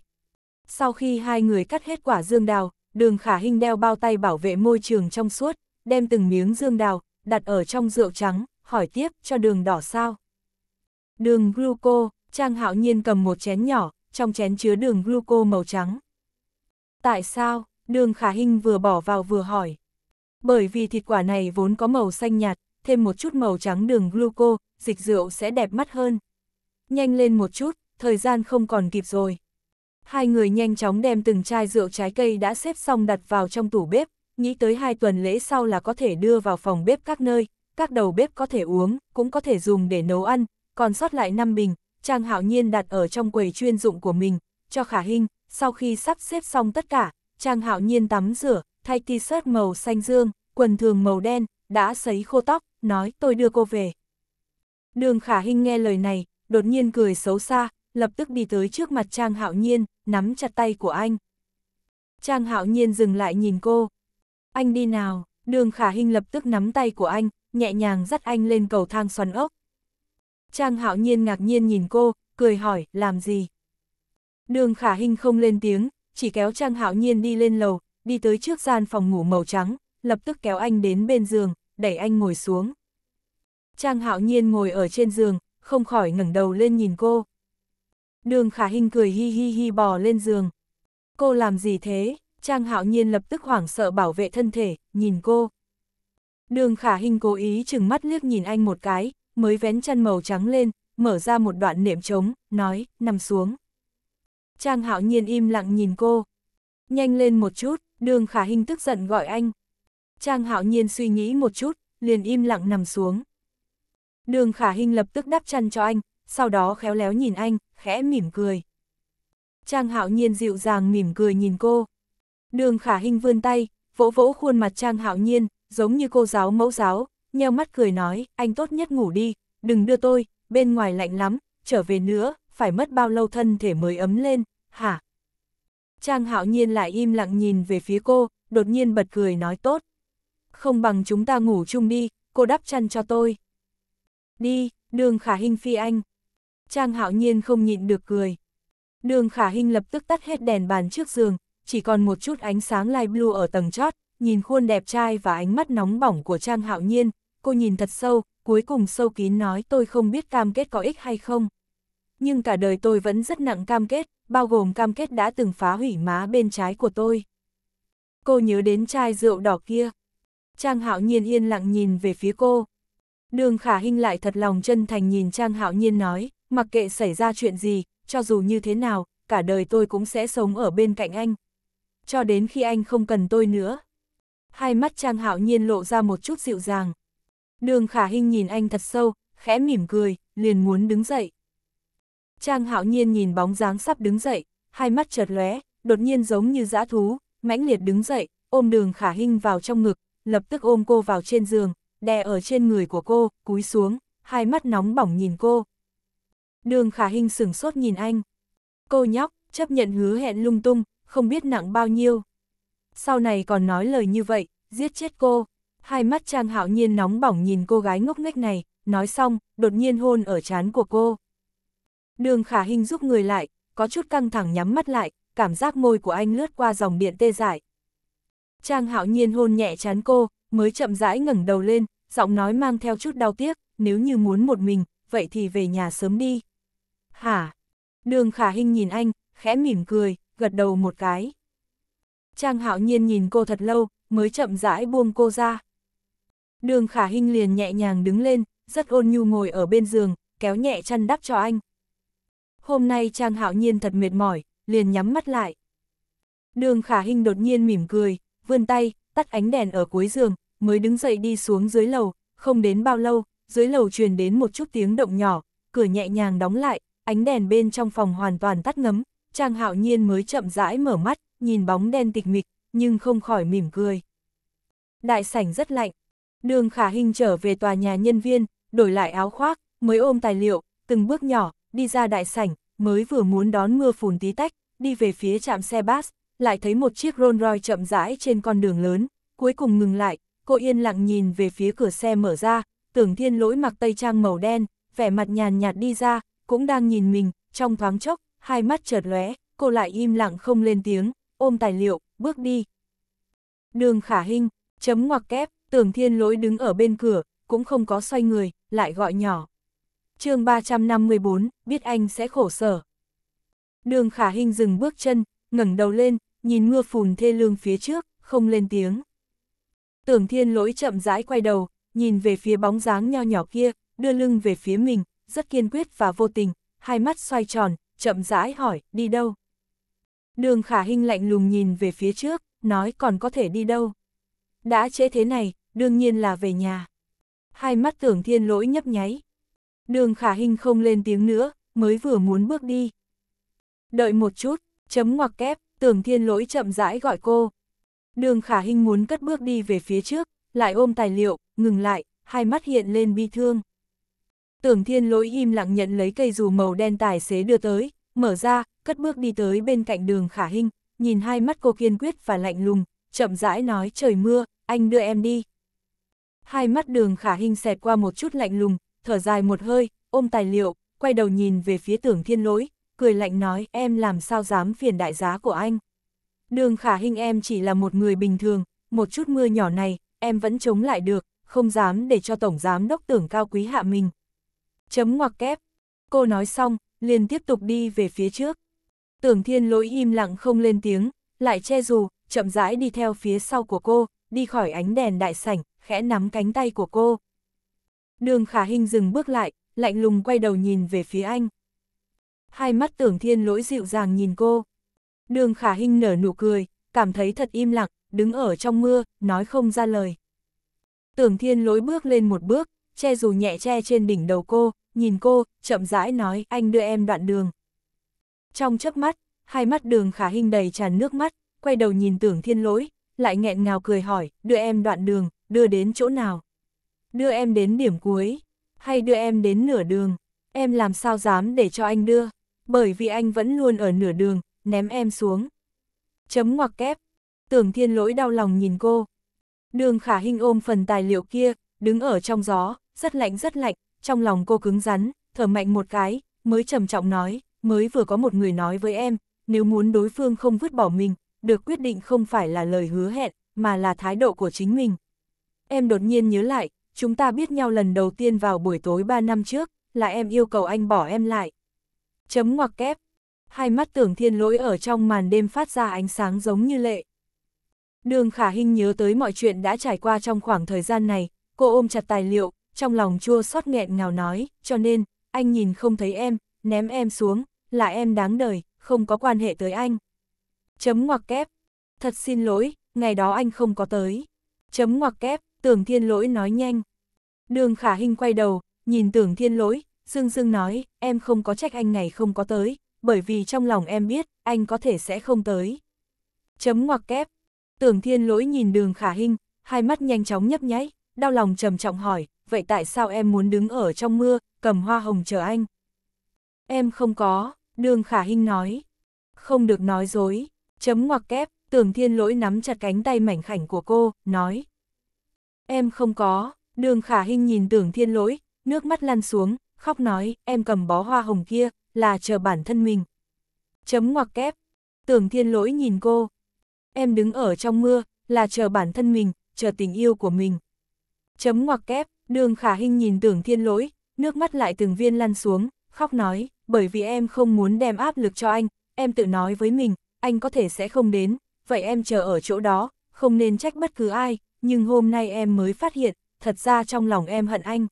Sau khi hai người cắt hết quả dương đào, đường khả hình đeo bao tay bảo vệ môi trường trong suốt, đem từng miếng dương đào, đặt ở trong rượu trắng, hỏi tiếp cho đường đỏ sao. Đường gluco, Trang Hạo Nhiên cầm một chén nhỏ, trong chén chứa đường gluco màu trắng. Tại sao? Đường Khả hình vừa bỏ vào vừa hỏi. Bởi vì thịt quả này vốn có màu xanh nhạt, thêm một chút màu trắng đường gluco, dịch rượu sẽ đẹp mắt hơn. Nhanh lên một chút, thời gian không còn kịp rồi. Hai người nhanh chóng đem từng chai rượu trái cây đã xếp xong đặt vào trong tủ bếp, nghĩ tới hai tuần lễ sau là có thể đưa vào phòng bếp các nơi, các đầu bếp có thể uống, cũng có thể dùng để nấu ăn, còn sót lại năm bình, Trang Hạo Nhiên đặt ở trong quầy chuyên dụng của mình, cho Khả Hinh, sau khi sắp xếp xong tất cả, Trang Hạo Nhiên tắm rửa, thay t-shirt màu xanh dương, quần thường màu đen, đã sấy khô tóc, nói tôi đưa cô về. Đường Khả Hinh nghe lời này, đột nhiên cười xấu xa, lập tức đi tới trước mặt Trang Hạo Nhiên, nắm chặt tay của anh. Trang Hạo Nhiên dừng lại nhìn cô. Anh đi nào, đường khả hình lập tức nắm tay của anh, nhẹ nhàng dắt anh lên cầu thang xoắn ốc. Trang Hạo Nhiên ngạc nhiên nhìn cô, cười hỏi, làm gì? Đường khả hình không lên tiếng, chỉ kéo Trang Hạo Nhiên đi lên lầu, đi tới trước gian phòng ngủ màu trắng, lập tức kéo anh đến bên giường, đẩy anh ngồi xuống. Trang Hạo Nhiên ngồi ở trên giường, không khỏi ngẩng đầu lên nhìn cô. Đường khả hình cười hi hi hi bò lên giường. Cô làm gì thế? Trang hạo nhiên lập tức hoảng sợ bảo vệ thân thể, nhìn cô. Đường khả hình cố ý chừng mắt liếc nhìn anh một cái, mới vén chân màu trắng lên, mở ra một đoạn nệm trống, nói, nằm xuống. Trang hạo nhiên im lặng nhìn cô. Nhanh lên một chút, đường khả hình tức giận gọi anh. Trang hạo nhiên suy nghĩ một chút, liền im lặng nằm xuống. Đường khả hình lập tức đắp chân cho anh, sau đó khéo léo nhìn anh, khẽ mỉm cười. Trang Hạo Nhiên dịu dàng mỉm cười nhìn cô. Đường Khả Hinh vươn tay, vỗ vỗ khuôn mặt Trang Hạo Nhiên, giống như cô giáo mẫu giáo, nheo mắt cười nói, anh tốt nhất ngủ đi, đừng đưa tôi, bên ngoài lạnh lắm, trở về nữa, phải mất bao lâu thân thể mới ấm lên, hả? Trang Hạo Nhiên lại im lặng nhìn về phía cô, đột nhiên bật cười nói tốt. Không bằng chúng ta ngủ chung đi, cô đắp chăn cho tôi. Đi, đường khả hình phi anh. Trang hạo nhiên không nhịn được cười. Đường khả hình lập tức tắt hết đèn bàn trước giường, chỉ còn một chút ánh sáng light blue ở tầng chót, nhìn khuôn đẹp trai và ánh mắt nóng bỏng của Trang hạo nhiên, cô nhìn thật sâu, cuối cùng sâu kín nói tôi không biết cam kết có ích hay không. Nhưng cả đời tôi vẫn rất nặng cam kết, bao gồm cam kết đã từng phá hủy má bên trái của tôi. Cô nhớ đến chai rượu đỏ kia. Trang hạo nhiên yên lặng nhìn về phía cô. Đường khả hình lại thật lòng chân thành nhìn Trang hạo nhiên nói, mặc kệ xảy ra chuyện gì, cho dù như thế nào, cả đời tôi cũng sẽ sống ở bên cạnh anh. Cho đến khi anh không cần tôi nữa. Hai mắt Trang Hạo Nhiên lộ ra một chút dịu dàng. Đường Khả Hinh nhìn anh thật sâu, khẽ mỉm cười, liền muốn đứng dậy. Trang Hạo Nhiên nhìn bóng dáng sắp đứng dậy, hai mắt chợt lóe, đột nhiên giống như dã thú, mãnh liệt đứng dậy, ôm Đường Khả Hinh vào trong ngực, lập tức ôm cô vào trên giường, đè ở trên người của cô, cúi xuống, hai mắt nóng bỏng nhìn cô. Đường khả hình sửng sốt nhìn anh. Cô nhóc, chấp nhận hứa hẹn lung tung, không biết nặng bao nhiêu. Sau này còn nói lời như vậy, giết chết cô. Hai mắt Trang Hạo Nhiên nóng bỏng nhìn cô gái ngốc nghếch này, nói xong, đột nhiên hôn ở trán của cô. Đường khả hình giúp người lại, có chút căng thẳng nhắm mắt lại, cảm giác môi của anh lướt qua dòng điện tê dại. Trang Hạo Nhiên hôn nhẹ chán cô, mới chậm rãi ngẩng đầu lên, giọng nói mang theo chút đau tiếc, nếu như muốn một mình, vậy thì về nhà sớm đi. Hả? Đường khả hình nhìn anh, khẽ mỉm cười, gật đầu một cái. Trang hạo nhiên nhìn cô thật lâu, mới chậm rãi buông cô ra. Đường khả hình liền nhẹ nhàng đứng lên, rất ôn nhu ngồi ở bên giường, kéo nhẹ chăn đắp cho anh. Hôm nay Trang hạo nhiên thật mệt mỏi, liền nhắm mắt lại. Đường khả hình đột nhiên mỉm cười, vươn tay, tắt ánh đèn ở cuối giường, mới đứng dậy đi xuống dưới lầu, không đến bao lâu, dưới lầu truyền đến một chút tiếng động nhỏ, cửa nhẹ nhàng đóng lại, ánh đèn bên trong phòng hoàn toàn tắt ngấm, Trang Hạo Nhiên mới chậm rãi mở mắt, nhìn bóng đen tịch mịch, nhưng không khỏi mỉm cười. Đại sảnh rất lạnh, đường khả hình trở về tòa nhà nhân viên, đổi lại áo khoác, mới ôm tài liệu, từng bước nhỏ, đi ra đại sảnh, mới vừa muốn đón mưa phùn tí tách, đi về phía trạm xe bus, lại thấy một chiếc Rolls Royce chậm rãi trên con đường lớn, cuối cùng ngừng lại, cô yên lặng nhìn về phía cửa xe mở ra, tưởng thiên lỗi mặc tây trang màu đen, vẻ mặt nhàn nhạt đi ra, cũng đang nhìn mình, trong thoáng chốc, hai mắt chợt lóe, cô lại im lặng không lên tiếng, ôm tài liệu, bước đi. Đường khả hình, chấm ngoặc kép, tưởng thiên lỗi đứng ở bên cửa, cũng không có xoay người, lại gọi nhỏ. chương 354, biết anh sẽ khổ sở. Đường khả hình dừng bước chân, ngẩng đầu lên, nhìn mưa phùn thê lương phía trước, không lên tiếng. Tưởng thiên lỗi chậm rãi quay đầu, nhìn về phía bóng dáng nho nhỏ kia, đưa lưng về phía mình, rất kiên quyết và vô tình, hai mắt xoay tròn, chậm rãi hỏi, đi đâu? Đường khả hình lạnh lùng nhìn về phía trước, nói còn có thể đi đâu? Đã chế thế này, đương nhiên là về nhà. Hai mắt tưởng thiên lỗi nhấp nháy. Đường khả hình không lên tiếng nữa, mới vừa muốn bước đi. Đợi một chút, chấm ngoặc kép, tưởng thiên lỗi chậm rãi gọi cô. Đường khả hình muốn cất bước đi về phía trước, lại ôm tài liệu, ngừng lại, hai mắt hiện lên bi thương. Tưởng thiên lỗi im lặng nhận lấy cây dù màu đen tài xế đưa tới, mở ra, cất bước đi tới bên cạnh đường khả hình, nhìn hai mắt cô kiên quyết và lạnh lùng, chậm rãi nói trời mưa, anh đưa em đi. Hai mắt đường khả hình xẹt qua một chút lạnh lùng, thở dài một hơi, ôm tài liệu, quay đầu nhìn về phía tưởng thiên lỗi, cười lạnh nói em làm sao dám phiền đại giá của anh. Đường khả hình em chỉ là một người bình thường, một chút mưa nhỏ này, em vẫn chống lại được, không dám để cho tổng giám đốc tưởng cao quý hạ mình. Chấm ngoặc kép. Cô nói xong, liền tiếp tục đi về phía trước. Tưởng thiên lỗi im lặng không lên tiếng, lại che dù, chậm rãi đi theo phía sau của cô, đi khỏi ánh đèn đại sảnh, khẽ nắm cánh tay của cô. Đường khả hình dừng bước lại, lạnh lùng quay đầu nhìn về phía anh. Hai mắt tưởng thiên lỗi dịu dàng nhìn cô. Đường khả hình nở nụ cười, cảm thấy thật im lặng, đứng ở trong mưa, nói không ra lời. Tưởng thiên lỗi bước lên một bước, che dù nhẹ che trên đỉnh đầu cô, nhìn cô, chậm rãi nói, anh đưa em đoạn đường. Trong chớp mắt, hai mắt đường khả hình đầy tràn nước mắt, quay đầu nhìn tưởng thiên lỗi, lại nghẹn ngào cười hỏi, đưa em đoạn đường, đưa đến chỗ nào? Đưa em đến điểm cuối, hay đưa em đến nửa đường? Em làm sao dám để cho anh đưa, bởi vì anh vẫn luôn ở nửa đường, ném em xuống. Chấm ngoặc kép, tưởng thiên lỗi đau lòng nhìn cô. Đường khả hình ôm phần tài liệu kia, đứng ở trong gió, rất lạnh rất lạnh, trong lòng cô cứng rắn, thở mạnh một cái, mới trầm trọng nói, mới vừa có một người nói với em, nếu muốn đối phương không vứt bỏ mình, được quyết định không phải là lời hứa hẹn, mà là thái độ của chính mình. Em đột nhiên nhớ lại, chúng ta biết nhau lần đầu tiên vào buổi tối 3 năm trước, là em yêu cầu anh bỏ em lại. Chấm ngoặc kép. Hai mắt tưởng thiên lỗi ở trong màn đêm phát ra ánh sáng giống như lệ. Đường khả hình nhớ tới mọi chuyện đã trải qua trong khoảng thời gian này, cô ôm chặt tài liệu, trong lòng chua xót nghẹn ngào nói, cho nên, anh nhìn không thấy em, ném em xuống, là em đáng đời, không có quan hệ tới anh. Chấm ngoặc kép, thật xin lỗi, ngày đó anh không có tới. Chấm ngoặc kép, tưởng thiên lỗi nói nhanh. Đường khả hình quay đầu, nhìn tưởng thiên lỗi, dương dương nói, em không có trách anh ngày không có tới, bởi vì trong lòng em biết, anh có thể sẽ không tới. Chấm ngoặc kép, tưởng thiên lỗi nhìn đường khả hình, hai mắt nhanh chóng nhấp nháy, đau lòng trầm trọng hỏi, vậy tại sao em muốn đứng ở trong mưa, cầm hoa hồng chờ anh? Em không có, đường khả hinh nói. Không được nói dối, chấm ngoặc kép, tưởng thiên lỗi nắm chặt cánh tay mảnh khảnh của cô, nói. Em không có, đường khả hinh nhìn tưởng thiên lỗi, nước mắt lăn xuống, khóc nói, em cầm bó hoa hồng kia, là chờ bản thân mình. Chấm ngoặc kép, tưởng thiên lỗi nhìn cô. Em đứng ở trong mưa, là chờ bản thân mình, chờ tình yêu của mình chấm ngoặc kép, đường khả hình nhìn tưởng thiên lỗi, nước mắt lại từng viên lăn xuống, khóc nói, bởi vì em không muốn đem áp lực cho anh, em tự nói với mình, anh có thể sẽ không đến, vậy em chờ ở chỗ đó, không nên trách bất cứ ai, nhưng hôm nay em mới phát hiện, thật ra trong lòng em hận anh.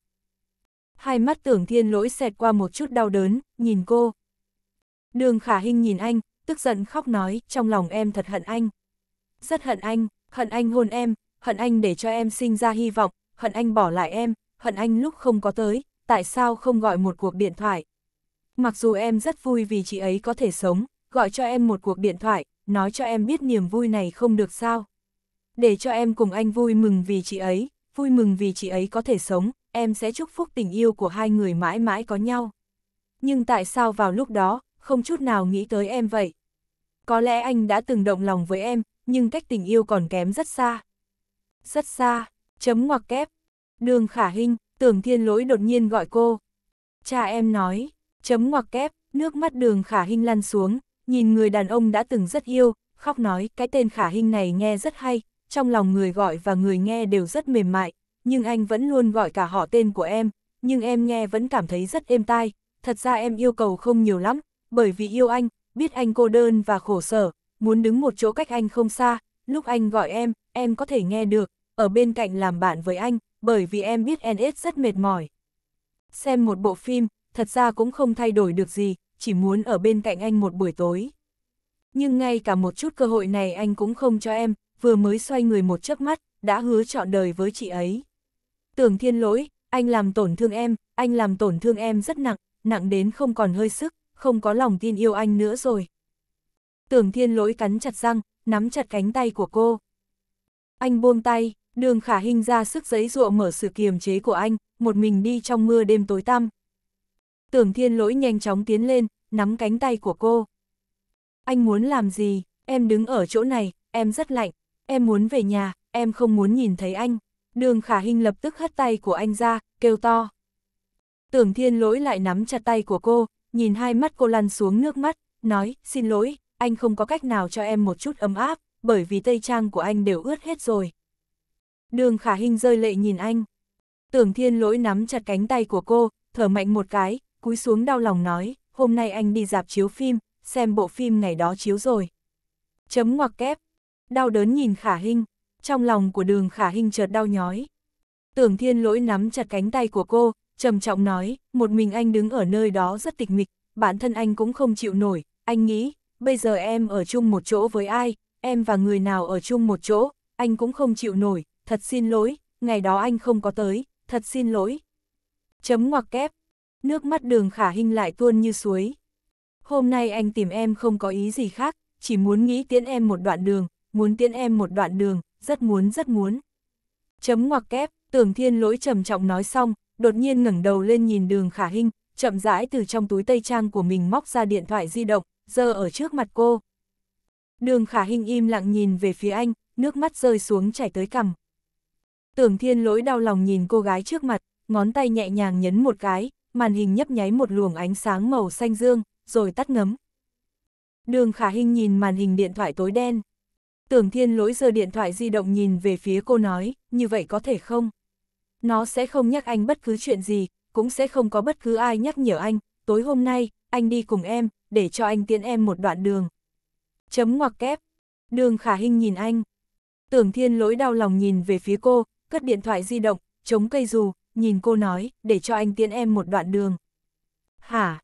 Hai mắt tưởng thiên lỗi xẹt qua một chút đau đớn, nhìn cô. Đường khả hình nhìn anh, tức giận khóc nói, trong lòng em thật hận anh. Rất hận anh, hận anh hôn em, hận anh để cho em sinh ra hy vọng, hận anh bỏ lại em, hận anh lúc không có tới, tại sao không gọi một cuộc điện thoại. Mặc dù em rất vui vì chị ấy có thể sống, gọi cho em một cuộc điện thoại, nói cho em biết niềm vui này không được sao. Để cho em cùng anh vui mừng vì chị ấy, vui mừng vì chị ấy có thể sống, em sẽ chúc phúc tình yêu của hai người mãi mãi có nhau. Nhưng tại sao vào lúc đó, không chút nào nghĩ tới em vậy? Có lẽ anh đã từng động lòng với em, nhưng cách tình yêu còn kém rất xa. Rất xa, Chấm ngoặc kép. Đường khả hình, tưởng thiên lỗi đột nhiên gọi cô. Cha em nói, chấm ngoặc kép, nước mắt đường khả hình lăn xuống, nhìn người đàn ông đã từng rất yêu, khóc nói cái tên khả hình này nghe rất hay, trong lòng người gọi và người nghe đều rất mềm mại, nhưng anh vẫn luôn gọi cả họ tên của em, nhưng em nghe vẫn cảm thấy rất êm tai, thật ra em yêu cầu không nhiều lắm, bởi vì yêu anh, biết anh cô đơn và khổ sở, muốn đứng một chỗ cách anh không xa, lúc anh gọi em, em có thể nghe được, ở bên cạnh làm bạn với anh, bởi vì em biết NS rất mệt mỏi. Xem một bộ phim, thật ra cũng không thay đổi được gì, chỉ muốn ở bên cạnh anh một buổi tối. Nhưng ngay cả một chút cơ hội này anh cũng không cho em, vừa mới xoay người một chớp mắt, đã hứa chọn đời với chị ấy. Tưởng thiên lỗi, anh làm tổn thương em, anh làm tổn thương em rất nặng, nặng đến không còn hơi sức, không có lòng tin yêu anh nữa rồi. Tưởng thiên lỗi cắn chặt răng, nắm chặt cánh tay của cô. Anh buông tay, Đường khả hình ra sức giấy ruộng mở sự kiềm chế của anh, một mình đi trong mưa đêm tối tăm. Tưởng thiên lỗi nhanh chóng tiến lên, nắm cánh tay của cô. Anh muốn làm gì, em đứng ở chỗ này, em rất lạnh, em muốn về nhà, em không muốn nhìn thấy anh. Đường khả hình lập tức hất tay của anh ra, kêu to. Tưởng thiên lỗi lại nắm chặt tay của cô, nhìn hai mắt cô lăn xuống nước mắt, nói, xin lỗi, anh không có cách nào cho em một chút ấm áp, bởi vì tây trang của anh đều ướt hết rồi. Đường khả hình rơi lệ nhìn anh. Tưởng thiên lỗi nắm chặt cánh tay của cô, thở mạnh một cái, cúi xuống đau lòng nói, hôm nay anh đi dạp chiếu phim, xem bộ phim ngày đó chiếu rồi. Chấm ngoặc kép, đau đớn nhìn khả hình, trong lòng của đường khả hình chợt đau nhói. Tưởng thiên lỗi nắm chặt cánh tay của cô, trầm trọng nói, một mình anh đứng ở nơi đó rất tịch mịch, bản thân anh cũng không chịu nổi, anh nghĩ, bây giờ em ở chung một chỗ với ai, em và người nào ở chung một chỗ, anh cũng không chịu nổi, thật xin lỗi, ngày đó anh không có tới, thật xin lỗi. Chấm ngoặc kép, nước mắt đường khả hình lại tuôn như suối. Hôm nay anh tìm em không có ý gì khác, chỉ muốn nghĩ tiễn em một đoạn đường, muốn tiễn em một đoạn đường, rất muốn rất muốn. Chấm ngoặc kép, tưởng thiên lỗi trầm trọng nói xong, đột nhiên ngẩng đầu lên nhìn đường khả hình, chậm rãi từ trong túi tây trang của mình móc ra điện thoại di động, giờ ở trước mặt cô. Đường khả hình im lặng nhìn về phía anh, nước mắt rơi xuống chảy tới cằm, Tưởng thiên lỗi đau lòng nhìn cô gái trước mặt, ngón tay nhẹ nhàng nhấn một cái, màn hình nhấp nháy một luồng ánh sáng màu xanh dương, rồi tắt ngấm. Đường khả hình nhìn màn hình điện thoại tối đen. Tưởng thiên lỗi giờ điện thoại di động nhìn về phía cô nói, như vậy có thể không? Nó sẽ không nhắc anh bất cứ chuyện gì, cũng sẽ không có bất cứ ai nhắc nhở anh, tối hôm nay, anh đi cùng em, để cho anh tiễn em một đoạn đường. Chấm ngoặc kép. Đường khả hình nhìn anh. Tưởng thiên lỗi đau lòng nhìn về phía cô, cất điện thoại di động, chống cây dù, nhìn cô nói, để cho anh tiễn em một đoạn đường. Hả?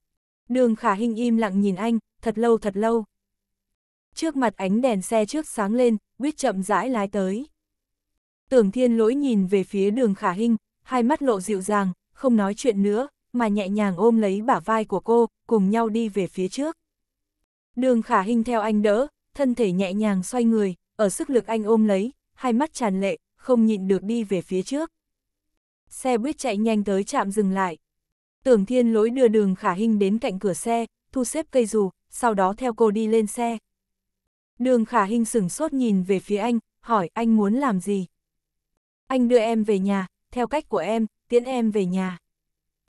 Đường khả hình im lặng nhìn anh, thật lâu thật lâu. Trước mặt ánh đèn xe trước sáng lên, buýt chậm rãi lái tới. Tưởng thiên lỗi nhìn về phía đường khả hình, hai mắt lộ dịu dàng, không nói chuyện nữa, mà nhẹ nhàng ôm lấy bả vai của cô, cùng nhau đi về phía trước. Đường khả hình theo anh đỡ, thân thể nhẹ nhàng xoay người, ở sức lực anh ôm lấy, hai mắt tràn lệ, không nhịn được đi về phía trước. Xe buýt chạy nhanh tới trạm dừng lại. Tưởng thiên lối đưa đường khả hình đến cạnh cửa xe, thu xếp cây dù, sau đó theo cô đi lên xe. Đường khả hình sửng sốt nhìn về phía anh, hỏi anh muốn làm gì? Anh đưa em về nhà, theo cách của em, tiễn em về nhà.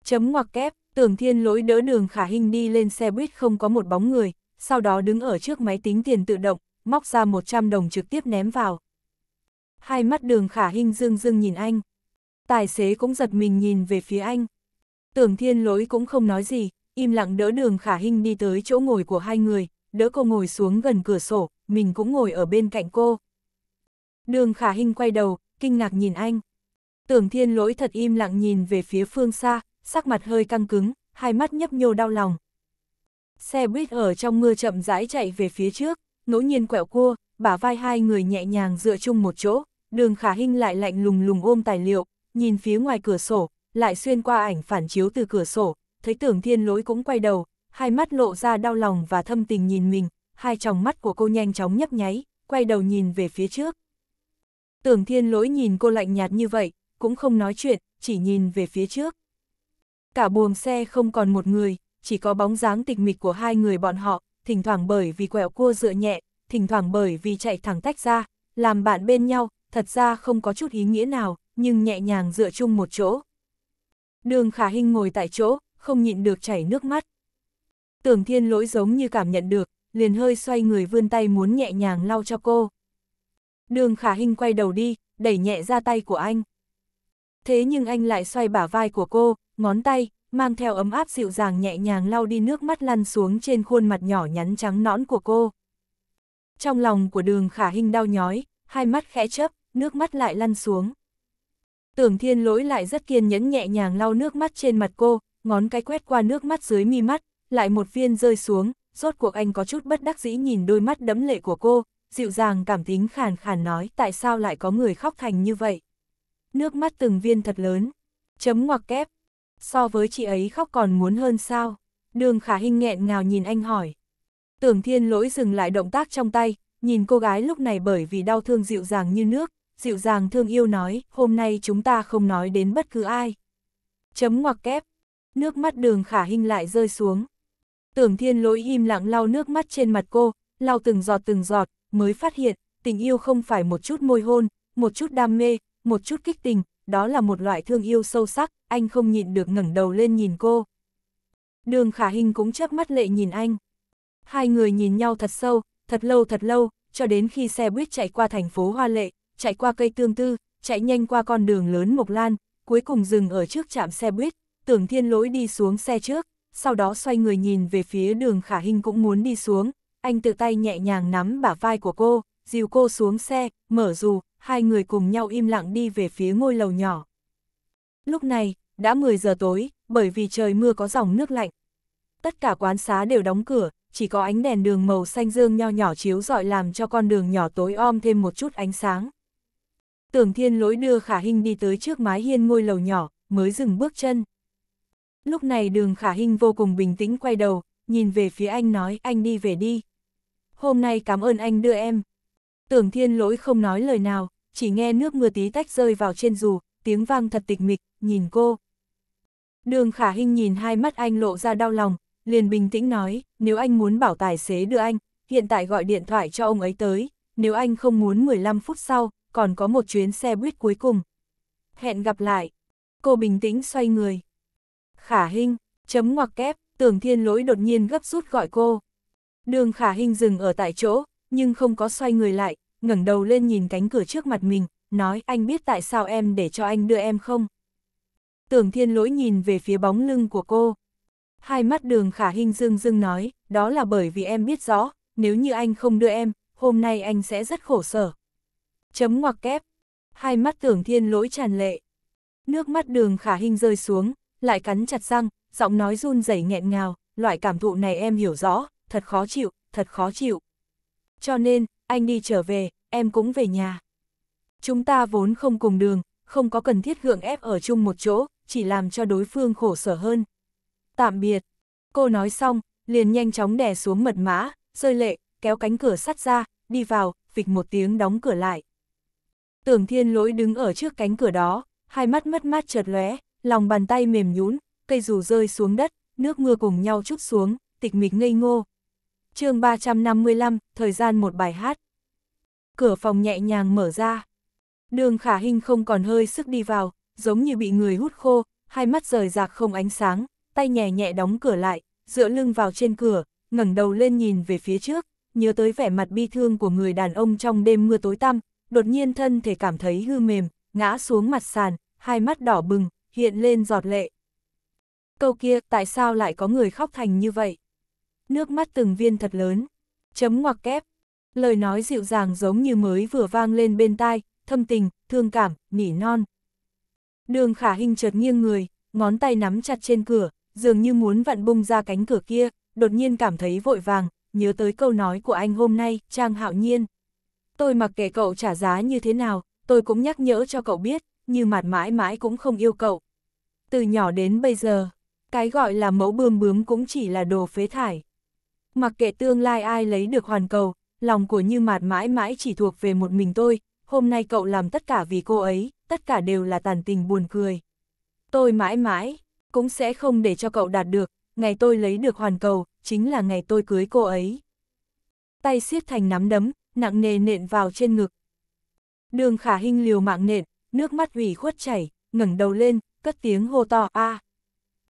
Chấm ngoặc kép, tưởng thiên lối đỡ đường khả hình đi lên xe buýt không có một bóng người, sau đó đứng ở trước máy tính tiền tự động, móc ra 100 đồng trực tiếp ném vào hai mắt đường khả hinh dương dương nhìn anh. Tài xế cũng giật mình nhìn về phía anh. Tưởng thiên lỗi cũng không nói gì, im lặng đỡ đường khả hinh đi tới chỗ ngồi của hai người, đỡ cô ngồi xuống gần cửa sổ, mình cũng ngồi ở bên cạnh cô. Đường khả hinh quay đầu, kinh ngạc nhìn anh. Tưởng thiên lỗi thật im lặng nhìn về phía phương xa, sắc mặt hơi căng cứng, hai mắt nhấp nhô đau lòng. Xe buýt ở trong mưa chậm rãi chạy về phía trước, ngẫu nhiên quẹo cua, bả vai hai người nhẹ nhàng dựa chung một chỗ, đường khả hinh lại lạnh lùng lùng ôm tài liệu, nhìn phía ngoài cửa sổ, lại xuyên qua ảnh phản chiếu từ cửa sổ, thấy tưởng thiên lỗi cũng quay đầu, hai mắt lộ ra đau lòng và thâm tình nhìn mình, hai tròng mắt của cô nhanh chóng nhấp nháy, quay đầu nhìn về phía trước. Tưởng thiên lỗi nhìn cô lạnh nhạt như vậy, cũng không nói chuyện, chỉ nhìn về phía trước. Cả buồng xe không còn một người, chỉ có bóng dáng tịch mịch của hai người bọn họ, thỉnh thoảng bởi vì quẹo cua dựa nhẹ, thỉnh thoảng bởi vì chạy thẳng tách ra, làm bạn bên nhau, thật ra không có chút ý nghĩa nào, nhưng nhẹ nhàng dựa chung một chỗ. Đường khả hình ngồi tại chỗ, không nhịn được chảy nước mắt. Tưởng thiên lỗi giống như cảm nhận được, liền hơi xoay người vươn tay muốn nhẹ nhàng lau cho cô. Đường khả hình quay đầu đi, đẩy nhẹ ra tay của anh. Thế nhưng anh lại xoay bả vai của cô, ngón tay, mang theo ấm áp dịu dàng nhẹ nhàng lau đi nước mắt lăn xuống trên khuôn mặt nhỏ nhắn trắng nõn của cô. Trong lòng của đường khả hình đau nhói, hai mắt khẽ chớp, nước mắt lại lăn xuống. Tưởng thiên lỗi lại rất kiên nhẫn nhẹ nhàng lau nước mắt trên mặt cô, ngón cái quét qua nước mắt dưới mi mắt, lại một viên rơi xuống, rốt cuộc anh có chút bất đắc dĩ nhìn đôi mắt đẫm lệ của cô, dịu dàng cảm tính khàn khàn nói tại sao lại có người khóc thành như vậy. Nước mắt từng viên thật lớn, chấm ngoặc kép, so với chị ấy khóc còn muốn hơn sao, đường khả hình nghẹn ngào nhìn anh hỏi. Tưởng thiên lỗi dừng lại động tác trong tay, nhìn cô gái lúc này bởi vì đau thương dịu dàng như nước, dịu dàng thương yêu nói, hôm nay chúng ta không nói đến bất cứ ai. Chấm ngoặc kép, nước mắt đường khả hình lại rơi xuống. Tưởng thiên lỗi im lặng lau nước mắt trên mặt cô, lau từng giọt từng giọt, mới phát hiện, tình yêu không phải một chút môi hôn, một chút đam mê, một chút kích tình, đó là một loại thương yêu sâu sắc, anh không nhịn được ngẩng đầu lên nhìn cô. Đường khả hình cũng chớp mắt lệ nhìn anh. Hai người nhìn nhau thật sâu, thật lâu thật lâu, cho đến khi xe buýt chạy qua thành phố Hoa Lệ, chạy qua cây tương tư, chạy nhanh qua con đường lớn Mộc Lan, cuối cùng dừng ở trước trạm xe buýt, tưởng thiên lỗi đi xuống xe trước, sau đó xoay người nhìn về phía đường khả hình cũng muốn đi xuống, anh tự tay nhẹ nhàng nắm bả vai của cô, dìu cô xuống xe, mở dù, hai người cùng nhau im lặng đi về phía ngôi lầu nhỏ. Lúc này, đã 10 giờ tối, bởi vì trời mưa có dòng nước lạnh. Tất cả quán xá đều đóng cửa, chỉ có ánh đèn đường màu xanh dương nho nhỏ chiếu rọi làm cho con đường nhỏ tối om thêm một chút ánh sáng. Tưởng thiên lỗi đưa khả hình đi tới trước mái hiên ngôi lầu nhỏ, mới dừng bước chân. Lúc này đường khả hình vô cùng bình tĩnh quay đầu, nhìn về phía anh nói anh đi về đi. Hôm nay cảm ơn anh đưa em. Tưởng thiên lỗi không nói lời nào, chỉ nghe nước mưa tí tách rơi vào trên dù, tiếng vang thật tịch mịch, nhìn cô. Đường khả hình nhìn hai mắt anh lộ ra đau lòng, liền bình tĩnh nói, nếu anh muốn bảo tài xế đưa anh, hiện tại gọi điện thoại cho ông ấy tới, nếu anh không muốn 15 phút sau, còn có một chuyến xe buýt cuối cùng. Hẹn gặp lại. Cô bình tĩnh xoay người. Khả Hinh, chấm ngoặc kép, tưởng thiên lỗi đột nhiên gấp rút gọi cô. Đường Khả Hinh dừng ở tại chỗ, nhưng không có xoay người lại, ngẩng đầu lên nhìn cánh cửa trước mặt mình, nói anh biết tại sao em để cho anh đưa em không? Tưởng thiên lỗi nhìn về phía bóng lưng của cô. Hai mắt đường khả hình dưng dưng nói, đó là bởi vì em biết rõ, nếu như anh không đưa em, hôm nay anh sẽ rất khổ sở. Chấm ngoặc kép. Hai mắt tưởng thiên lỗi tràn lệ. Nước mắt đường khả hình rơi xuống, lại cắn chặt răng, giọng nói run rẩy nghẹn ngào, loại cảm thụ này em hiểu rõ, thật khó chịu, thật khó chịu. Cho nên, anh đi trở về, em cũng về nhà. Chúng ta vốn không cùng đường, không có cần thiết gượng ép ở chung một chỗ, chỉ làm cho đối phương khổ sở hơn. Tạm biệt. Cô nói xong, liền nhanh chóng đè xuống mật mã, rơi lệ, kéo cánh cửa sắt ra, đi vào, vịch một tiếng đóng cửa lại. Tưởng thiên lỗi đứng ở trước cánh cửa đó, hai mắt mất mát chợt lóe, lòng bàn tay mềm nhún, cây dù rơi xuống đất, nước mưa cùng nhau chút xuống, tịch mịch ngây ngô. chương 355, thời gian một bài hát. Cửa phòng nhẹ nhàng mở ra. Đường khả hình không còn hơi sức đi vào, giống như bị người hút khô, hai mắt rời rạc không ánh sáng, tay nhẹ nhẹ đóng cửa lại, dựa lưng vào trên cửa, ngẩng đầu lên nhìn về phía trước, nhớ tới vẻ mặt bi thương của người đàn ông trong đêm mưa tối tăm, đột nhiên thân thể cảm thấy hư mềm, ngã xuống mặt sàn, hai mắt đỏ bừng, hiện lên giọt lệ. Câu kia, tại sao lại có người khóc thành như vậy? Nước mắt từng viên thật lớn, chấm ngoặc kép, lời nói dịu dàng giống như mới vừa vang lên bên tai, thâm tình, thương cảm, nỉ non. Đường khả hình chợt nghiêng người, ngón tay nắm chặt trên cửa, dường như muốn vặn bung ra cánh cửa kia, đột nhiên cảm thấy vội vàng, nhớ tới câu nói của anh hôm nay, Trang Hạo Nhiên. Tôi mặc kệ cậu trả giá như thế nào, tôi cũng nhắc nhở cho cậu biết, như mặt mãi mãi cũng không yêu cậu. Từ nhỏ đến bây giờ, cái gọi là mẫu bươm bướm cũng chỉ là đồ phế thải. Mặc kệ tương lai ai lấy được hoàn cầu, lòng của như mạt mãi mãi chỉ thuộc về một mình tôi, hôm nay cậu làm tất cả vì cô ấy, tất cả đều là tàn tình buồn cười. Tôi mãi mãi, cũng sẽ không để cho cậu đạt được, ngày tôi lấy được hoàn cầu, chính là ngày tôi cưới cô ấy. Tay siết thành nắm đấm, nặng nề nện vào trên ngực. Đường khả hình liều mạng nện, nước mắt hủy khuất chảy, ngẩng đầu lên, cất tiếng hô to a à.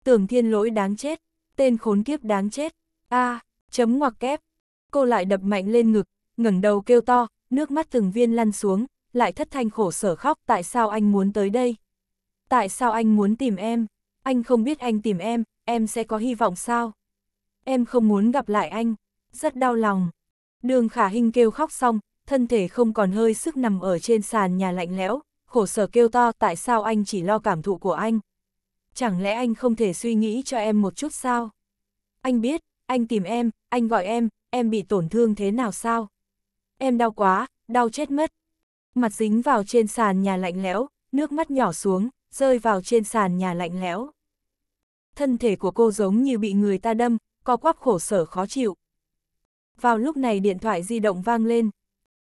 Tưởng thiên lỗi đáng chết, tên khốn kiếp đáng chết, a à, chấm ngoặc kép. Cô lại đập mạnh lên ngực, ngẩng đầu kêu to, nước mắt từng viên lăn xuống, lại thất thanh khổ sở khóc tại sao anh muốn tới đây? Tại sao anh muốn tìm em? Anh không biết anh tìm em, em sẽ có hy vọng sao? Em không muốn gặp lại anh, rất đau lòng. Đường khả hình kêu khóc xong, thân thể không còn hơi sức nằm ở trên sàn nhà lạnh lẽo, khổ sở kêu to tại sao anh chỉ lo cảm thụ của anh. Chẳng lẽ anh không thể suy nghĩ cho em một chút sao? Anh biết, anh tìm em, anh gọi em, em bị tổn thương thế nào sao? Em đau quá, đau chết mất. Mặt dính vào trên sàn nhà lạnh lẽo, nước mắt nhỏ xuống, rơi vào trên sàn nhà lạnh lẽo. Thân thể của cô giống như bị người ta đâm, co quắp khổ sở khó chịu. Vào lúc này điện thoại di động vang lên.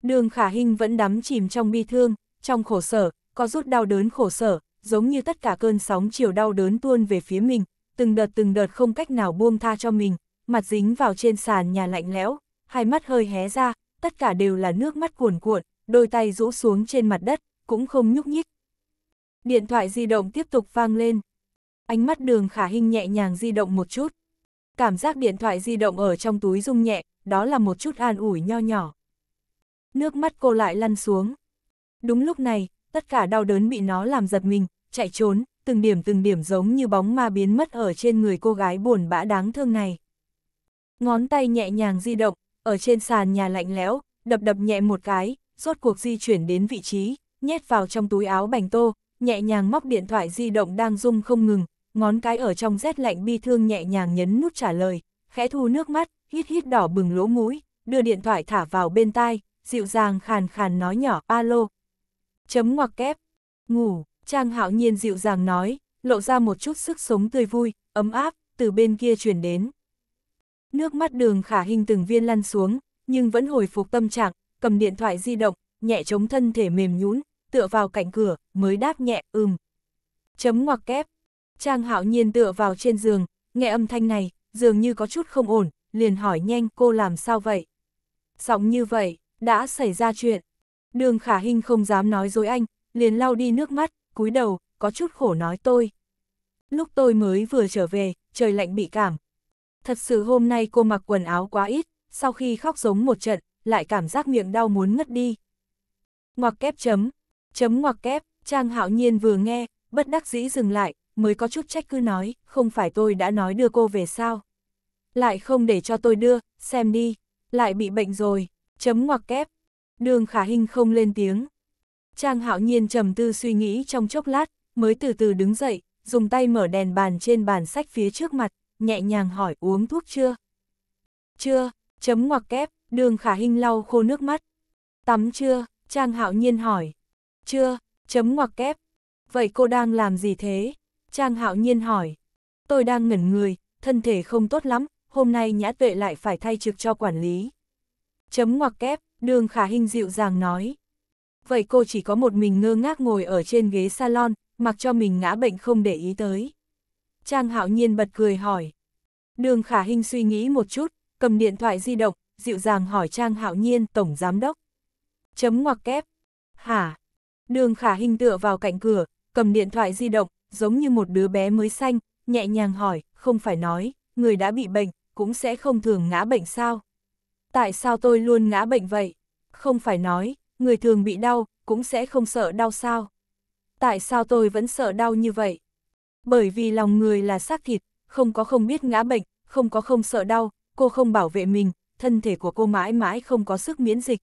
Đường khả Hinh vẫn đắm chìm trong bi thương, trong khổ sở, có rút đau đớn khổ sở, giống như tất cả cơn sóng chiều đau đớn tuôn về phía mình, từng đợt từng đợt không cách nào buông tha cho mình, mặt dính vào trên sàn nhà lạnh lẽo, hai mắt hơi hé ra, tất cả đều là nước mắt cuồn cuộn, đôi tay rũ xuống trên mặt đất, cũng không nhúc nhích. Điện thoại di động tiếp tục vang lên. Ánh mắt đường khả Hinh nhẹ nhàng di động một chút. Cảm giác điện thoại di động ở trong túi rung nhẹ, đó là một chút an ủi nho nhỏ. Nước mắt cô lại lăn xuống. Đúng lúc này, tất cả đau đớn bị nó làm giật mình, chạy trốn, từng điểm từng điểm giống như bóng ma biến mất ở trên người cô gái buồn bã đáng thương này. Ngón tay nhẹ nhàng di động, ở trên sàn nhà lạnh lẽo, đập đập nhẹ một cái, rốt cuộc di chuyển đến vị trí, nhét vào trong túi áo bành tô, nhẹ nhàng móc điện thoại di động đang rung không ngừng, ngón cái ở trong rét lạnh bi thương nhẹ nhàng nhấn nút trả lời, khẽ thu nước mắt, hít hít đỏ bừng lỗ mũi, đưa điện thoại thả vào bên tai, dịu dàng khàn khàn nói nhỏ alo. Chấm ngoặc kép, ngủ, Trang hạo nhiên dịu dàng nói, lộ ra một chút sức sống tươi vui, ấm áp, từ bên kia truyền đến. Nước mắt đường khả hình từng viên lăn xuống, nhưng vẫn hồi phục tâm trạng, cầm điện thoại di động, nhẹ chống thân thể mềm nhũn, tựa vào cạnh cửa, mới đáp nhẹ, ừm. Chấm ngoặc kép. Trang hạo nhiên tựa vào trên giường, nghe âm thanh này, dường như có chút không ổn, liền hỏi nhanh cô làm sao vậy? Giọng như vậy, đã xảy ra chuyện. Đường khả hình không dám nói dối anh, liền lau đi nước mắt, cúi đầu, có chút khổ nói tôi. Lúc tôi mới vừa trở về, trời lạnh bị cảm. Thật sự hôm nay cô mặc quần áo quá ít, sau khi khóc giống một trận, lại cảm giác miệng đau muốn ngất đi. Ngoặc kép chấm, chấm ngoặc kép, Trang Hạo Nhiên vừa nghe, bất đắc dĩ dừng lại, mới có chút trách cứ nói, không phải tôi đã nói đưa cô về sao lại không để cho tôi đưa, xem đi, lại bị bệnh rồi, chấm ngoặc kép. Đường khả hình không lên tiếng. Trang hạo nhiên trầm tư suy nghĩ trong chốc lát, mới từ từ đứng dậy, dùng tay mở đèn bàn trên bàn sách phía trước mặt, nhẹ nhàng hỏi uống thuốc chưa? Chưa, chấm ngoặc kép, đường khả hình lau khô nước mắt. Tắm chưa, Trang hạo nhiên hỏi. Chưa, chấm ngoặc kép. Vậy cô đang làm gì thế? Trang hạo nhiên hỏi. Tôi đang ngẩn người, thân thể không tốt lắm, hôm nay Nhã Tuệ lại phải thay trực cho quản lý. Chấm ngoặc kép, đường khả hình dịu dàng nói. Vậy cô chỉ có một mình ngơ ngác ngồi ở trên ghế salon, mặc cho mình ngã bệnh không để ý tới. Trang hạo nhiên bật cười hỏi. Đường khả hình suy nghĩ một chút, cầm điện thoại di động, dịu dàng hỏi Trang hạo nhiên tổng giám đốc. Chấm ngoặc kép. Hả? Đường khả hình tựa vào cạnh cửa, cầm điện thoại di động, giống như một đứa bé mới xanh, nhẹ nhàng hỏi, không phải nói, người đã bị bệnh, cũng sẽ không thường ngã bệnh sao? Tại sao tôi luôn ngã bệnh vậy? Không phải nói, người thường bị đau, cũng sẽ không sợ đau sao? Tại sao tôi vẫn sợ đau như vậy? Bởi vì lòng người là xác thịt, không có không biết ngã bệnh, không có không sợ đau, cô không bảo vệ mình, thân thể của cô mãi mãi không có sức miễn dịch.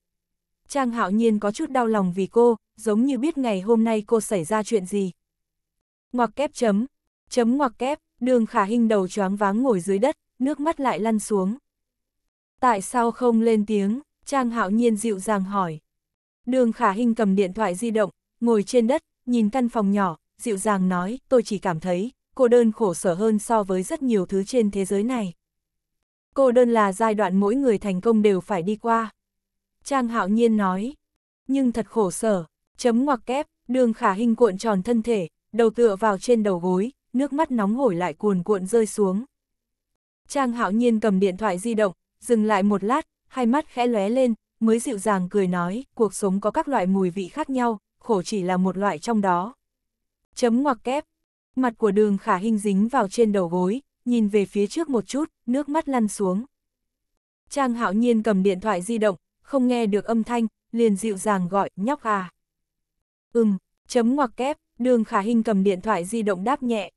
Trang hạo nhiên có chút đau lòng vì cô, giống như biết ngày hôm nay cô xảy ra chuyện gì. Ngoặc kép chấm, chấm ngoặc kép, đường khả hình đầu choáng váng ngồi dưới đất, nước mắt lại lăn xuống. Tại sao không lên tiếng? Trang hạo nhiên dịu dàng hỏi. Đường khả Hinh cầm điện thoại di động, ngồi trên đất, nhìn căn phòng nhỏ, dịu dàng nói, tôi chỉ cảm thấy, cô đơn khổ sở hơn so với rất nhiều thứ trên thế giới này. Cô đơn là giai đoạn mỗi người thành công đều phải đi qua. Trang hạo nhiên nói, nhưng thật khổ sở, chấm ngoặc kép, đường khả Hinh cuộn tròn thân thể, đầu tựa vào trên đầu gối, nước mắt nóng hổi lại cuồn cuộn rơi xuống. Trang hạo nhiên cầm điện thoại di động, dừng lại một lát, hai mắt khẽ lóe lên, mới dịu dàng cười nói, cuộc sống có các loại mùi vị khác nhau, khổ chỉ là một loại trong đó. Chấm ngoặc kép. Mặt của đường khả hình dính vào trên đầu gối, nhìn về phía trước một chút, nước mắt lăn xuống. Trang hạo nhiên cầm điện thoại di động, không nghe được âm thanh, liền dịu dàng gọi, nhóc à. Ừm, chấm ngoặc kép, đường khả hình cầm điện thoại di động đáp nhẹ.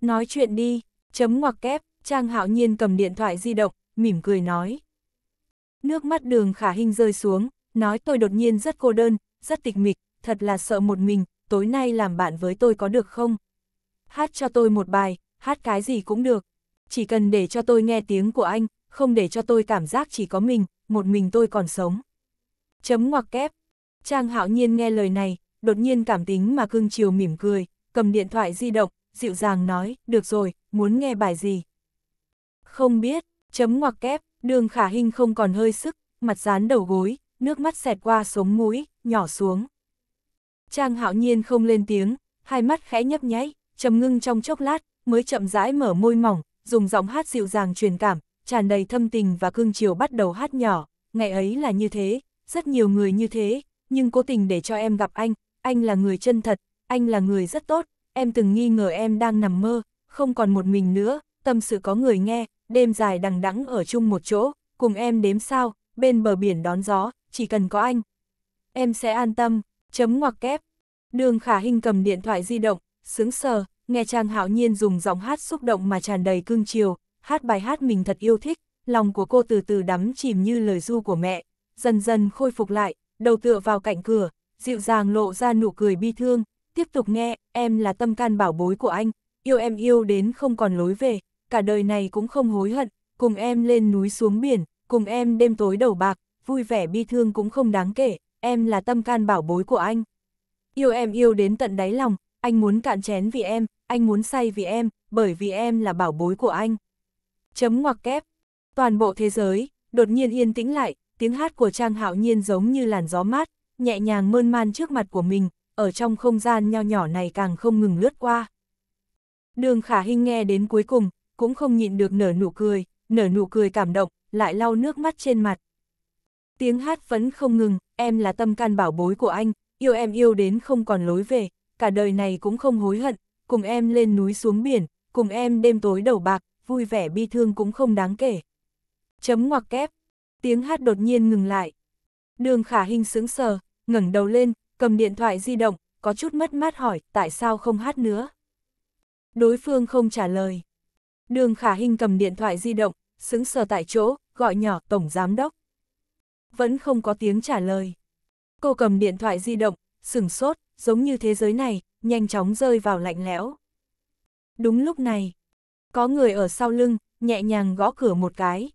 Nói chuyện đi, chấm ngoặc kép, Trang hạo nhiên cầm điện thoại di động, mỉm cười nói. Nước mắt đường khả hình rơi xuống, nói tôi đột nhiên rất cô đơn, rất tịch mịch, thật là sợ một mình, tối nay làm bạn với tôi có được không? Hát cho tôi một bài, hát cái gì cũng được. Chỉ cần để cho tôi nghe tiếng của anh, không để cho tôi cảm giác chỉ có mình, một mình tôi còn sống. Chấm ngoặc kép. Trang hạo nhiên nghe lời này, đột nhiên cảm tính mà cưng chiều mỉm cười, cầm điện thoại di động, dịu dàng nói, được rồi, muốn nghe bài gì, không biết, chấm ngoặc kép, đường khả hình không còn hơi sức, mặt dán đầu gối, nước mắt xẹt qua sống mũi, nhỏ xuống. Trang hạo nhiên không lên tiếng, hai mắt khẽ nhấp nháy, trầm ngưng trong chốc lát, mới chậm rãi mở môi mỏng, dùng giọng hát dịu dàng truyền cảm, tràn đầy thâm tình và cương chiều bắt đầu hát nhỏ, ngày ấy là như thế, rất nhiều người như thế, nhưng cố tình để cho em gặp anh, anh là người chân thật, anh là người rất tốt, em từng nghi ngờ em đang nằm mơ, không còn một mình nữa, tâm sự có người nghe, đêm dài đằng đẵng ở chung một chỗ, cùng em đếm sao, bên bờ biển đón gió, chỉ cần có anh. Em sẽ an tâm, chấm ngoặc kép. Đường khả hình cầm điện thoại di động, sướng sờ, nghe Trang Hạo Nhiên dùng giọng hát xúc động mà tràn đầy cương chiều, hát bài hát mình thật yêu thích, lòng của cô từ từ đắm chìm như lời du của mẹ, dần dần khôi phục lại, đầu tựa vào cạnh cửa, dịu dàng lộ ra nụ cười bi thương, tiếp tục nghe, em là tâm can bảo bối của anh, yêu em yêu đến không còn lối về, cả đời này cũng không hối hận, cùng em lên núi xuống biển, cùng em đêm tối đầu bạc, vui vẻ bi thương cũng không đáng kể, em là tâm can bảo bối của anh. Yêu em yêu đến tận đáy lòng, anh muốn cạn chén vì em, anh muốn say vì em, bởi vì em là bảo bối của anh. Chấm ngoặc kép. Toàn bộ thế giới, đột nhiên yên tĩnh lại, tiếng hát của Trang Hạo Nhiên giống như làn gió mát, nhẹ nhàng mơn man trước mặt của mình, ở trong không gian nho nhỏ này càng không ngừng lướt qua. Đường Khả Hinh nghe đến cuối cùng, cũng không nhịn được nở nụ cười, nở nụ cười cảm động, lại lau nước mắt trên mặt. Tiếng hát vẫn không ngừng, em là tâm can bảo bối của anh, yêu em yêu đến không còn lối về, cả đời này cũng không hối hận, cùng em lên núi xuống biển, cùng em đêm tối đầu bạc, vui vẻ bi thương cũng không đáng kể. Chấm ngoặc kép, tiếng hát đột nhiên ngừng lại. Đường khả hình sững sờ, ngẩng đầu lên, cầm điện thoại di động, có chút mất mát hỏi tại sao không hát nữa. Đối phương không trả lời. Đường khả hình cầm điện thoại di động, xứng sờ tại chỗ, gọi nhỏ Tổng Giám Đốc. Vẫn không có tiếng trả lời. Cô cầm điện thoại di động, sửng sốt, giống như thế giới này, nhanh chóng rơi vào lạnh lẽo. Đúng lúc này, có người ở sau lưng, nhẹ nhàng gõ cửa một cái.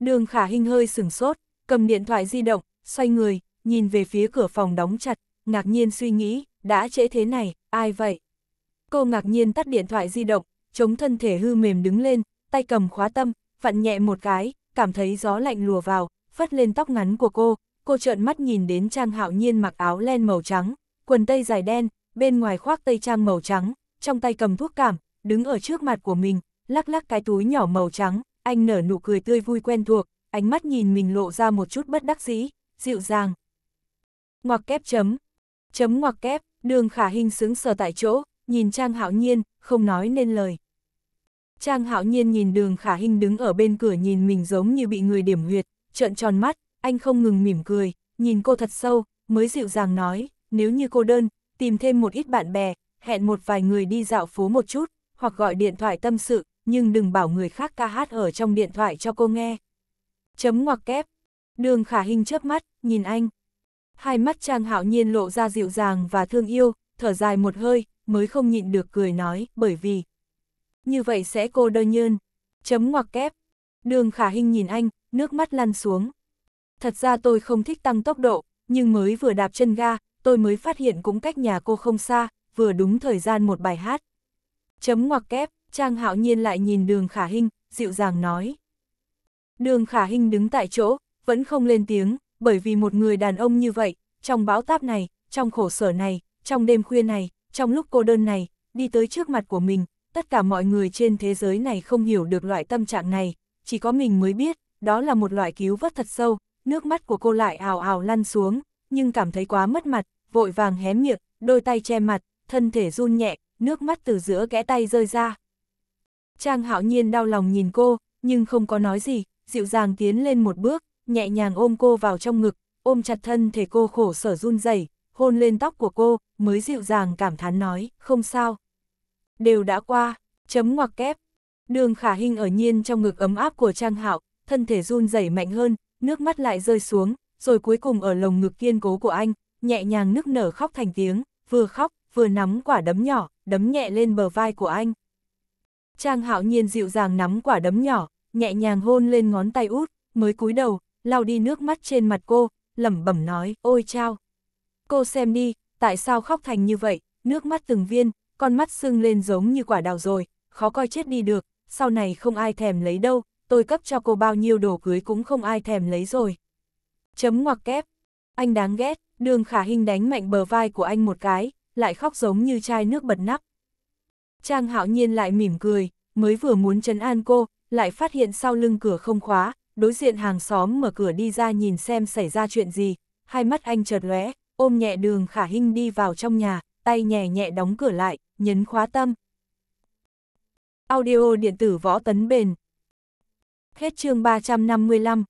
Đường khả hình hơi sửng sốt, cầm điện thoại di động, xoay người, nhìn về phía cửa phòng đóng chặt, ngạc nhiên suy nghĩ, đã trễ thế này, ai vậy? Cô ngạc nhiên tắt điện thoại di động, chống thân thể hư mềm đứng lên, tay cầm khóa tâm, vặn nhẹ một cái, cảm thấy gió lạnh lùa vào, phất lên tóc ngắn của cô, cô trợn mắt nhìn đến Trang Hạo Nhiên mặc áo len màu trắng, quần tây dài đen, bên ngoài khoác tây trang màu trắng, trong tay cầm thuốc cảm, đứng ở trước mặt của mình, lắc lắc cái túi nhỏ màu trắng, anh nở nụ cười tươi vui quen thuộc, ánh mắt nhìn mình lộ ra một chút bất đắc dĩ, dịu dàng. Ngoặc kép chấm, chấm ngoặc kép, đường khả hình xứng sờ tại chỗ, nhìn Trang Hạo Nhiên, không nói nên lời. Trang Hạo Nhiên nhìn đường khả Hinh đứng ở bên cửa nhìn mình giống như bị người điểm huyệt, trợn tròn mắt, anh không ngừng mỉm cười, nhìn cô thật sâu, mới dịu dàng nói, nếu như cô đơn, tìm thêm một ít bạn bè, hẹn một vài người đi dạo phố một chút, hoặc gọi điện thoại tâm sự, nhưng đừng bảo người khác ca hát ở trong điện thoại cho cô nghe. Chấm ngoặc kép. Đường khả Hinh chớp mắt, nhìn anh. Hai mắt Trang Hạo Nhiên lộ ra dịu dàng và thương yêu, thở dài một hơi, mới không nhịn được cười nói, bởi vì như vậy sẽ cô đơn nhơn. Chấm ngoặc kép. Đường khả hình nhìn anh, nước mắt lăn xuống. Thật ra tôi không thích tăng tốc độ, nhưng mới vừa đạp chân ga, tôi mới phát hiện cũng cách nhà cô không xa, vừa đúng thời gian một bài hát. Chấm ngoặc kép, Trang Hạo Nhiên lại nhìn đường khả hình, dịu dàng nói. Đường khả hình đứng tại chỗ, vẫn không lên tiếng, bởi vì một người đàn ông như vậy, trong bão táp này, trong khổ sở này, trong đêm khuya này, trong lúc cô đơn này, đi tới trước mặt của mình, tất cả mọi người trên thế giới này không hiểu được loại tâm trạng này, chỉ có mình mới biết, đó là một loại cứu vớt thật sâu, nước mắt của cô lại ào ào lăn xuống, nhưng cảm thấy quá mất mặt, vội vàng hé miệng, đôi tay che mặt, thân thể run nhẹ, nước mắt từ giữa kẽ tay rơi ra. Trang hạo nhiên đau lòng nhìn cô, nhưng không có nói gì, dịu dàng tiến lên một bước, nhẹ nhàng ôm cô vào trong ngực, ôm chặt thân thể cô khổ sở run rẩy hôn lên tóc của cô, mới dịu dàng cảm thán nói, không sao. Đều đã qua, chấm ngoặc kép. Đường khả hình ở nhiên trong ngực ấm áp của Trang Hạo, thân thể run rẩy mạnh hơn, nước mắt lại rơi xuống, rồi cuối cùng ở lồng ngực kiên cố của anh, nhẹ nhàng nức nở khóc thành tiếng, vừa khóc, vừa nắm quả đấm nhỏ, đấm nhẹ lên bờ vai của anh. Trang Hạo nhiên dịu dàng nắm quả đấm nhỏ, nhẹ nhàng hôn lên ngón tay út, mới cúi đầu, lau đi nước mắt trên mặt cô, lẩm bẩm nói, ôi chao cô xem đi, tại sao khóc thành như vậy, nước mắt từng viên, con mắt sưng lên giống như quả đào rồi, khó coi chết đi được, sau này không ai thèm lấy đâu, tôi cấp cho cô bao nhiêu đồ cưới cũng không ai thèm lấy rồi. Chấm ngoặc kép, anh đáng ghét, đường khả hình đánh mạnh bờ vai của anh một cái, lại khóc giống như chai nước bật nắp. Trang hạo nhiên lại mỉm cười, mới vừa muốn trấn an cô, lại phát hiện sau lưng cửa không khóa, đối diện hàng xóm mở cửa đi ra nhìn xem xảy ra chuyện gì, hai mắt anh chợt lóe, ôm nhẹ đường khả hinh đi vào trong nhà, tay nhẹ nhẹ đóng cửa lại, nhấn khóa tâm. Audio điện tử võ tấn bền. Hết chương 355